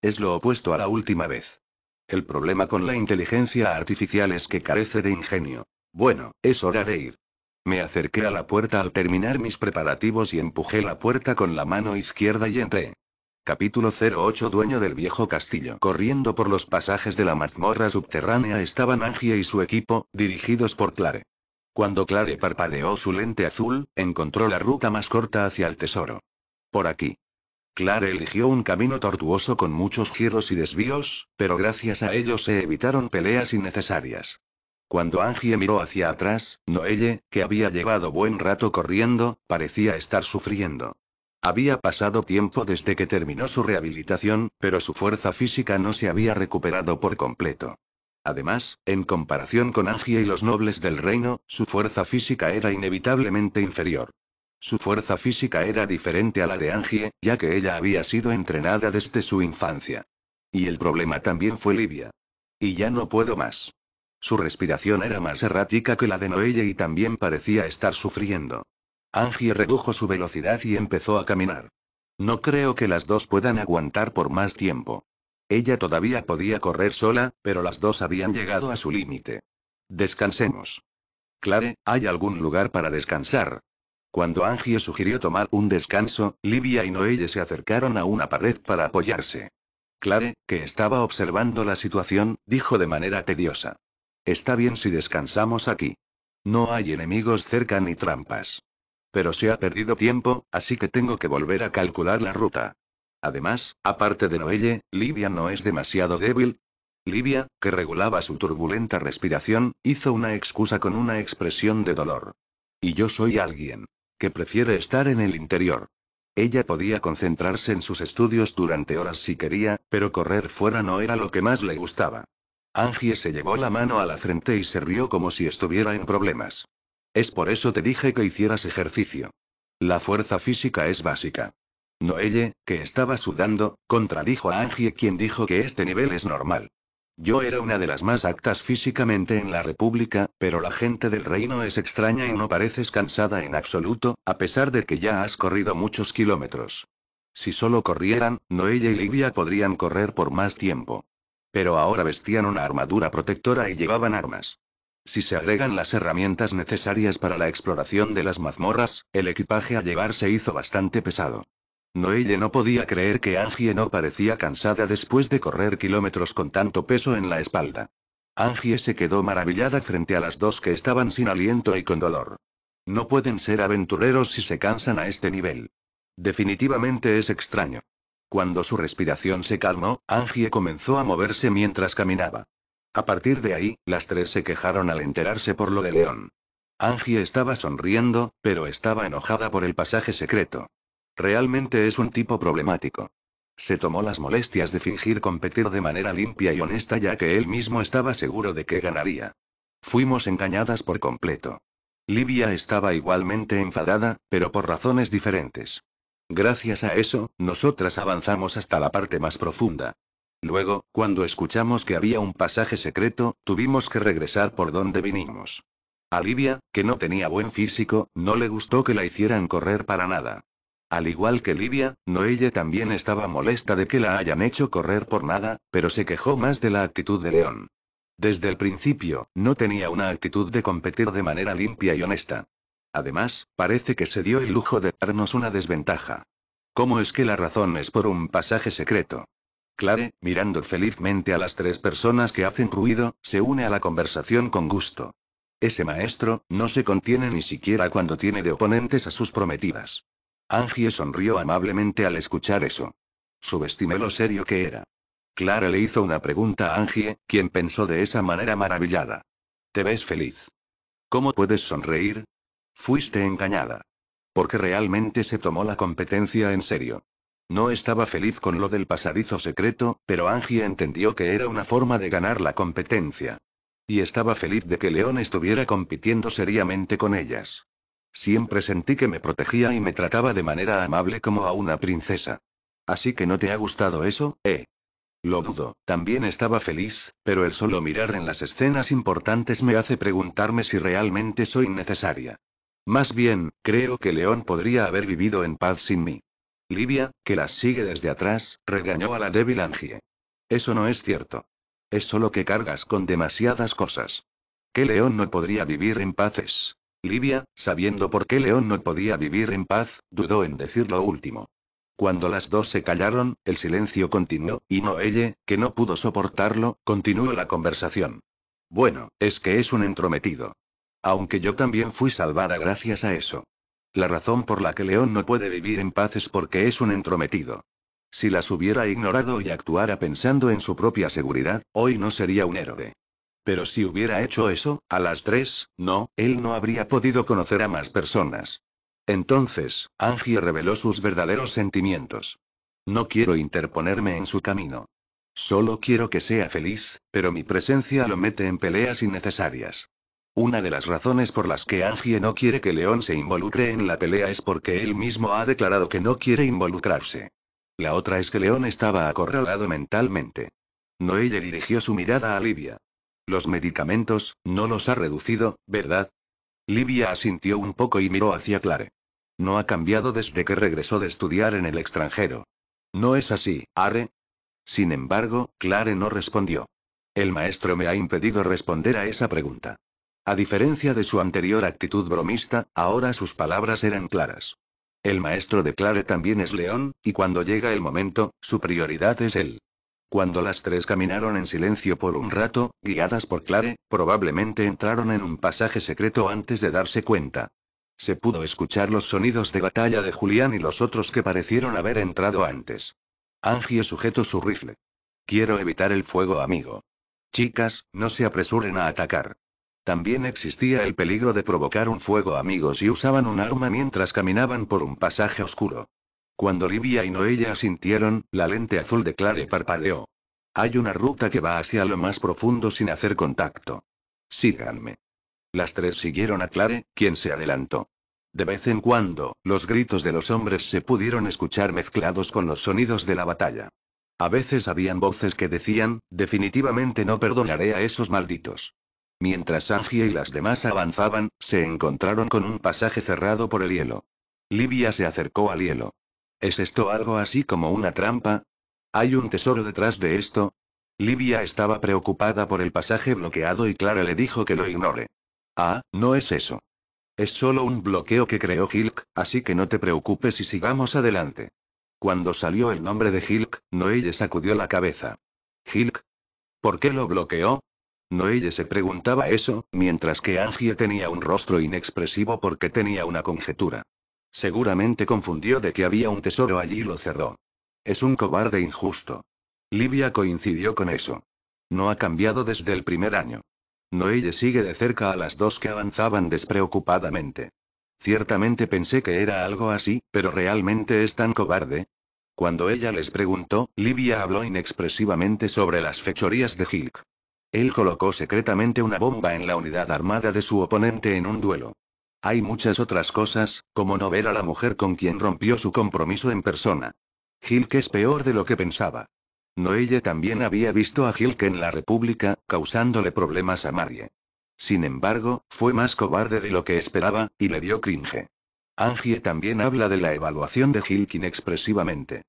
es lo opuesto a la última vez. El problema con la inteligencia artificial es que carece de ingenio. Bueno, es hora de ir. Me acerqué a la puerta al terminar mis preparativos y empujé la puerta con la mano izquierda y entré. Capítulo 08 Dueño del viejo castillo Corriendo por los pasajes de la mazmorra subterránea estaban Angie y su equipo, dirigidos por Clare. Cuando Clare parpadeó su lente azul, encontró la ruta más corta hacia el tesoro. Por aquí. Clare eligió un camino tortuoso con muchos giros y desvíos, pero gracias a ello se evitaron peleas innecesarias. Cuando Angie miró hacia atrás, Noelle, que había llevado buen rato corriendo, parecía estar sufriendo. Había pasado tiempo desde que terminó su rehabilitación, pero su fuerza física no se había recuperado por completo. Además, en comparación con Angie y los nobles del reino, su fuerza física era inevitablemente inferior. Su fuerza física era diferente a la de Angie, ya que ella había sido entrenada desde su infancia. Y el problema también fue Livia. Y ya no puedo más. Su respiración era más errática que la de Noelle y también parecía estar sufriendo. Angie redujo su velocidad y empezó a caminar. No creo que las dos puedan aguantar por más tiempo. Ella todavía podía correr sola, pero las dos habían llegado a su límite. Descansemos. Clare, ¿hay algún lugar para descansar? Cuando Angie sugirió tomar un descanso, Livia y Noelle se acercaron a una pared para apoyarse. Clare, que estaba observando la situación, dijo de manera tediosa. Está bien si descansamos aquí. No hay enemigos cerca ni trampas. Pero se ha perdido tiempo, así que tengo que volver a calcular la ruta. Además, aparte de Noelle, Livia no es demasiado débil. Livia, que regulaba su turbulenta respiración, hizo una excusa con una expresión de dolor. Y yo soy alguien que prefiere estar en el interior. Ella podía concentrarse en sus estudios durante horas si quería, pero correr fuera no era lo que más le gustaba. Angie se llevó la mano a la frente y se rió como si estuviera en problemas. Es por eso te dije que hicieras ejercicio. La fuerza física es básica. Noelle, que estaba sudando, contradijo a Angie quien dijo que este nivel es normal. Yo era una de las más actas físicamente en la República, pero la gente del reino es extraña y no pareces cansada en absoluto, a pesar de que ya has corrido muchos kilómetros. Si solo corrieran, Noella y Livia podrían correr por más tiempo. Pero ahora vestían una armadura protectora y llevaban armas. Si se agregan las herramientas necesarias para la exploración de las mazmorras, el equipaje a llevar se hizo bastante pesado. Noelle no podía creer que Angie no parecía cansada después de correr kilómetros con tanto peso en la espalda. Angie se quedó maravillada frente a las dos que estaban sin aliento y con dolor. No pueden ser aventureros si se cansan a este nivel. Definitivamente es extraño. Cuando su respiración se calmó, Angie comenzó a moverse mientras caminaba. A partir de ahí, las tres se quejaron al enterarse por lo de León. Angie estaba sonriendo, pero estaba enojada por el pasaje secreto. Realmente es un tipo problemático. Se tomó las molestias de fingir competir de manera limpia y honesta ya que él mismo estaba seguro de que ganaría. Fuimos engañadas por completo. Livia estaba igualmente enfadada, pero por razones diferentes. Gracias a eso, nosotras avanzamos hasta la parte más profunda. Luego, cuando escuchamos que había un pasaje secreto, tuvimos que regresar por donde vinimos. A Livia, que no tenía buen físico, no le gustó que la hicieran correr para nada. Al igual que Livia, Noelle también estaba molesta de que la hayan hecho correr por nada, pero se quejó más de la actitud de León. Desde el principio, no tenía una actitud de competir de manera limpia y honesta. Además, parece que se dio el lujo de darnos una desventaja. ¿Cómo es que la razón es por un pasaje secreto? Clare, mirando felizmente a las tres personas que hacen ruido, se une a la conversación con gusto. Ese maestro, no se contiene ni siquiera cuando tiene de oponentes a sus prometidas. Angie sonrió amablemente al escuchar eso. Subestimé lo serio que era. Clara le hizo una pregunta a Angie, quien pensó de esa manera maravillada. ¿Te ves feliz? ¿Cómo puedes sonreír? Fuiste engañada. Porque realmente se tomó la competencia en serio. No estaba feliz con lo del pasadizo secreto, pero Angie entendió que era una forma de ganar la competencia. Y estaba feliz de que León estuviera compitiendo seriamente con ellas. Siempre sentí que me protegía y me trataba de manera amable como a una princesa. Así que no te ha gustado eso, ¿eh? Lo dudo, también estaba feliz, pero el solo mirar en las escenas importantes me hace preguntarme si realmente soy necesaria. Más bien, creo que León podría haber vivido en paz sin mí. Livia, que las sigue desde atrás, regañó a la débil Angie. Eso no es cierto. Es solo que cargas con demasiadas cosas. Que León no podría vivir en paces. Livia, sabiendo por qué León no podía vivir en paz, dudó en decir lo último. Cuando las dos se callaron, el silencio continuó, y Noelle, que no pudo soportarlo, continuó la conversación. Bueno, es que es un entrometido. Aunque yo también fui salvada gracias a eso. La razón por la que León no puede vivir en paz es porque es un entrometido. Si las hubiera ignorado y actuara pensando en su propia seguridad, hoy no sería un héroe. Pero si hubiera hecho eso, a las tres, no, él no habría podido conocer a más personas. Entonces, Angie reveló sus verdaderos sentimientos. No quiero interponerme en su camino. Solo quiero que sea feliz, pero mi presencia lo mete en peleas innecesarias. Una de las razones por las que Angie no quiere que León se involucre en la pelea es porque él mismo ha declarado que no quiere involucrarse. La otra es que León estaba acorralado mentalmente. Noelle dirigió su mirada a Livia. Los medicamentos, no los ha reducido, ¿verdad? Livia asintió un poco y miró hacia Clare. No ha cambiado desde que regresó de estudiar en el extranjero. No es así, Are. Sin embargo, Clare no respondió. El maestro me ha impedido responder a esa pregunta. A diferencia de su anterior actitud bromista, ahora sus palabras eran claras. El maestro de Clare también es león, y cuando llega el momento, su prioridad es él. Cuando las tres caminaron en silencio por un rato, guiadas por Clare, probablemente entraron en un pasaje secreto antes de darse cuenta. Se pudo escuchar los sonidos de batalla de Julián y los otros que parecieron haber entrado antes. Angie sujetó su rifle. Quiero evitar el fuego, amigo. Chicas, no se apresuren a atacar. También existía el peligro de provocar un fuego amigos y usaban un arma mientras caminaban por un pasaje oscuro. Cuando Livia y Noella asintieron, la lente azul de Clare parpadeó. Hay una ruta que va hacia lo más profundo sin hacer contacto. Síganme. Las tres siguieron a Clare, quien se adelantó. De vez en cuando, los gritos de los hombres se pudieron escuchar mezclados con los sonidos de la batalla. A veces habían voces que decían, definitivamente no perdonaré a esos malditos. Mientras Angie y las demás avanzaban, se encontraron con un pasaje cerrado por el hielo. Livia se acercó al hielo. ¿Es esto algo así como una trampa? ¿Hay un tesoro detrás de esto? Livia estaba preocupada por el pasaje bloqueado y Clara le dijo que lo ignore. Ah, no es eso. Es solo un bloqueo que creó Hilk, así que no te preocupes y sigamos adelante. Cuando salió el nombre de Hilk, Noelle sacudió la cabeza. ¿Hilk? ¿Por qué lo bloqueó? Noelle se preguntaba eso, mientras que Angie tenía un rostro inexpresivo porque tenía una conjetura. Seguramente confundió de que había un tesoro allí y lo cerró. Es un cobarde injusto. Livia coincidió con eso. No ha cambiado desde el primer año. Noelle sigue de cerca a las dos que avanzaban despreocupadamente. Ciertamente pensé que era algo así, pero realmente es tan cobarde. Cuando ella les preguntó, Livia habló inexpresivamente sobre las fechorías de Hilk. Él colocó secretamente una bomba en la unidad armada de su oponente en un duelo. Hay muchas otras cosas, como no ver a la mujer con quien rompió su compromiso en persona. que es peor de lo que pensaba. Noelle también había visto a Hilke en la República, causándole problemas a Marie. Sin embargo, fue más cobarde de lo que esperaba, y le dio cringe. Angie también habla de la evaluación de Gilkin expresivamente.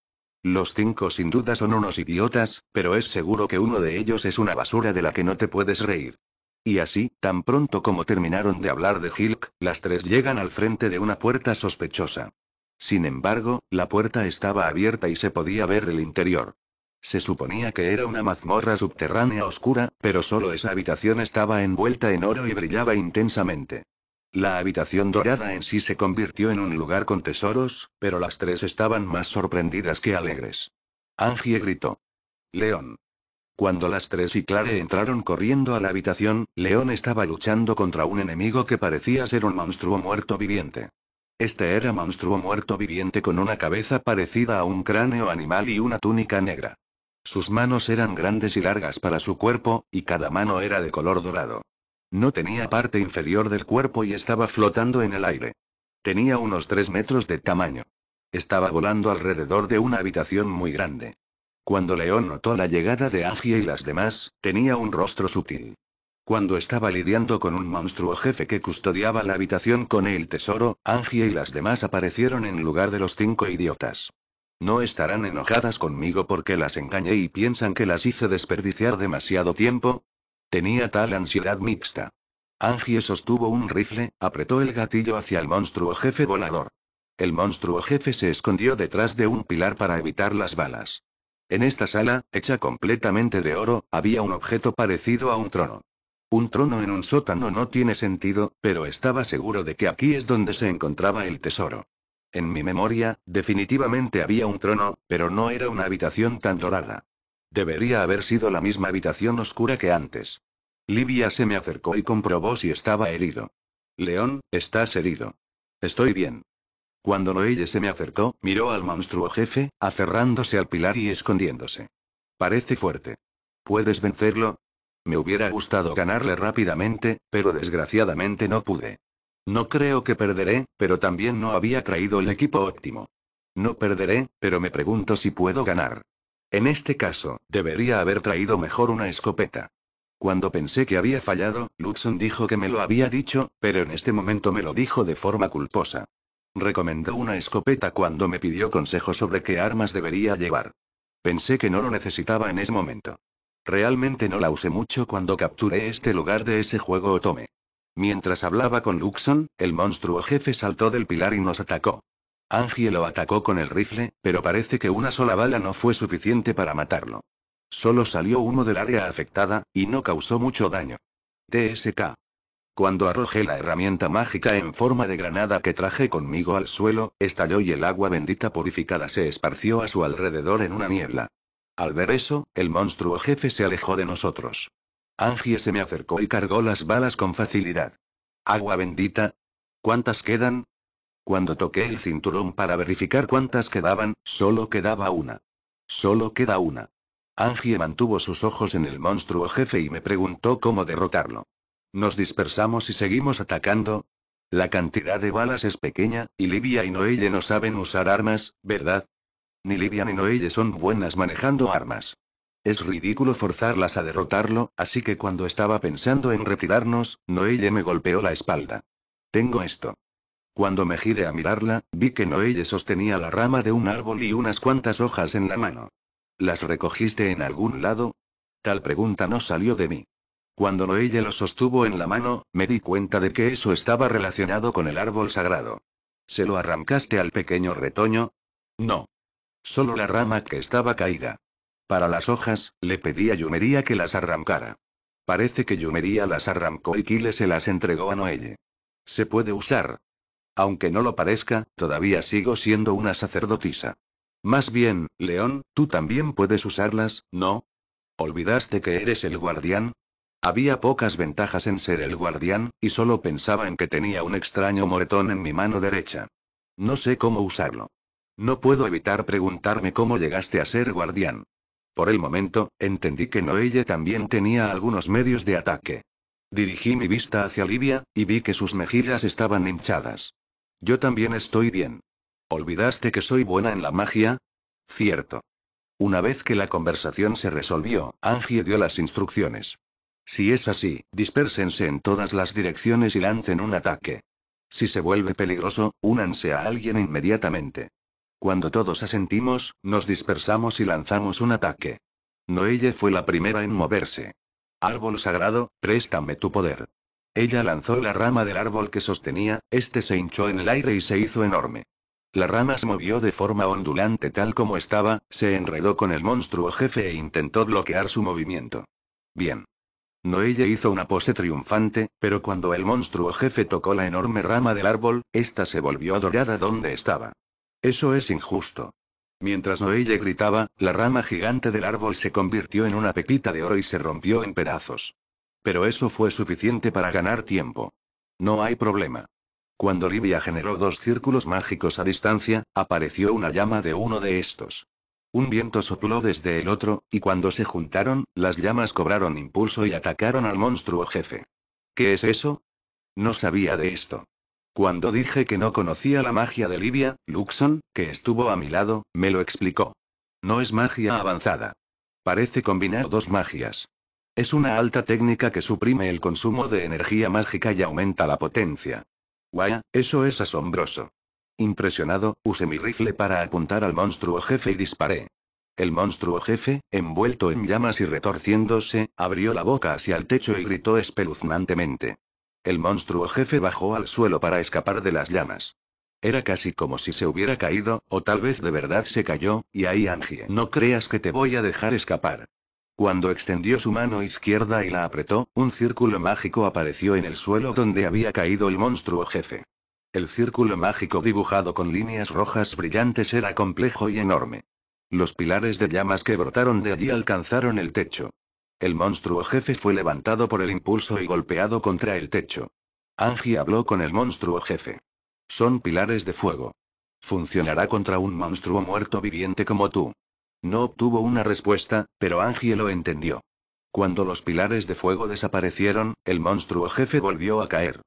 Los cinco sin duda son unos idiotas, pero es seguro que uno de ellos es una basura de la que no te puedes reír. Y así, tan pronto como terminaron de hablar de Hilk, las tres llegan al frente de una puerta sospechosa. Sin embargo, la puerta estaba abierta y se podía ver el interior. Se suponía que era una mazmorra subterránea oscura, pero solo esa habitación estaba envuelta en oro y brillaba intensamente. La habitación dorada en sí se convirtió en un lugar con tesoros, pero las tres estaban más sorprendidas que alegres. Angie gritó. León. Cuando las tres y Clare entraron corriendo a la habitación, León estaba luchando contra un enemigo que parecía ser un monstruo muerto viviente. Este era monstruo muerto viviente con una cabeza parecida a un cráneo animal y una túnica negra. Sus manos eran grandes y largas para su cuerpo, y cada mano era de color dorado. No tenía parte inferior del cuerpo y estaba flotando en el aire. Tenía unos tres metros de tamaño. Estaba volando alrededor de una habitación muy grande. Cuando León notó la llegada de Angie y las demás, tenía un rostro sutil. Cuando estaba lidiando con un monstruo jefe que custodiaba la habitación con el tesoro, Angie y las demás aparecieron en lugar de los cinco idiotas. No estarán enojadas conmigo porque las engañé y piensan que las hice desperdiciar demasiado tiempo. Tenía tal ansiedad mixta. Angie sostuvo un rifle, apretó el gatillo hacia el monstruo jefe volador. El monstruo jefe se escondió detrás de un pilar para evitar las balas. En esta sala, hecha completamente de oro, había un objeto parecido a un trono. Un trono en un sótano no tiene sentido, pero estaba seguro de que aquí es donde se encontraba el tesoro. En mi memoria, definitivamente había un trono, pero no era una habitación tan dorada. Debería haber sido la misma habitación oscura que antes. Livia se me acercó y comprobó si estaba herido. León, estás herido. Estoy bien. Cuando Noelle se me acercó, miró al monstruo jefe, aferrándose al pilar y escondiéndose. Parece fuerte. ¿Puedes vencerlo? Me hubiera gustado ganarle rápidamente, pero desgraciadamente no pude. No creo que perderé, pero también no había traído el equipo óptimo. No perderé, pero me pregunto si puedo ganar. En este caso, debería haber traído mejor una escopeta. Cuando pensé que había fallado, Lutzon dijo que me lo había dicho, pero en este momento me lo dijo de forma culposa. Recomendó una escopeta cuando me pidió consejo sobre qué armas debería llevar. Pensé que no lo necesitaba en ese momento. Realmente no la usé mucho cuando capturé este lugar de ese juego Otome. Mientras hablaba con Luxon, el monstruo jefe saltó del pilar y nos atacó. Angie lo atacó con el rifle, pero parece que una sola bala no fue suficiente para matarlo. Solo salió uno del área afectada, y no causó mucho daño. TSK. Cuando arrojé la herramienta mágica en forma de granada que traje conmigo al suelo, estalló y el agua bendita purificada se esparció a su alrededor en una niebla. Al ver eso, el monstruo jefe se alejó de nosotros. Angie se me acercó y cargó las balas con facilidad. Agua bendita. ¿Cuántas quedan? Cuando toqué el cinturón para verificar cuántas quedaban, solo quedaba una. Solo queda una. Angie mantuvo sus ojos en el monstruo jefe y me preguntó cómo derrotarlo. Nos dispersamos y seguimos atacando. La cantidad de balas es pequeña, y Livia y Noelle no saben usar armas, ¿verdad? Ni Livia ni Noelle son buenas manejando armas. Es ridículo forzarlas a derrotarlo, así que cuando estaba pensando en retirarnos, Noelle me golpeó la espalda. Tengo esto. Cuando me gire a mirarla, vi que Noelle sostenía la rama de un árbol y unas cuantas hojas en la mano. ¿Las recogiste en algún lado? Tal pregunta no salió de mí. Cuando Noelle lo sostuvo en la mano, me di cuenta de que eso estaba relacionado con el árbol sagrado. ¿Se lo arrancaste al pequeño retoño? No. Solo la rama que estaba caída. Para las hojas, le pedí a Yumería que las arrancara. Parece que Yumería las arrancó y Kile se las entregó a Noelle. Se puede usar. Aunque no lo parezca, todavía sigo siendo una sacerdotisa. Más bien, León, tú también puedes usarlas, ¿no? ¿Olvidaste que eres el guardián? Había pocas ventajas en ser el guardián, y solo pensaba en que tenía un extraño moretón en mi mano derecha. No sé cómo usarlo. No puedo evitar preguntarme cómo llegaste a ser guardián. Por el momento, entendí que Noelle también tenía algunos medios de ataque. Dirigí mi vista hacia Livia, y vi que sus mejillas estaban hinchadas. Yo también estoy bien. ¿Olvidaste que soy buena en la magia? Cierto. Una vez que la conversación se resolvió, Angie dio las instrucciones. Si es así, dispersense en todas las direcciones y lancen un ataque. Si se vuelve peligroso, únanse a alguien inmediatamente. Cuando todos asentimos, nos dispersamos y lanzamos un ataque. Noelle fue la primera en moverse. Árbol sagrado, préstame tu poder. Ella lanzó la rama del árbol que sostenía, este se hinchó en el aire y se hizo enorme. La rama se movió de forma ondulante tal como estaba, se enredó con el monstruo jefe e intentó bloquear su movimiento. Bien. Noelle hizo una pose triunfante, pero cuando el monstruo jefe tocó la enorme rama del árbol, ésta se volvió dorada donde estaba. Eso es injusto. Mientras Noelle gritaba, la rama gigante del árbol se convirtió en una pepita de oro y se rompió en pedazos. Pero eso fue suficiente para ganar tiempo. No hay problema. Cuando Olivia generó dos círculos mágicos a distancia, apareció una llama de uno de estos. Un viento sopló desde el otro, y cuando se juntaron, las llamas cobraron impulso y atacaron al monstruo jefe. ¿Qué es eso? No sabía de esto. Cuando dije que no conocía la magia de Libia, Luxon, que estuvo a mi lado, me lo explicó. No es magia avanzada. Parece combinar dos magias. Es una alta técnica que suprime el consumo de energía mágica y aumenta la potencia. Guaya, eso es asombroso. Impresionado, usé mi rifle para apuntar al monstruo jefe y disparé. El monstruo jefe, envuelto en llamas y retorciéndose, abrió la boca hacia el techo y gritó espeluznantemente. El monstruo jefe bajó al suelo para escapar de las llamas. Era casi como si se hubiera caído, o tal vez de verdad se cayó, y ahí Angie, no creas que te voy a dejar escapar. Cuando extendió su mano izquierda y la apretó, un círculo mágico apareció en el suelo donde había caído el monstruo jefe. El círculo mágico dibujado con líneas rojas brillantes era complejo y enorme. Los pilares de llamas que brotaron de allí alcanzaron el techo. El monstruo jefe fue levantado por el impulso y golpeado contra el techo. Angie habló con el monstruo jefe. Son pilares de fuego. Funcionará contra un monstruo muerto viviente como tú. No obtuvo una respuesta, pero Angie lo entendió. Cuando los pilares de fuego desaparecieron, el monstruo jefe volvió a caer.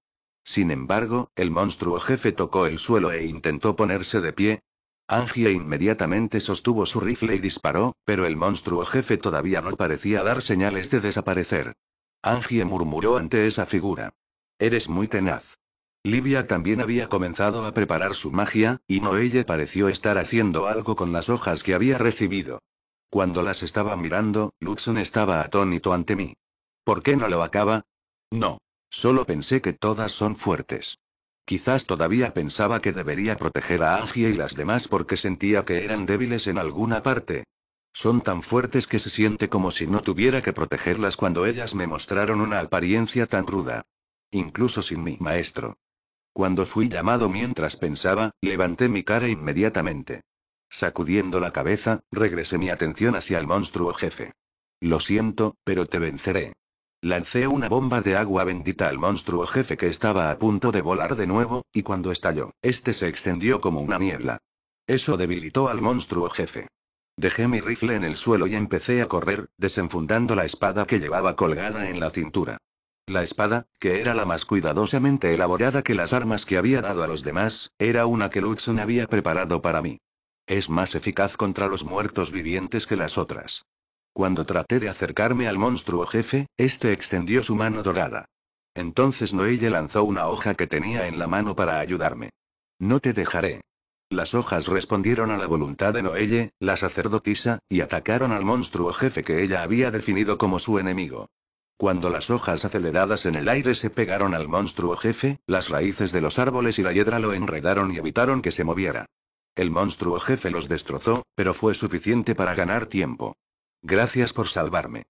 Sin embargo, el monstruo jefe tocó el suelo e intentó ponerse de pie. Angie inmediatamente sostuvo su rifle y disparó, pero el monstruo jefe todavía no parecía dar señales de desaparecer. Angie murmuró ante esa figura. Eres muy tenaz. Livia también había comenzado a preparar su magia, y Noelle pareció estar haciendo algo con las hojas que había recibido. Cuando las estaba mirando, Luxon estaba atónito ante mí. ¿Por qué no lo acaba? No. Solo pensé que todas son fuertes. Quizás todavía pensaba que debería proteger a Angie y las demás porque sentía que eran débiles en alguna parte. Son tan fuertes que se siente como si no tuviera que protegerlas cuando ellas me mostraron una apariencia tan ruda. Incluso sin mi maestro. Cuando fui llamado mientras pensaba, levanté mi cara inmediatamente. Sacudiendo la cabeza, regresé mi atención hacia el monstruo jefe. Lo siento, pero te venceré. Lancé una bomba de agua bendita al monstruo jefe que estaba a punto de volar de nuevo, y cuando estalló, este se extendió como una niebla. Eso debilitó al monstruo jefe. Dejé mi rifle en el suelo y empecé a correr, desenfundando la espada que llevaba colgada en la cintura. La espada, que era la más cuidadosamente elaborada que las armas que había dado a los demás, era una que Luxon había preparado para mí. Es más eficaz contra los muertos vivientes que las otras. Cuando traté de acercarme al monstruo jefe, este extendió su mano dorada. Entonces Noelle lanzó una hoja que tenía en la mano para ayudarme. No te dejaré. Las hojas respondieron a la voluntad de Noelle, la sacerdotisa, y atacaron al monstruo jefe que ella había definido como su enemigo. Cuando las hojas aceleradas en el aire se pegaron al monstruo jefe, las raíces de los árboles y la hiedra lo enredaron y evitaron que se moviera. El monstruo jefe los destrozó, pero fue suficiente para ganar tiempo. Gracias por salvarme.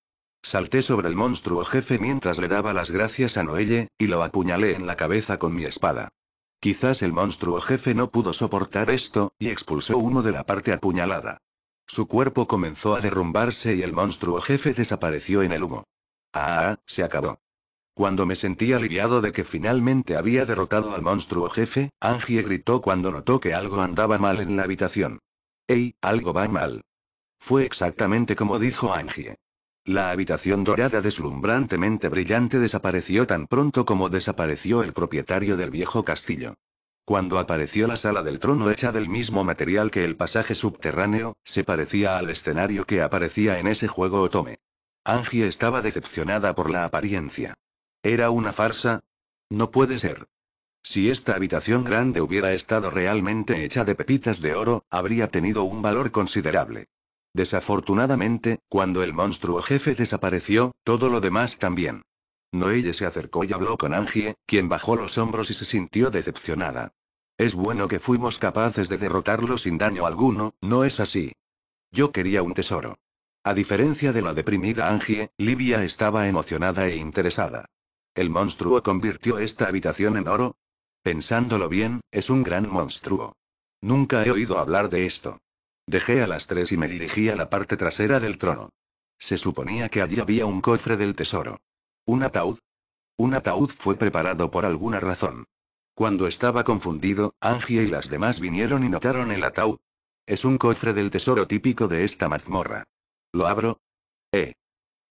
Salté sobre el monstruo jefe mientras le daba las gracias a Noelle, y lo apuñalé en la cabeza con mi espada. Quizás el monstruo jefe no pudo soportar esto, y expulsó uno de la parte apuñalada. Su cuerpo comenzó a derrumbarse y el monstruo jefe desapareció en el humo. Ah, se acabó. Cuando me sentí aliviado de que finalmente había derrotado al monstruo jefe, Angie gritó cuando notó que algo andaba mal en la habitación. ¡Ey, algo va mal! Fue exactamente como dijo Angie. La habitación dorada deslumbrantemente brillante desapareció tan pronto como desapareció el propietario del viejo castillo. Cuando apareció la sala del trono hecha del mismo material que el pasaje subterráneo, se parecía al escenario que aparecía en ese juego Otome. Angie estaba decepcionada por la apariencia. ¿Era una farsa? No puede ser. Si esta habitación grande hubiera estado realmente hecha de pepitas de oro, habría tenido un valor considerable. Desafortunadamente, cuando el monstruo jefe desapareció, todo lo demás también. Noelle se acercó y habló con Angie, quien bajó los hombros y se sintió decepcionada. Es bueno que fuimos capaces de derrotarlo sin daño alguno, ¿no es así? Yo quería un tesoro. A diferencia de la deprimida Angie, Livia estaba emocionada e interesada. ¿El monstruo convirtió esta habitación en oro? Pensándolo bien, es un gran monstruo. Nunca he oído hablar de esto. Dejé a las tres y me dirigí a la parte trasera del trono. Se suponía que allí había un cofre del tesoro. ¿Un ataúd? Un ataúd fue preparado por alguna razón. Cuando estaba confundido, Angie y las demás vinieron y notaron el ataúd. Es un cofre del tesoro típico de esta mazmorra. ¿Lo abro? Eh.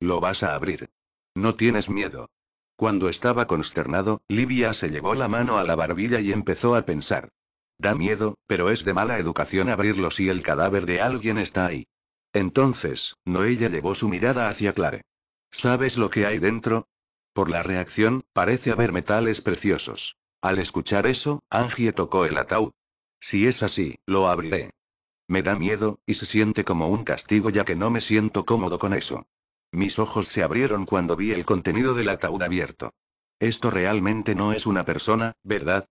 Lo vas a abrir. No tienes miedo. Cuando estaba consternado, Livia se llevó la mano a la barbilla y empezó a pensar. Da miedo, pero es de mala educación abrirlo si el cadáver de alguien está ahí. Entonces, Noella llevó su mirada hacia Clare. ¿Sabes lo que hay dentro? Por la reacción, parece haber metales preciosos. Al escuchar eso, Angie tocó el ataúd. Si es así, lo abriré. Me da miedo, y se siente como un castigo ya que no me siento cómodo con eso. Mis ojos se abrieron cuando vi el contenido del ataúd abierto. Esto realmente no es una persona, ¿verdad?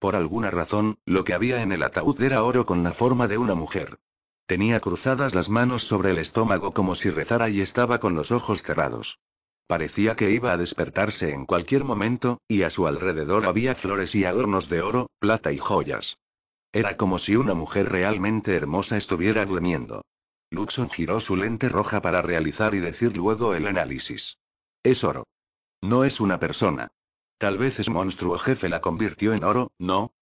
Por alguna razón, lo que había en el ataúd era oro con la forma de una mujer. Tenía cruzadas las manos sobre el estómago como si rezara y estaba con los ojos cerrados. Parecía que iba a despertarse en cualquier momento, y a su alrededor había flores y adornos de oro, plata y joyas. Era como si una mujer realmente hermosa estuviera durmiendo. Luxon giró su lente roja para realizar y decir luego el análisis. Es oro. No es una persona. Tal vez ese monstruo jefe la convirtió en oro, ¿no?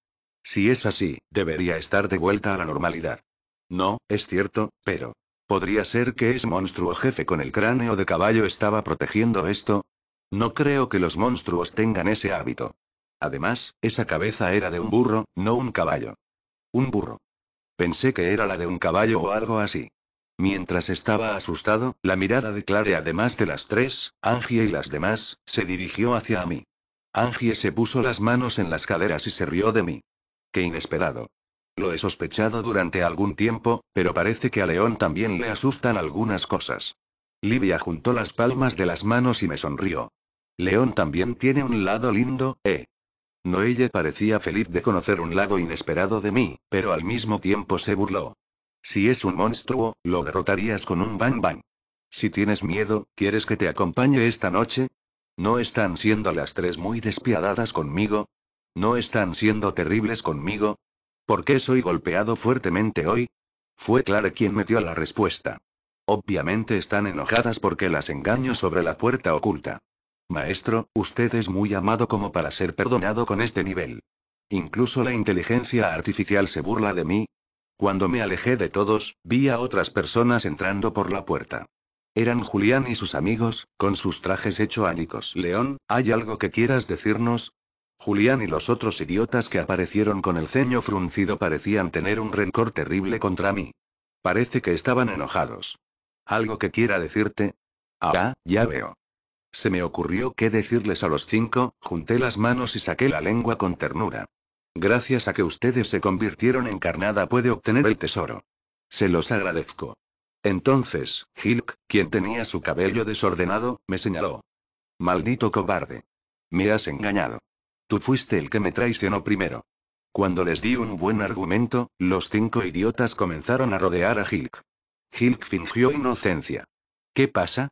Si es así, debería estar de vuelta a la normalidad. No, es cierto, pero... ¿Podría ser que ese monstruo jefe con el cráneo de caballo estaba protegiendo esto? No creo que los monstruos tengan ese hábito. Además, esa cabeza era de un burro, no un caballo. Un burro. Pensé que era la de un caballo o algo así. Mientras estaba asustado, la mirada de Clare, además de las tres, Angie y las demás, se dirigió hacia mí. Angie se puso las manos en las caderas y se rió de mí. Qué inesperado. Lo he sospechado durante algún tiempo, pero parece que a León también le asustan algunas cosas. Livia juntó las palmas de las manos y me sonrió. León también tiene un lado lindo, ¿eh? Noelle parecía feliz de conocer un lado inesperado de mí, pero al mismo tiempo se burló. Si es un monstruo, lo derrotarías con un bang bang. Si tienes miedo, ¿quieres que te acompañe esta noche? ¿No están siendo las tres muy despiadadas conmigo? ¿No están siendo terribles conmigo? ¿Por qué soy golpeado fuertemente hoy? Fue Clara quien me dio la respuesta. Obviamente están enojadas porque las engaño sobre la puerta oculta. Maestro, usted es muy amado como para ser perdonado con este nivel. Incluso la inteligencia artificial se burla de mí. Cuando me alejé de todos, vi a otras personas entrando por la puerta. Eran Julián y sus amigos, con sus trajes hecho ánicos. León, ¿hay algo que quieras decirnos? Julián y los otros idiotas que aparecieron con el ceño fruncido parecían tener un rencor terrible contra mí. Parece que estaban enojados. ¿Algo que quiera decirte? Ah, ya veo. Se me ocurrió qué decirles a los cinco, junté las manos y saqué la lengua con ternura. Gracias a que ustedes se convirtieron en carnada puede obtener el tesoro. Se los agradezco. Entonces, Hilk, quien tenía su cabello desordenado, me señaló. Maldito cobarde. Me has engañado. Tú fuiste el que me traicionó primero. Cuando les di un buen argumento, los cinco idiotas comenzaron a rodear a Hilk. Hilk fingió inocencia. ¿Qué pasa?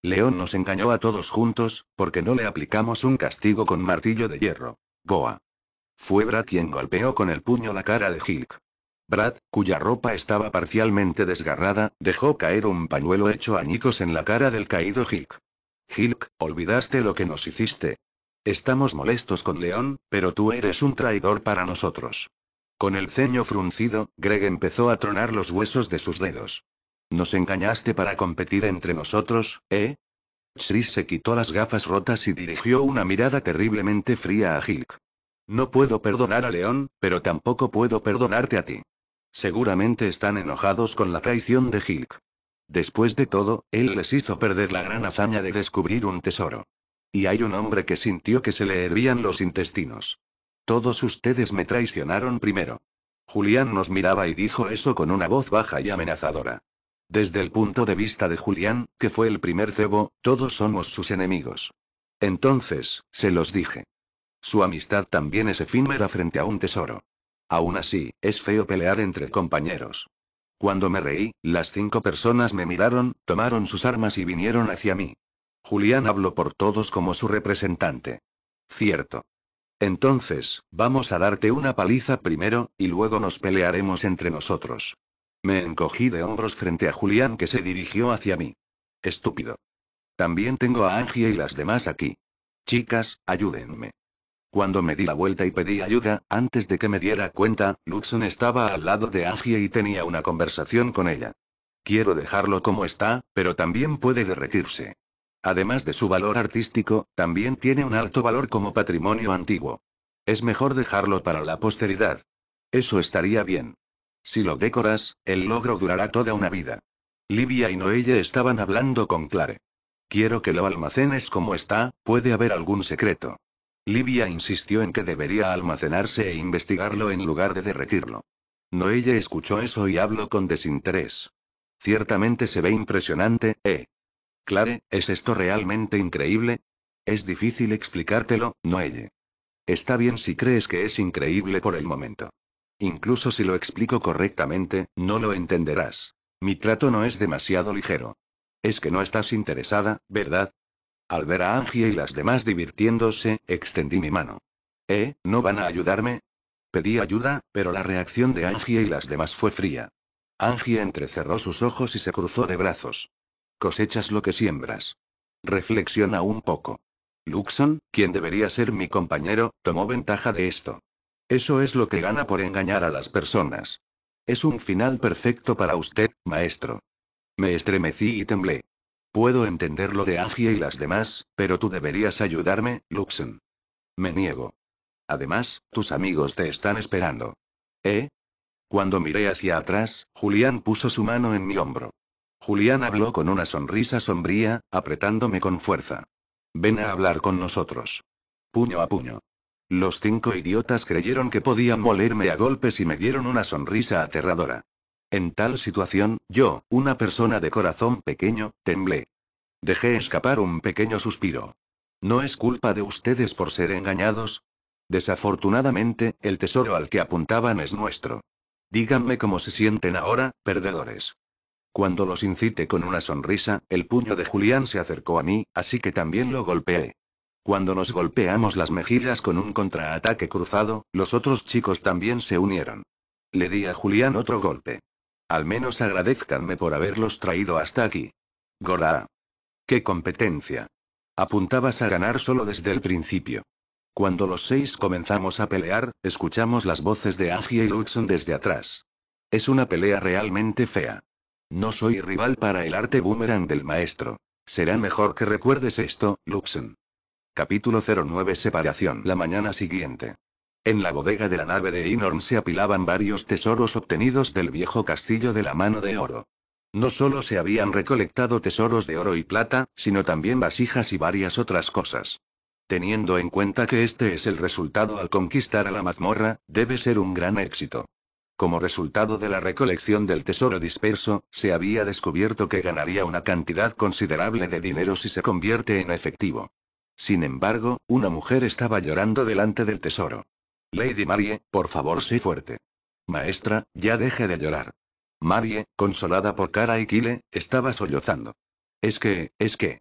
León nos engañó a todos juntos, porque no le aplicamos un castigo con martillo de hierro. Boa. Fue Bra quien golpeó con el puño la cara de Hilk. Brad, cuya ropa estaba parcialmente desgarrada, dejó caer un pañuelo hecho añicos en la cara del caído Hilk. Hilk, olvidaste lo que nos hiciste. Estamos molestos con León, pero tú eres un traidor para nosotros. Con el ceño fruncido, Greg empezó a tronar los huesos de sus dedos. Nos engañaste para competir entre nosotros, ¿eh? Chris se quitó las gafas rotas y dirigió una mirada terriblemente fría a Hilk. No puedo perdonar a León, pero tampoco puedo perdonarte a ti. Seguramente están enojados con la traición de Hilk. Después de todo, él les hizo perder la gran hazaña de descubrir un tesoro. Y hay un hombre que sintió que se le hervían los intestinos. Todos ustedes me traicionaron primero. Julián nos miraba y dijo eso con una voz baja y amenazadora. Desde el punto de vista de Julián, que fue el primer cebo, todos somos sus enemigos. Entonces, se los dije. Su amistad también es efímera frente a un tesoro. Aún así, es feo pelear entre compañeros. Cuando me reí, las cinco personas me miraron, tomaron sus armas y vinieron hacia mí. Julián habló por todos como su representante. Cierto. Entonces, vamos a darte una paliza primero, y luego nos pelearemos entre nosotros. Me encogí de hombros frente a Julián que se dirigió hacia mí. Estúpido. También tengo a Angie y las demás aquí. Chicas, ayúdenme. Cuando me di la vuelta y pedí ayuda, antes de que me diera cuenta, Luxon estaba al lado de Angie y tenía una conversación con ella. Quiero dejarlo como está, pero también puede derretirse. Además de su valor artístico, también tiene un alto valor como patrimonio antiguo. Es mejor dejarlo para la posteridad. Eso estaría bien. Si lo decoras, el logro durará toda una vida. Livia y Noelle estaban hablando con Clare. Quiero que lo almacenes como está, puede haber algún secreto. Livia insistió en que debería almacenarse e investigarlo en lugar de derretirlo. Noelle escuchó eso y habló con desinterés. Ciertamente se ve impresionante, ¿eh? Clare, ¿es esto realmente increíble? Es difícil explicártelo, Noelle. Está bien si crees que es increíble por el momento. Incluso si lo explico correctamente, no lo entenderás. Mi trato no es demasiado ligero. Es que no estás interesada, ¿verdad? Al ver a Angie y las demás divirtiéndose, extendí mi mano. ¿Eh? ¿No van a ayudarme? Pedí ayuda, pero la reacción de Angie y las demás fue fría. Angie entrecerró sus ojos y se cruzó de brazos. Cosechas lo que siembras. Reflexiona un poco. Luxon, quien debería ser mi compañero, tomó ventaja de esto. Eso es lo que gana por engañar a las personas. Es un final perfecto para usted, maestro. Me estremecí y temblé. Puedo entender lo de Angie y las demás, pero tú deberías ayudarme, Luxen. Me niego. Además, tus amigos te están esperando. ¿Eh? Cuando miré hacia atrás, Julián puso su mano en mi hombro. Julián habló con una sonrisa sombría, apretándome con fuerza. Ven a hablar con nosotros. Puño a puño. Los cinco idiotas creyeron que podían molerme a golpes y me dieron una sonrisa aterradora. En tal situación, yo, una persona de corazón pequeño, temblé. Dejé escapar un pequeño suspiro. No es culpa de ustedes por ser engañados. Desafortunadamente, el tesoro al que apuntaban es nuestro. Díganme cómo se sienten ahora, perdedores. Cuando los incité con una sonrisa, el puño de Julián se acercó a mí, así que también lo golpeé. Cuando nos golpeamos las mejillas con un contraataque cruzado, los otros chicos también se unieron. Le di a Julián otro golpe. Al menos agradezcanme por haberlos traído hasta aquí. Gora. ¡Qué competencia! Apuntabas a ganar solo desde el principio. Cuando los seis comenzamos a pelear, escuchamos las voces de Angie y Luxon desde atrás. Es una pelea realmente fea. No soy rival para el arte boomerang del maestro. Será mejor que recuerdes esto, Luxon. Capítulo 09 Separación La mañana siguiente. En la bodega de la nave de Inorn se apilaban varios tesoros obtenidos del viejo castillo de la mano de oro. No solo se habían recolectado tesoros de oro y plata, sino también vasijas y varias otras cosas. Teniendo en cuenta que este es el resultado al conquistar a la mazmorra, debe ser un gran éxito. Como resultado de la recolección del tesoro disperso, se había descubierto que ganaría una cantidad considerable de dinero si se convierte en efectivo. Sin embargo, una mujer estaba llorando delante del tesoro. Lady Marie, por favor, sé fuerte. Maestra, ya deje de llorar. Marie, consolada por Kara y Kile, estaba sollozando. Es que, es que.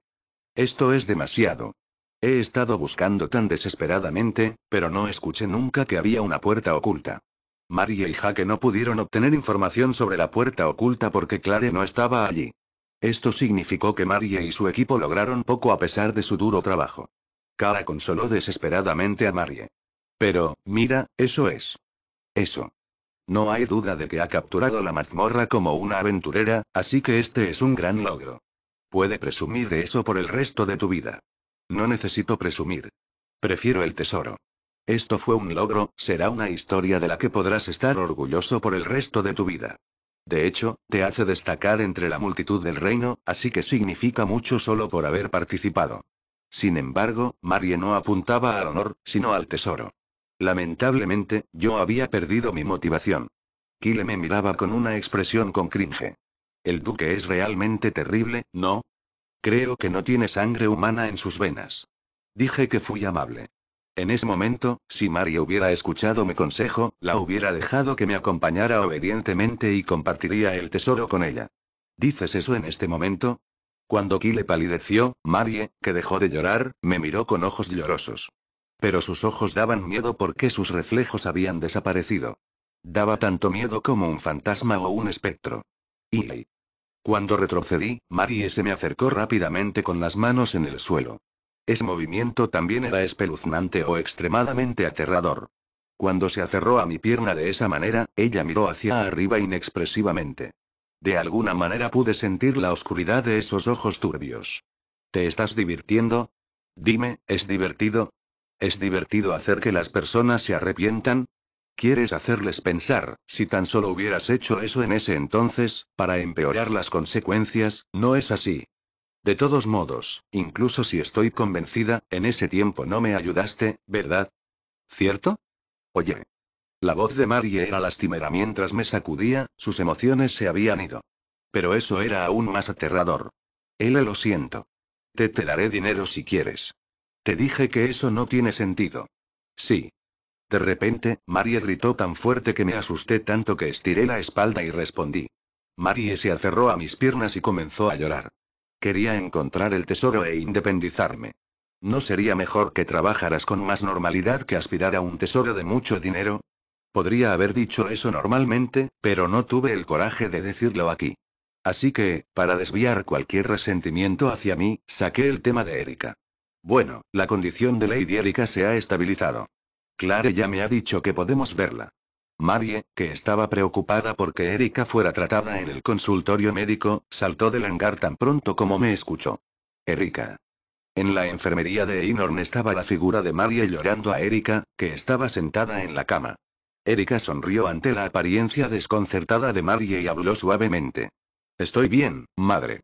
Esto es demasiado. He estado buscando tan desesperadamente, pero no escuché nunca que había una puerta oculta. Marie y Jaque no pudieron obtener información sobre la puerta oculta porque Clare no estaba allí. Esto significó que Marie y su equipo lograron poco a pesar de su duro trabajo. Kara consoló desesperadamente a Marie. Pero, mira, eso es. Eso. No hay duda de que ha capturado la mazmorra como una aventurera, así que este es un gran logro. Puede presumir de eso por el resto de tu vida. No necesito presumir. Prefiero el tesoro. Esto fue un logro, será una historia de la que podrás estar orgulloso por el resto de tu vida. De hecho, te hace destacar entre la multitud del reino, así que significa mucho solo por haber participado. Sin embargo, Marie no apuntaba al honor, sino al tesoro. Lamentablemente, yo había perdido mi motivación. Kyle me miraba con una expresión con cringe. El duque es realmente terrible, ¿no? Creo que no tiene sangre humana en sus venas. Dije que fui amable. En ese momento, si Marie hubiera escuchado mi consejo, la hubiera dejado que me acompañara obedientemente y compartiría el tesoro con ella. ¿Dices eso en este momento? Cuando Kyle palideció, Marie, que dejó de llorar, me miró con ojos llorosos. Pero sus ojos daban miedo porque sus reflejos habían desaparecido. Daba tanto miedo como un fantasma o un espectro. Y... Cuando retrocedí, Marie se me acercó rápidamente con las manos en el suelo. Ese movimiento también era espeluznante o extremadamente aterrador. Cuando se aferró a mi pierna de esa manera, ella miró hacia arriba inexpresivamente. De alguna manera pude sentir la oscuridad de esos ojos turbios. ¿Te estás divirtiendo? Dime, ¿es divertido? ¿Es divertido hacer que las personas se arrepientan? Quieres hacerles pensar, si tan solo hubieras hecho eso en ese entonces, para empeorar las consecuencias, no es así. De todos modos, incluso si estoy convencida, en ese tiempo no me ayudaste, ¿verdad? ¿Cierto? Oye. La voz de Marie era lastimera mientras me sacudía, sus emociones se habían ido. Pero eso era aún más aterrador. Él lo siento. Te, te daré dinero si quieres. Te dije que eso no tiene sentido. Sí. De repente, Marie gritó tan fuerte que me asusté tanto que estiré la espalda y respondí. Marie se aferró a mis piernas y comenzó a llorar. Quería encontrar el tesoro e independizarme. ¿No sería mejor que trabajaras con más normalidad que aspirar a un tesoro de mucho dinero? Podría haber dicho eso normalmente, pero no tuve el coraje de decirlo aquí. Así que, para desviar cualquier resentimiento hacia mí, saqué el tema de Erika. Bueno, la condición de Lady Erika se ha estabilizado. Clare ya me ha dicho que podemos verla. Marie, que estaba preocupada porque Erika fuera tratada en el consultorio médico, saltó del hangar tan pronto como me escuchó. Erika. En la enfermería de Einhorn estaba la figura de Marie llorando a Erika, que estaba sentada en la cama. Erika sonrió ante la apariencia desconcertada de Marie y habló suavemente. Estoy bien, madre.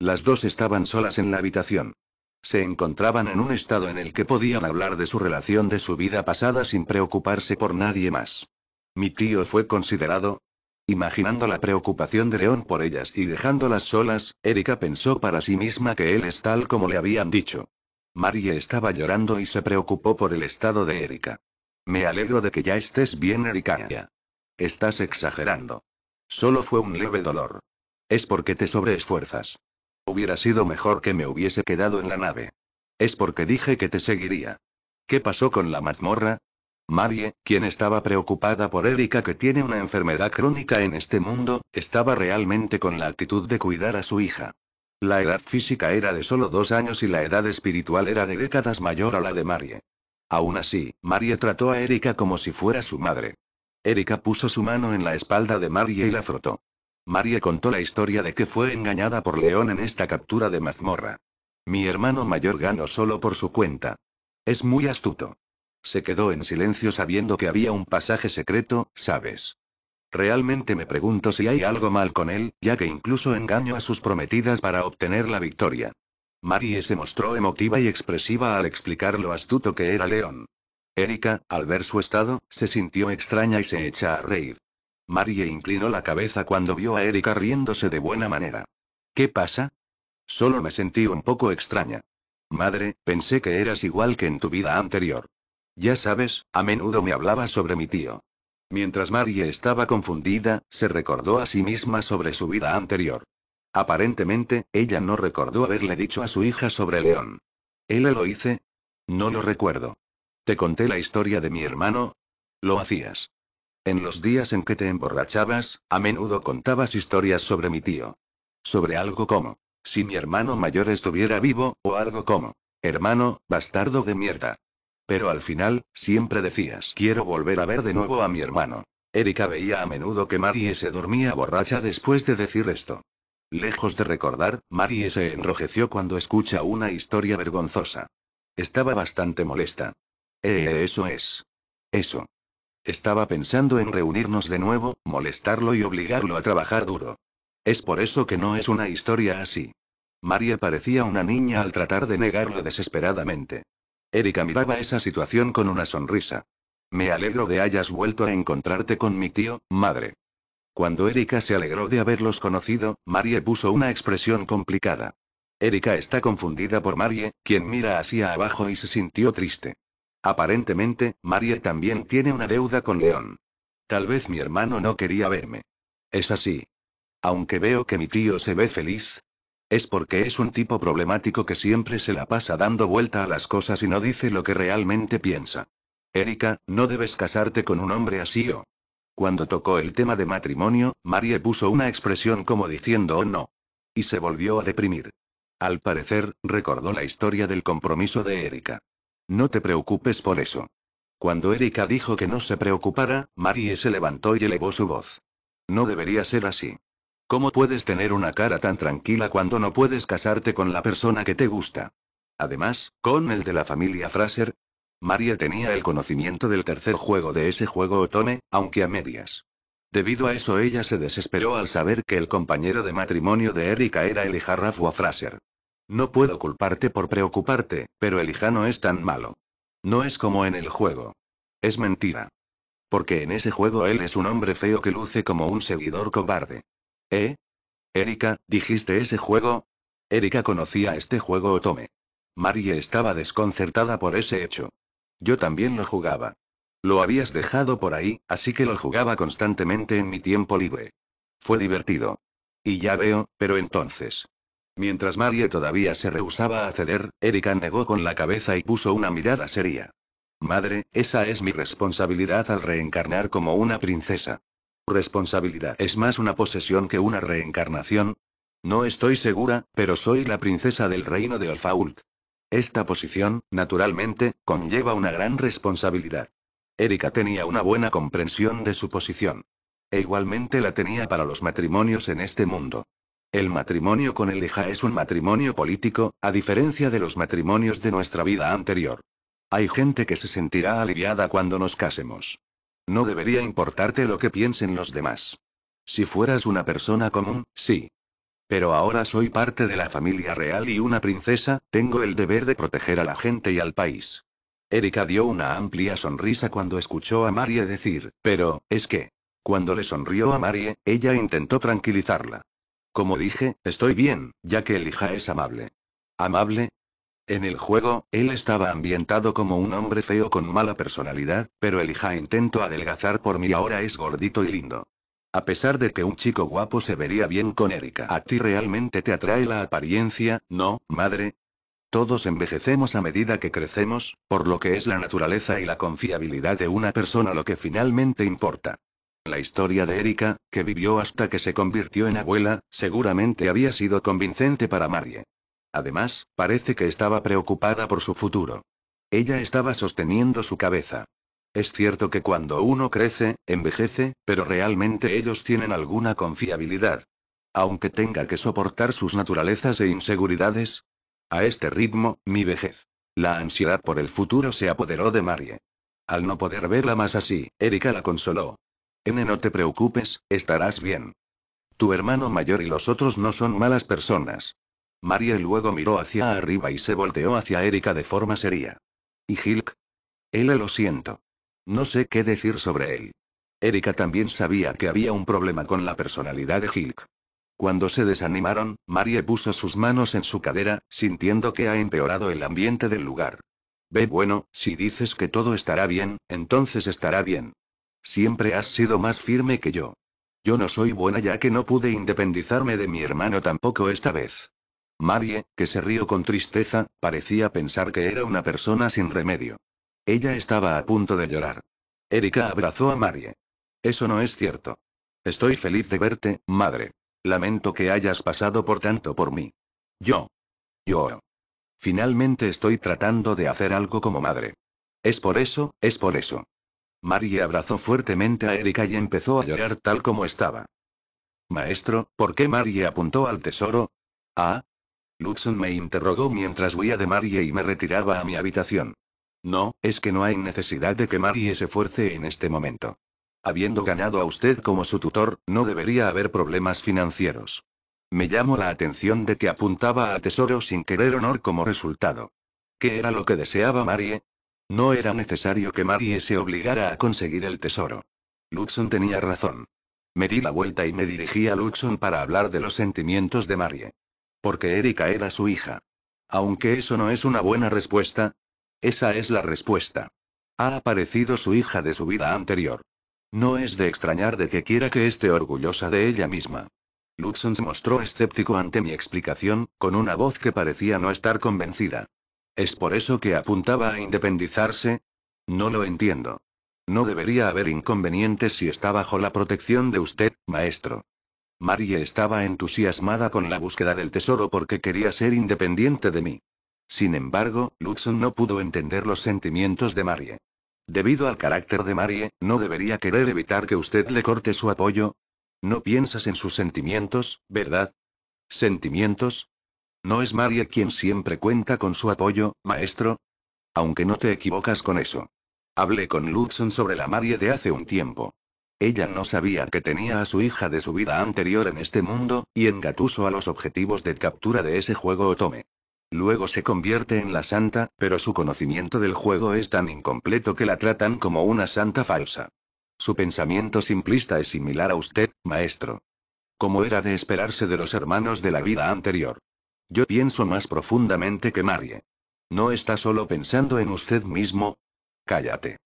Las dos estaban solas en la habitación. Se encontraban en un estado en el que podían hablar de su relación de su vida pasada sin preocuparse por nadie más. Mi tío fue considerado. Imaginando la preocupación de León por ellas y dejándolas solas, Erika pensó para sí misma que él es tal como le habían dicho. Marie estaba llorando y se preocupó por el estado de Erika. Me alegro de que ya estés bien, Erika. Estás exagerando. Solo fue un leve dolor. Es porque te sobreesfuerzas. Hubiera sido mejor que me hubiese quedado en la nave. Es porque dije que te seguiría. ¿Qué pasó con la mazmorra? Marie, quien estaba preocupada por Erika que tiene una enfermedad crónica en este mundo, estaba realmente con la actitud de cuidar a su hija. La edad física era de solo dos años y la edad espiritual era de décadas mayor a la de Marie. Aún así, Marie trató a Erika como si fuera su madre. Erika puso su mano en la espalda de Marie y la frotó. Marie contó la historia de que fue engañada por León en esta captura de mazmorra. Mi hermano mayor ganó solo por su cuenta. Es muy astuto. Se quedó en silencio sabiendo que había un pasaje secreto, ¿sabes? Realmente me pregunto si hay algo mal con él, ya que incluso engaño a sus prometidas para obtener la victoria. Marie se mostró emotiva y expresiva al explicar lo astuto que era León. Erika, al ver su estado, se sintió extraña y se echa a reír. Marie inclinó la cabeza cuando vio a Erika riéndose de buena manera. ¿Qué pasa? Solo me sentí un poco extraña. Madre, pensé que eras igual que en tu vida anterior. Ya sabes, a menudo me hablaba sobre mi tío. Mientras Marie estaba confundida, se recordó a sí misma sobre su vida anterior. Aparentemente, ella no recordó haberle dicho a su hija sobre León. ¿Él lo hice? No lo recuerdo. ¿Te conté la historia de mi hermano? Lo hacías. En los días en que te emborrachabas, a menudo contabas historias sobre mi tío. Sobre algo como, si mi hermano mayor estuviera vivo, o algo como, hermano, bastardo de mierda. Pero al final, siempre decías, quiero volver a ver de nuevo a mi hermano. Erika veía a menudo que Marie se dormía borracha después de decir esto. Lejos de recordar, Marie se enrojeció cuando escucha una historia vergonzosa. Estaba bastante molesta. Eh, eh eso es. Eso. Estaba pensando en reunirnos de nuevo, molestarlo y obligarlo a trabajar duro. Es por eso que no es una historia así. María parecía una niña al tratar de negarlo desesperadamente. Erika miraba esa situación con una sonrisa. Me alegro de hayas vuelto a encontrarte con mi tío, madre. Cuando Erika se alegró de haberlos conocido, Marie puso una expresión complicada. Erika está confundida por Marie, quien mira hacia abajo y se sintió triste. Aparentemente, Marie también tiene una deuda con León. Tal vez mi hermano no quería verme. Es así. Aunque veo que mi tío se ve feliz. Es porque es un tipo problemático que siempre se la pasa dando vuelta a las cosas y no dice lo que realmente piensa. Erika, no debes casarte con un hombre así o. Cuando tocó el tema de matrimonio, Marie puso una expresión como diciendo o oh, no. Y se volvió a deprimir. Al parecer, recordó la historia del compromiso de Erika. No te preocupes por eso. Cuando Erika dijo que no se preocupara, Marie se levantó y elevó su voz. No debería ser así. ¿Cómo puedes tener una cara tan tranquila cuando no puedes casarte con la persona que te gusta? Además, con el de la familia Fraser. Marie tenía el conocimiento del tercer juego de ese juego Otome, aunque a medias. Debido a eso ella se desesperó al saber que el compañero de matrimonio de Erika era el a Fraser. No puedo culparte por preocuparte, pero el hija no es tan malo. No es como en el juego. Es mentira. Porque en ese juego él es un hombre feo que luce como un seguidor cobarde. ¿Eh? Erika, ¿dijiste ese juego? Erika conocía este juego Otome. Marie estaba desconcertada por ese hecho. Yo también lo jugaba. Lo habías dejado por ahí, así que lo jugaba constantemente en mi tiempo libre. Fue divertido. Y ya veo, pero entonces. Mientras Marie todavía se rehusaba a ceder, Erika negó con la cabeza y puso una mirada seria. Madre, esa es mi responsabilidad al reencarnar como una princesa. Responsabilidad es más una posesión que una reencarnación. No estoy segura, pero soy la princesa del reino de Olfault. Esta posición, naturalmente, conlleva una gran responsabilidad. Erika tenía una buena comprensión de su posición. E igualmente la tenía para los matrimonios en este mundo. El matrimonio con el hija es un matrimonio político, a diferencia de los matrimonios de nuestra vida anterior. Hay gente que se sentirá aliviada cuando nos casemos. No debería importarte lo que piensen los demás. Si fueras una persona común, sí. Pero ahora soy parte de la familia real y una princesa, tengo el deber de proteger a la gente y al país. Erika dio una amplia sonrisa cuando escuchó a Marie decir, pero, es que. Cuando le sonrió a Marie, ella intentó tranquilizarla. Como dije, estoy bien, ya que hija es amable. ¿Amable? En el juego, él estaba ambientado como un hombre feo con mala personalidad, pero hija intentó adelgazar por mí ahora es gordito y lindo. A pesar de que un chico guapo se vería bien con Erika. ¿A ti realmente te atrae la apariencia, no, madre? Todos envejecemos a medida que crecemos, por lo que es la naturaleza y la confiabilidad de una persona lo que finalmente importa. La historia de Erika, que vivió hasta que se convirtió en abuela, seguramente había sido convincente para Marie. Además, parece que estaba preocupada por su futuro. Ella estaba sosteniendo su cabeza. Es cierto que cuando uno crece, envejece, pero realmente ellos tienen alguna confiabilidad. Aunque tenga que soportar sus naturalezas e inseguridades. A este ritmo, mi vejez. La ansiedad por el futuro se apoderó de Marie. Al no poder verla más así, Erika la consoló, N, no te preocupes, estarás bien. Tu hermano mayor y los otros no son malas personas. Marie luego miró hacia arriba y se volteó hacia Erika de forma seria. ¿Y Hilk? Él lo siento. No sé qué decir sobre él. Erika también sabía que había un problema con la personalidad de Hilk. Cuando se desanimaron, Marie puso sus manos en su cadera, sintiendo que ha empeorado el ambiente del lugar. Ve bueno, si dices que todo estará bien, entonces estará bien. Siempre has sido más firme que yo. Yo no soy buena ya que no pude independizarme de mi hermano tampoco esta vez. Marie, que se rió con tristeza, parecía pensar que era una persona sin remedio. Ella estaba a punto de llorar. Erika abrazó a Marie. Eso no es cierto. Estoy feliz de verte, madre. Lamento que hayas pasado por tanto por mí. Yo. Yo. Finalmente estoy tratando de hacer algo como madre. Es por eso, es por eso. Marie abrazó fuertemente a Erika y empezó a llorar tal como estaba. Maestro, ¿por qué Marie apuntó al tesoro? Ah. Luxon me interrogó mientras huía de Marie y me retiraba a mi habitación. No, es que no hay necesidad de que Marie se fuerce en este momento. Habiendo ganado a usted como su tutor, no debería haber problemas financieros. Me llamó la atención de que apuntaba al tesoro sin querer honor como resultado. ¿Qué era lo que deseaba Marie? No era necesario que Marie se obligara a conseguir el tesoro. Luxon tenía razón. Me di la vuelta y me dirigí a Luxon para hablar de los sentimientos de Marie. Porque Erika era su hija. Aunque eso no es una buena respuesta. Esa es la respuesta. Ha aparecido su hija de su vida anterior. No es de extrañar de que quiera que esté orgullosa de ella misma. Luxon se mostró escéptico ante mi explicación, con una voz que parecía no estar convencida. ¿Es por eso que apuntaba a independizarse? No lo entiendo. No debería haber inconvenientes si está bajo la protección de usted, maestro. Marie estaba entusiasmada con la búsqueda del tesoro porque quería ser independiente de mí. Sin embargo, Luxon no pudo entender los sentimientos de Marie. Debido al carácter de Marie, ¿no debería querer evitar que usted le corte su apoyo? No piensas en sus sentimientos, ¿verdad? ¿Sentimientos? ¿No es Marie quien siempre cuenta con su apoyo, maestro? Aunque no te equivocas con eso. Hablé con Lutzen sobre la Marie de hace un tiempo. Ella no sabía que tenía a su hija de su vida anterior en este mundo, y engatuso a los objetivos de captura de ese juego Otome. Luego se convierte en la santa, pero su conocimiento del juego es tan incompleto que la tratan como una santa falsa. Su pensamiento simplista es similar a usted, maestro. Como era de esperarse de los hermanos de la vida anterior. Yo pienso más profundamente que Marie. No está solo pensando en usted mismo. Cállate.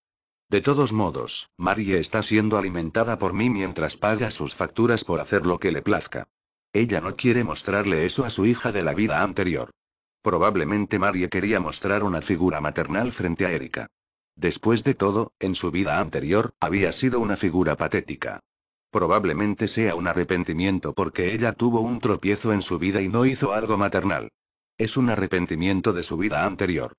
De todos modos, Marie está siendo alimentada por mí mientras paga sus facturas por hacer lo que le plazca. Ella no quiere mostrarle eso a su hija de la vida anterior. Probablemente Marie quería mostrar una figura maternal frente a Erika. Después de todo, en su vida anterior, había sido una figura patética. Probablemente sea un arrepentimiento porque ella tuvo un tropiezo en su vida y no hizo algo maternal. Es un arrepentimiento de su vida anterior.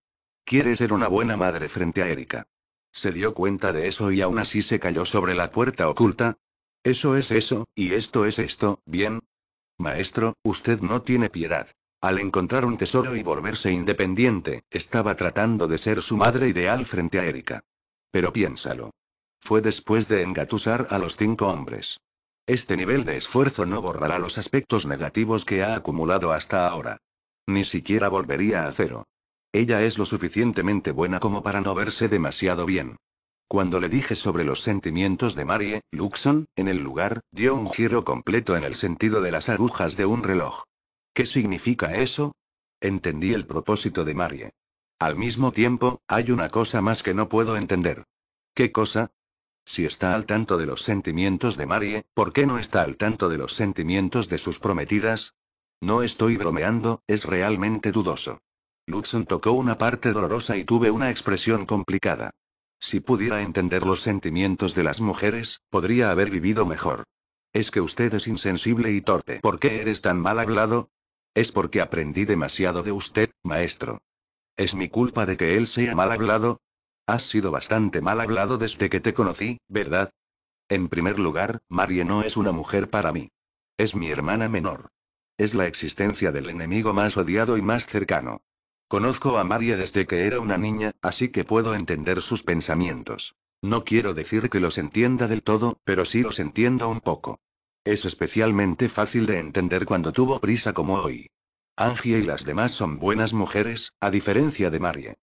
Quiere ser una buena madre frente a Erika. Se dio cuenta de eso y aún así se cayó sobre la puerta oculta. Eso es eso, y esto es esto, bien. Maestro, usted no tiene piedad. Al encontrar un tesoro y volverse independiente, estaba tratando de ser su madre ideal frente a Erika. Pero piénsalo. Fue después de engatusar a los cinco hombres. Este nivel de esfuerzo no borrará los aspectos negativos que ha acumulado hasta ahora. Ni siquiera volvería a cero. Ella es lo suficientemente buena como para no verse demasiado bien. Cuando le dije sobre los sentimientos de Marie, Luxon, en el lugar, dio un giro completo en el sentido de las agujas de un reloj. ¿Qué significa eso? Entendí el propósito de Marie. Al mismo tiempo, hay una cosa más que no puedo entender. ¿Qué cosa? Si está al tanto de los sentimientos de Marie, ¿por qué no está al tanto de los sentimientos de sus prometidas? No estoy bromeando, es realmente dudoso. Lutzen tocó una parte dolorosa y tuve una expresión complicada. Si pudiera entender los sentimientos de las mujeres, podría haber vivido mejor. Es que usted es insensible y torpe. ¿Por qué eres tan mal hablado? Es porque aprendí demasiado de usted, maestro. ¿Es mi culpa de que él sea mal hablado? Has sido bastante mal hablado desde que te conocí, ¿verdad? En primer lugar, Marie no es una mujer para mí. Es mi hermana menor. Es la existencia del enemigo más odiado y más cercano. Conozco a Marie desde que era una niña, así que puedo entender sus pensamientos. No quiero decir que los entienda del todo, pero sí los entiendo un poco. Es especialmente fácil de entender cuando tuvo prisa como hoy. Angie y las demás son buenas mujeres, a diferencia de Marie.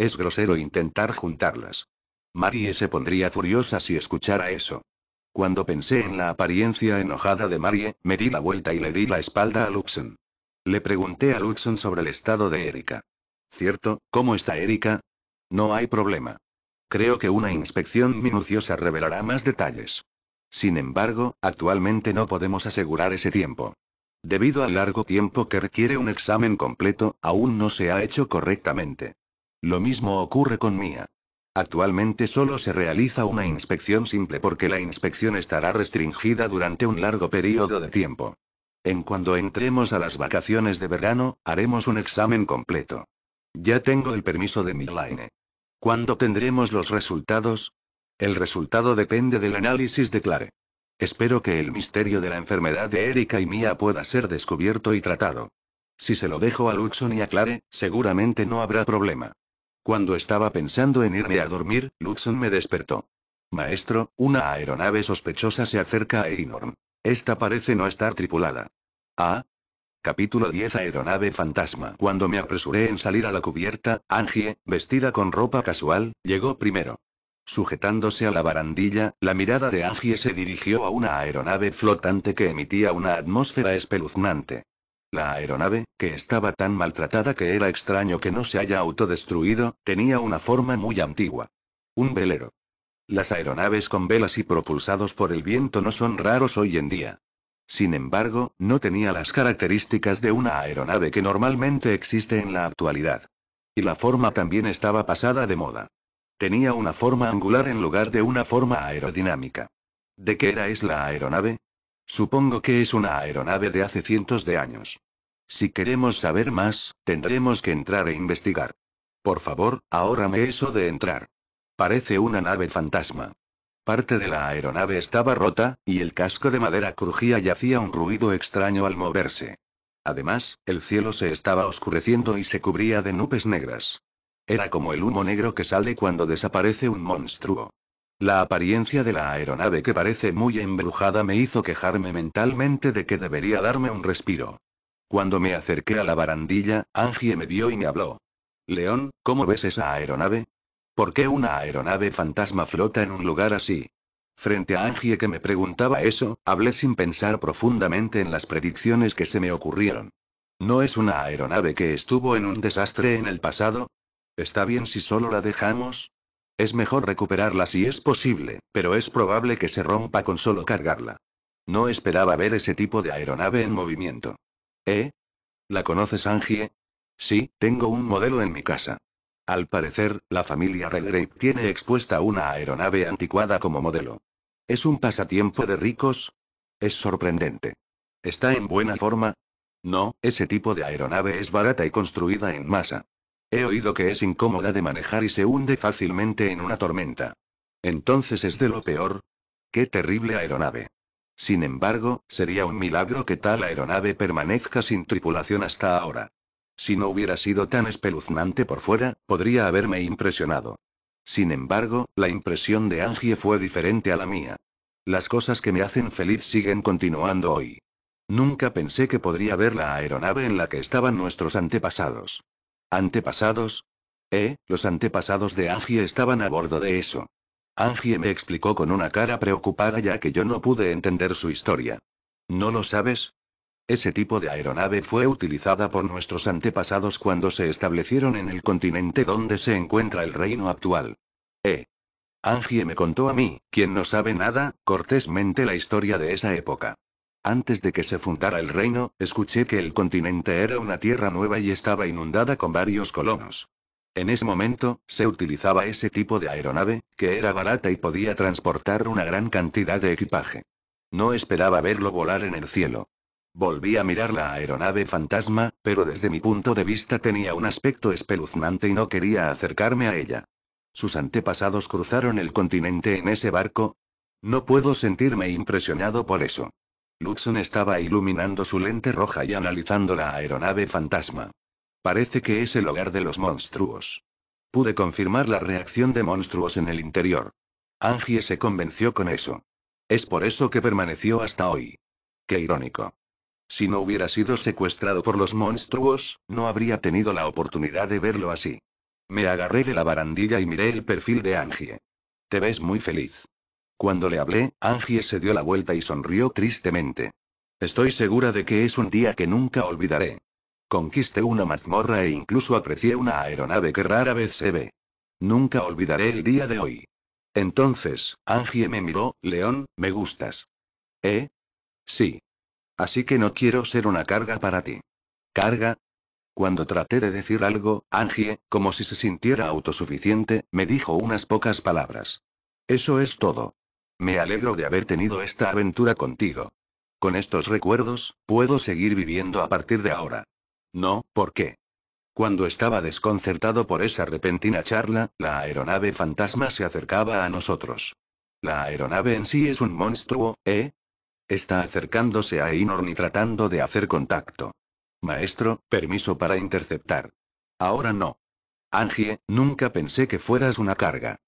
Es grosero intentar juntarlas. Marie se pondría furiosa si escuchara eso. Cuando pensé en la apariencia enojada de Marie, me di la vuelta y le di la espalda a Luxon. Le pregunté a Luxon sobre el estado de Erika. Cierto, ¿cómo está Erika? No hay problema. Creo que una inspección minuciosa revelará más detalles. Sin embargo, actualmente no podemos asegurar ese tiempo. Debido al largo tiempo que requiere un examen completo, aún no se ha hecho correctamente. Lo mismo ocurre con Mía. Actualmente solo se realiza una inspección simple porque la inspección estará restringida durante un largo periodo de tiempo. En cuando entremos a las vacaciones de verano, haremos un examen completo. Ya tengo el permiso de Milaine. ¿Cuándo tendremos los resultados? El resultado depende del análisis de Clare. Espero que el misterio de la enfermedad de Erika y Mía pueda ser descubierto y tratado. Si se lo dejo a Luxon y a Clare, seguramente no habrá problema. Cuando estaba pensando en irme a dormir, Luxon me despertó. Maestro, una aeronave sospechosa se acerca a Einhorn. Esta parece no estar tripulada. Ah. Capítulo 10 Aeronave fantasma. Cuando me apresuré en salir a la cubierta, Angie, vestida con ropa casual, llegó primero. Sujetándose a la barandilla, la mirada de Angie se dirigió a una aeronave flotante que emitía una atmósfera espeluznante. La aeronave, que estaba tan maltratada que era extraño que no se haya autodestruido, tenía una forma muy antigua. Un velero. Las aeronaves con velas y propulsados por el viento no son raros hoy en día. Sin embargo, no tenía las características de una aeronave que normalmente existe en la actualidad. Y la forma también estaba pasada de moda. Tenía una forma angular en lugar de una forma aerodinámica. ¿De qué era es la aeronave? Supongo que es una aeronave de hace cientos de años. Si queremos saber más, tendremos que entrar e investigar. Por favor, ahora me eso de entrar. Parece una nave fantasma. Parte de la aeronave estaba rota, y el casco de madera crujía y hacía un ruido extraño al moverse. Además, el cielo se estaba oscureciendo y se cubría de nubes negras. Era como el humo negro que sale cuando desaparece un monstruo. La apariencia de la aeronave que parece muy embrujada me hizo quejarme mentalmente de que debería darme un respiro. Cuando me acerqué a la barandilla, Angie me vio y me habló. León, ¿cómo ves esa aeronave? ¿Por qué una aeronave fantasma flota en un lugar así? Frente a Angie que me preguntaba eso, hablé sin pensar profundamente en las predicciones que se me ocurrieron. ¿No es una aeronave que estuvo en un desastre en el pasado? Está bien si solo la dejamos, es mejor recuperarla si es posible, pero es probable que se rompa con solo cargarla. No esperaba ver ese tipo de aeronave en movimiento. ¿Eh? ¿La conoces, Angie? Sí, tengo un modelo en mi casa. Al parecer, la familia Redgrave tiene expuesta una aeronave anticuada como modelo. ¿Es un pasatiempo de ricos? Es sorprendente. ¿Está en buena forma? No, ese tipo de aeronave es barata y construida en masa. He oído que es incómoda de manejar y se hunde fácilmente en una tormenta. Entonces es de lo peor. Qué terrible aeronave. Sin embargo, sería un milagro que tal aeronave permanezca sin tripulación hasta ahora. Si no hubiera sido tan espeluznante por fuera, podría haberme impresionado. Sin embargo, la impresión de Angie fue diferente a la mía. Las cosas que me hacen feliz siguen continuando hoy. Nunca pensé que podría ver la aeronave en la que estaban nuestros antepasados. ¿Antepasados? Eh, los antepasados de Angie estaban a bordo de eso. Angie me explicó con una cara preocupada ya que yo no pude entender su historia. ¿No lo sabes? Ese tipo de aeronave fue utilizada por nuestros antepasados cuando se establecieron en el continente donde se encuentra el reino actual. Eh. Angie me contó a mí, quien no sabe nada, cortésmente la historia de esa época. Antes de que se fundara el reino, escuché que el continente era una tierra nueva y estaba inundada con varios colonos. En ese momento, se utilizaba ese tipo de aeronave, que era barata y podía transportar una gran cantidad de equipaje. No esperaba verlo volar en el cielo. Volví a mirar la aeronave fantasma, pero desde mi punto de vista tenía un aspecto espeluznante y no quería acercarme a ella. ¿Sus antepasados cruzaron el continente en ese barco? No puedo sentirme impresionado por eso. Luxon estaba iluminando su lente roja y analizando la aeronave fantasma. Parece que es el hogar de los monstruos. Pude confirmar la reacción de monstruos en el interior. Angie se convenció con eso. Es por eso que permaneció hasta hoy. Qué irónico. Si no hubiera sido secuestrado por los monstruos, no habría tenido la oportunidad de verlo así. Me agarré de la barandilla y miré el perfil de Angie. Te ves muy feliz. Cuando le hablé, Angie se dio la vuelta y sonrió tristemente. Estoy segura de que es un día que nunca olvidaré. Conquisté una mazmorra e incluso aprecié una aeronave que rara vez se ve. Nunca olvidaré el día de hoy. Entonces, Angie me miró, León, me gustas. ¿Eh? Sí. Así que no quiero ser una carga para ti. ¿Carga? Cuando traté de decir algo, Angie, como si se sintiera autosuficiente, me dijo unas pocas palabras. Eso es todo. Me alegro de haber tenido esta aventura contigo. Con estos recuerdos, puedo seguir viviendo a partir de ahora. No, ¿por qué? Cuando estaba desconcertado por esa repentina charla, la aeronave fantasma se acercaba a nosotros. La aeronave en sí es un monstruo, ¿eh? Está acercándose a Inor y tratando de hacer contacto. Maestro, permiso para interceptar. Ahora no. Angie, nunca pensé que fueras una carga.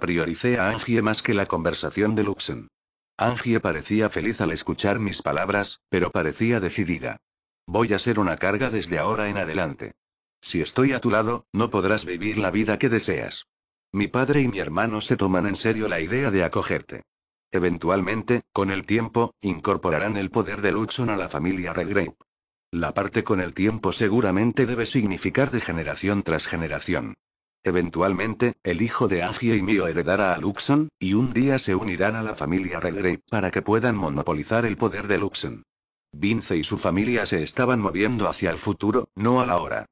Prioricé a Angie más que la conversación de Luxon. Angie parecía feliz al escuchar mis palabras, pero parecía decidida. Voy a ser una carga desde ahora en adelante. Si estoy a tu lado, no podrás vivir la vida que deseas. Mi padre y mi hermano se toman en serio la idea de acogerte. Eventualmente, con el tiempo, incorporarán el poder de Luxon a la familia Redgrave. La parte con el tiempo seguramente debe significar de generación tras generación. Eventualmente, el hijo de Angie y mío heredará a Luxon, y un día se unirán a la familia Redgrave para que puedan monopolizar el poder de Luxon. Vince y su familia se estaban moviendo hacia el futuro, no a la hora.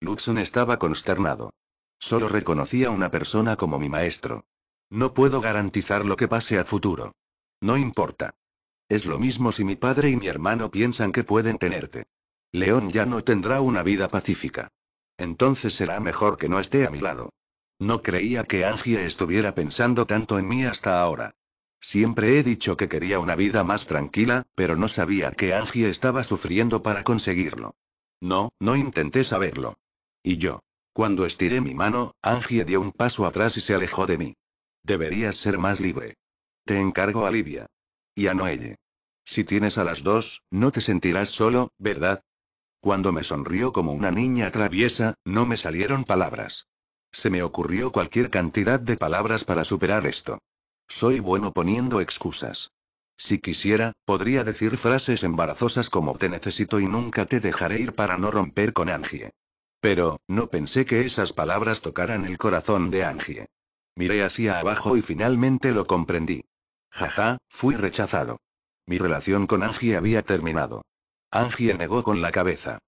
Luxon estaba consternado. Solo reconocía a una persona como mi maestro. No puedo garantizar lo que pase a futuro. No importa. Es lo mismo si mi padre y mi hermano piensan que pueden tenerte. León ya no tendrá una vida pacífica. Entonces será mejor que no esté a mi lado. No creía que Angie estuviera pensando tanto en mí hasta ahora. Siempre he dicho que quería una vida más tranquila, pero no sabía que Angie estaba sufriendo para conseguirlo. No, no intenté saberlo. Y yo. Cuando estiré mi mano, Angie dio un paso atrás y se alejó de mí. Deberías ser más libre. Te encargo a Livia. Y a Noelle. Si tienes a las dos, no te sentirás solo, ¿verdad? Cuando me sonrió como una niña traviesa, no me salieron palabras. Se me ocurrió cualquier cantidad de palabras para superar esto. Soy bueno poniendo excusas. Si quisiera, podría decir frases embarazosas como te necesito y nunca te dejaré ir para no romper con Angie. Pero, no pensé que esas palabras tocaran el corazón de Angie. Miré hacia abajo y finalmente lo comprendí. Jaja, fui rechazado. Mi relación con Angie había terminado. Angie negó con la cabeza.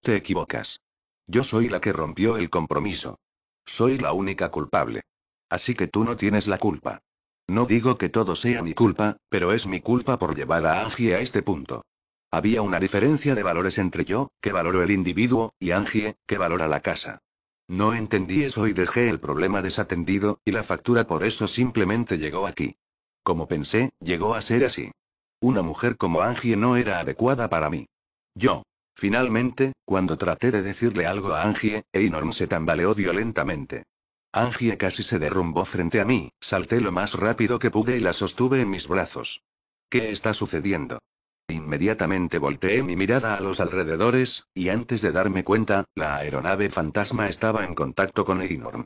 Te equivocas. Yo soy la que rompió el compromiso. Soy la única culpable. Así que tú no tienes la culpa. No digo que todo sea mi culpa, pero es mi culpa por llevar a Angie a este punto. Había una diferencia de valores entre yo, que valoro el individuo, y Angie, que valora la casa. No entendí eso y dejé el problema desatendido, y la factura por eso simplemente llegó aquí. Como pensé, llegó a ser así. Una mujer como Angie no era adecuada para mí. Yo. Finalmente, cuando traté de decirle algo a Angie, Einorm se tambaleó violentamente. Angie casi se derrumbó frente a mí, salté lo más rápido que pude y la sostuve en mis brazos. ¿Qué está sucediendo? Inmediatamente volteé mi mirada a los alrededores, y antes de darme cuenta, la aeronave fantasma estaba en contacto con Einorm.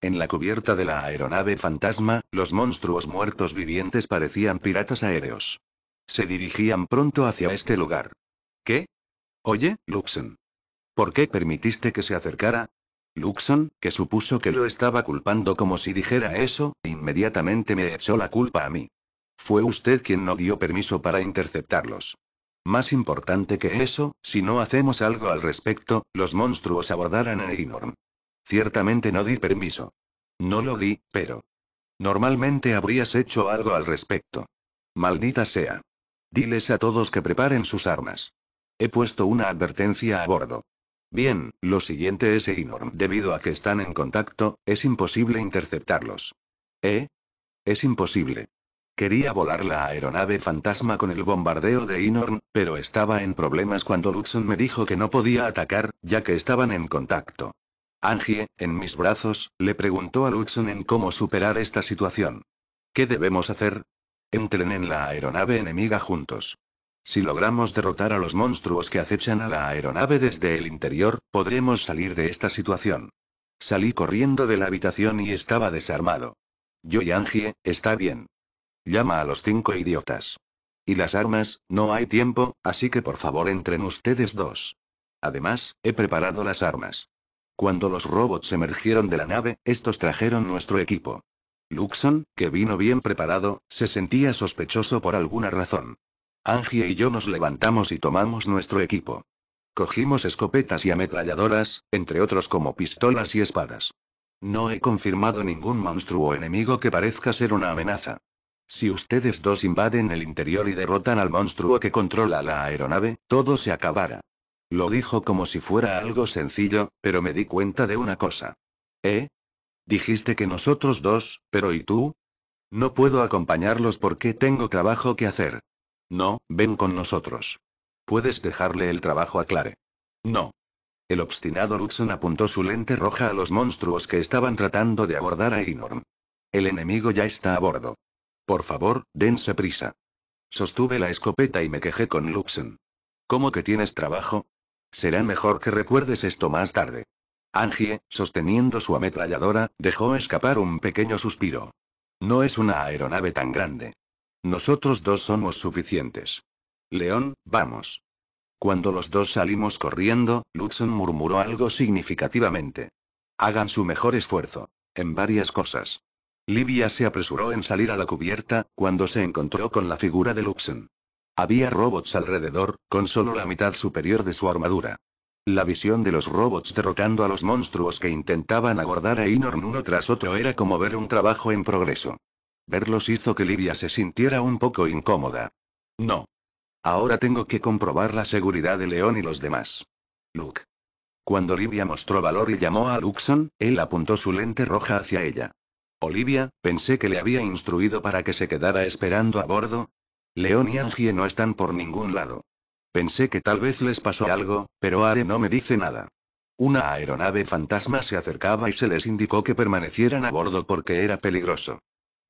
En la cubierta de la aeronave fantasma, los monstruos muertos vivientes parecían piratas aéreos. Se dirigían pronto hacia este lugar. ¿Qué? Oye, Luxon. ¿Por qué permitiste que se acercara? Luxon, que supuso que lo estaba culpando como si dijera eso, inmediatamente me echó la culpa a mí. Fue usted quien no dio permiso para interceptarlos. Más importante que eso, si no hacemos algo al respecto, los monstruos abordarán a Einorm. Ciertamente no di permiso. No lo di, pero... Normalmente habrías hecho algo al respecto. Maldita sea. Diles a todos que preparen sus armas. He puesto una advertencia a bordo. Bien, lo siguiente es Einorm. Debido a que están en contacto, es imposible interceptarlos. ¿Eh? Es imposible. Quería volar la aeronave fantasma con el bombardeo de Inorm, pero estaba en problemas cuando Luxon me dijo que no podía atacar, ya que estaban en contacto. Angie, en mis brazos, le preguntó a Luxon en cómo superar esta situación. ¿Qué debemos hacer? Entren en la aeronave enemiga juntos. Si logramos derrotar a los monstruos que acechan a la aeronave desde el interior, podremos salir de esta situación. Salí corriendo de la habitación y estaba desarmado. Yo y Angie, está bien. Llama a los cinco idiotas. Y las armas, no hay tiempo, así que por favor entren ustedes dos. Además, he preparado las armas. Cuando los robots emergieron de la nave, estos trajeron nuestro equipo. Luxon, que vino bien preparado, se sentía sospechoso por alguna razón. Angie y yo nos levantamos y tomamos nuestro equipo. Cogimos escopetas y ametralladoras, entre otros como pistolas y espadas. No he confirmado ningún monstruo o enemigo que parezca ser una amenaza. Si ustedes dos invaden el interior y derrotan al monstruo que controla la aeronave, todo se acabará. Lo dijo como si fuera algo sencillo, pero me di cuenta de una cosa. ¿Eh? Dijiste que nosotros dos, pero ¿y tú? No puedo acompañarlos porque tengo trabajo que hacer. No, ven con nosotros. Puedes dejarle el trabajo a Clare. No. El obstinado Luxon apuntó su lente roja a los monstruos que estaban tratando de abordar a Inorm. El enemigo ya está a bordo. Por favor, dense prisa. Sostuve la escopeta y me quejé con Luxon. ¿Cómo que tienes trabajo? Será mejor que recuerdes esto más tarde. Angie, sosteniendo su ametralladora, dejó escapar un pequeño suspiro. No es una aeronave tan grande. Nosotros dos somos suficientes. León, vamos. Cuando los dos salimos corriendo, Luxon murmuró algo significativamente. Hagan su mejor esfuerzo. En varias cosas. Livia se apresuró en salir a la cubierta, cuando se encontró con la figura de Luxen. Había robots alrededor, con solo la mitad superior de su armadura. La visión de los robots derrotando a los monstruos que intentaban abordar a Inorn uno tras otro era como ver un trabajo en progreso. Verlos hizo que Livia se sintiera un poco incómoda. No. Ahora tengo que comprobar la seguridad de León y los demás. Luke. Cuando Livia mostró valor y llamó a Luxon, él apuntó su lente roja hacia ella. Olivia, pensé que le había instruido para que se quedara esperando a bordo. León y Angie no están por ningún lado. Pensé que tal vez les pasó algo, pero Are no me dice nada. Una aeronave fantasma se acercaba y se les indicó que permanecieran a bordo porque era peligroso.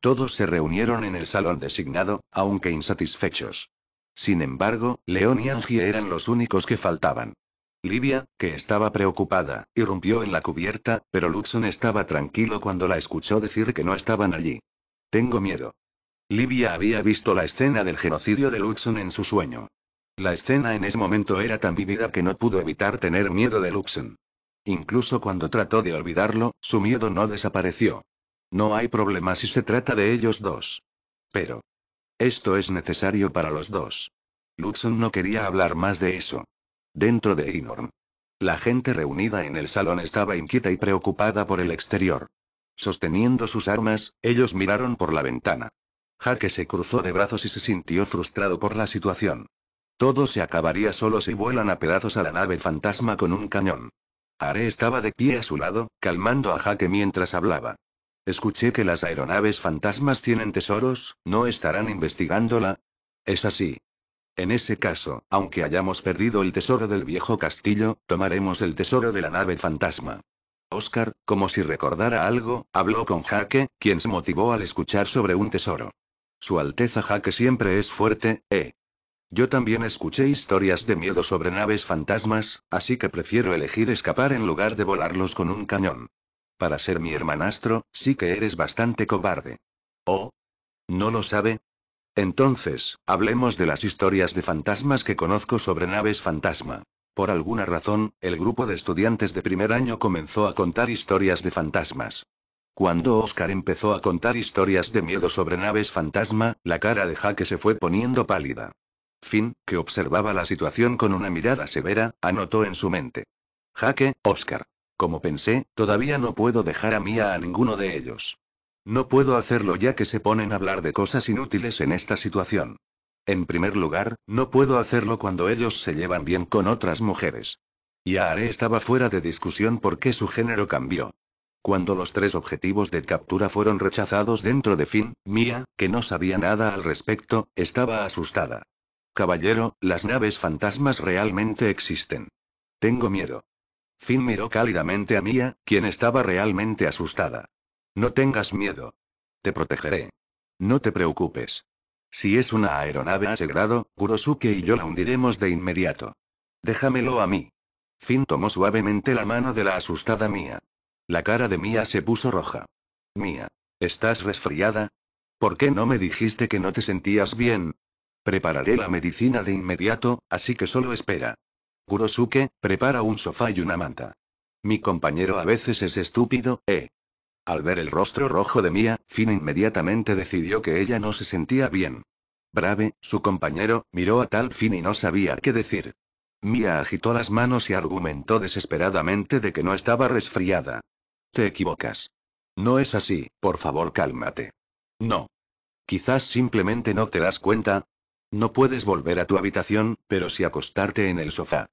Todos se reunieron en el salón designado, aunque insatisfechos. Sin embargo, León y Angie eran los únicos que faltaban. Livia, que estaba preocupada, irrumpió en la cubierta, pero Luxon estaba tranquilo cuando la escuchó decir que no estaban allí. Tengo miedo. Livia había visto la escena del genocidio de Luxon en su sueño. La escena en ese momento era tan vivida que no pudo evitar tener miedo de Luxon. Incluso cuando trató de olvidarlo, su miedo no desapareció. No hay problema si se trata de ellos dos. Pero. Esto es necesario para los dos. Luxon no quería hablar más de eso. Dentro de Inorm. La gente reunida en el salón estaba inquieta y preocupada por el exterior. Sosteniendo sus armas, ellos miraron por la ventana. Jaque se cruzó de brazos y se sintió frustrado por la situación. Todo se acabaría solo si vuelan a pedazos a la nave fantasma con un cañón. Are estaba de pie a su lado, calmando a Jaque mientras hablaba. Escuché que las aeronaves fantasmas tienen tesoros, ¿no estarán investigándola? Es así. En ese caso, aunque hayamos perdido el tesoro del viejo castillo, tomaremos el tesoro de la nave fantasma. Oscar, como si recordara algo, habló con Jaque, quien se motivó al escuchar sobre un tesoro. Su Alteza Jaque siempre es fuerte, ¿eh? Yo también escuché historias de miedo sobre naves fantasmas, así que prefiero elegir escapar en lugar de volarlos con un cañón. Para ser mi hermanastro, sí que eres bastante cobarde. ¿Oh? ¿No lo sabe? Entonces, hablemos de las historias de fantasmas que conozco sobre naves fantasma. Por alguna razón, el grupo de estudiantes de primer año comenzó a contar historias de fantasmas. Cuando Oscar empezó a contar historias de miedo sobre naves fantasma, la cara de Jaque se fue poniendo pálida. Finn, que observaba la situación con una mirada severa, anotó en su mente. Jaque, Oscar como pensé, todavía no puedo dejar a Mía a ninguno de ellos. No puedo hacerlo ya que se ponen a hablar de cosas inútiles en esta situación. En primer lugar, no puedo hacerlo cuando ellos se llevan bien con otras mujeres. Y haré estaba fuera de discusión porque su género cambió. Cuando los tres objetivos de captura fueron rechazados dentro de fin, Mia, que no sabía nada al respecto, estaba asustada. Caballero, las naves fantasmas realmente existen. Tengo miedo. Finn miró cálidamente a Mia, quien estaba realmente asustada. No tengas miedo. Te protegeré. No te preocupes. Si es una aeronave a ese grado, Kurosuke y yo la hundiremos de inmediato. Déjamelo a mí. Finn tomó suavemente la mano de la asustada Mía. La cara de Mía se puso roja. Mía, ¿estás resfriada? ¿Por qué no me dijiste que no te sentías bien? Prepararé la medicina de inmediato, así que solo espera. Kurosuke, prepara un sofá y una manta. Mi compañero a veces es estúpido, ¿eh? Al ver el rostro rojo de Mia, Finn inmediatamente decidió que ella no se sentía bien. Brave, su compañero, miró a tal Finn y no sabía qué decir. Mia agitó las manos y argumentó desesperadamente de que no estaba resfriada. Te equivocas. No es así, por favor cálmate. No. Quizás simplemente no te das cuenta. No puedes volver a tu habitación, pero si acostarte en el sofá.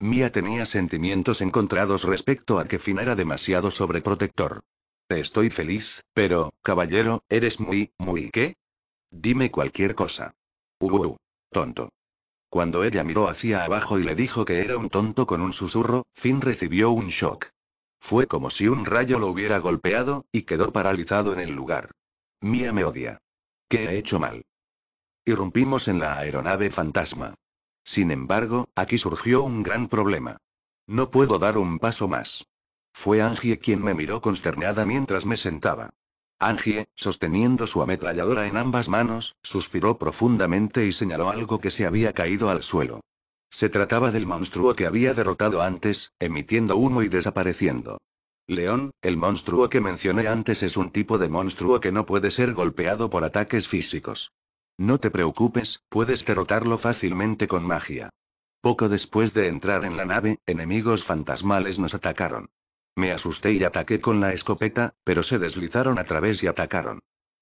Mia tenía sentimientos encontrados respecto a que Finn era demasiado sobreprotector. Estoy feliz, pero, caballero, eres muy, muy ¿qué? Dime cualquier cosa. Uh, uh, uh, tonto. Cuando ella miró hacia abajo y le dijo que era un tonto con un susurro, Finn recibió un shock. Fue como si un rayo lo hubiera golpeado, y quedó paralizado en el lugar. Mía me odia. ¿Qué he hecho mal? Irrumpimos en la aeronave fantasma. Sin embargo, aquí surgió un gran problema. No puedo dar un paso más. Fue Angie quien me miró consternada mientras me sentaba. Angie, sosteniendo su ametralladora en ambas manos, suspiró profundamente y señaló algo que se había caído al suelo. Se trataba del monstruo que había derrotado antes, emitiendo humo y desapareciendo. León, el monstruo que mencioné antes es un tipo de monstruo que no puede ser golpeado por ataques físicos. No te preocupes, puedes derrotarlo fácilmente con magia. Poco después de entrar en la nave, enemigos fantasmales nos atacaron. Me asusté y ataqué con la escopeta, pero se deslizaron a través y atacaron.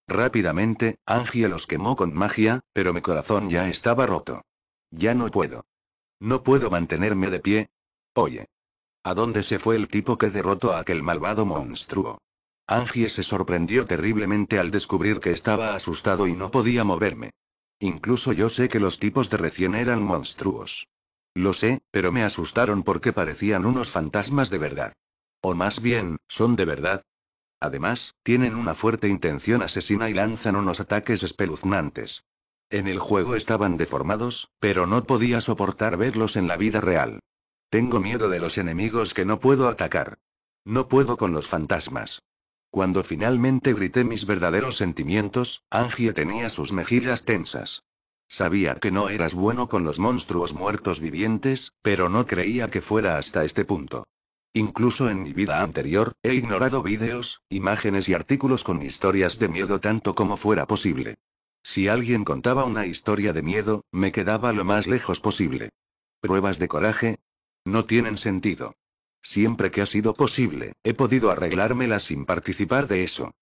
Rápidamente, Angie los quemó con magia, pero mi corazón ya estaba roto. Ya no puedo. No puedo mantenerme de pie. Oye. ¿A dónde se fue el tipo que derrotó a aquel malvado monstruo? Angie se sorprendió terriblemente al descubrir que estaba asustado y no podía moverme. Incluso yo sé que los tipos de recién eran monstruos. Lo sé, pero me asustaron porque parecían unos fantasmas de verdad. O más bien, son de verdad. Además, tienen una fuerte intención asesina y lanzan unos ataques espeluznantes. En el juego estaban deformados, pero no podía soportar verlos en la vida real. Tengo miedo de los enemigos que no puedo atacar. No puedo con los fantasmas. Cuando finalmente grité mis verdaderos sentimientos, Angie tenía sus mejillas tensas. Sabía que no eras bueno con los monstruos muertos vivientes, pero no creía que fuera hasta este punto. Incluso en mi vida anterior, he ignorado vídeos, imágenes y artículos con historias de miedo tanto como fuera posible. Si alguien contaba una historia de miedo, me quedaba lo más lejos posible. ¿Pruebas de coraje? No tienen sentido. Siempre que ha sido posible, he podido arreglármela sin participar de eso.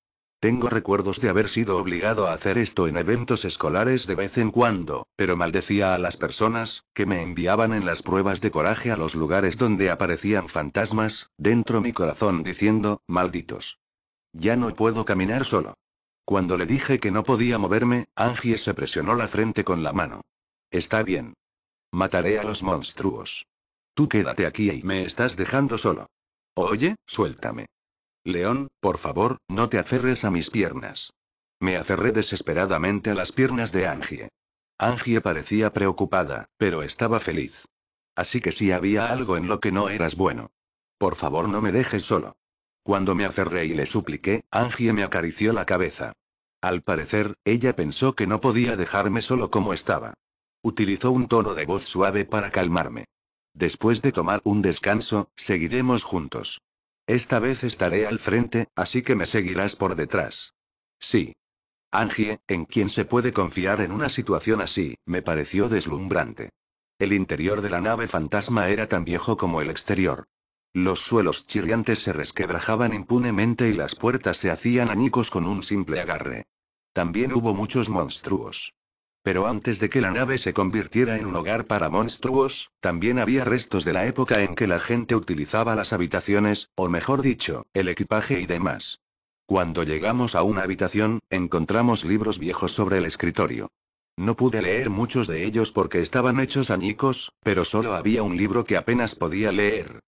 Tengo recuerdos de haber sido obligado a hacer esto en eventos escolares de vez en cuando, pero maldecía a las personas, que me enviaban en las pruebas de coraje a los lugares donde aparecían fantasmas, dentro mi corazón diciendo, malditos. Ya no puedo caminar solo. Cuando le dije que no podía moverme, Angie se presionó la frente con la mano. Está bien. Mataré a los monstruos. Tú quédate aquí y me estás dejando solo. Oye, suéltame. León, por favor, no te aferres a mis piernas. Me aferré desesperadamente a las piernas de Angie. Angie parecía preocupada, pero estaba feliz. Así que si había algo en lo que no eras bueno. Por favor, no me dejes solo. Cuando me aferré y le supliqué, Angie me acarició la cabeza. Al parecer, ella pensó que no podía dejarme solo como estaba. Utilizó un tono de voz suave para calmarme. Después de tomar un descanso, seguiremos juntos. Esta vez estaré al frente, así que me seguirás por detrás. Sí. Angie, en quien se puede confiar en una situación así, me pareció deslumbrante. El interior de la nave fantasma era tan viejo como el exterior. Los suelos chirriantes se resquebrajaban impunemente y las puertas se hacían añicos con un simple agarre. También hubo muchos monstruos. Pero antes de que la nave se convirtiera en un hogar para monstruos, también había restos de la época en que la gente utilizaba las habitaciones, o mejor dicho, el equipaje y demás. Cuando llegamos a una habitación, encontramos libros viejos sobre el escritorio. No pude leer muchos de ellos porque estaban hechos añicos, pero solo había un libro que apenas podía leer.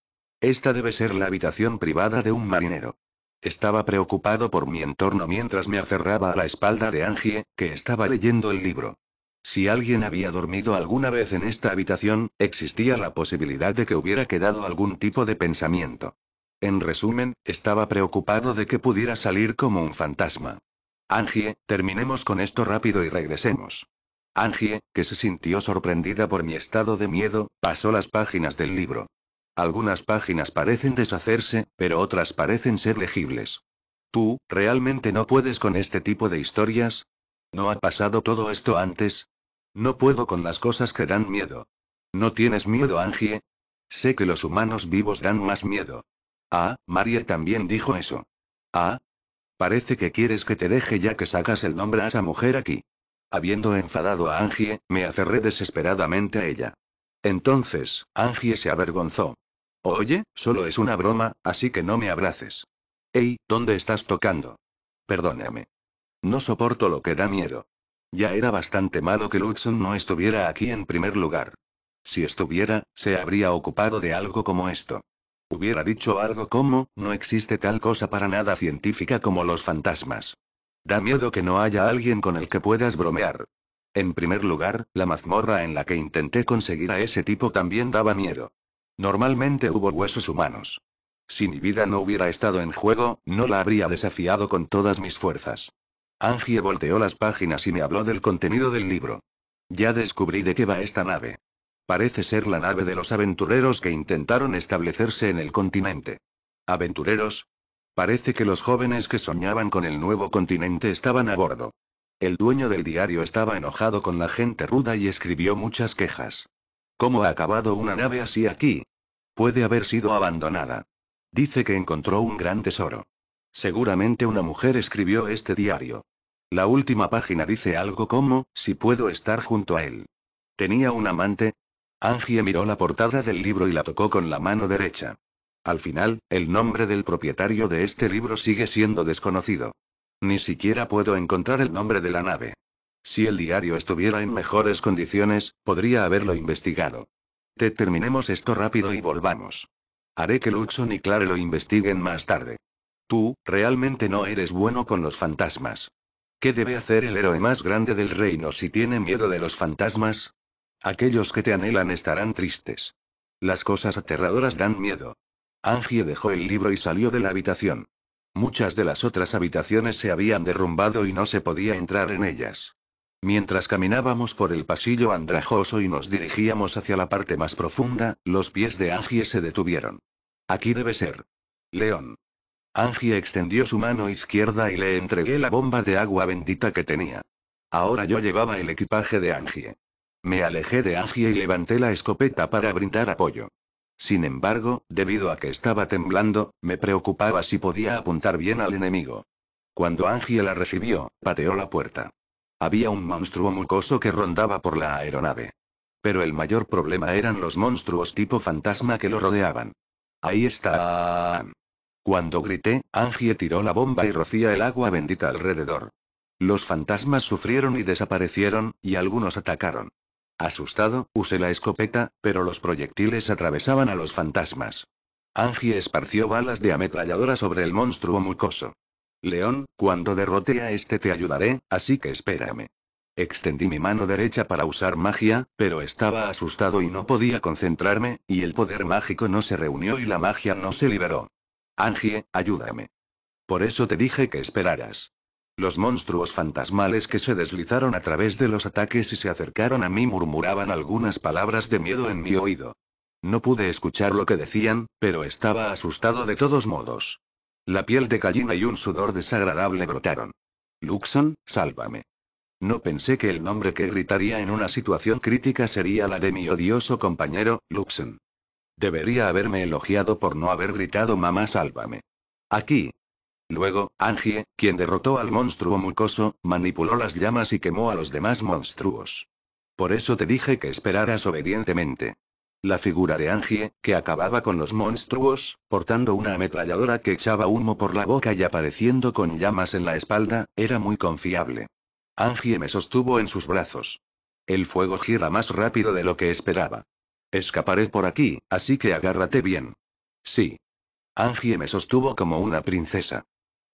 Esta debe ser la habitación privada de un marinero. Estaba preocupado por mi entorno mientras me aferraba a la espalda de Angie, que estaba leyendo el libro. Si alguien había dormido alguna vez en esta habitación, existía la posibilidad de que hubiera quedado algún tipo de pensamiento. En resumen, estaba preocupado de que pudiera salir como un fantasma. Angie, terminemos con esto rápido y regresemos. Angie, que se sintió sorprendida por mi estado de miedo, pasó las páginas del libro. Algunas páginas parecen deshacerse, pero otras parecen ser legibles. Tú, realmente no puedes con este tipo de historias, ¿No ha pasado todo esto antes? No puedo con las cosas que dan miedo. ¿No tienes miedo, Angie? Sé que los humanos vivos dan más miedo. Ah, Marie también dijo eso. Ah. Parece que quieres que te deje ya que sacas el nombre a esa mujer aquí. Habiendo enfadado a Angie, me aferré desesperadamente a ella. Entonces, Angie se avergonzó. Oye, solo es una broma, así que no me abraces. Ey, ¿dónde estás tocando? Perdóname. No soporto lo que da miedo. Ya era bastante malo que Luxon no estuviera aquí en primer lugar. Si estuviera, se habría ocupado de algo como esto. Hubiera dicho algo como, no existe tal cosa para nada científica como los fantasmas. Da miedo que no haya alguien con el que puedas bromear. En primer lugar, la mazmorra en la que intenté conseguir a ese tipo también daba miedo. Normalmente hubo huesos humanos. Si mi vida no hubiera estado en juego, no la habría desafiado con todas mis fuerzas. Angie volteó las páginas y me habló del contenido del libro. Ya descubrí de qué va esta nave. Parece ser la nave de los aventureros que intentaron establecerse en el continente. ¿Aventureros? Parece que los jóvenes que soñaban con el nuevo continente estaban a bordo. El dueño del diario estaba enojado con la gente ruda y escribió muchas quejas. ¿Cómo ha acabado una nave así aquí? Puede haber sido abandonada. Dice que encontró un gran tesoro. Seguramente una mujer escribió este diario. La última página dice algo como, si puedo estar junto a él. ¿Tenía un amante? Angie miró la portada del libro y la tocó con la mano derecha. Al final, el nombre del propietario de este libro sigue siendo desconocido. Ni siquiera puedo encontrar el nombre de la nave. Si el diario estuviera en mejores condiciones, podría haberlo investigado. Determinemos esto rápido y volvamos. Haré que Luxon y Clare lo investiguen más tarde. Tú, realmente no eres bueno con los fantasmas. ¿Qué debe hacer el héroe más grande del reino si tiene miedo de los fantasmas? Aquellos que te anhelan estarán tristes. Las cosas aterradoras dan miedo. Angie dejó el libro y salió de la habitación. Muchas de las otras habitaciones se habían derrumbado y no se podía entrar en ellas. Mientras caminábamos por el pasillo andrajoso y nos dirigíamos hacia la parte más profunda, los pies de Angie se detuvieron. Aquí debe ser. León. Angie extendió su mano izquierda y le entregué la bomba de agua bendita que tenía. Ahora yo llevaba el equipaje de Angie. Me alejé de Angie y levanté la escopeta para brindar apoyo. Sin embargo, debido a que estaba temblando, me preocupaba si podía apuntar bien al enemigo. Cuando Angie la recibió, pateó la puerta. Había un monstruo mucoso que rondaba por la aeronave. Pero el mayor problema eran los monstruos tipo fantasma que lo rodeaban. Ahí está. Cuando grité, Angie tiró la bomba y rocía el agua bendita alrededor. Los fantasmas sufrieron y desaparecieron, y algunos atacaron. Asustado, usé la escopeta, pero los proyectiles atravesaban a los fantasmas. Angie esparció balas de ametralladora sobre el monstruo mucoso. León, cuando derrote a este te ayudaré, así que espérame. Extendí mi mano derecha para usar magia, pero estaba asustado y no podía concentrarme, y el poder mágico no se reunió y la magia no se liberó. Angie, ayúdame. Por eso te dije que esperaras. Los monstruos fantasmales que se deslizaron a través de los ataques y se acercaron a mí murmuraban algunas palabras de miedo en mi oído. No pude escuchar lo que decían, pero estaba asustado de todos modos. La piel de gallina y un sudor desagradable brotaron. Luxon, sálvame. No pensé que el nombre que gritaría en una situación crítica sería la de mi odioso compañero, Luxon. Debería haberme elogiado por no haber gritado Mamá, sálvame. Aquí. Luego, Angie, quien derrotó al monstruo mucoso, manipuló las llamas y quemó a los demás monstruos. Por eso te dije que esperaras obedientemente. La figura de Angie, que acababa con los monstruos, portando una ametralladora que echaba humo por la boca y apareciendo con llamas en la espalda, era muy confiable. Angie me sostuvo en sus brazos. El fuego gira más rápido de lo que esperaba. Escaparé por aquí, así que agárrate bien. Sí. Angie me sostuvo como una princesa.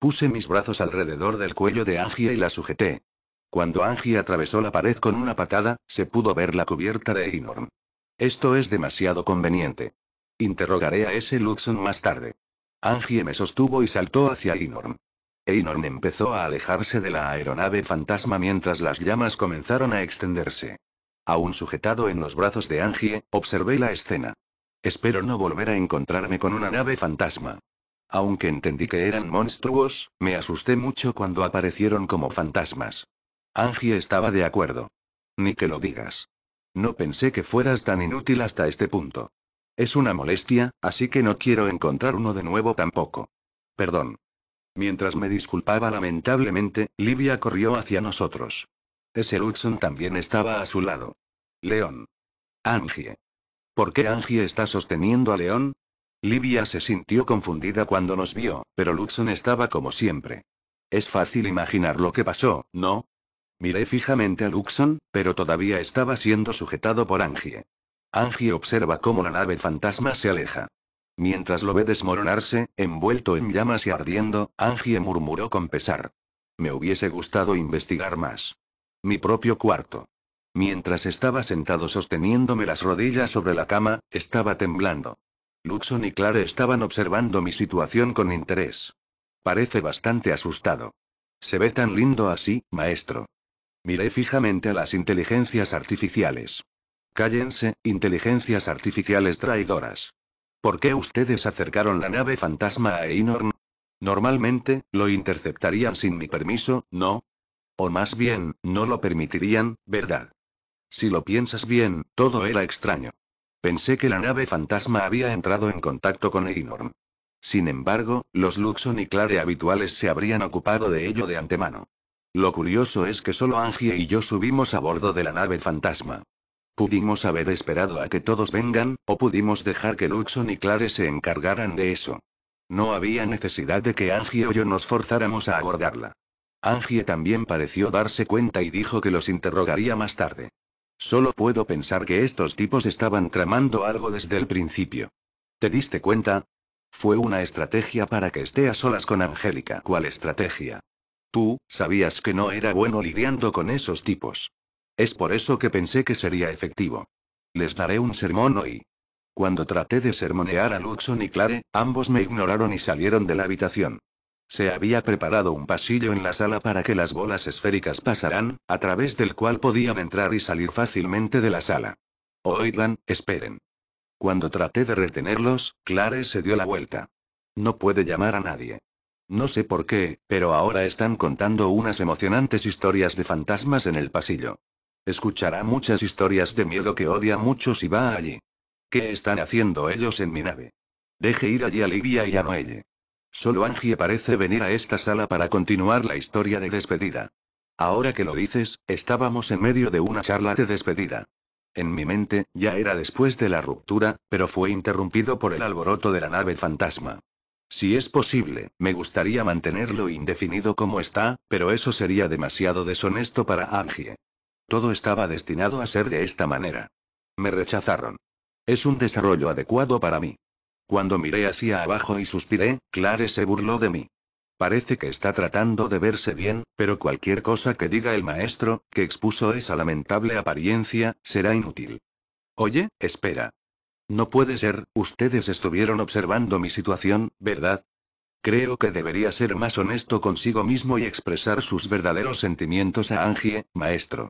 Puse mis brazos alrededor del cuello de Angie y la sujeté. Cuando Angie atravesó la pared con una patada, se pudo ver la cubierta de Einorn. Esto es demasiado conveniente. Interrogaré a ese Luxon más tarde. Angie me sostuvo y saltó hacia Einorn. Einorn empezó a alejarse de la aeronave fantasma mientras las llamas comenzaron a extenderse. Aún sujetado en los brazos de Angie, observé la escena. Espero no volver a encontrarme con una nave fantasma. Aunque entendí que eran monstruos, me asusté mucho cuando aparecieron como fantasmas. Angie estaba de acuerdo. Ni que lo digas. No pensé que fueras tan inútil hasta este punto. Es una molestia, así que no quiero encontrar uno de nuevo tampoco. Perdón. Mientras me disculpaba lamentablemente, Livia corrió hacia nosotros. Ese Luxon también estaba a su lado. León. Angie. ¿Por qué Angie está sosteniendo a León? Livia se sintió confundida cuando nos vio, pero Luxon estaba como siempre. Es fácil imaginar lo que pasó, ¿no? Miré fijamente a Luxon, pero todavía estaba siendo sujetado por Angie. Angie observa cómo la nave fantasma se aleja. Mientras lo ve desmoronarse, envuelto en llamas y ardiendo, Angie murmuró con pesar. Me hubiese gustado investigar más. Mi propio cuarto. Mientras estaba sentado sosteniéndome las rodillas sobre la cama, estaba temblando. Luxon y Clare estaban observando mi situación con interés. Parece bastante asustado. Se ve tan lindo así, maestro. Miré fijamente a las inteligencias artificiales. Cállense, inteligencias artificiales traidoras. ¿Por qué ustedes acercaron la nave fantasma a Einorn? Normalmente, lo interceptarían sin mi permiso, ¿no? O más bien, no lo permitirían, ¿verdad? Si lo piensas bien, todo era extraño. Pensé que la nave fantasma había entrado en contacto con Einorm. Sin embargo, los Luxon y Clare habituales se habrían ocupado de ello de antemano. Lo curioso es que solo Angie y yo subimos a bordo de la nave fantasma. Pudimos haber esperado a que todos vengan, o pudimos dejar que Luxon y Clare se encargaran de eso. No había necesidad de que Angie o yo nos forzáramos a abordarla. Angie también pareció darse cuenta y dijo que los interrogaría más tarde. Solo puedo pensar que estos tipos estaban tramando algo desde el principio. ¿Te diste cuenta? Fue una estrategia para que esté a solas con Angélica. ¿Cuál estrategia? Tú, sabías que no era bueno lidiando con esos tipos. Es por eso que pensé que sería efectivo. Les daré un sermón hoy. Cuando traté de sermonear a Luxon y Clare, ambos me ignoraron y salieron de la habitación. Se había preparado un pasillo en la sala para que las bolas esféricas pasaran, a través del cual podían entrar y salir fácilmente de la sala. Oigan, esperen. Cuando traté de retenerlos, Clare se dio la vuelta. No puede llamar a nadie. No sé por qué, pero ahora están contando unas emocionantes historias de fantasmas en el pasillo. Escuchará muchas historias de miedo que odia mucho si va allí. ¿Qué están haciendo ellos en mi nave? Deje ir allí a Livia y a Noelle. Solo Angie parece venir a esta sala para continuar la historia de despedida. Ahora que lo dices, estábamos en medio de una charla de despedida. En mi mente, ya era después de la ruptura, pero fue interrumpido por el alboroto de la nave fantasma. Si es posible, me gustaría mantenerlo indefinido como está, pero eso sería demasiado deshonesto para Angie. Todo estaba destinado a ser de esta manera. Me rechazaron. Es un desarrollo adecuado para mí. Cuando miré hacia abajo y suspiré, Clare se burló de mí. Parece que está tratando de verse bien, pero cualquier cosa que diga el maestro, que expuso esa lamentable apariencia, será inútil. Oye, espera. No puede ser, ustedes estuvieron observando mi situación, ¿verdad? Creo que debería ser más honesto consigo mismo y expresar sus verdaderos sentimientos a Angie, maestro.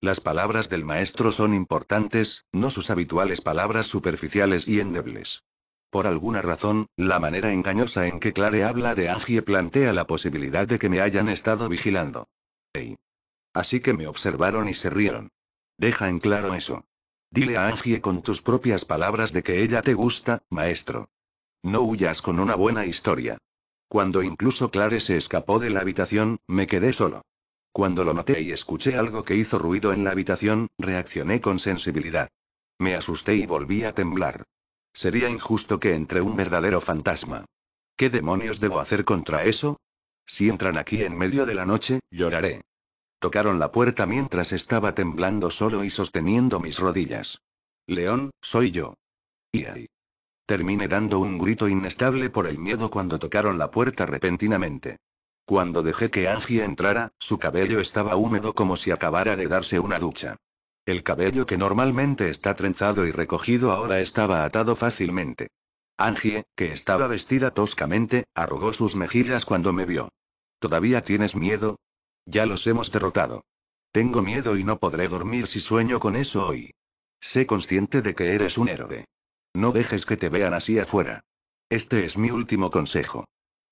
Las palabras del maestro son importantes, no sus habituales palabras superficiales y endebles. Por alguna razón, la manera engañosa en que Clare habla de Angie plantea la posibilidad de que me hayan estado vigilando. Así que me observaron y se rieron. Deja en claro eso. Dile a Angie con tus propias palabras de que ella te gusta, maestro. No huyas con una buena historia. Cuando incluso Clare se escapó de la habitación, me quedé solo. Cuando lo noté y escuché algo que hizo ruido en la habitación, reaccioné con sensibilidad. Me asusté y volví a temblar. Sería injusto que entre un verdadero fantasma. ¿Qué demonios debo hacer contra eso? Si entran aquí en medio de la noche, lloraré. Tocaron la puerta mientras estaba temblando solo y sosteniendo mis rodillas. León, soy yo. Y ahí. Terminé dando un grito inestable por el miedo cuando tocaron la puerta repentinamente. Cuando dejé que Angie entrara, su cabello estaba húmedo como si acabara de darse una ducha. El cabello que normalmente está trenzado y recogido ahora estaba atado fácilmente. Angie, que estaba vestida toscamente, arrugó sus mejillas cuando me vio. ¿Todavía tienes miedo? Ya los hemos derrotado. Tengo miedo y no podré dormir si sueño con eso hoy. Sé consciente de que eres un héroe. No dejes que te vean así afuera. Este es mi último consejo.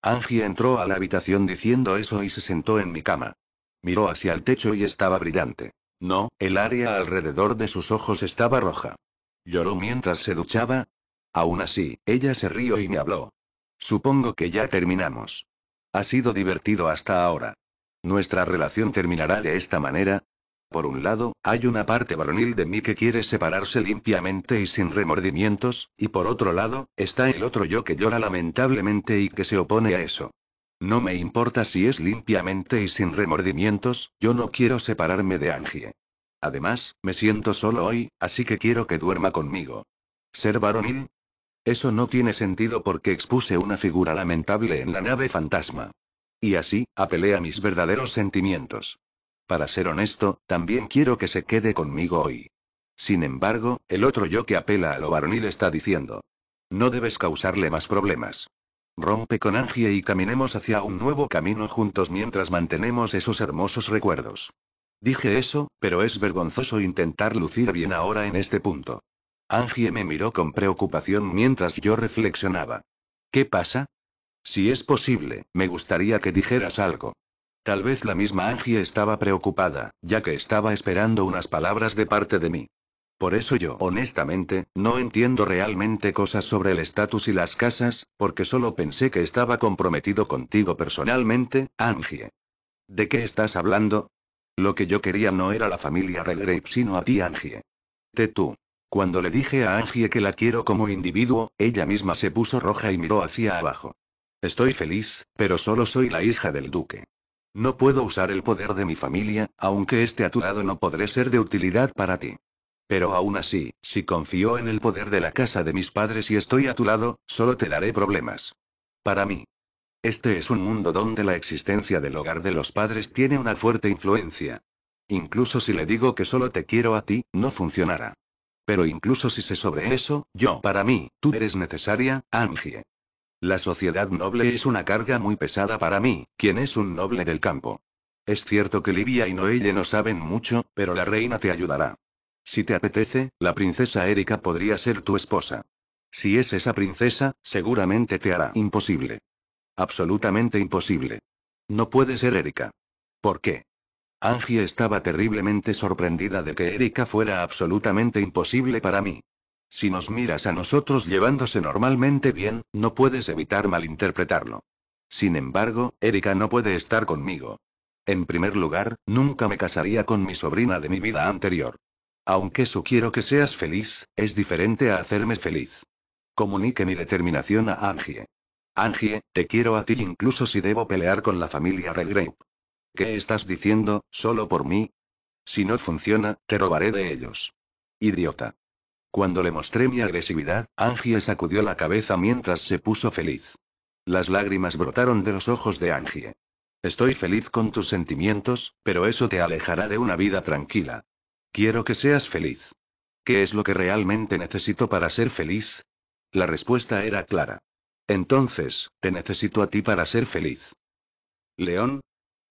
Angie entró a la habitación diciendo eso y se sentó en mi cama. Miró hacia el techo y estaba brillante. No, el área alrededor de sus ojos estaba roja. Lloró mientras se duchaba. Aún así, ella se rió y me habló. Supongo que ya terminamos. Ha sido divertido hasta ahora. ¿Nuestra relación terminará de esta manera? Por un lado, hay una parte varonil de mí que quiere separarse limpiamente y sin remordimientos, y por otro lado, está el otro yo que llora lamentablemente y que se opone a eso. No me importa si es limpiamente y sin remordimientos, yo no quiero separarme de Angie. Además, me siento solo hoy, así que quiero que duerma conmigo. ¿Ser varonil? Eso no tiene sentido porque expuse una figura lamentable en la nave fantasma. Y así, apelé a mis verdaderos sentimientos. Para ser honesto, también quiero que se quede conmigo hoy. Sin embargo, el otro yo que apela a lo varonil está diciendo. No debes causarle más problemas. Rompe con Angie y caminemos hacia un nuevo camino juntos mientras mantenemos esos hermosos recuerdos. Dije eso, pero es vergonzoso intentar lucir bien ahora en este punto. Angie me miró con preocupación mientras yo reflexionaba. ¿Qué pasa? Si es posible, me gustaría que dijeras algo. Tal vez la misma Angie estaba preocupada, ya que estaba esperando unas palabras de parte de mí. Por eso yo, honestamente, no entiendo realmente cosas sobre el estatus y las casas, porque solo pensé que estaba comprometido contigo personalmente, Angie. ¿De qué estás hablando? Lo que yo quería no era la familia Redgrave sino a ti, Angie. Te tú. Cuando le dije a Angie que la quiero como individuo, ella misma se puso roja y miró hacia abajo. Estoy feliz, pero solo soy la hija del duque. No puedo usar el poder de mi familia, aunque este a tu lado no podré ser de utilidad para ti. Pero aún así, si confío en el poder de la casa de mis padres y estoy a tu lado, solo te daré problemas. Para mí. Este es un mundo donde la existencia del hogar de los padres tiene una fuerte influencia. Incluso si le digo que solo te quiero a ti, no funcionará. Pero incluso si sé sobre eso, yo para mí, tú eres necesaria, Angie. La sociedad noble es una carga muy pesada para mí, quien es un noble del campo. Es cierto que Livia y Noelle no saben mucho, pero la reina te ayudará. Si te apetece, la princesa Erika podría ser tu esposa. Si es esa princesa, seguramente te hará imposible. Absolutamente imposible. No puede ser Erika. ¿Por qué? Angie estaba terriblemente sorprendida de que Erika fuera absolutamente imposible para mí. Si nos miras a nosotros llevándose normalmente bien, no puedes evitar malinterpretarlo. Sin embargo, Erika no puede estar conmigo. En primer lugar, nunca me casaría con mi sobrina de mi vida anterior. Aunque quiero que seas feliz, es diferente a hacerme feliz. Comunique mi determinación a Angie. Angie, te quiero a ti incluso si debo pelear con la familia Redgrave. ¿Qué estás diciendo, solo por mí? Si no funciona, te robaré de ellos. Idiota. Cuando le mostré mi agresividad, Angie sacudió la cabeza mientras se puso feliz. Las lágrimas brotaron de los ojos de Angie. Estoy feliz con tus sentimientos, pero eso te alejará de una vida tranquila. Quiero que seas feliz. ¿Qué es lo que realmente necesito para ser feliz? La respuesta era clara. Entonces, te necesito a ti para ser feliz. León.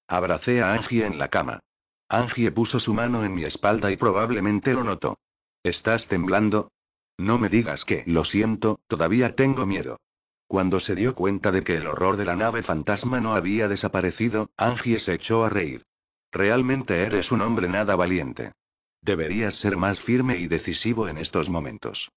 Abracé a Angie en la cama. Angie puso su mano en mi espalda y probablemente lo notó. ¿Estás temblando? No me digas que, lo siento, todavía tengo miedo. Cuando se dio cuenta de que el horror de la nave fantasma no había desaparecido, Angie se echó a reír. Realmente eres un hombre nada valiente. Deberías ser más firme y decisivo en estos momentos.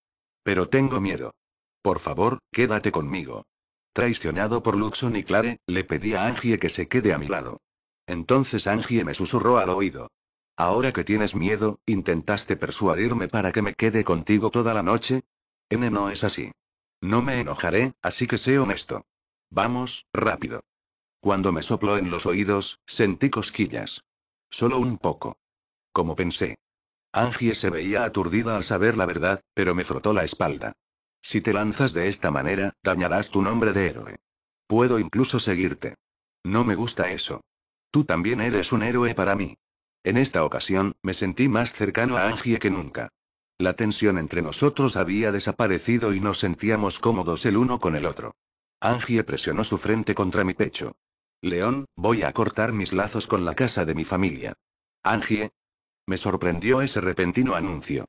Pero tengo miedo. Por favor, quédate conmigo. Traicionado por Luxon y Clare, le pedí a Angie que se quede a mi lado. Entonces Angie me susurró al oído. Ahora que tienes miedo, intentaste persuadirme para que me quede contigo toda la noche. N no es así. No me enojaré, así que sé honesto. Vamos, rápido. Cuando me sopló en los oídos, sentí cosquillas. Solo un poco. Como pensé. Angie se veía aturdida al saber la verdad, pero me frotó la espalda. Si te lanzas de esta manera, dañarás tu nombre de héroe. Puedo incluso seguirte. No me gusta eso. Tú también eres un héroe para mí. En esta ocasión, me sentí más cercano a Angie que nunca. La tensión entre nosotros había desaparecido y nos sentíamos cómodos el uno con el otro. Angie presionó su frente contra mi pecho. León, voy a cortar mis lazos con la casa de mi familia. Angie, me sorprendió ese repentino anuncio.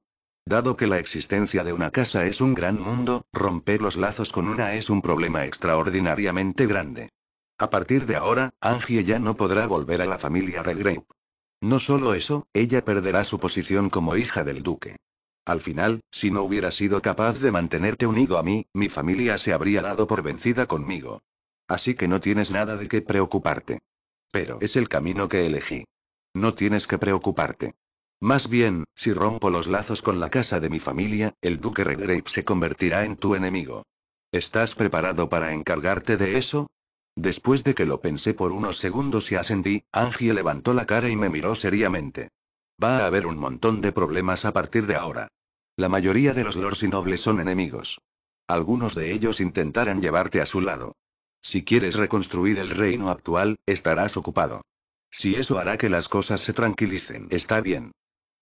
Dado que la existencia de una casa es un gran mundo, romper los lazos con una es un problema extraordinariamente grande. A partir de ahora, Angie ya no podrá volver a la familia Redgrave. No solo eso, ella perderá su posición como hija del duque. Al final, si no hubiera sido capaz de mantenerte unido a mí, mi familia se habría dado por vencida conmigo. Así que no tienes nada de qué preocuparte. Pero es el camino que elegí. No tienes que preocuparte. Más bien, si rompo los lazos con la casa de mi familia, el duque Redgrave se convertirá en tu enemigo. ¿Estás preparado para encargarte de eso? Después de que lo pensé por unos segundos y ascendí, Angie levantó la cara y me miró seriamente. Va a haber un montón de problemas a partir de ahora. La mayoría de los lords y nobles son enemigos. Algunos de ellos intentarán llevarte a su lado. Si quieres reconstruir el reino actual, estarás ocupado. Si eso hará que las cosas se tranquilicen, está bien.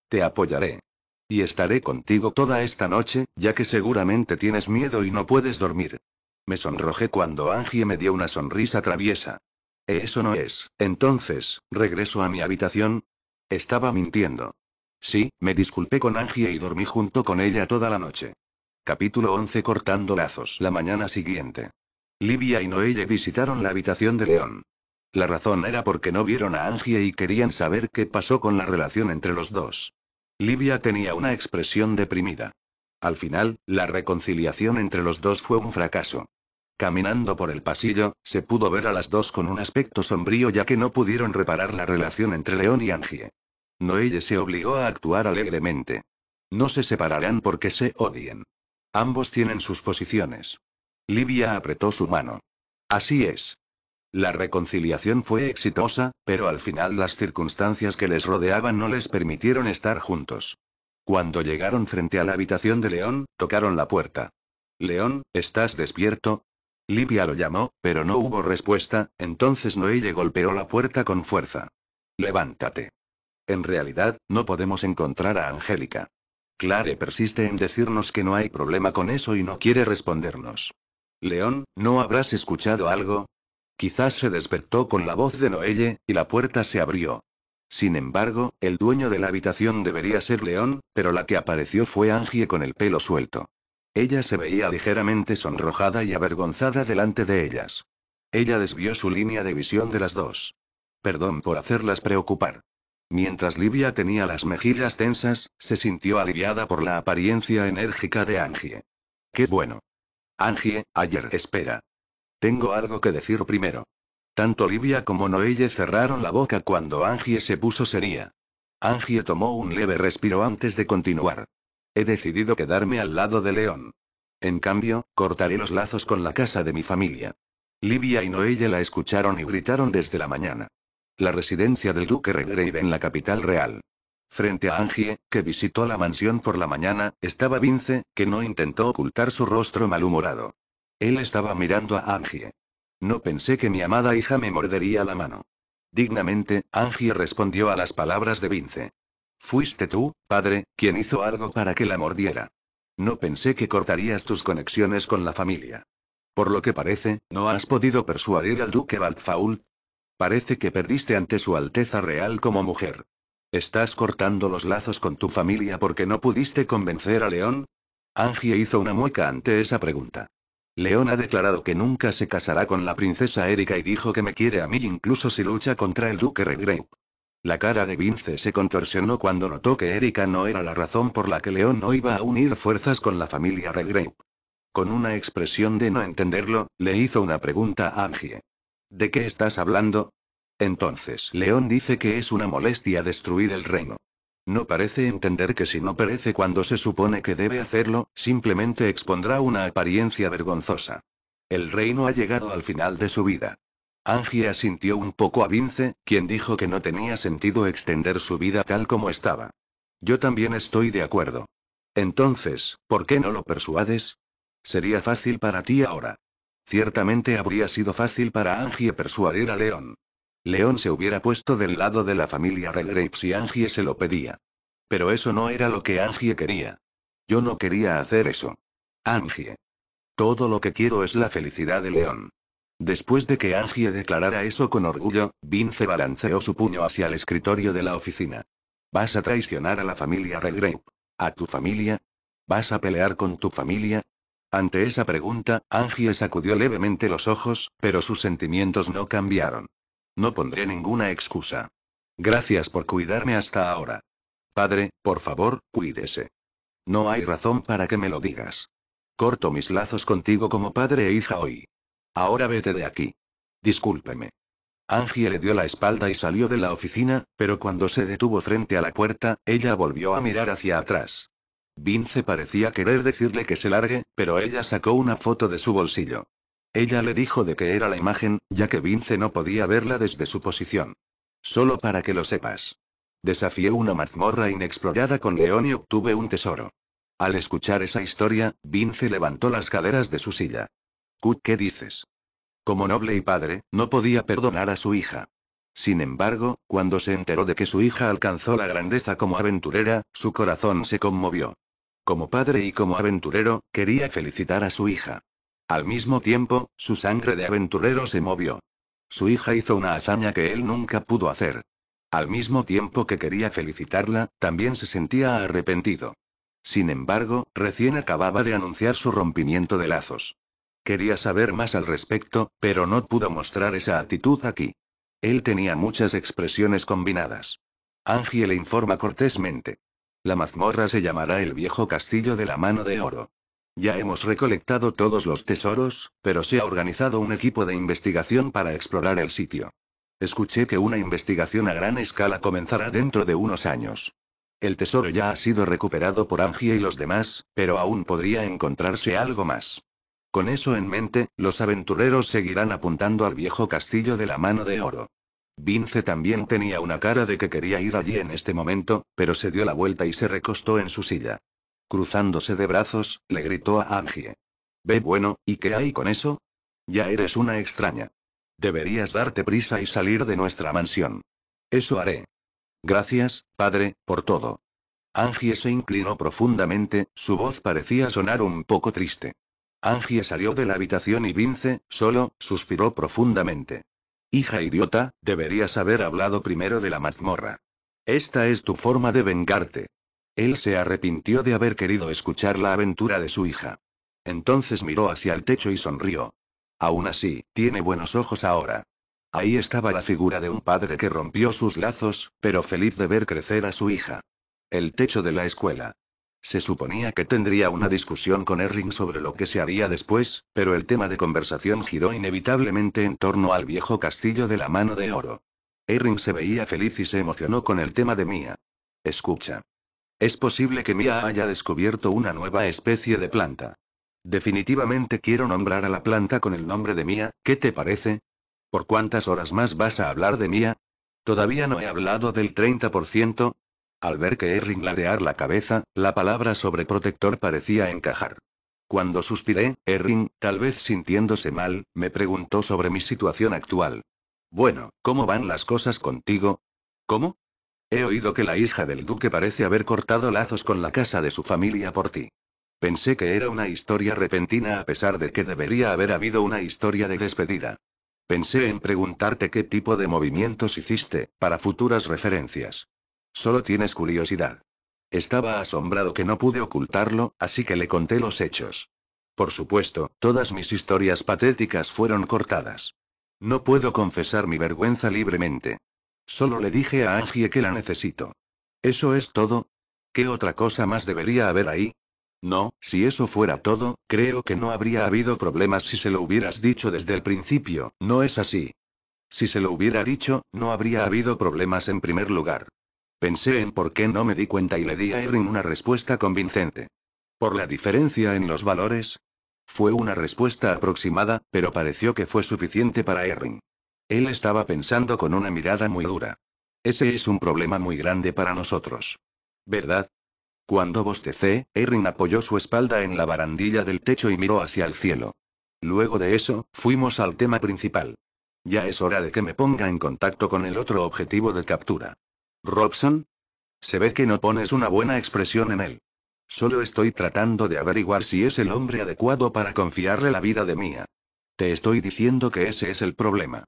Te apoyaré. Y estaré contigo toda esta noche, ya que seguramente tienes miedo y no puedes dormir. Me sonrojé cuando Angie me dio una sonrisa traviesa. Eh, eso no es. Entonces, ¿regreso a mi habitación? Estaba mintiendo. Sí, me disculpé con Angie y dormí junto con ella toda la noche. Capítulo 11 Cortando lazos. La mañana siguiente. Livia y Noelle visitaron la habitación de León. La razón era porque no vieron a Angie y querían saber qué pasó con la relación entre los dos. Livia tenía una expresión deprimida. Al final, la reconciliación entre los dos fue un fracaso. Caminando por el pasillo, se pudo ver a las dos con un aspecto sombrío ya que no pudieron reparar la relación entre León y Angie. Noelle se obligó a actuar alegremente. No se separarán porque se odien. Ambos tienen sus posiciones. Livia apretó su mano. Así es. La reconciliación fue exitosa, pero al final las circunstancias que les rodeaban no les permitieron estar juntos. Cuando llegaron frente a la habitación de León, tocaron la puerta. León, ¿estás despierto? Livia lo llamó, pero no hubo respuesta, entonces Noelle golpeó la puerta con fuerza. Levántate. En realidad, no podemos encontrar a Angélica. Clare persiste en decirnos que no hay problema con eso y no quiere respondernos. León, ¿no habrás escuchado algo? Quizás se despertó con la voz de Noelle, y la puerta se abrió. Sin embargo, el dueño de la habitación debería ser León, pero la que apareció fue Angie con el pelo suelto. Ella se veía ligeramente sonrojada y avergonzada delante de ellas. Ella desvió su línea de visión de las dos. Perdón por hacerlas preocupar. Mientras Livia tenía las mejillas tensas, se sintió aliviada por la apariencia enérgica de Angie. Qué bueno. Angie, ayer espera. Tengo algo que decir primero. Tanto Livia como Noelle cerraron la boca cuando Angie se puso seria. Angie tomó un leve respiro antes de continuar. He decidido quedarme al lado de León. En cambio, cortaré los lazos con la casa de mi familia. Livia y Noelle la escucharon y gritaron desde la mañana. La residencia del duque Regreide en la capital real. Frente a Angie, que visitó la mansión por la mañana, estaba Vince, que no intentó ocultar su rostro malhumorado. Él estaba mirando a Angie. No pensé que mi amada hija me mordería la mano. Dignamente, Angie respondió a las palabras de Vince. Fuiste tú, padre, quien hizo algo para que la mordiera. No pensé que cortarías tus conexiones con la familia. Por lo que parece, no has podido persuadir al duque Valfaul. Parece que perdiste ante su Alteza Real como mujer. ¿Estás cortando los lazos con tu familia porque no pudiste convencer a León? Angie hizo una mueca ante esa pregunta. León ha declarado que nunca se casará con la princesa Erika y dijo que me quiere a mí incluso si lucha contra el duque Redgrave. La cara de Vince se contorsionó cuando notó que Erika no era la razón por la que León no iba a unir fuerzas con la familia Redgrave. Con una expresión de no entenderlo, le hizo una pregunta a Angie. ¿De qué estás hablando? Entonces, León dice que es una molestia destruir el reino. No parece entender que si no perece cuando se supone que debe hacerlo, simplemente expondrá una apariencia vergonzosa. El reino ha llegado al final de su vida. Angie asintió un poco a Vince, quien dijo que no tenía sentido extender su vida tal como estaba. Yo también estoy de acuerdo. Entonces, ¿por qué no lo persuades? Sería fácil para ti ahora. Ciertamente habría sido fácil para Angie persuadir a León. León se hubiera puesto del lado de la familia Redgrave si Angie se lo pedía. Pero eso no era lo que Angie quería. Yo no quería hacer eso. Angie. Todo lo que quiero es la felicidad de León. Después de que Angie declarara eso con orgullo, Vince balanceó su puño hacia el escritorio de la oficina. ¿Vas a traicionar a la familia Redgrave? ¿A tu familia? ¿Vas a pelear con tu familia? Ante esa pregunta, Angie sacudió levemente los ojos, pero sus sentimientos no cambiaron. No pondré ninguna excusa. Gracias por cuidarme hasta ahora. Padre, por favor, cuídese. No hay razón para que me lo digas. Corto mis lazos contigo como padre e hija hoy. Ahora vete de aquí. Discúlpeme. Angie le dio la espalda y salió de la oficina, pero cuando se detuvo frente a la puerta, ella volvió a mirar hacia atrás. Vince parecía querer decirle que se largue, pero ella sacó una foto de su bolsillo. Ella le dijo de que era la imagen, ya que Vince no podía verla desde su posición. Solo para que lo sepas. Desafié una mazmorra inexplorada con león y obtuve un tesoro. Al escuchar esa historia, Vince levantó las caderas de su silla. ¿qué dices? Como noble y padre, no podía perdonar a su hija. Sin embargo, cuando se enteró de que su hija alcanzó la grandeza como aventurera, su corazón se conmovió. Como padre y como aventurero, quería felicitar a su hija. Al mismo tiempo, su sangre de aventurero se movió. Su hija hizo una hazaña que él nunca pudo hacer. Al mismo tiempo que quería felicitarla, también se sentía arrepentido. Sin embargo, recién acababa de anunciar su rompimiento de lazos. Quería saber más al respecto, pero no pudo mostrar esa actitud aquí. Él tenía muchas expresiones combinadas. Angie le informa cortésmente. La mazmorra se llamará el viejo castillo de la mano de oro. Ya hemos recolectado todos los tesoros, pero se ha organizado un equipo de investigación para explorar el sitio. Escuché que una investigación a gran escala comenzará dentro de unos años. El tesoro ya ha sido recuperado por Angie y los demás, pero aún podría encontrarse algo más. Con eso en mente, los aventureros seguirán apuntando al viejo castillo de la mano de oro. Vince también tenía una cara de que quería ir allí en este momento, pero se dio la vuelta y se recostó en su silla. Cruzándose de brazos, le gritó a Angie. Ve bueno, ¿y qué hay con eso? Ya eres una extraña. Deberías darte prisa y salir de nuestra mansión. Eso haré. Gracias, padre, por todo. Angie se inclinó profundamente, su voz parecía sonar un poco triste. Angie salió de la habitación y Vince, solo, suspiró profundamente. Hija idiota, deberías haber hablado primero de la mazmorra. Esta es tu forma de vengarte. Él se arrepintió de haber querido escuchar la aventura de su hija. Entonces miró hacia el techo y sonrió. Aún así, tiene buenos ojos ahora. Ahí estaba la figura de un padre que rompió sus lazos, pero feliz de ver crecer a su hija. El techo de la escuela. Se suponía que tendría una discusión con Erring sobre lo que se haría después, pero el tema de conversación giró inevitablemente en torno al viejo castillo de la mano de oro. Erring se veía feliz y se emocionó con el tema de Mía. Escucha. Es posible que Mia haya descubierto una nueva especie de planta. Definitivamente quiero nombrar a la planta con el nombre de Mia, ¿qué te parece? ¿Por cuántas horas más vas a hablar de Mia? Todavía no he hablado del 30%. Al ver que Erring ladear la cabeza, la palabra sobre protector parecía encajar. Cuando suspiré, Erring, tal vez sintiéndose mal, me preguntó sobre mi situación actual. Bueno, ¿cómo van las cosas contigo? ¿Cómo? He oído que la hija del duque parece haber cortado lazos con la casa de su familia por ti. Pensé que era una historia repentina a pesar de que debería haber habido una historia de despedida. Pensé en preguntarte qué tipo de movimientos hiciste, para futuras referencias. Solo tienes curiosidad. Estaba asombrado que no pude ocultarlo, así que le conté los hechos. Por supuesto, todas mis historias patéticas fueron cortadas. No puedo confesar mi vergüenza libremente. Solo le dije a Angie que la necesito. ¿Eso es todo? ¿Qué otra cosa más debería haber ahí? No, si eso fuera todo, creo que no habría habido problemas si se lo hubieras dicho desde el principio, ¿no es así? Si se lo hubiera dicho, no habría habido problemas en primer lugar. Pensé en por qué no me di cuenta y le di a Erin una respuesta convincente. ¿Por la diferencia en los valores? Fue una respuesta aproximada, pero pareció que fue suficiente para Erin. Él estaba pensando con una mirada muy dura. Ese es un problema muy grande para nosotros. ¿Verdad? Cuando bostecé, Erin apoyó su espalda en la barandilla del techo y miró hacia el cielo. Luego de eso, fuimos al tema principal. Ya es hora de que me ponga en contacto con el otro objetivo de captura. ¿Robson? Se ve que no pones una buena expresión en él. Solo estoy tratando de averiguar si es el hombre adecuado para confiarle la vida de mía. Te estoy diciendo que ese es el problema.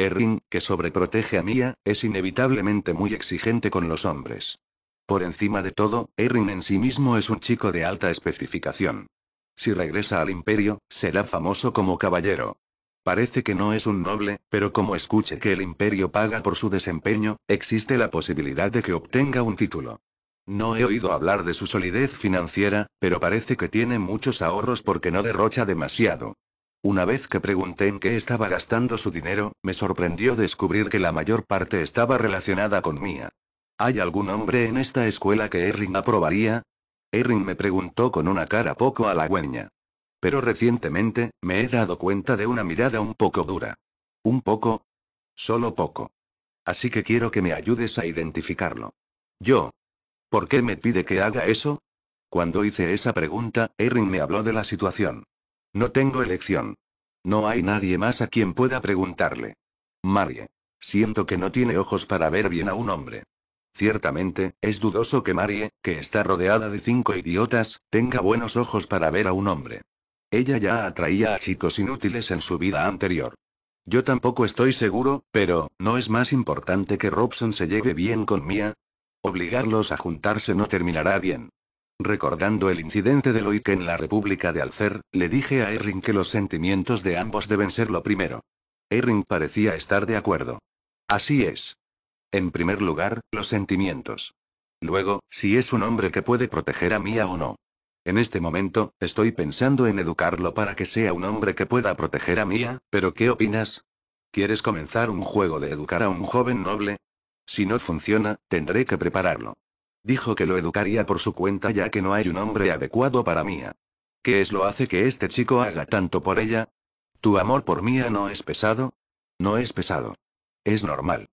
Erin, que sobreprotege a Mia, es inevitablemente muy exigente con los hombres. Por encima de todo, Erin en sí mismo es un chico de alta especificación. Si regresa al imperio, será famoso como caballero. Parece que no es un noble, pero como escuche que el imperio paga por su desempeño, existe la posibilidad de que obtenga un título. No he oído hablar de su solidez financiera, pero parece que tiene muchos ahorros porque no derrocha demasiado. Una vez que pregunté en qué estaba gastando su dinero, me sorprendió descubrir que la mayor parte estaba relacionada con mía. ¿Hay algún hombre en esta escuela que Erring aprobaría? Erin me preguntó con una cara poco halagüeña. Pero recientemente, me he dado cuenta de una mirada un poco dura. ¿Un poco? Solo poco. Así que quiero que me ayudes a identificarlo. Yo. ¿Por qué me pide que haga eso? Cuando hice esa pregunta, Erin me habló de la situación. No tengo elección. No hay nadie más a quien pueda preguntarle. Marie. Siento que no tiene ojos para ver bien a un hombre. Ciertamente, es dudoso que Marie, que está rodeada de cinco idiotas, tenga buenos ojos para ver a un hombre. Ella ya atraía a chicos inútiles en su vida anterior. Yo tampoco estoy seguro, pero, ¿no es más importante que Robson se lleve bien con Mía. Obligarlos a juntarse no terminará bien. Recordando el incidente de Loic en la República de Alcer, le dije a Erring que los sentimientos de ambos deben ser lo primero. Erring parecía estar de acuerdo. Así es. En primer lugar, los sentimientos. Luego, si es un hombre que puede proteger a Mía o no. En este momento, estoy pensando en educarlo para que sea un hombre que pueda proteger a Mía, pero ¿qué opinas? ¿Quieres comenzar un juego de educar a un joven noble? Si no funciona, tendré que prepararlo. Dijo que lo educaría por su cuenta ya que no hay un hombre adecuado para Mía. ¿Qué es lo hace que este chico haga tanto por ella? ¿Tu amor por Mía no es pesado? No es pesado. Es normal.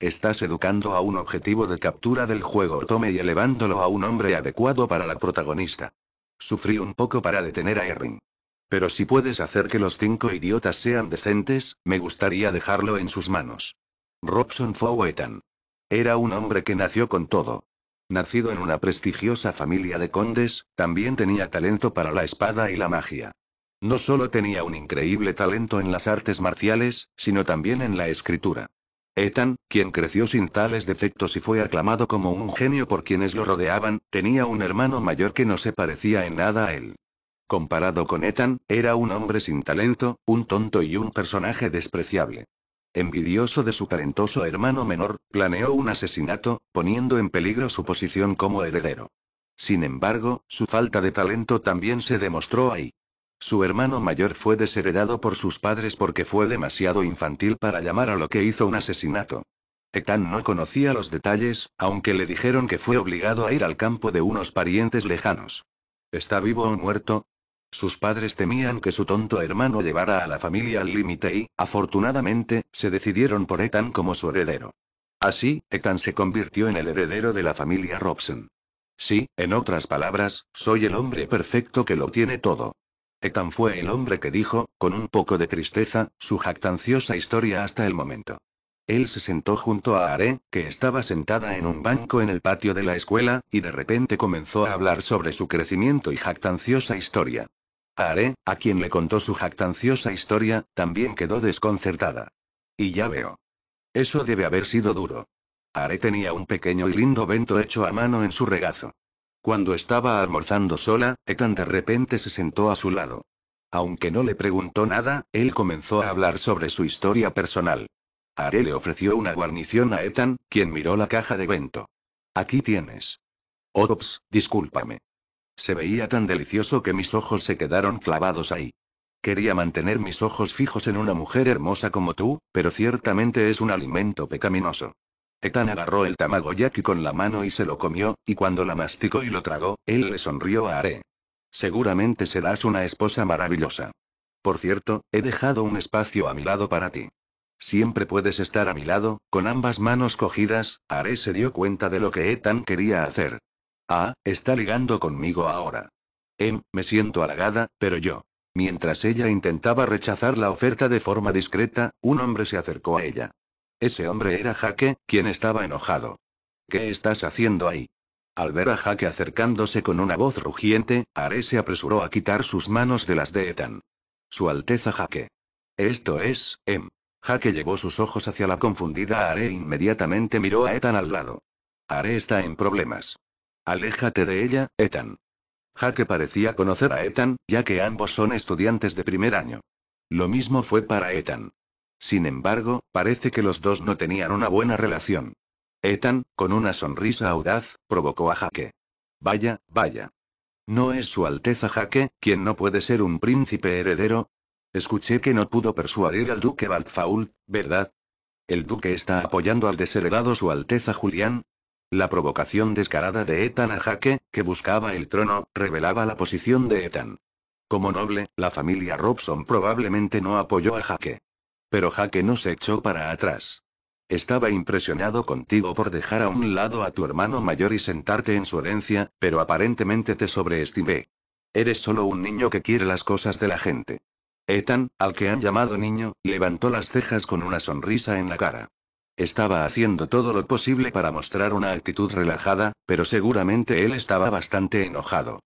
Estás educando a un objetivo de captura del juego tome y elevándolo a un hombre adecuado para la protagonista. Sufrí un poco para detener a Erin. Pero si puedes hacer que los cinco idiotas sean decentes, me gustaría dejarlo en sus manos. Robson Fowetan. Era un hombre que nació con todo. Nacido en una prestigiosa familia de condes, también tenía talento para la espada y la magia. No solo tenía un increíble talento en las artes marciales, sino también en la escritura. Ethan, quien creció sin tales defectos y fue aclamado como un genio por quienes lo rodeaban, tenía un hermano mayor que no se parecía en nada a él. Comparado con Ethan, era un hombre sin talento, un tonto y un personaje despreciable envidioso de su talentoso hermano menor, planeó un asesinato, poniendo en peligro su posición como heredero. Sin embargo, su falta de talento también se demostró ahí. Su hermano mayor fue desheredado por sus padres porque fue demasiado infantil para llamar a lo que hizo un asesinato. Ethan no conocía los detalles, aunque le dijeron que fue obligado a ir al campo de unos parientes lejanos. ¿Está vivo o muerto? Sus padres temían que su tonto hermano llevara a la familia al límite y, afortunadamente, se decidieron por Ethan como su heredero. Así, Ethan se convirtió en el heredero de la familia Robson. Sí, en otras palabras, soy el hombre perfecto que lo tiene todo. Ethan fue el hombre que dijo, con un poco de tristeza, su jactanciosa historia hasta el momento. Él se sentó junto a Are, que estaba sentada en un banco en el patio de la escuela, y de repente comenzó a hablar sobre su crecimiento y jactanciosa historia. Are, a quien le contó su jactanciosa historia, también quedó desconcertada. Y ya veo. Eso debe haber sido duro. Are tenía un pequeño y lindo vento hecho a mano en su regazo. Cuando estaba almorzando sola, Ethan de repente se sentó a su lado. Aunque no le preguntó nada, él comenzó a hablar sobre su historia personal. Are le ofreció una guarnición a Ethan, quien miró la caja de vento. Aquí tienes. Ops, discúlpame. Se veía tan delicioso que mis ojos se quedaron clavados ahí. Quería mantener mis ojos fijos en una mujer hermosa como tú, pero ciertamente es un alimento pecaminoso. Etan agarró el tamagoyaki con la mano y se lo comió, y cuando la masticó y lo tragó, él le sonrió a Are. Seguramente serás una esposa maravillosa. Por cierto, he dejado un espacio a mi lado para ti. Siempre puedes estar a mi lado, con ambas manos cogidas, Are se dio cuenta de lo que Etan quería hacer. Ah, está ligando conmigo ahora. Em, me siento halagada, pero yo. Mientras ella intentaba rechazar la oferta de forma discreta, un hombre se acercó a ella. Ese hombre era Jaque, quien estaba enojado. ¿Qué estás haciendo ahí? Al ver a Jaque acercándose con una voz rugiente, Are se apresuró a quitar sus manos de las de Etan. Su Alteza Jaque. Esto es, Em. Jaque llevó sus ojos hacia la confundida Are e inmediatamente miró a Etan al lado. Are está en problemas. Aléjate de ella, Ethan. Jaque parecía conocer a Ethan, ya que ambos son estudiantes de primer año. Lo mismo fue para Ethan. Sin embargo, parece que los dos no tenían una buena relación. Ethan, con una sonrisa audaz, provocó a Jaque. Vaya, vaya. ¿No es Su Alteza Jaque, quien no puede ser un príncipe heredero? Escuché que no pudo persuadir al duque Balfault, ¿verdad? El duque está apoyando al desheredado Su Alteza Julián, la provocación descarada de Ethan a Jaque, que buscaba el trono, revelaba la posición de Ethan. Como noble, la familia Robson probablemente no apoyó a Jaque. Pero Jaque no se echó para atrás. Estaba impresionado contigo por dejar a un lado a tu hermano mayor y sentarte en su herencia, pero aparentemente te sobreestimé. Eres solo un niño que quiere las cosas de la gente. Ethan, al que han llamado niño, levantó las cejas con una sonrisa en la cara. Estaba haciendo todo lo posible para mostrar una actitud relajada, pero seguramente él estaba bastante enojado.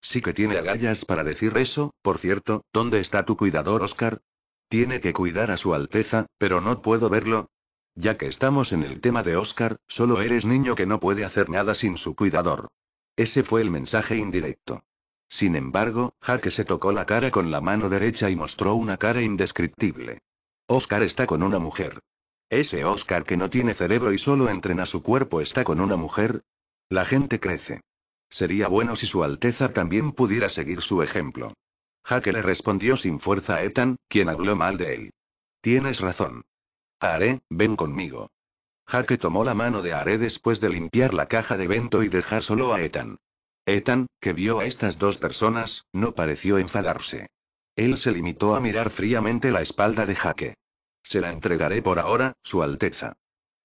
Sí que tiene agallas para decir eso, por cierto, ¿dónde está tu cuidador Oscar? Tiene que cuidar a su Alteza, pero no puedo verlo. Ya que estamos en el tema de Oscar, solo eres niño que no puede hacer nada sin su cuidador. Ese fue el mensaje indirecto. Sin embargo, Jaque se tocó la cara con la mano derecha y mostró una cara indescriptible. Oscar está con una mujer. Ese Oscar que no tiene cerebro y solo entrena su cuerpo está con una mujer. La gente crece. Sería bueno si Su Alteza también pudiera seguir su ejemplo. Jaque le respondió sin fuerza a Ethan, quien habló mal de él. Tienes razón. Haré, ven conmigo. Jaque tomó la mano de Haré después de limpiar la caja de vento y dejar solo a Ethan. Ethan, que vio a estas dos personas, no pareció enfadarse. Él se limitó a mirar fríamente la espalda de Jaque. Se la entregaré por ahora, Su Alteza.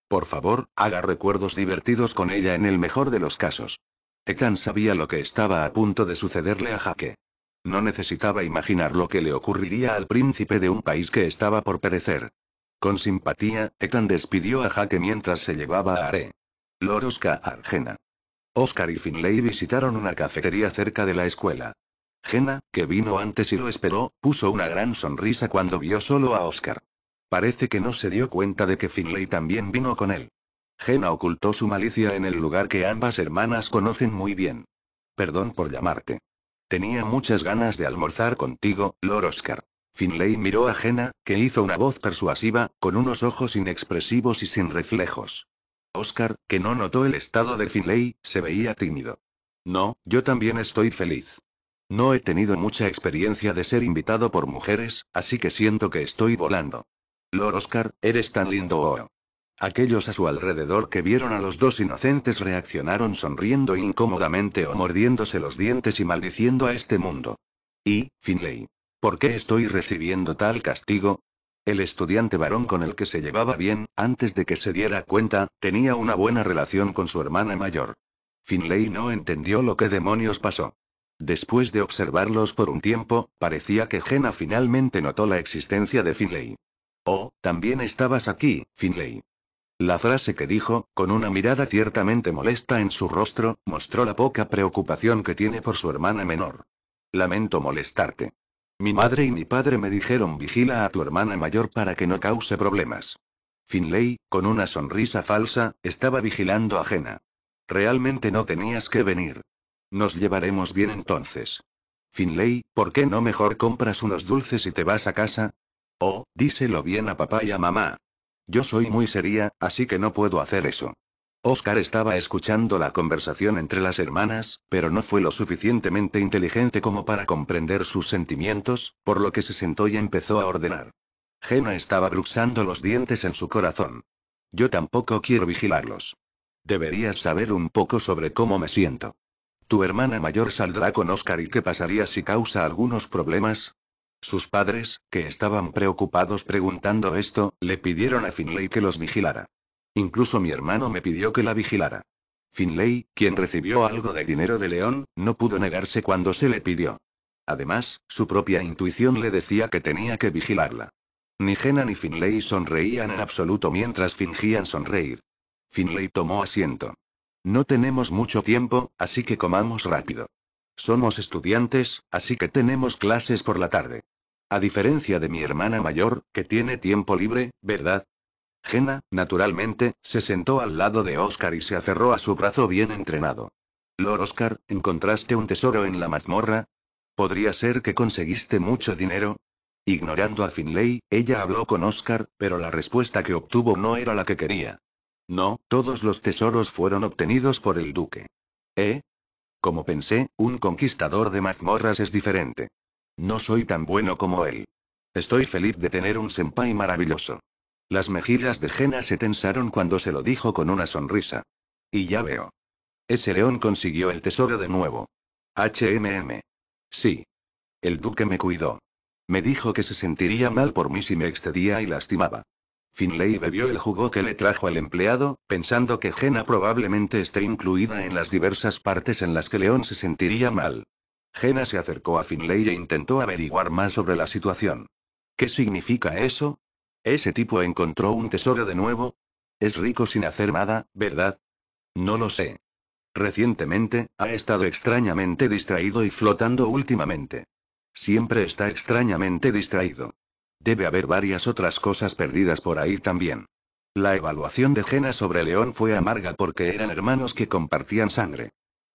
Por favor, haga recuerdos divertidos con ella en el mejor de los casos. Ekan sabía lo que estaba a punto de sucederle a Jaque. No necesitaba imaginar lo que le ocurriría al príncipe de un país que estaba por perecer. Con simpatía, Ekan despidió a Jaque mientras se llevaba a Are. Loroska Argena. Oscar y Finley visitaron una cafetería cerca de la escuela. jena que vino antes y lo esperó, puso una gran sonrisa cuando vio solo a Oscar. Parece que no se dio cuenta de que Finley también vino con él. Jenna ocultó su malicia en el lugar que ambas hermanas conocen muy bien. Perdón por llamarte. Tenía muchas ganas de almorzar contigo, Lord Oscar. Finley miró a Jena, que hizo una voz persuasiva, con unos ojos inexpresivos y sin reflejos. Oscar, que no notó el estado de Finley, se veía tímido. No, yo también estoy feliz. No he tenido mucha experiencia de ser invitado por mujeres, así que siento que estoy volando. Lord Oscar, eres tan lindo. Aquellos a su alrededor que vieron a los dos inocentes reaccionaron sonriendo incómodamente o mordiéndose los dientes y maldiciendo a este mundo. Y, Finley. ¿Por qué estoy recibiendo tal castigo? El estudiante varón con el que se llevaba bien, antes de que se diera cuenta, tenía una buena relación con su hermana mayor. Finley no entendió lo que demonios pasó. Después de observarlos por un tiempo, parecía que Jenna finalmente notó la existencia de Finley. Oh, también estabas aquí, Finley. La frase que dijo, con una mirada ciertamente molesta en su rostro, mostró la poca preocupación que tiene por su hermana menor. Lamento molestarte. Mi madre y mi padre me dijeron vigila a tu hermana mayor para que no cause problemas. Finley, con una sonrisa falsa, estaba vigilando a Realmente no tenías que venir. Nos llevaremos bien entonces. Finley, ¿por qué no mejor compras unos dulces y te vas a casa? Oh, díselo bien a papá y a mamá. Yo soy muy seria, así que no puedo hacer eso. Oscar estaba escuchando la conversación entre las hermanas, pero no fue lo suficientemente inteligente como para comprender sus sentimientos, por lo que se sentó y empezó a ordenar. Gena estaba bruxando los dientes en su corazón. Yo tampoco quiero vigilarlos. Deberías saber un poco sobre cómo me siento. Tu hermana mayor saldrá con Oscar y qué pasaría si causa algunos problemas, sus padres, que estaban preocupados preguntando esto, le pidieron a Finlay que los vigilara. Incluso mi hermano me pidió que la vigilara. Finlay, quien recibió algo de dinero de León, no pudo negarse cuando se le pidió. Además, su propia intuición le decía que tenía que vigilarla. Ni Jenna ni Finlay sonreían en absoluto mientras fingían sonreír. Finlay tomó asiento. No tenemos mucho tiempo, así que comamos rápido. Somos estudiantes, así que tenemos clases por la tarde. A diferencia de mi hermana mayor, que tiene tiempo libre, ¿verdad? Jena, naturalmente, se sentó al lado de Oscar y se aferró a su brazo bien entrenado. Lord Oscar, ¿encontraste un tesoro en la mazmorra? ¿Podría ser que conseguiste mucho dinero? Ignorando a Finlay, ella habló con Oscar, pero la respuesta que obtuvo no era la que quería. No, todos los tesoros fueron obtenidos por el duque. ¿Eh? Como pensé, un conquistador de mazmorras es diferente. No soy tan bueno como él. Estoy feliz de tener un senpai maravilloso. Las mejillas de Jena se tensaron cuando se lo dijo con una sonrisa. Y ya veo. Ese león consiguió el tesoro de nuevo. HMM. Sí. El duque me cuidó. Me dijo que se sentiría mal por mí si me excedía y lastimaba. Finley bebió el jugo que le trajo el empleado, pensando que Jena probablemente esté incluida en las diversas partes en las que León se sentiría mal. Jena se acercó a Finley e intentó averiguar más sobre la situación. ¿Qué significa eso? ¿Ese tipo encontró un tesoro de nuevo? Es rico sin hacer nada, ¿verdad? No lo sé. Recientemente, ha estado extrañamente distraído y flotando últimamente. Siempre está extrañamente distraído. Debe haber varias otras cosas perdidas por ahí también. La evaluación de Jena sobre León fue amarga porque eran hermanos que compartían sangre.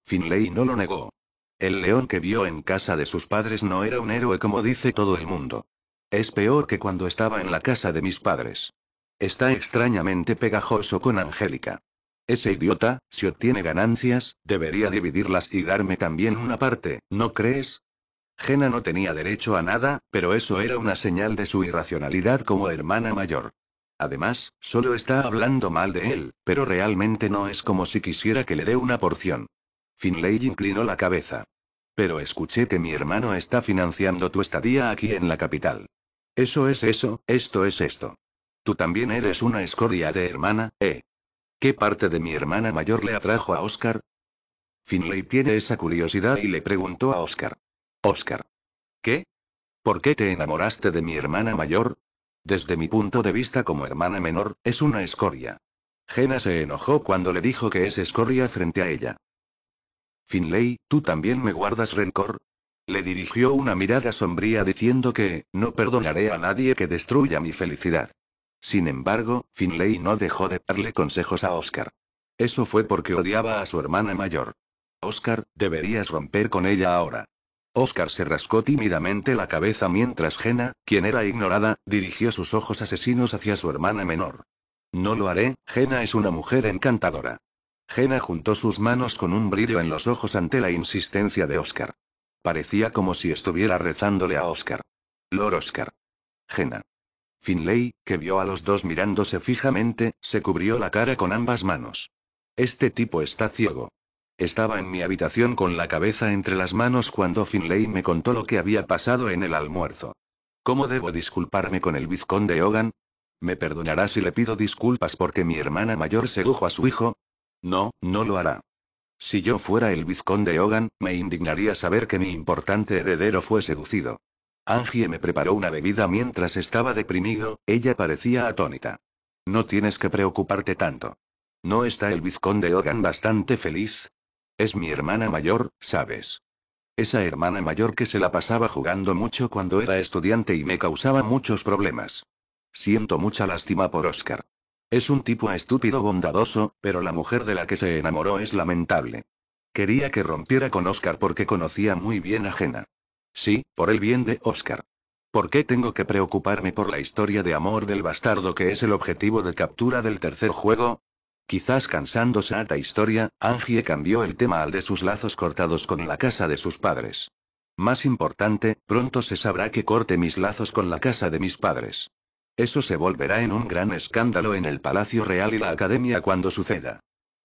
Finley no lo negó. El león que vio en casa de sus padres no era un héroe como dice todo el mundo. Es peor que cuando estaba en la casa de mis padres. Está extrañamente pegajoso con Angélica. Ese idiota, si obtiene ganancias, debería dividirlas y darme también una parte, ¿no crees? jena no tenía derecho a nada, pero eso era una señal de su irracionalidad como hermana mayor. Además, solo está hablando mal de él, pero realmente no es como si quisiera que le dé una porción. Finley inclinó la cabeza. Pero escuché que mi hermano está financiando tu estadía aquí en la capital. Eso es eso, esto es esto. Tú también eres una escoria de hermana, ¿eh? ¿Qué parte de mi hermana mayor le atrajo a Oscar? Finley tiene esa curiosidad y le preguntó a Oscar. Oscar. ¿Qué? ¿Por qué te enamoraste de mi hermana mayor? Desde mi punto de vista como hermana menor, es una escoria. Jena se enojó cuando le dijo que es escoria frente a ella. Finley, ¿tú también me guardas rencor? Le dirigió una mirada sombría diciendo que, no perdonaré a nadie que destruya mi felicidad. Sin embargo, Finlay no dejó de darle consejos a Oscar. Eso fue porque odiaba a su hermana mayor. Oscar, deberías romper con ella ahora. Oscar se rascó tímidamente la cabeza mientras Jena, quien era ignorada, dirigió sus ojos asesinos hacia su hermana menor. No lo haré, Jenna es una mujer encantadora. Jena juntó sus manos con un brillo en los ojos ante la insistencia de Oscar. Parecía como si estuviera rezándole a Oscar. Lord Oscar. Jena. Finlay, que vio a los dos mirándose fijamente, se cubrió la cara con ambas manos. Este tipo está ciego. Estaba en mi habitación con la cabeza entre las manos cuando Finlay me contó lo que había pasado en el almuerzo. ¿Cómo debo disculparme con el vizconde Hogan? ¿Me perdonará si le pido disculpas porque mi hermana mayor sedujo a su hijo? No, no lo hará. Si yo fuera el vizconde Hogan, me indignaría saber que mi importante heredero fue seducido. Angie me preparó una bebida mientras estaba deprimido, ella parecía atónita. No tienes que preocuparte tanto. ¿No está el vizconde Hogan bastante feliz? Es mi hermana mayor, ¿sabes? Esa hermana mayor que se la pasaba jugando mucho cuando era estudiante y me causaba muchos problemas. Siento mucha lástima por Oscar. Es un tipo estúpido bondadoso, pero la mujer de la que se enamoró es lamentable. Quería que rompiera con Oscar porque conocía muy bien a Jena. Sí, por el bien de Oscar. ¿Por qué tengo que preocuparme por la historia de amor del bastardo que es el objetivo de captura del tercer juego? Quizás cansándose a esta historia, Angie cambió el tema al de sus lazos cortados con la casa de sus padres. Más importante, pronto se sabrá que corte mis lazos con la casa de mis padres. Eso se volverá en un gran escándalo en el Palacio Real y la Academia cuando suceda.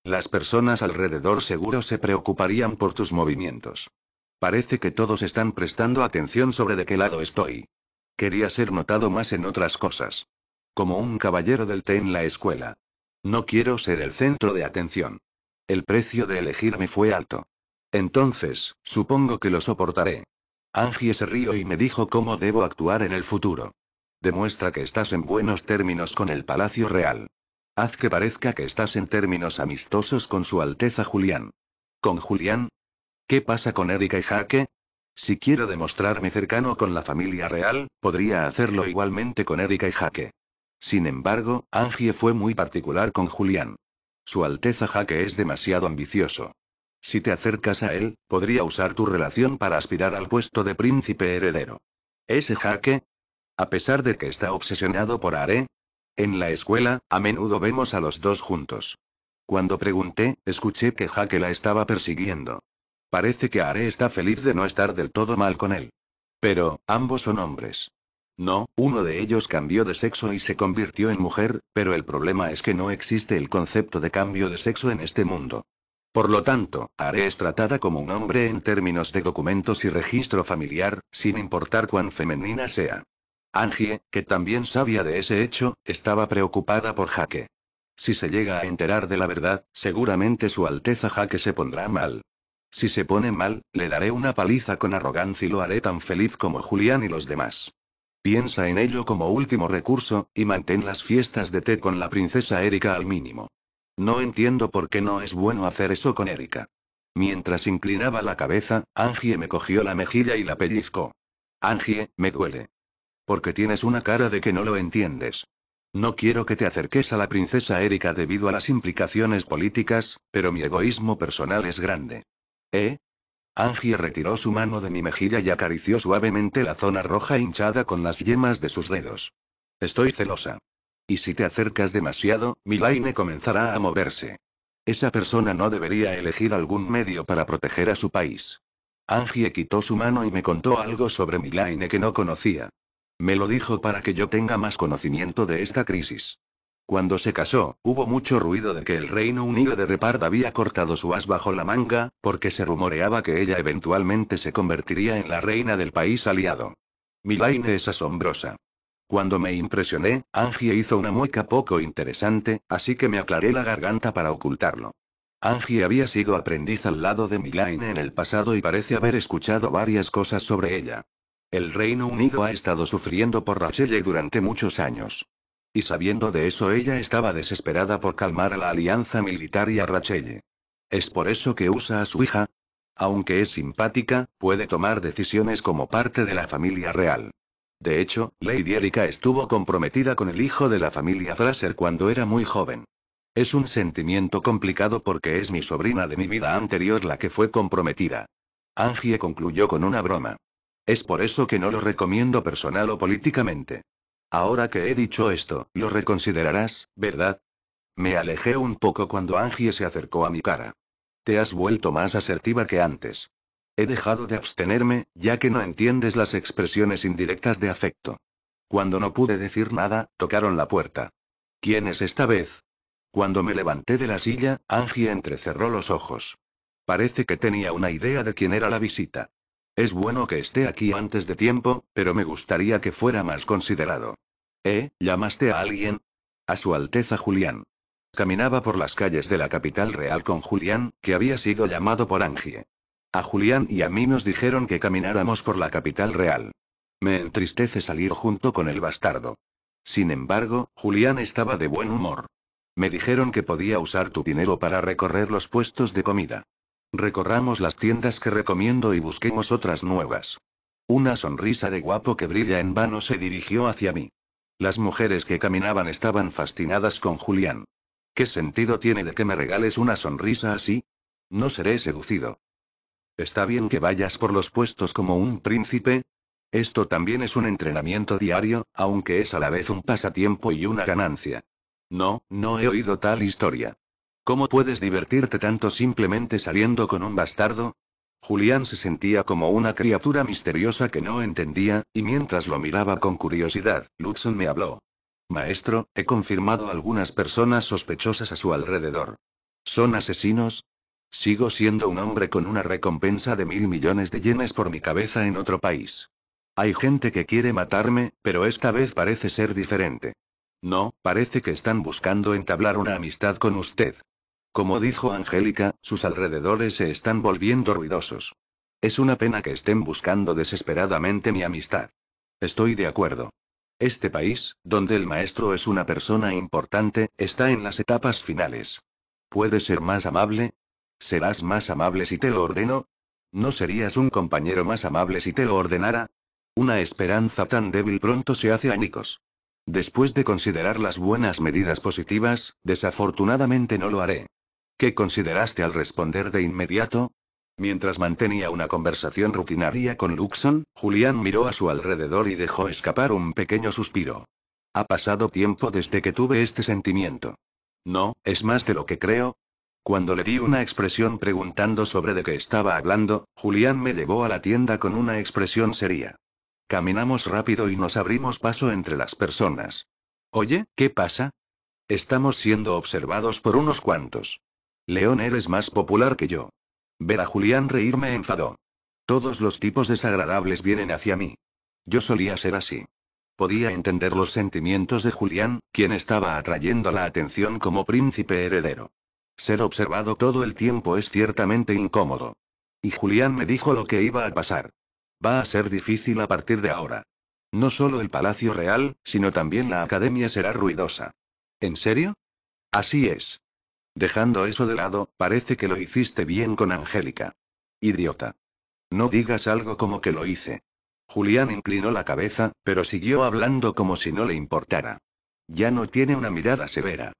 Las personas alrededor seguro se preocuparían por tus movimientos. Parece que todos están prestando atención sobre de qué lado estoy. Quería ser notado más en otras cosas. Como un caballero del té en la escuela. No quiero ser el centro de atención. El precio de elegirme fue alto. Entonces, supongo que lo soportaré. Angie se rió y me dijo cómo debo actuar en el futuro. Demuestra que estás en buenos términos con el Palacio Real. Haz que parezca que estás en términos amistosos con Su Alteza Julián. ¿Con Julián? ¿Qué pasa con Erika y Jaque? Si quiero demostrarme cercano con la familia real, podría hacerlo igualmente con Erika y Jaque. Sin embargo, Angie fue muy particular con Julián. Su Alteza Jaque es demasiado ambicioso. Si te acercas a él, podría usar tu relación para aspirar al puesto de príncipe heredero. Ese Jaque, a pesar de que está obsesionado por Are. En la escuela, a menudo vemos a los dos juntos. Cuando pregunté, escuché que Jaque la estaba persiguiendo. Parece que Are está feliz de no estar del todo mal con él. Pero, ambos son hombres. No, uno de ellos cambió de sexo y se convirtió en mujer, pero el problema es que no existe el concepto de cambio de sexo en este mundo. Por lo tanto, Are es tratada como un hombre en términos de documentos y registro familiar, sin importar cuán femenina sea. Angie, que también sabía de ese hecho, estaba preocupada por Jaque. Si se llega a enterar de la verdad, seguramente su Alteza Jaque se pondrá mal. Si se pone mal, le daré una paliza con arrogancia y lo haré tan feliz como Julián y los demás. Piensa en ello como último recurso, y mantén las fiestas de té con la princesa Erika al mínimo. No entiendo por qué no es bueno hacer eso con Erika. Mientras inclinaba la cabeza, Angie me cogió la mejilla y la pellizcó. Angie, me duele porque tienes una cara de que no lo entiendes. No quiero que te acerques a la princesa Erika debido a las implicaciones políticas, pero mi egoísmo personal es grande. ¿Eh? Angie retiró su mano de mi mejilla y acarició suavemente la zona roja hinchada con las yemas de sus dedos. Estoy celosa. Y si te acercas demasiado, Milaine comenzará a moverse. Esa persona no debería elegir algún medio para proteger a su país. Angie quitó su mano y me contó algo sobre Milaine que no conocía. Me lo dijo para que yo tenga más conocimiento de esta crisis. Cuando se casó, hubo mucho ruido de que el Reino Unido de Repard había cortado su as bajo la manga, porque se rumoreaba que ella eventualmente se convertiría en la reina del país aliado. Milaine es asombrosa. Cuando me impresioné, Angie hizo una mueca poco interesante, así que me aclaré la garganta para ocultarlo. Angie había sido aprendiz al lado de Milaine en el pasado y parece haber escuchado varias cosas sobre ella. El Reino Unido ha estado sufriendo por Rachelle durante muchos años. Y sabiendo de eso ella estaba desesperada por calmar a la alianza militar y a Rachelle. Es por eso que usa a su hija. Aunque es simpática, puede tomar decisiones como parte de la familia real. De hecho, Lady Erika estuvo comprometida con el hijo de la familia Fraser cuando era muy joven. Es un sentimiento complicado porque es mi sobrina de mi vida anterior la que fue comprometida. Angie concluyó con una broma. Es por eso que no lo recomiendo personal o políticamente. Ahora que he dicho esto, lo reconsiderarás, ¿verdad? Me alejé un poco cuando Angie se acercó a mi cara. Te has vuelto más asertiva que antes. He dejado de abstenerme, ya que no entiendes las expresiones indirectas de afecto. Cuando no pude decir nada, tocaron la puerta. ¿Quién es esta vez? Cuando me levanté de la silla, Angie entrecerró los ojos. Parece que tenía una idea de quién era la visita. Es bueno que esté aquí antes de tiempo, pero me gustaría que fuera más considerado. ¿Eh? ¿Llamaste a alguien? A Su Alteza Julián. Caminaba por las calles de la capital real con Julián, que había sido llamado por Angie. A Julián y a mí nos dijeron que camináramos por la capital real. Me entristece salir junto con el bastardo. Sin embargo, Julián estaba de buen humor. Me dijeron que podía usar tu dinero para recorrer los puestos de comida. Recorramos las tiendas que recomiendo y busquemos otras nuevas. Una sonrisa de guapo que brilla en vano se dirigió hacia mí. Las mujeres que caminaban estaban fascinadas con Julián. ¿Qué sentido tiene de que me regales una sonrisa así? No seré seducido. Está bien que vayas por los puestos como un príncipe. Esto también es un entrenamiento diario, aunque es a la vez un pasatiempo y una ganancia. No, no he oído tal historia. ¿Cómo puedes divertirte tanto simplemente saliendo con un bastardo? Julián se sentía como una criatura misteriosa que no entendía, y mientras lo miraba con curiosidad, Lutzen me habló. Maestro, he confirmado algunas personas sospechosas a su alrededor. ¿Son asesinos? Sigo siendo un hombre con una recompensa de mil millones de yenes por mi cabeza en otro país. Hay gente que quiere matarme, pero esta vez parece ser diferente. No, parece que están buscando entablar una amistad con usted. Como dijo Angélica, sus alrededores se están volviendo ruidosos. Es una pena que estén buscando desesperadamente mi amistad. Estoy de acuerdo. Este país, donde el maestro es una persona importante, está en las etapas finales. ¿Puedes ser más amable? ¿Serás más amable si te lo ordeno? ¿No serías un compañero más amable si te lo ordenara? Una esperanza tan débil pronto se hace nicos. Después de considerar las buenas medidas positivas, desafortunadamente no lo haré. ¿Qué consideraste al responder de inmediato? Mientras mantenía una conversación rutinaria con Luxon, Julián miró a su alrededor y dejó escapar un pequeño suspiro. Ha pasado tiempo desde que tuve este sentimiento. No, es más de lo que creo. Cuando le di una expresión preguntando sobre de qué estaba hablando, Julián me llevó a la tienda con una expresión seria. Caminamos rápido y nos abrimos paso entre las personas. Oye, ¿qué pasa? Estamos siendo observados por unos cuantos. León, eres más popular que yo. Ver a Julián reírme enfadó. Todos los tipos desagradables vienen hacia mí. Yo solía ser así. Podía entender los sentimientos de Julián, quien estaba atrayendo la atención como príncipe heredero. Ser observado todo el tiempo es ciertamente incómodo. Y Julián me dijo lo que iba a pasar. Va a ser difícil a partir de ahora. No solo el Palacio Real, sino también la Academia será ruidosa. ¿En serio? Así es. Dejando eso de lado, parece que lo hiciste bien con Angélica. Idiota. No digas algo como que lo hice. Julián inclinó la cabeza, pero siguió hablando como si no le importara. Ya no tiene una mirada severa.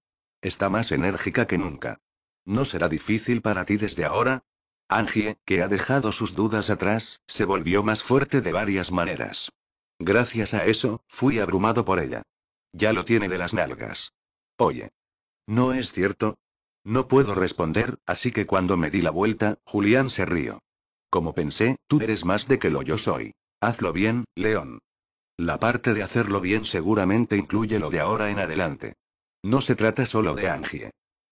Está más enérgica que nunca. ¿No será difícil para ti desde ahora? Angie, que ha dejado sus dudas atrás, se volvió más fuerte de varias maneras. Gracias a eso, fui abrumado por ella. Ya lo tiene de las nalgas. Oye. No es cierto, no puedo responder, así que cuando me di la vuelta, Julián se rió. Como pensé, tú eres más de que lo yo soy. Hazlo bien, León. La parte de hacerlo bien seguramente incluye lo de ahora en adelante. No se trata solo de Angie.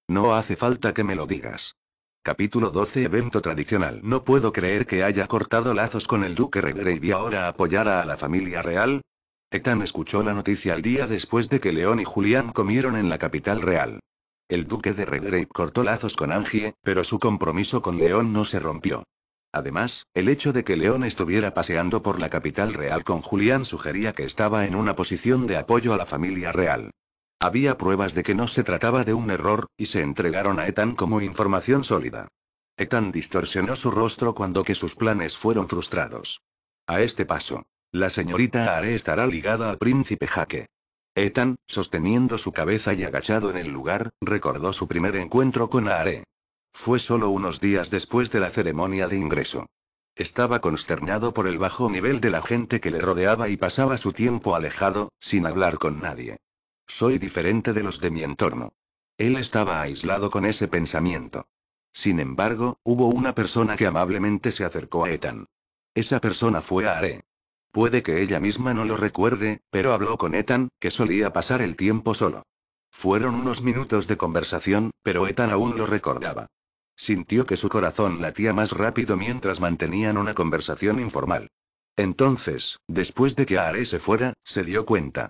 No hace falta que me lo digas. Capítulo 12 Evento tradicional. No puedo creer que haya cortado lazos con el duque revere y ahora apoyara a la familia real. Ethan escuchó la noticia el día después de que León y Julián comieron en la capital real. El duque de Redgrave cortó lazos con Angie, pero su compromiso con León no se rompió. Además, el hecho de que León estuviera paseando por la capital real con Julián sugería que estaba en una posición de apoyo a la familia real. Había pruebas de que no se trataba de un error, y se entregaron a Ethan como información sólida. Ethan distorsionó su rostro cuando que sus planes fueron frustrados. A este paso, la señorita Are estará ligada al príncipe Jaque. Ethan, sosteniendo su cabeza y agachado en el lugar, recordó su primer encuentro con Aare. Fue solo unos días después de la ceremonia de ingreso. Estaba consternado por el bajo nivel de la gente que le rodeaba y pasaba su tiempo alejado, sin hablar con nadie. Soy diferente de los de mi entorno. Él estaba aislado con ese pensamiento. Sin embargo, hubo una persona que amablemente se acercó a Ethan. Esa persona fue Aare. Puede que ella misma no lo recuerde, pero habló con Ethan, que solía pasar el tiempo solo. Fueron unos minutos de conversación, pero Ethan aún lo recordaba. Sintió que su corazón latía más rápido mientras mantenían una conversación informal. Entonces, después de que Aare se fuera, se dio cuenta.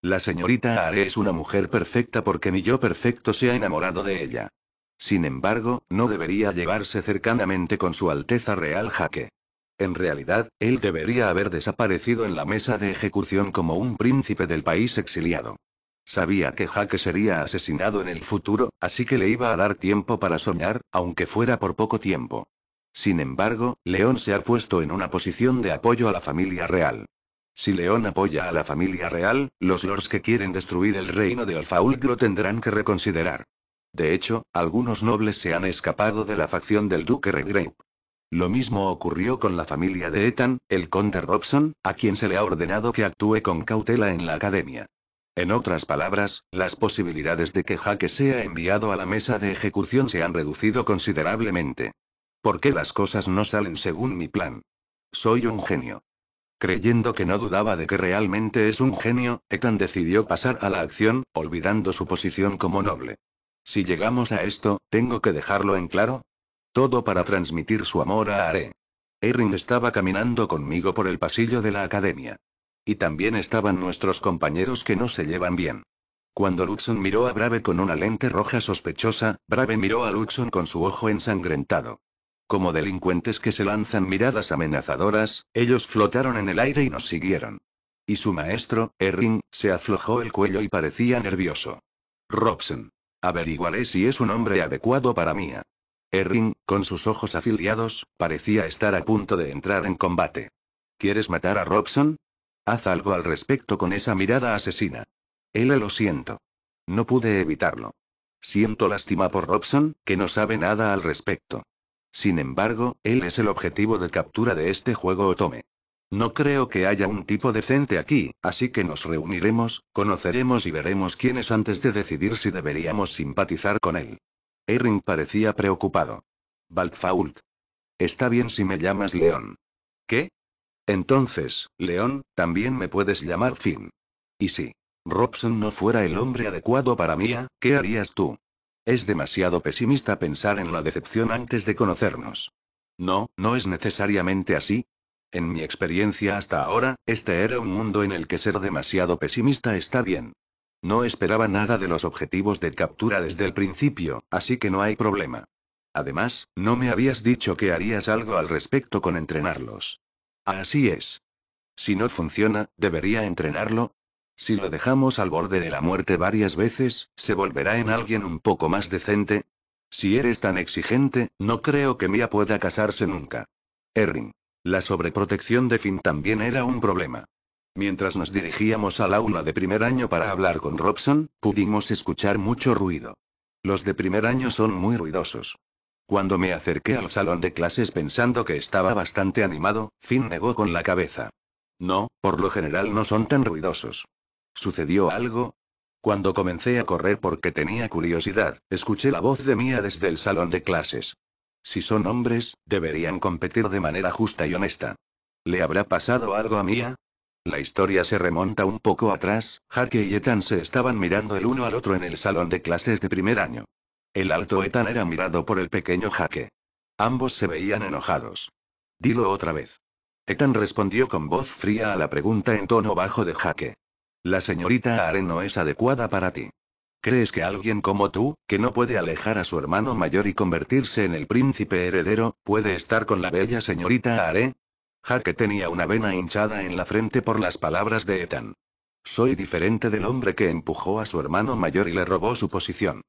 La señorita Aare es una mujer perfecta porque ni yo perfecto se ha enamorado de ella. Sin embargo, no debería llevarse cercanamente con su Alteza Real Jaque. En realidad, él debería haber desaparecido en la mesa de ejecución como un príncipe del país exiliado. Sabía que Jaque sería asesinado en el futuro, así que le iba a dar tiempo para soñar, aunque fuera por poco tiempo. Sin embargo, León se ha puesto en una posición de apoyo a la familia real. Si León apoya a la familia real, los lords que quieren destruir el reino de alfaulgro tendrán que reconsiderar. De hecho, algunos nobles se han escapado de la facción del duque Regreup. Lo mismo ocurrió con la familia de Ethan, el conde Robson, a quien se le ha ordenado que actúe con cautela en la academia. En otras palabras, las posibilidades de que Jaque sea enviado a la mesa de ejecución se han reducido considerablemente. ¿Por qué las cosas no salen según mi plan? Soy un genio. Creyendo que no dudaba de que realmente es un genio, Ethan decidió pasar a la acción, olvidando su posición como noble. Si llegamos a esto, tengo que dejarlo en claro, todo para transmitir su amor a Are. Erring estaba caminando conmigo por el pasillo de la academia. Y también estaban nuestros compañeros que no se llevan bien. Cuando Luxon miró a Brave con una lente roja sospechosa, Brave miró a Luxon con su ojo ensangrentado. Como delincuentes que se lanzan miradas amenazadoras, ellos flotaron en el aire y nos siguieron. Y su maestro, Erring, se aflojó el cuello y parecía nervioso. Robson. Averiguaré si es un hombre adecuado para mí. Erring, con sus ojos afiliados, parecía estar a punto de entrar en combate. ¿Quieres matar a Robson? Haz algo al respecto con esa mirada asesina. Él lo siento. No pude evitarlo. Siento lástima por Robson, que no sabe nada al respecto. Sin embargo, él es el objetivo de captura de este juego Otome. No creo que haya un tipo decente aquí, así que nos reuniremos, conoceremos y veremos quién es antes de decidir si deberíamos simpatizar con él. Erin parecía preocupado. Balkfault. Está bien si me llamas León. ¿Qué? Entonces, León, también me puedes llamar Finn. Y si Robson no fuera el hombre adecuado para mí, ¿qué harías tú? Es demasiado pesimista pensar en la decepción antes de conocernos. No, no es necesariamente así. En mi experiencia hasta ahora, este era un mundo en el que ser demasiado pesimista está bien. No esperaba nada de los objetivos de captura desde el principio, así que no hay problema. Además, no me habías dicho que harías algo al respecto con entrenarlos. Así es. Si no funciona, ¿debería entrenarlo? Si lo dejamos al borde de la muerte varias veces, ¿se volverá en alguien un poco más decente? Si eres tan exigente, no creo que Mia pueda casarse nunca. Erin. La sobreprotección de Finn también era un problema. Mientras nos dirigíamos al aula de primer año para hablar con Robson, pudimos escuchar mucho ruido. Los de primer año son muy ruidosos. Cuando me acerqué al salón de clases pensando que estaba bastante animado, Finn negó con la cabeza. No, por lo general no son tan ruidosos. ¿Sucedió algo? Cuando comencé a correr porque tenía curiosidad, escuché la voz de Mía desde el salón de clases. Si son hombres, deberían competir de manera justa y honesta. ¿Le habrá pasado algo a Mía? La historia se remonta un poco atrás, Jaque y Ethan se estaban mirando el uno al otro en el salón de clases de primer año. El alto Ethan era mirado por el pequeño Jaque. Ambos se veían enojados. Dilo otra vez. Ethan respondió con voz fría a la pregunta en tono bajo de Jaque. La señorita Aren no es adecuada para ti. ¿Crees que alguien como tú, que no puede alejar a su hermano mayor y convertirse en el príncipe heredero, puede estar con la bella señorita Are? Jaque tenía una vena hinchada en la frente por las palabras de Ethan. Soy diferente del hombre que empujó a su hermano mayor y le robó su posición.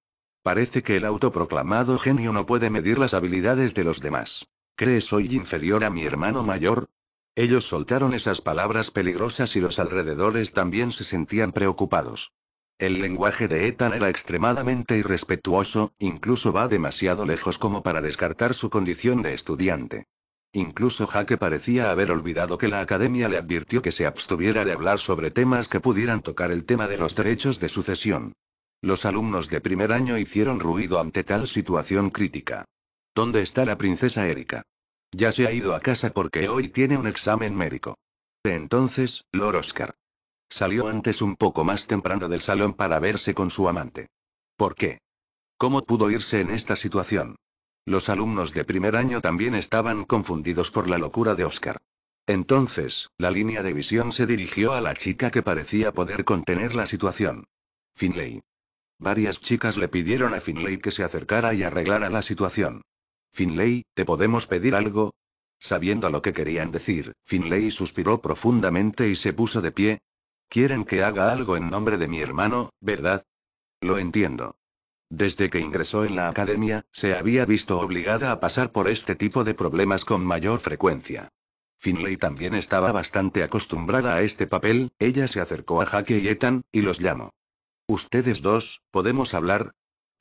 Parece que el autoproclamado genio no puede medir las habilidades de los demás. ¿Cree soy inferior a mi hermano mayor? Ellos soltaron esas palabras peligrosas y los alrededores también se sentían preocupados. El lenguaje de Ethan era extremadamente irrespetuoso, incluso va demasiado lejos como para descartar su condición de estudiante. Incluso Jaque parecía haber olvidado que la academia le advirtió que se abstuviera de hablar sobre temas que pudieran tocar el tema de los derechos de sucesión. Los alumnos de primer año hicieron ruido ante tal situación crítica. ¿Dónde está la princesa Erika? Ya se ha ido a casa porque hoy tiene un examen médico. Entonces, Lord Oscar. Salió antes un poco más temprano del salón para verse con su amante. ¿Por qué? ¿Cómo pudo irse en esta situación? Los alumnos de primer año también estaban confundidos por la locura de Oscar. Entonces, la línea de visión se dirigió a la chica que parecía poder contener la situación. Finlay. Varias chicas le pidieron a Finlay que se acercara y arreglara la situación. Finley, ¿te podemos pedir algo? Sabiendo lo que querían decir, Finlay suspiró profundamente y se puso de pie. Quieren que haga algo en nombre de mi hermano, ¿verdad? Lo entiendo. Desde que ingresó en la academia, se había visto obligada a pasar por este tipo de problemas con mayor frecuencia. Finley también estaba bastante acostumbrada a este papel, ella se acercó a Jake y Ethan, y los llamó. Ustedes dos, ¿podemos hablar?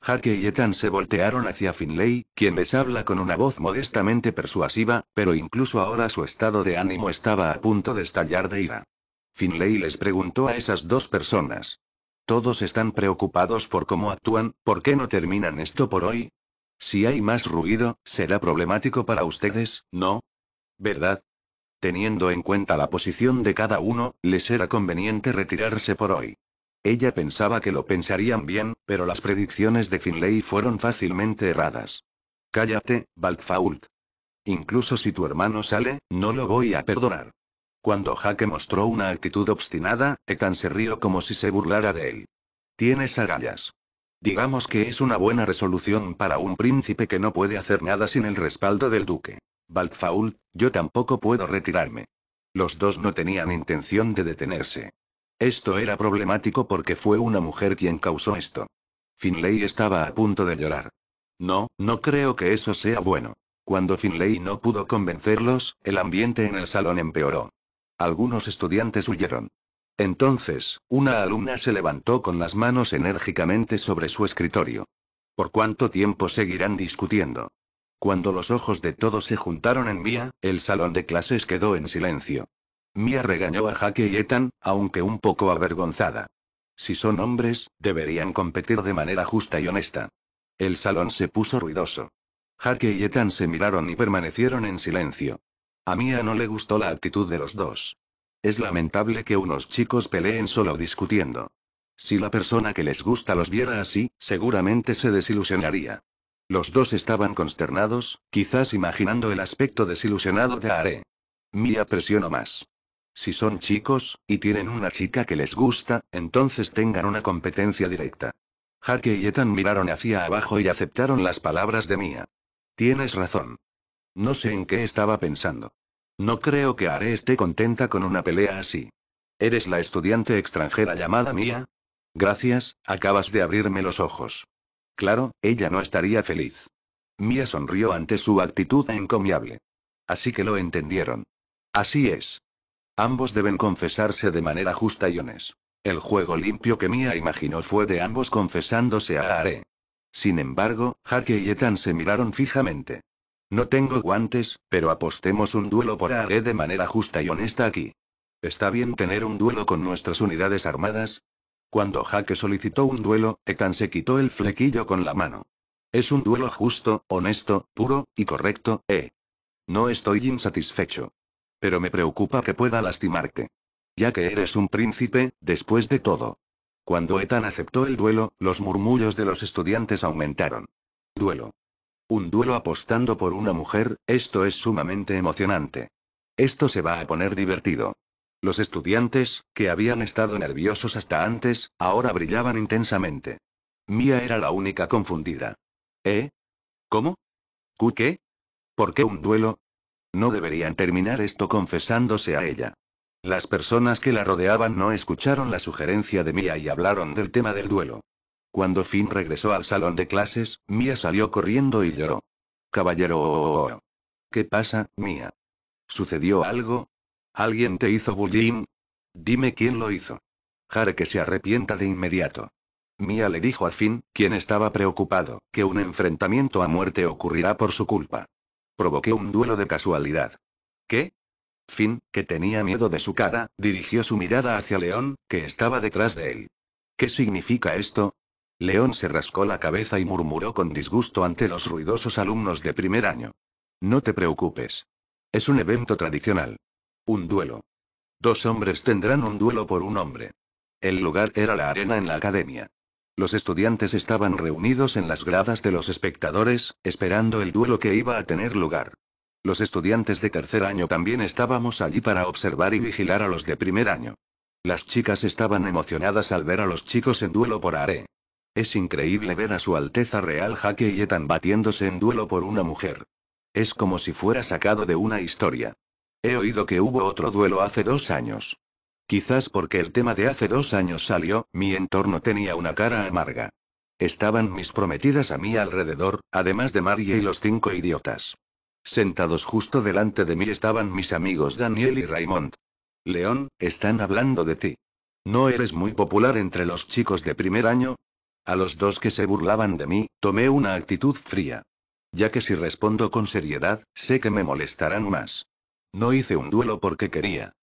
Jake y Ethan se voltearon hacia Finley, quien les habla con una voz modestamente persuasiva, pero incluso ahora su estado de ánimo estaba a punto de estallar de ira. Finley les preguntó a esas dos personas, todos están preocupados por cómo actúan, ¿por qué no terminan esto por hoy? Si hay más ruido, será problemático para ustedes, ¿no? ¿Verdad? Teniendo en cuenta la posición de cada uno, les era conveniente retirarse por hoy. Ella pensaba que lo pensarían bien, pero las predicciones de Finlay fueron fácilmente erradas. Cállate, Balfault. Incluso si tu hermano sale, no lo voy a perdonar. Cuando Jaque mostró una actitud obstinada, Etan se rió como si se burlara de él. Tienes agallas. Digamos que es una buena resolución para un príncipe que no puede hacer nada sin el respaldo del duque. Valt-Faul, yo tampoco puedo retirarme. Los dos no tenían intención de detenerse. Esto era problemático porque fue una mujer quien causó esto. Finley estaba a punto de llorar. No, no creo que eso sea bueno. Cuando Finley no pudo convencerlos, el ambiente en el salón empeoró. Algunos estudiantes huyeron. Entonces, una alumna se levantó con las manos enérgicamente sobre su escritorio. ¿Por cuánto tiempo seguirán discutiendo? Cuando los ojos de todos se juntaron en Mia, el salón de clases quedó en silencio. Mia regañó a Jaque y Ethan, aunque un poco avergonzada. Si son hombres, deberían competir de manera justa y honesta. El salón se puso ruidoso. Jaque y Ethan se miraron y permanecieron en silencio. A Mia no le gustó la actitud de los dos. Es lamentable que unos chicos peleen solo discutiendo. Si la persona que les gusta los viera así, seguramente se desilusionaría. Los dos estaban consternados, quizás imaginando el aspecto desilusionado de Are. Mia presionó más. Si son chicos, y tienen una chica que les gusta, entonces tengan una competencia directa. Jaque y Ethan miraron hacia abajo y aceptaron las palabras de Mia. Tienes razón. No sé en qué estaba pensando. No creo que Are esté contenta con una pelea así. ¿Eres la estudiante extranjera llamada Mía? Gracias, acabas de abrirme los ojos. Claro, ella no estaría feliz. Mía sonrió ante su actitud encomiable. Así que lo entendieron. Así es. Ambos deben confesarse de manera justa y honesta. El juego limpio que Mia imaginó fue de ambos confesándose a Are. Sin embargo, Haki y Ethan se miraron fijamente. No tengo guantes, pero apostemos un duelo por haré de manera justa y honesta aquí. ¿Está bien tener un duelo con nuestras unidades armadas? Cuando Jaque solicitó un duelo, Etan se quitó el flequillo con la mano. Es un duelo justo, honesto, puro y correcto, eh. No estoy insatisfecho. Pero me preocupa que pueda lastimarte. Ya que eres un príncipe, después de todo. Cuando Etan aceptó el duelo, los murmullos de los estudiantes aumentaron. Duelo. Un duelo apostando por una mujer, esto es sumamente emocionante. Esto se va a poner divertido. Los estudiantes, que habían estado nerviosos hasta antes, ahora brillaban intensamente. Mía era la única confundida. ¿Eh? ¿Cómo? qué? ¿Por qué un duelo? No deberían terminar esto confesándose a ella. Las personas que la rodeaban no escucharon la sugerencia de Mía y hablaron del tema del duelo. Cuando Finn regresó al salón de clases, Mia salió corriendo y lloró. Caballero. Oh, oh, oh, ¿Qué pasa, Mia? ¿Sucedió algo? ¿Alguien te hizo bullying? Dime quién lo hizo. Jare que se arrepienta de inmediato. Mia le dijo a Finn, quien estaba preocupado, que un enfrentamiento a muerte ocurrirá por su culpa. Provoqué un duelo de casualidad. ¿Qué? Finn, que tenía miedo de su cara, dirigió su mirada hacia León, que estaba detrás de él. ¿Qué significa esto? León se rascó la cabeza y murmuró con disgusto ante los ruidosos alumnos de primer año. No te preocupes. Es un evento tradicional. Un duelo. Dos hombres tendrán un duelo por un hombre. El lugar era la arena en la academia. Los estudiantes estaban reunidos en las gradas de los espectadores, esperando el duelo que iba a tener lugar. Los estudiantes de tercer año también estábamos allí para observar y vigilar a los de primer año. Las chicas estaban emocionadas al ver a los chicos en duelo por Are. Es increíble ver a Su Alteza Real Jaque y batiéndose en duelo por una mujer. Es como si fuera sacado de una historia. He oído que hubo otro duelo hace dos años. Quizás porque el tema de hace dos años salió, mi entorno tenía una cara amarga. Estaban mis prometidas a mí alrededor, además de Marie y los cinco idiotas. Sentados justo delante de mí estaban mis amigos Daniel y Raymond. León, están hablando de ti. No eres muy popular entre los chicos de primer año, a los dos que se burlaban de mí, tomé una actitud fría. Ya que si respondo con seriedad, sé que me molestarán más. No hice un duelo porque quería.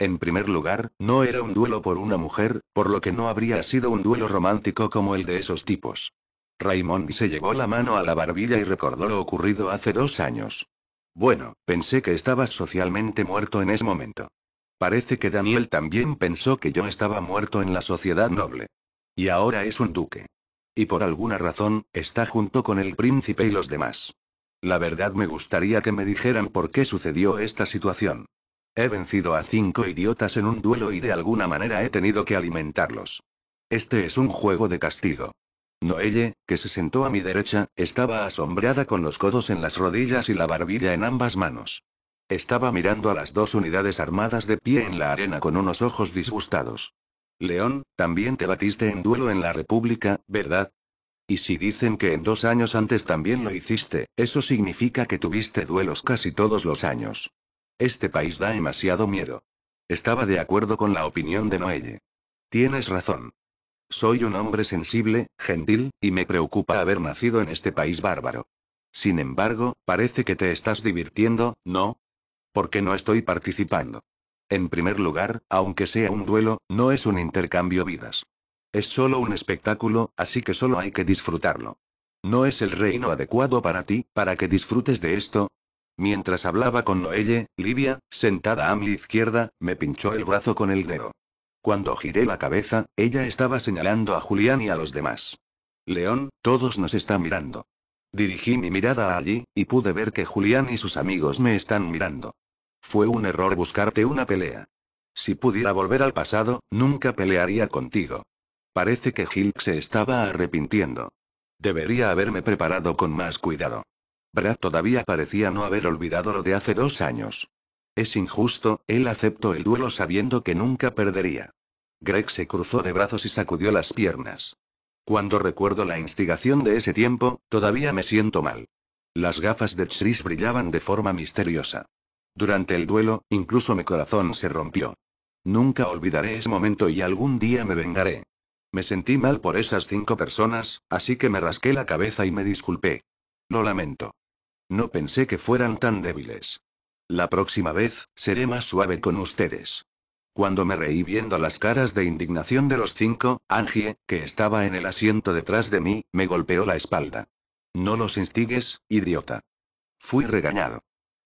En primer lugar, no era un duelo por una mujer, por lo que no habría sido un duelo romántico como el de esos tipos. Raymond se llevó la mano a la barbilla y recordó lo ocurrido hace dos años. Bueno, pensé que estabas socialmente muerto en ese momento. Parece que Daniel también pensó que yo estaba muerto en la sociedad noble. Y ahora es un duque. Y por alguna razón, está junto con el príncipe y los demás. La verdad me gustaría que me dijeran por qué sucedió esta situación. He vencido a cinco idiotas en un duelo y de alguna manera he tenido que alimentarlos. Este es un juego de castigo. Noelle, que se sentó a mi derecha, estaba asombrada con los codos en las rodillas y la barbilla en ambas manos. Estaba mirando a las dos unidades armadas de pie en la arena con unos ojos disgustados. León, también te batiste en duelo en la República, ¿verdad? Y si dicen que en dos años antes también lo hiciste, eso significa que tuviste duelos casi todos los años. Este país da demasiado miedo. Estaba de acuerdo con la opinión de Noelle. Tienes razón. Soy un hombre sensible, gentil, y me preocupa haber nacido en este país bárbaro. Sin embargo, parece que te estás divirtiendo, ¿no? Porque no estoy participando. En primer lugar, aunque sea un duelo, no es un intercambio vidas. Es solo un espectáculo, así que solo hay que disfrutarlo. ¿No es el reino adecuado para ti, para que disfrutes de esto? Mientras hablaba con Noelle, Livia, sentada a mi izquierda, me pinchó el brazo con el dedo. Cuando giré la cabeza, ella estaba señalando a Julián y a los demás. León, todos nos están mirando. Dirigí mi mirada allí, y pude ver que Julián y sus amigos me están mirando. Fue un error buscarte una pelea. Si pudiera volver al pasado, nunca pelearía contigo. Parece que Hilk se estaba arrepintiendo. Debería haberme preparado con más cuidado. Brad todavía parecía no haber olvidado lo de hace dos años. Es injusto, él aceptó el duelo sabiendo que nunca perdería. Greg se cruzó de brazos y sacudió las piernas. Cuando recuerdo la instigación de ese tiempo, todavía me siento mal. Las gafas de Chris brillaban de forma misteriosa. Durante el duelo, incluso mi corazón se rompió. Nunca olvidaré ese momento y algún día me vengaré. Me sentí mal por esas cinco personas, así que me rasqué la cabeza y me disculpé. Lo lamento. No pensé que fueran tan débiles. La próxima vez, seré más suave con ustedes. Cuando me reí viendo las caras de indignación de los cinco, Angie, que estaba en el asiento detrás de mí, me golpeó la espalda. No los instigues, idiota. Fui regañado.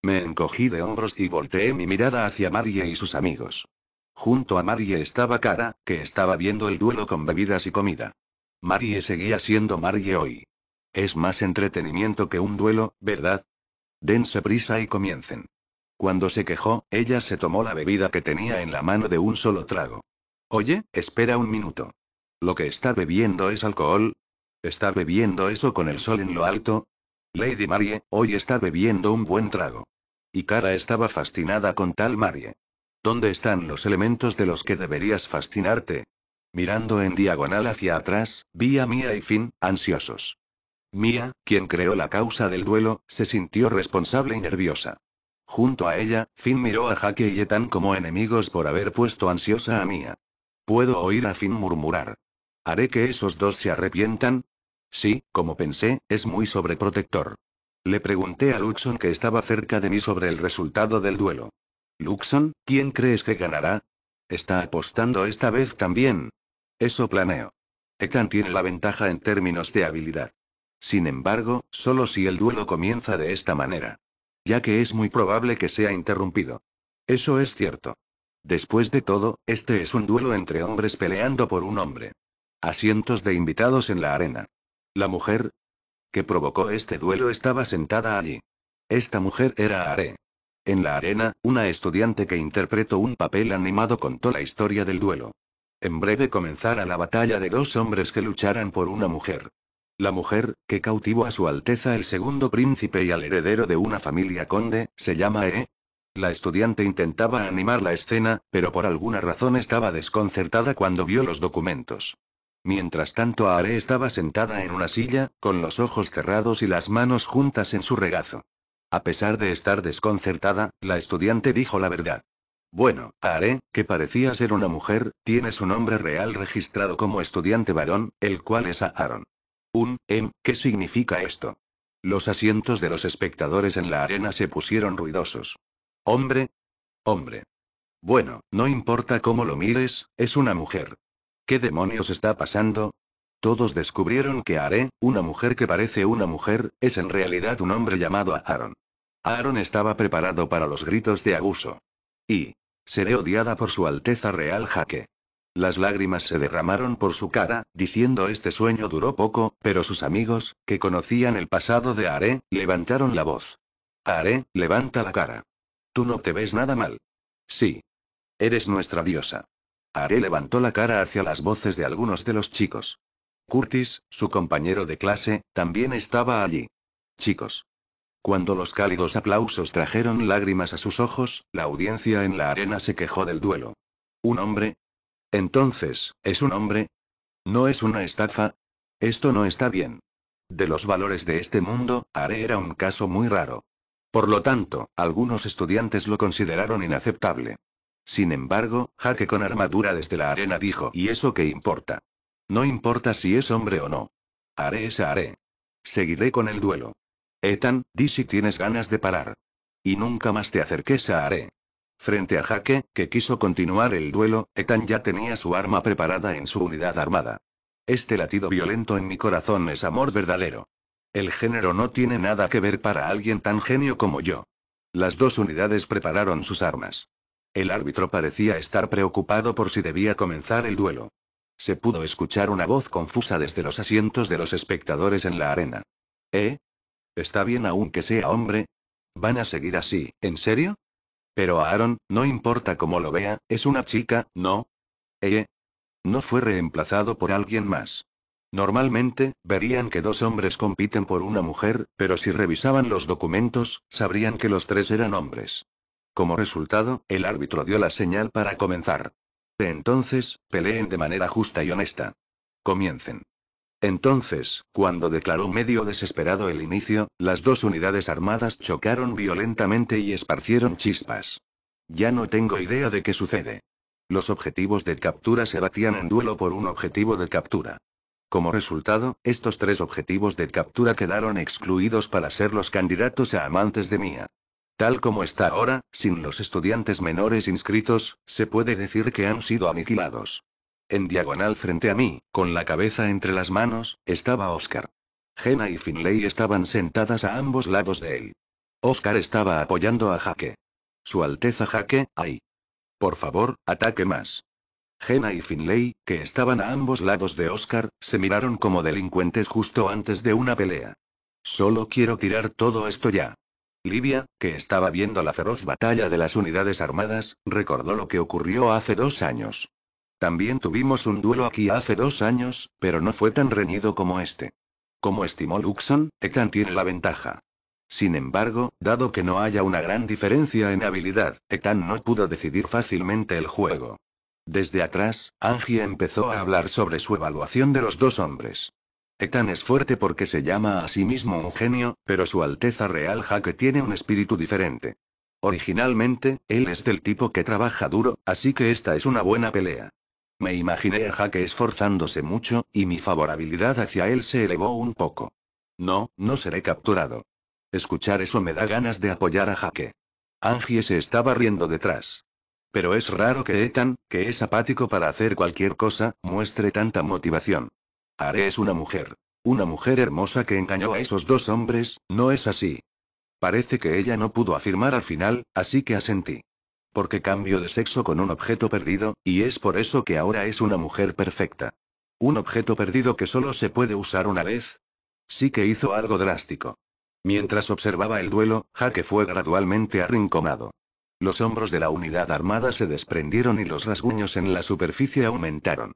Me encogí de hombros y volteé mi mirada hacia Marie y sus amigos. Junto a Marie estaba Cara, que estaba viendo el duelo con bebidas y comida. Marie seguía siendo Marie hoy. Es más entretenimiento que un duelo, ¿verdad? Dense prisa y comiencen. Cuando se quejó, ella se tomó la bebida que tenía en la mano de un solo trago. Oye, espera un minuto. ¿Lo que está bebiendo es alcohol? ¿Está bebiendo eso con el sol en lo alto? Lady Marie, hoy está bebiendo un buen trago. Y Kara estaba fascinada con tal Marie. ¿Dónde están los elementos de los que deberías fascinarte? Mirando en diagonal hacia atrás, vi a Mía y Finn, ansiosos. Mía, quien creó la causa del duelo, se sintió responsable y nerviosa. Junto a ella, Finn miró a Jaque y Etan como enemigos por haber puesto ansiosa a Mía. Puedo oír a Finn murmurar. ¿Haré que esos dos se arrepientan? Sí, como pensé, es muy sobreprotector. Le pregunté a Luxon que estaba cerca de mí sobre el resultado del duelo. Luxon, ¿quién crees que ganará? Está apostando esta vez también. Eso planeo. Ekan tiene la ventaja en términos de habilidad. Sin embargo, solo si el duelo comienza de esta manera. Ya que es muy probable que sea interrumpido. Eso es cierto. Después de todo, este es un duelo entre hombres peleando por un hombre. Asientos de invitados en la arena. La mujer, que provocó este duelo estaba sentada allí. Esta mujer era Are. En la arena, una estudiante que interpretó un papel animado contó la historia del duelo. En breve comenzara la batalla de dos hombres que lucharan por una mujer. La mujer, que cautivó a su Alteza el segundo príncipe y al heredero de una familia conde, se llama E. La estudiante intentaba animar la escena, pero por alguna razón estaba desconcertada cuando vio los documentos. Mientras tanto Aare estaba sentada en una silla, con los ojos cerrados y las manos juntas en su regazo. A pesar de estar desconcertada, la estudiante dijo la verdad. Bueno, Aare, que parecía ser una mujer, tiene su nombre real registrado como estudiante varón, el cual es Aaron. Un, em, ¿qué significa esto? Los asientos de los espectadores en la arena se pusieron ruidosos. Hombre. Hombre. Bueno, no importa cómo lo mires, es una mujer. ¿Qué demonios está pasando? Todos descubrieron que Are, una mujer que parece una mujer, es en realidad un hombre llamado Aaron. Aaron estaba preparado para los gritos de abuso. Y. Seré odiada por su Alteza Real Jaque. Las lágrimas se derramaron por su cara, diciendo este sueño duró poco, pero sus amigos, que conocían el pasado de Are, levantaron la voz. Are, levanta la cara. Tú no te ves nada mal. Sí. Eres nuestra diosa. Are levantó la cara hacia las voces de algunos de los chicos. Curtis, su compañero de clase, también estaba allí. Chicos. Cuando los cálidos aplausos trajeron lágrimas a sus ojos, la audiencia en la arena se quejó del duelo. ¿Un hombre? Entonces, ¿es un hombre? ¿No es una estafa? Esto no está bien. De los valores de este mundo, Are era un caso muy raro. Por lo tanto, algunos estudiantes lo consideraron inaceptable. Sin embargo, Jaque con armadura desde la arena dijo, ¿y eso qué importa? No importa si es hombre o no. Haré esa haré. Seguiré con el duelo. Ethan, di si tienes ganas de parar. Y nunca más te acerques a haré». Frente a Jaque, que quiso continuar el duelo, Ethan ya tenía su arma preparada en su unidad armada. Este latido violento en mi corazón es amor verdadero. El género no tiene nada que ver para alguien tan genio como yo. Las dos unidades prepararon sus armas. El árbitro parecía estar preocupado por si debía comenzar el duelo. Se pudo escuchar una voz confusa desde los asientos de los espectadores en la arena. ¿Eh? Está bien aún que sea hombre. ¿Van a seguir así, en serio? Pero Aaron, no importa cómo lo vea, es una chica, ¿no? ¿Eh? No fue reemplazado por alguien más. Normalmente, verían que dos hombres compiten por una mujer, pero si revisaban los documentos, sabrían que los tres eran hombres. Como resultado, el árbitro dio la señal para comenzar. De entonces, peleen de manera justa y honesta. Comiencen. Entonces, cuando declaró medio desesperado el inicio, las dos unidades armadas chocaron violentamente y esparcieron chispas. Ya no tengo idea de qué sucede. Los objetivos de captura se batían en duelo por un objetivo de captura. Como resultado, estos tres objetivos de captura quedaron excluidos para ser los candidatos a amantes de Mía. Tal como está ahora, sin los estudiantes menores inscritos, se puede decir que han sido aniquilados. En diagonal frente a mí, con la cabeza entre las manos, estaba Oscar. jena y Finley estaban sentadas a ambos lados de él. Oscar estaba apoyando a Jaque. Su Alteza Jaque, ahí. Por favor, ataque más. jena y Finley, que estaban a ambos lados de Oscar, se miraron como delincuentes justo antes de una pelea. Solo quiero tirar todo esto ya. Livia, que estaba viendo la feroz batalla de las unidades armadas, recordó lo que ocurrió hace dos años. También tuvimos un duelo aquí hace dos años, pero no fue tan reñido como este. Como estimó Luxon, Ethan tiene la ventaja. Sin embargo, dado que no haya una gran diferencia en habilidad, Ethan no pudo decidir fácilmente el juego. Desde atrás, Angie empezó a hablar sobre su evaluación de los dos hombres. Etan es fuerte porque se llama a sí mismo un genio, pero su Alteza Real Jaque tiene un espíritu diferente. Originalmente, él es del tipo que trabaja duro, así que esta es una buena pelea. Me imaginé a Jaque esforzándose mucho, y mi favorabilidad hacia él se elevó un poco. No, no seré capturado. Escuchar eso me da ganas de apoyar a Jaque. Angie se estaba riendo detrás. Pero es raro que Ethan, que es apático para hacer cualquier cosa, muestre tanta motivación. Are es una mujer. Una mujer hermosa que engañó a esos dos hombres, ¿no es así? Parece que ella no pudo afirmar al final, así que asentí. Porque cambio de sexo con un objeto perdido, y es por eso que ahora es una mujer perfecta. Un objeto perdido que solo se puede usar una vez. Sí que hizo algo drástico. Mientras observaba el duelo, Jaque fue gradualmente arrinconado. Los hombros de la unidad armada se desprendieron y los rasguños en la superficie aumentaron.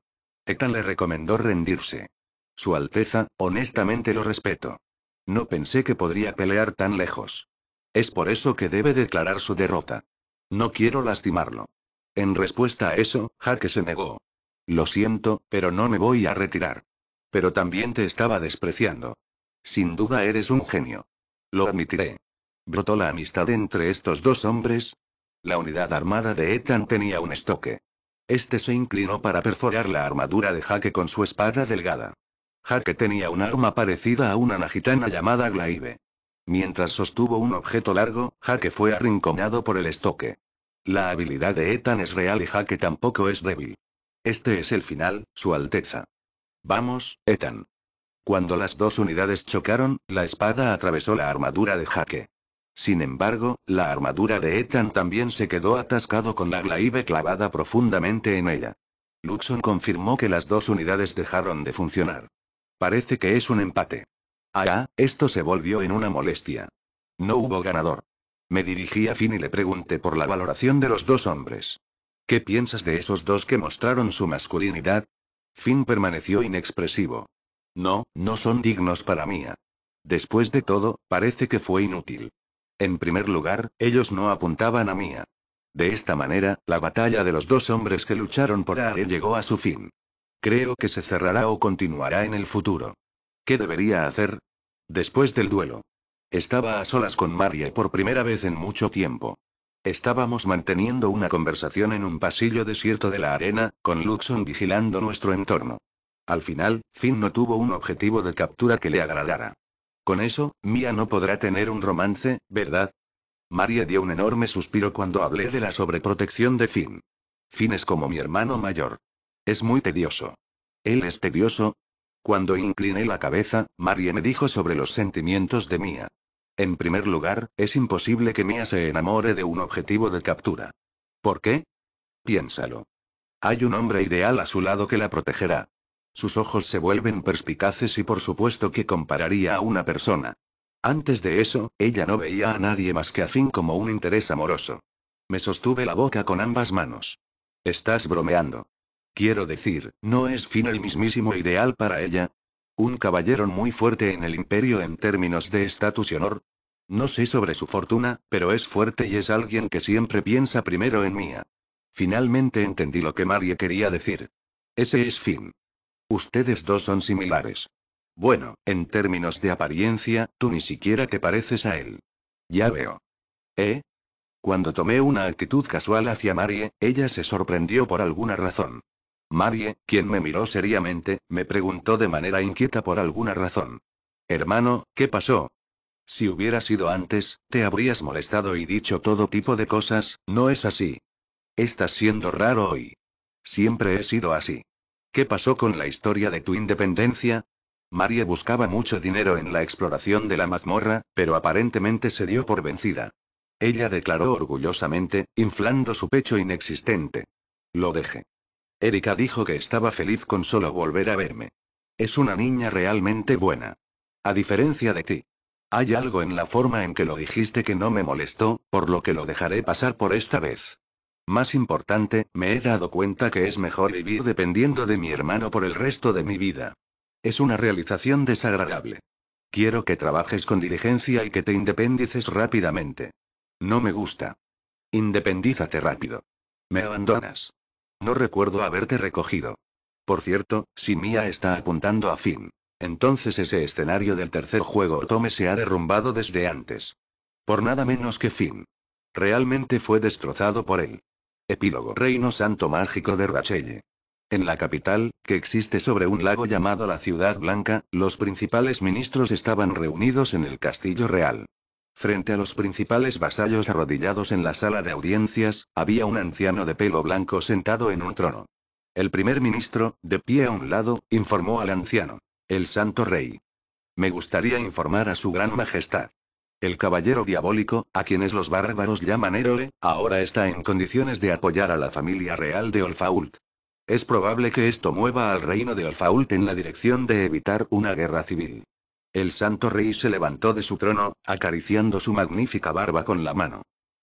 «Ethan le recomendó rendirse. Su Alteza, honestamente lo respeto. No pensé que podría pelear tan lejos. Es por eso que debe declarar su derrota. No quiero lastimarlo. En respuesta a eso, Jaque se negó. Lo siento, pero no me voy a retirar. Pero también te estaba despreciando. Sin duda eres un genio. Lo admitiré. ¿Brotó la amistad entre estos dos hombres? La unidad armada de Ethan tenía un estoque. Este se inclinó para perforar la armadura de Jaque con su espada delgada. Jaque tenía un arma parecida a una nagitana llamada Glaive. Mientras sostuvo un objeto largo, Jaque fue arrinconado por el estoque. La habilidad de Ethan es real y Jaque tampoco es débil. Este es el final, Su Alteza. Vamos, Ethan. Cuando las dos unidades chocaron, la espada atravesó la armadura de Jaque. Sin embargo, la armadura de Ethan también se quedó atascado con la glaive clavada profundamente en ella. Luxon confirmó que las dos unidades dejaron de funcionar. Parece que es un empate. Ah, esto se volvió en una molestia. No hubo ganador. Me dirigí a Finn y le pregunté por la valoración de los dos hombres. ¿Qué piensas de esos dos que mostraron su masculinidad? Finn permaneció inexpresivo. No, no son dignos para mí. Después de todo, parece que fue inútil. En primer lugar, ellos no apuntaban a Mía. De esta manera, la batalla de los dos hombres que lucharon por are llegó a su fin. Creo que se cerrará o continuará en el futuro. ¿Qué debería hacer? Después del duelo. Estaba a solas con Marie por primera vez en mucho tiempo. Estábamos manteniendo una conversación en un pasillo desierto de la arena, con Luxon vigilando nuestro entorno. Al final, Finn no tuvo un objetivo de captura que le agradara. Con eso, Mia no podrá tener un romance, ¿verdad? María dio un enorme suspiro cuando hablé de la sobreprotección de Finn. Finn es como mi hermano mayor. Es muy tedioso. Él es tedioso. Cuando incliné la cabeza, María me dijo sobre los sentimientos de Mia. En primer lugar, es imposible que Mia se enamore de un objetivo de captura. ¿Por qué? Piénsalo. Hay un hombre ideal a su lado que la protegerá. Sus ojos se vuelven perspicaces y por supuesto que compararía a una persona. Antes de eso, ella no veía a nadie más que a Finn como un interés amoroso. Me sostuve la boca con ambas manos. Estás bromeando. Quiero decir, ¿no es Finn el mismísimo ideal para ella? ¿Un caballero muy fuerte en el imperio en términos de estatus y honor? No sé sobre su fortuna, pero es fuerte y es alguien que siempre piensa primero en mía. Finalmente entendí lo que Marie quería decir. Ese es Finn. Ustedes dos son similares. Bueno, en términos de apariencia, tú ni siquiera te pareces a él. Ya veo. ¿Eh? Cuando tomé una actitud casual hacia Marie, ella se sorprendió por alguna razón. Marie, quien me miró seriamente, me preguntó de manera inquieta por alguna razón. Hermano, ¿qué pasó? Si hubiera sido antes, te habrías molestado y dicho todo tipo de cosas, no es así. Estás siendo raro hoy. Siempre he sido así. ¿Qué pasó con la historia de tu independencia? María buscaba mucho dinero en la exploración de la mazmorra, pero aparentemente se dio por vencida. Ella declaró orgullosamente, inflando su pecho inexistente. Lo dejé. Erika dijo que estaba feliz con solo volver a verme. Es una niña realmente buena. A diferencia de ti. Hay algo en la forma en que lo dijiste que no me molestó, por lo que lo dejaré pasar por esta vez. Más importante, me he dado cuenta que es mejor vivir dependiendo de mi hermano por el resto de mi vida. Es una realización desagradable. Quiero que trabajes con diligencia y que te independices rápidamente. No me gusta. Independízate rápido. Me abandonas. No recuerdo haberte recogido. Por cierto, si Mia está apuntando a Finn, entonces ese escenario del tercer juego Otome se ha derrumbado desde antes. Por nada menos que Finn. Realmente fue destrozado por él. Epílogo Reino Santo Mágico de Rachelle. En la capital, que existe sobre un lago llamado la Ciudad Blanca, los principales ministros estaban reunidos en el Castillo Real. Frente a los principales vasallos arrodillados en la sala de audiencias, había un anciano de pelo blanco sentado en un trono. El primer ministro, de pie a un lado, informó al anciano. El santo rey. Me gustaría informar a su gran majestad. El caballero diabólico, a quienes los bárbaros llaman héroe, ahora está en condiciones de apoyar a la familia real de Olfault. Es probable que esto mueva al reino de Olfault en la dirección de evitar una guerra civil. El santo rey se levantó de su trono, acariciando su magnífica barba con la mano.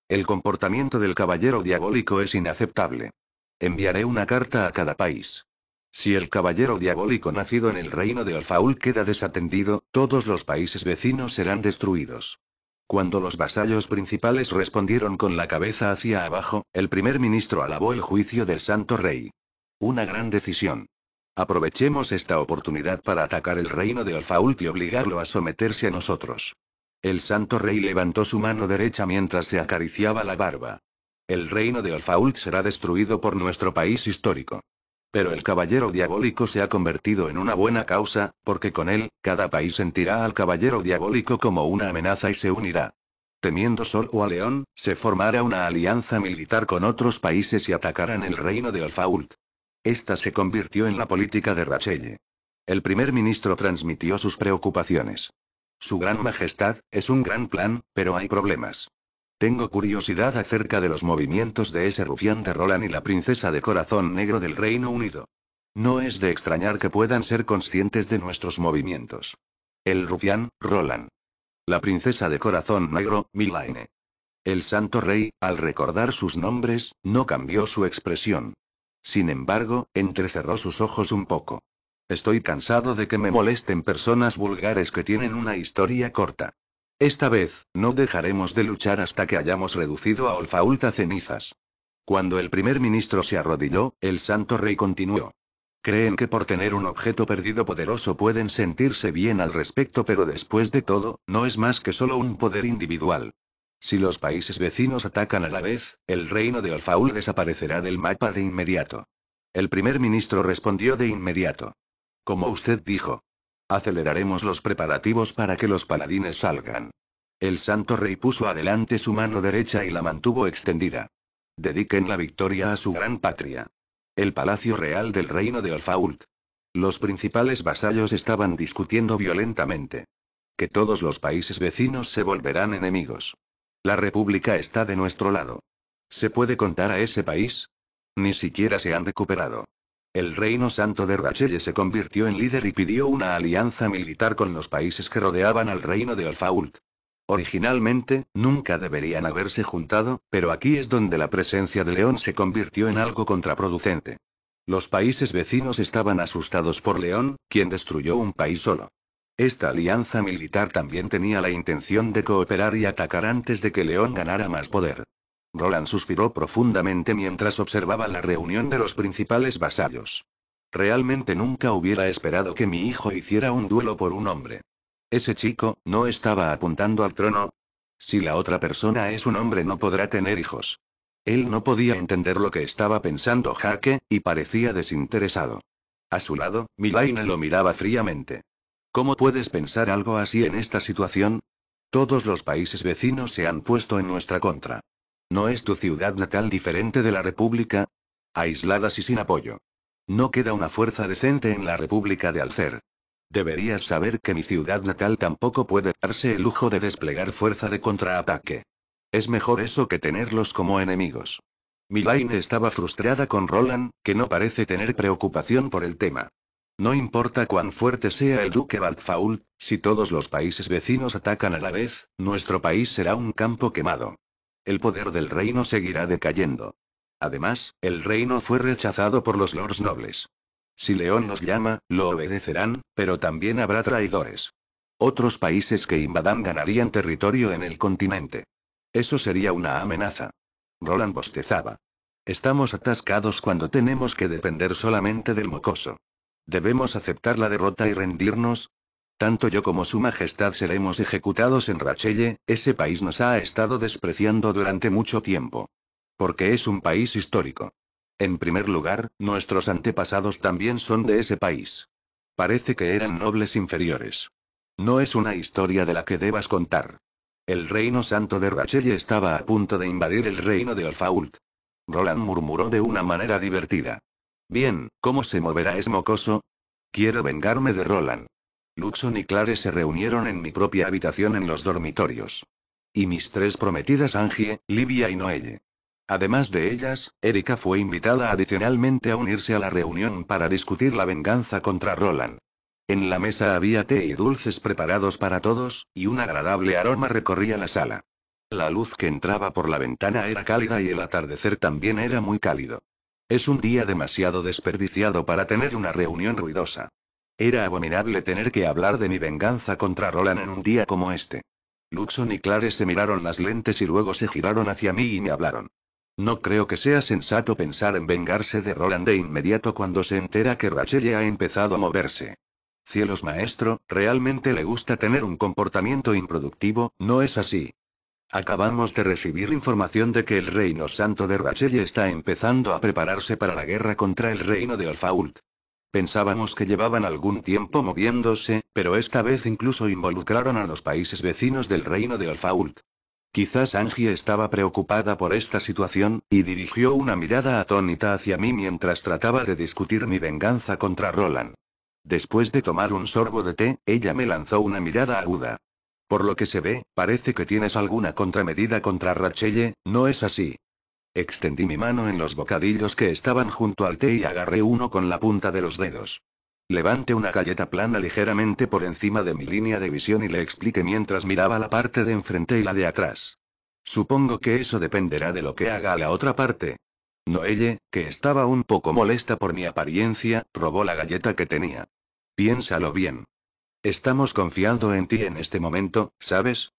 El comportamiento del caballero diabólico es inaceptable. Enviaré una carta a cada país. Si el caballero diabólico nacido en el reino de Olfault queda desatendido, todos los países vecinos serán destruidos. Cuando los vasallos principales respondieron con la cabeza hacia abajo, el primer ministro alabó el juicio del santo rey. Una gran decisión. Aprovechemos esta oportunidad para atacar el reino de Olfault y obligarlo a someterse a nosotros. El santo rey levantó su mano derecha mientras se acariciaba la barba. El reino de Olfault será destruido por nuestro país histórico. Pero el caballero diabólico se ha convertido en una buena causa, porque con él, cada país sentirá al caballero diabólico como una amenaza y se unirá. Temiendo Sol o a León, se formará una alianza militar con otros países y atacarán el reino de Olfault. Esta se convirtió en la política de Rachelle. El primer ministro transmitió sus preocupaciones. Su gran majestad, es un gran plan, pero hay problemas. Tengo curiosidad acerca de los movimientos de ese rufián de Roland y la princesa de corazón negro del Reino Unido. No es de extrañar que puedan ser conscientes de nuestros movimientos. El rufián, Roland. La princesa de corazón negro, Milaine. El santo rey, al recordar sus nombres, no cambió su expresión. Sin embargo, entrecerró sus ojos un poco. Estoy cansado de que me molesten personas vulgares que tienen una historia corta. Esta vez, no dejaremos de luchar hasta que hayamos reducido a Olfault cenizas. Cuando el primer ministro se arrodilló, el santo rey continuó. Creen que por tener un objeto perdido poderoso pueden sentirse bien al respecto, pero después de todo, no es más que solo un poder individual. Si los países vecinos atacan a la vez, el reino de Olfaul desaparecerá del mapa de inmediato. El primer ministro respondió de inmediato. Como usted dijo. Aceleraremos los preparativos para que los paladines salgan. El santo rey puso adelante su mano derecha y la mantuvo extendida. Dediquen la victoria a su gran patria. El Palacio Real del Reino de Olfault. Los principales vasallos estaban discutiendo violentamente. Que todos los países vecinos se volverán enemigos. La República está de nuestro lado. ¿Se puede contar a ese país? Ni siquiera se han recuperado. El Reino Santo de Rachelle se convirtió en líder y pidió una alianza militar con los países que rodeaban al reino de Alfault. Originalmente, nunca deberían haberse juntado, pero aquí es donde la presencia de León se convirtió en algo contraproducente. Los países vecinos estaban asustados por León, quien destruyó un país solo. Esta alianza militar también tenía la intención de cooperar y atacar antes de que León ganara más poder. Roland suspiró profundamente mientras observaba la reunión de los principales vasallos. Realmente nunca hubiera esperado que mi hijo hiciera un duelo por un hombre. Ese chico, ¿no estaba apuntando al trono? Si la otra persona es un hombre no podrá tener hijos. Él no podía entender lo que estaba pensando Jaque, y parecía desinteresado. A su lado, Milaine lo miraba fríamente. ¿Cómo puedes pensar algo así en esta situación? Todos los países vecinos se han puesto en nuestra contra. ¿No es tu ciudad natal diferente de la República? Aisladas y sin apoyo. No queda una fuerza decente en la República de Alcer. Deberías saber que mi ciudad natal tampoco puede darse el lujo de desplegar fuerza de contraataque. Es mejor eso que tenerlos como enemigos. Milaine estaba frustrada con Roland, que no parece tener preocupación por el tema. No importa cuán fuerte sea el duque Balfault, si todos los países vecinos atacan a la vez, nuestro país será un campo quemado el poder del reino seguirá decayendo. Además, el reino fue rechazado por los lords nobles. Si León nos llama, lo obedecerán, pero también habrá traidores. Otros países que invadan ganarían territorio en el continente. Eso sería una amenaza. Roland bostezaba. Estamos atascados cuando tenemos que depender solamente del mocoso. Debemos aceptar la derrota y rendirnos, tanto yo como Su Majestad seremos ejecutados en Rachelle, ese país nos ha estado despreciando durante mucho tiempo. Porque es un país histórico. En primer lugar, nuestros antepasados también son de ese país. Parece que eran nobles inferiores. No es una historia de la que debas contar. El reino santo de Rachelle estaba a punto de invadir el reino de Olfault. Roland murmuró de una manera divertida. Bien, ¿cómo se moverá ese mocoso? Quiero vengarme de Roland. Luxon y Clare se reunieron en mi propia habitación en los dormitorios. Y mis tres prometidas Angie, Livia y Noelle. Además de ellas, Erika fue invitada adicionalmente a unirse a la reunión para discutir la venganza contra Roland. En la mesa había té y dulces preparados para todos, y un agradable aroma recorría la sala. La luz que entraba por la ventana era cálida y el atardecer también era muy cálido. Es un día demasiado desperdiciado para tener una reunión ruidosa. Era abominable tener que hablar de mi venganza contra Roland en un día como este. Luxon y Clare se miraron las lentes y luego se giraron hacia mí y me hablaron. No creo que sea sensato pensar en vengarse de Roland de inmediato cuando se entera que Rachel ha empezado a moverse. Cielos maestro, realmente le gusta tener un comportamiento improductivo, ¿no es así? Acabamos de recibir información de que el reino santo de Rachel está empezando a prepararse para la guerra contra el reino de Olfault. Pensábamos que llevaban algún tiempo moviéndose, pero esta vez incluso involucraron a los países vecinos del reino de Alfault. Quizás Angie estaba preocupada por esta situación, y dirigió una mirada atónita hacia mí mientras trataba de discutir mi venganza contra Roland. Después de tomar un sorbo de té, ella me lanzó una mirada aguda. Por lo que se ve, parece que tienes alguna contramedida contra Rachelle, ¿no es así? Extendí mi mano en los bocadillos que estaban junto al té y agarré uno con la punta de los dedos. Levanté una galleta plana ligeramente por encima de mi línea de visión y le expliqué mientras miraba la parte de enfrente y la de atrás. Supongo que eso dependerá de lo que haga la otra parte. Noelle, que estaba un poco molesta por mi apariencia, robó la galleta que tenía. Piénsalo bien. Estamos confiando en ti en este momento, ¿sabes?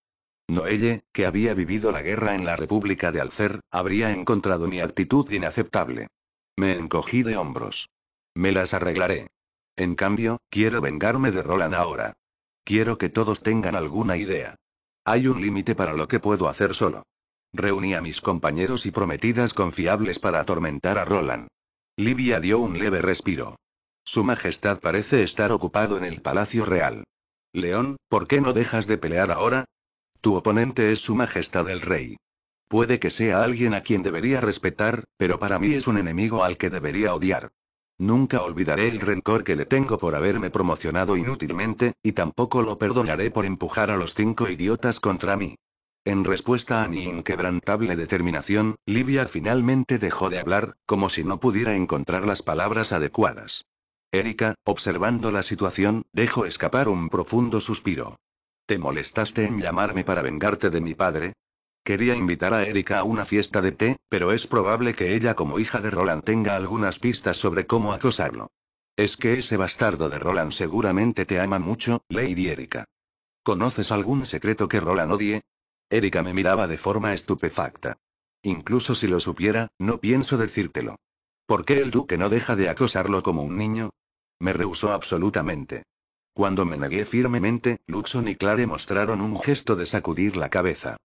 Noelle, que había vivido la guerra en la República de Alcer, habría encontrado mi actitud inaceptable. Me encogí de hombros. Me las arreglaré. En cambio, quiero vengarme de Roland ahora. Quiero que todos tengan alguna idea. Hay un límite para lo que puedo hacer solo. Reuní a mis compañeros y prometidas confiables para atormentar a Roland. Livia dio un leve respiro. Su Majestad parece estar ocupado en el Palacio Real. León, ¿por qué no dejas de pelear ahora? Tu oponente es Su Majestad el Rey. Puede que sea alguien a quien debería respetar, pero para mí es un enemigo al que debería odiar. Nunca olvidaré el rencor que le tengo por haberme promocionado inútilmente, y tampoco lo perdonaré por empujar a los cinco idiotas contra mí. En respuesta a mi inquebrantable determinación, Livia finalmente dejó de hablar, como si no pudiera encontrar las palabras adecuadas. Erika, observando la situación, dejó escapar un profundo suspiro. ¿Te molestaste en llamarme para vengarte de mi padre? Quería invitar a Erika a una fiesta de té, pero es probable que ella como hija de Roland tenga algunas pistas sobre cómo acosarlo. Es que ese bastardo de Roland seguramente te ama mucho, Lady Erika. ¿Conoces algún secreto que Roland odie? Erika me miraba de forma estupefacta. Incluso si lo supiera, no pienso decírtelo. ¿Por qué el duque no deja de acosarlo como un niño? Me rehusó absolutamente. Cuando me negué firmemente, Luxon y Clare mostraron un gesto de sacudir la cabeza.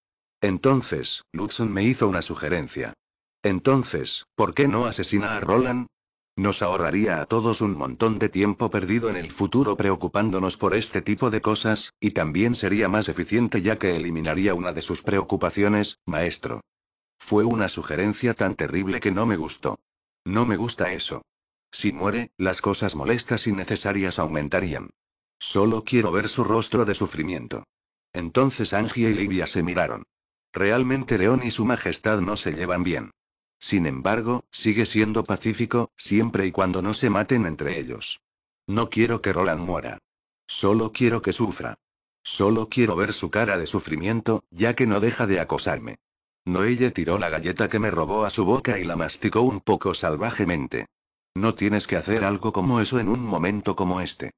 Entonces, Luxon me hizo una sugerencia. Entonces, ¿por qué no asesina a Roland? Nos ahorraría a todos un montón de tiempo perdido en el futuro preocupándonos por este tipo de cosas, y también sería más eficiente ya que eliminaría una de sus preocupaciones, maestro. Fue una sugerencia tan terrible que no me gustó. No me gusta eso. Si muere, las cosas molestas y necesarias aumentarían. Solo quiero ver su rostro de sufrimiento. Entonces Angie y Livia se miraron. Realmente León y su Majestad no se llevan bien. Sin embargo, sigue siendo pacífico, siempre y cuando no se maten entre ellos. No quiero que Roland muera. Solo quiero que sufra. Solo quiero ver su cara de sufrimiento, ya que no deja de acosarme. Noelle tiró la galleta que me robó a su boca y la masticó un poco salvajemente. No tienes que hacer algo como eso en un momento como este.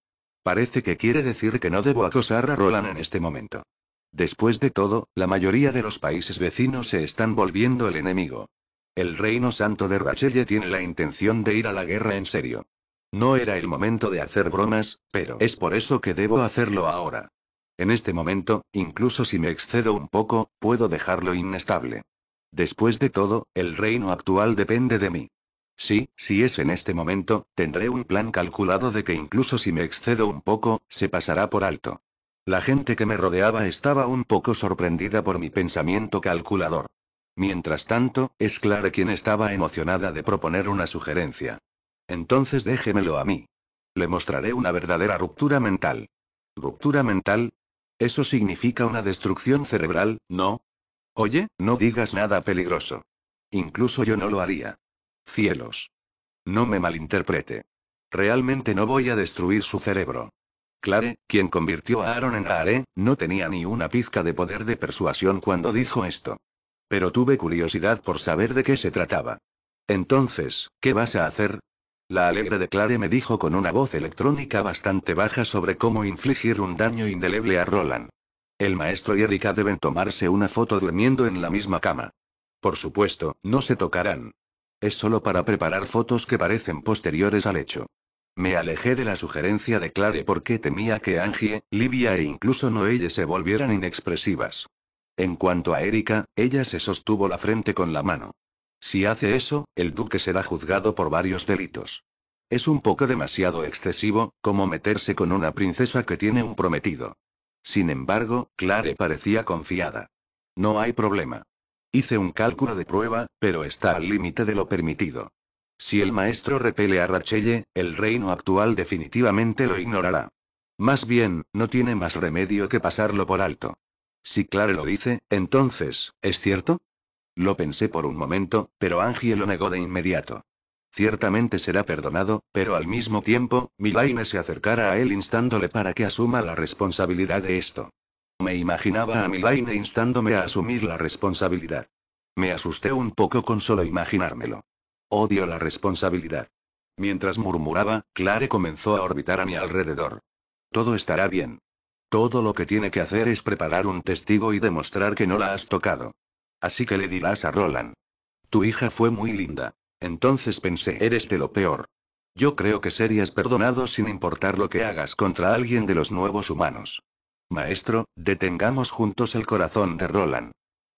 Parece que quiere decir que no debo acosar a Roland en este momento. Después de todo, la mayoría de los países vecinos se están volviendo el enemigo. El Reino Santo de Rachelle tiene la intención de ir a la guerra en serio. No era el momento de hacer bromas, pero es por eso que debo hacerlo ahora. En este momento, incluso si me excedo un poco, puedo dejarlo inestable. Después de todo, el reino actual depende de mí. Sí, si es en este momento, tendré un plan calculado de que incluso si me excedo un poco, se pasará por alto. La gente que me rodeaba estaba un poco sorprendida por mi pensamiento calculador. Mientras tanto, es Clara quien estaba emocionada de proponer una sugerencia. Entonces déjemelo a mí. Le mostraré una verdadera ruptura mental. ¿Ruptura mental? Eso significa una destrucción cerebral, ¿no? Oye, no digas nada peligroso. Incluso yo no lo haría. Cielos. No me malinterprete. Realmente no voy a destruir su cerebro. Clare, quien convirtió a Aaron en Aare, no tenía ni una pizca de poder de persuasión cuando dijo esto. Pero tuve curiosidad por saber de qué se trataba. Entonces, ¿qué vas a hacer? La alegre de Clare me dijo con una voz electrónica bastante baja sobre cómo infligir un daño indeleble a Roland. El maestro y Erika deben tomarse una foto durmiendo en la misma cama. Por supuesto, no se tocarán. Es solo para preparar fotos que parecen posteriores al hecho. Me alejé de la sugerencia de Clare porque temía que Angie, Livia e incluso Noelle se volvieran inexpresivas. En cuanto a Erika, ella se sostuvo la frente con la mano. Si hace eso, el duque será juzgado por varios delitos. Es un poco demasiado excesivo, como meterse con una princesa que tiene un prometido. Sin embargo, Clare parecía confiada. No hay problema. Hice un cálculo de prueba, pero está al límite de lo permitido. Si el maestro repele a Rachelle, el reino actual definitivamente lo ignorará. Más bien, no tiene más remedio que pasarlo por alto. Si Clare lo dice, entonces, ¿es cierto? Lo pensé por un momento, pero Angie lo negó de inmediato. Ciertamente será perdonado, pero al mismo tiempo, Milaine se acercará a él instándole para que asuma la responsabilidad de esto. Me imaginaba a Milaine instándome a asumir la responsabilidad. Me asusté un poco con solo imaginármelo. Odio la responsabilidad. Mientras murmuraba, Clare comenzó a orbitar a mi alrededor. Todo estará bien. Todo lo que tiene que hacer es preparar un testigo y demostrar que no la has tocado. Así que le dirás a Roland. Tu hija fue muy linda. Entonces pensé, eres de lo peor. Yo creo que serías perdonado sin importar lo que hagas contra alguien de los nuevos humanos. Maestro, detengamos juntos el corazón de Roland.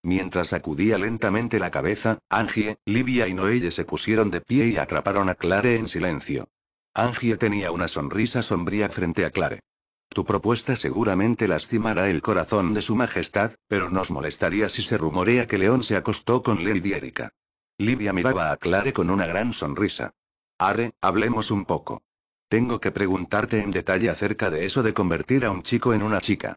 Mientras sacudía lentamente la cabeza, Angie, Livia y Noelle se pusieron de pie y atraparon a Clare en silencio. Angie tenía una sonrisa sombría frente a Clare. Tu propuesta seguramente lastimará el corazón de su majestad, pero nos molestaría si se rumorea que León se acostó con Lady Erika. Livia miraba a Clare con una gran sonrisa. Are, hablemos un poco. Tengo que preguntarte en detalle acerca de eso de convertir a un chico en una chica.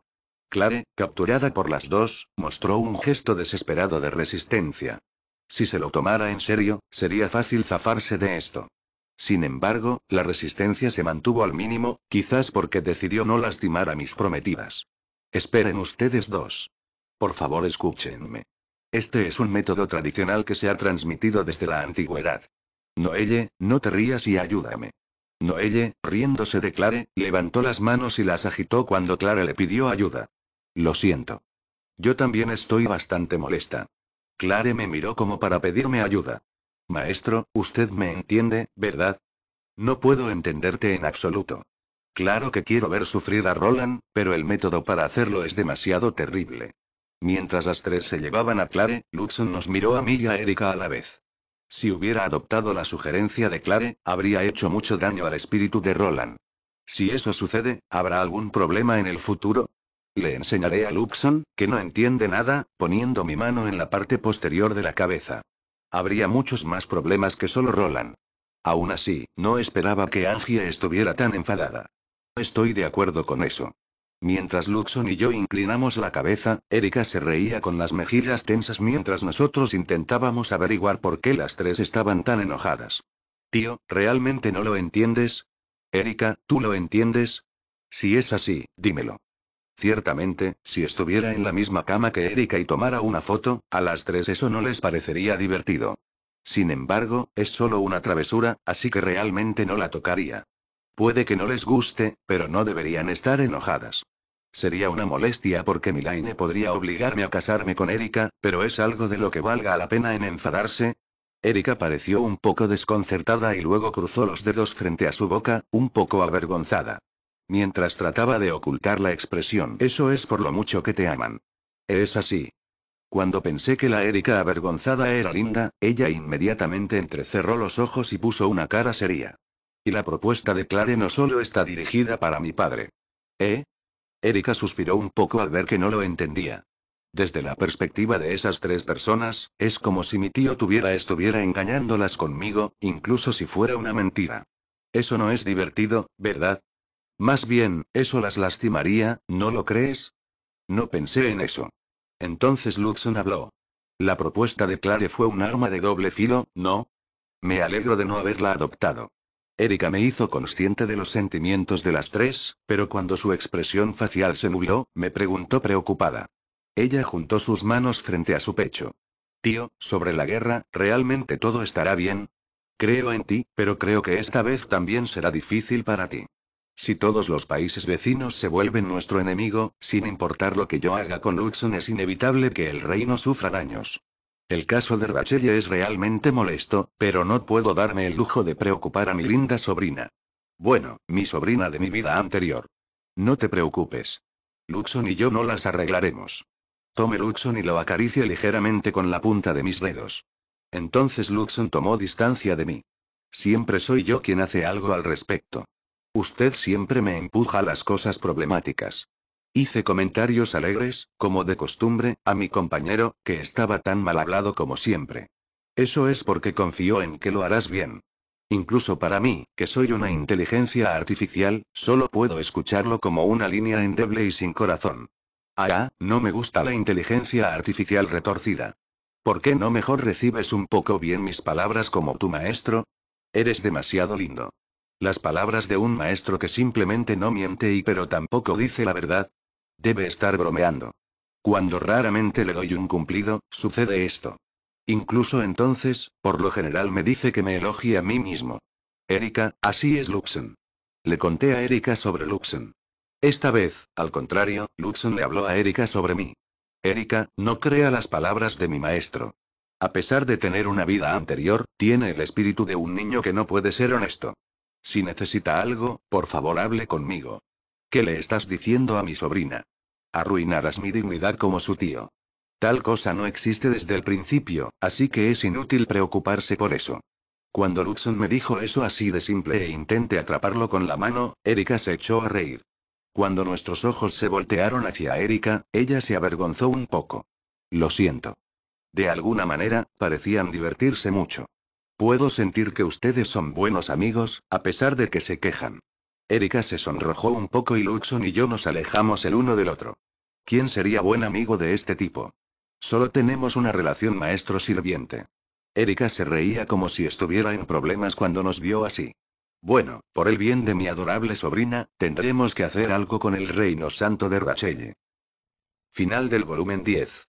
Clare, capturada por las dos, mostró un gesto desesperado de resistencia. Si se lo tomara en serio, sería fácil zafarse de esto. Sin embargo, la resistencia se mantuvo al mínimo, quizás porque decidió no lastimar a mis prometidas. Esperen ustedes dos. Por favor, escúchenme. Este es un método tradicional que se ha transmitido desde la antigüedad. Noelle, no te rías y ayúdame. Noelle, riéndose de Clare, levantó las manos y las agitó cuando Clare le pidió ayuda. Lo siento. Yo también estoy bastante molesta. Clare me miró como para pedirme ayuda. Maestro, usted me entiende, ¿verdad? No puedo entenderte en absoluto. Claro que quiero ver sufrir a Roland, pero el método para hacerlo es demasiado terrible. Mientras las tres se llevaban a Clare, Luxon nos miró a mí y a Erika a la vez. Si hubiera adoptado la sugerencia de Clare, habría hecho mucho daño al espíritu de Roland. Si eso sucede, ¿habrá algún problema en el futuro? Le enseñaré a Luxon, que no entiende nada, poniendo mi mano en la parte posterior de la cabeza. Habría muchos más problemas que solo Roland. Aún así, no esperaba que Angie estuviera tan enfadada. Estoy de acuerdo con eso. Mientras Luxon y yo inclinamos la cabeza, Erika se reía con las mejillas tensas mientras nosotros intentábamos averiguar por qué las tres estaban tan enojadas. Tío, ¿realmente no lo entiendes? Erika, ¿tú lo entiendes? Si es así, dímelo. Ciertamente, si estuviera en la misma cama que Erika y tomara una foto, a las tres eso no les parecería divertido. Sin embargo, es solo una travesura, así que realmente no la tocaría. Puede que no les guste, pero no deberían estar enojadas. Sería una molestia porque Milaine podría obligarme a casarme con Erika, pero es algo de lo que valga la pena en enfadarse. Erika pareció un poco desconcertada y luego cruzó los dedos frente a su boca, un poco avergonzada. Mientras trataba de ocultar la expresión, eso es por lo mucho que te aman. Es así. Cuando pensé que la Erika avergonzada era linda, ella inmediatamente entrecerró los ojos y puso una cara seria. Y la propuesta de Clare no solo está dirigida para mi padre. ¿Eh? Erika suspiró un poco al ver que no lo entendía. Desde la perspectiva de esas tres personas, es como si mi tío tuviera estuviera engañándolas conmigo, incluso si fuera una mentira. Eso no es divertido, ¿verdad? Más bien, eso las lastimaría, ¿no lo crees? No pensé en eso. Entonces Luxon habló. La propuesta de Clare fue un arma de doble filo, ¿no? Me alegro de no haberla adoptado. Erika me hizo consciente de los sentimientos de las tres, pero cuando su expresión facial se nubló, me preguntó preocupada. Ella juntó sus manos frente a su pecho. Tío, sobre la guerra, ¿realmente todo estará bien? Creo en ti, pero creo que esta vez también será difícil para ti. Si todos los países vecinos se vuelven nuestro enemigo, sin importar lo que yo haga con Luxon es inevitable que el reino sufra daños. El caso de Rachelle es realmente molesto, pero no puedo darme el lujo de preocupar a mi linda sobrina. Bueno, mi sobrina de mi vida anterior. No te preocupes. Luxon y yo no las arreglaremos. Tome Luxon y lo acaricie ligeramente con la punta de mis dedos. Entonces Luxon tomó distancia de mí. Siempre soy yo quien hace algo al respecto. Usted siempre me empuja a las cosas problemáticas. Hice comentarios alegres, como de costumbre, a mi compañero, que estaba tan mal hablado como siempre. Eso es porque confío en que lo harás bien. Incluso para mí, que soy una inteligencia artificial, solo puedo escucharlo como una línea endeble y sin corazón. Ah, no me gusta la inteligencia artificial retorcida. ¿Por qué no mejor recibes un poco bien mis palabras como tu maestro? Eres demasiado lindo. Las palabras de un maestro que simplemente no miente y pero tampoco dice la verdad, Debe estar bromeando. Cuando raramente le doy un cumplido, sucede esto. Incluso entonces, por lo general me dice que me elogie a mí mismo. Erika, así es Luxon. Le conté a Erika sobre Luxon. Esta vez, al contrario, Luxon le habló a Erika sobre mí. Erika, no crea las palabras de mi maestro. A pesar de tener una vida anterior, tiene el espíritu de un niño que no puede ser honesto. Si necesita algo, por favor hable conmigo. ¿Qué le estás diciendo a mi sobrina? Arruinarás mi dignidad como su tío. Tal cosa no existe desde el principio, así que es inútil preocuparse por eso. Cuando Luxon me dijo eso así de simple e intente atraparlo con la mano, Erika se echó a reír. Cuando nuestros ojos se voltearon hacia Erika, ella se avergonzó un poco. Lo siento. De alguna manera, parecían divertirse mucho. Puedo sentir que ustedes son buenos amigos, a pesar de que se quejan. Erika se sonrojó un poco y Luxon y yo nos alejamos el uno del otro. ¿Quién sería buen amigo de este tipo? Solo tenemos una relación maestro-sirviente. Erika se reía como si estuviera en problemas cuando nos vio así. Bueno, por el bien de mi adorable sobrina, tendremos que hacer algo con el reino santo de Rachelle. Final del volumen 10.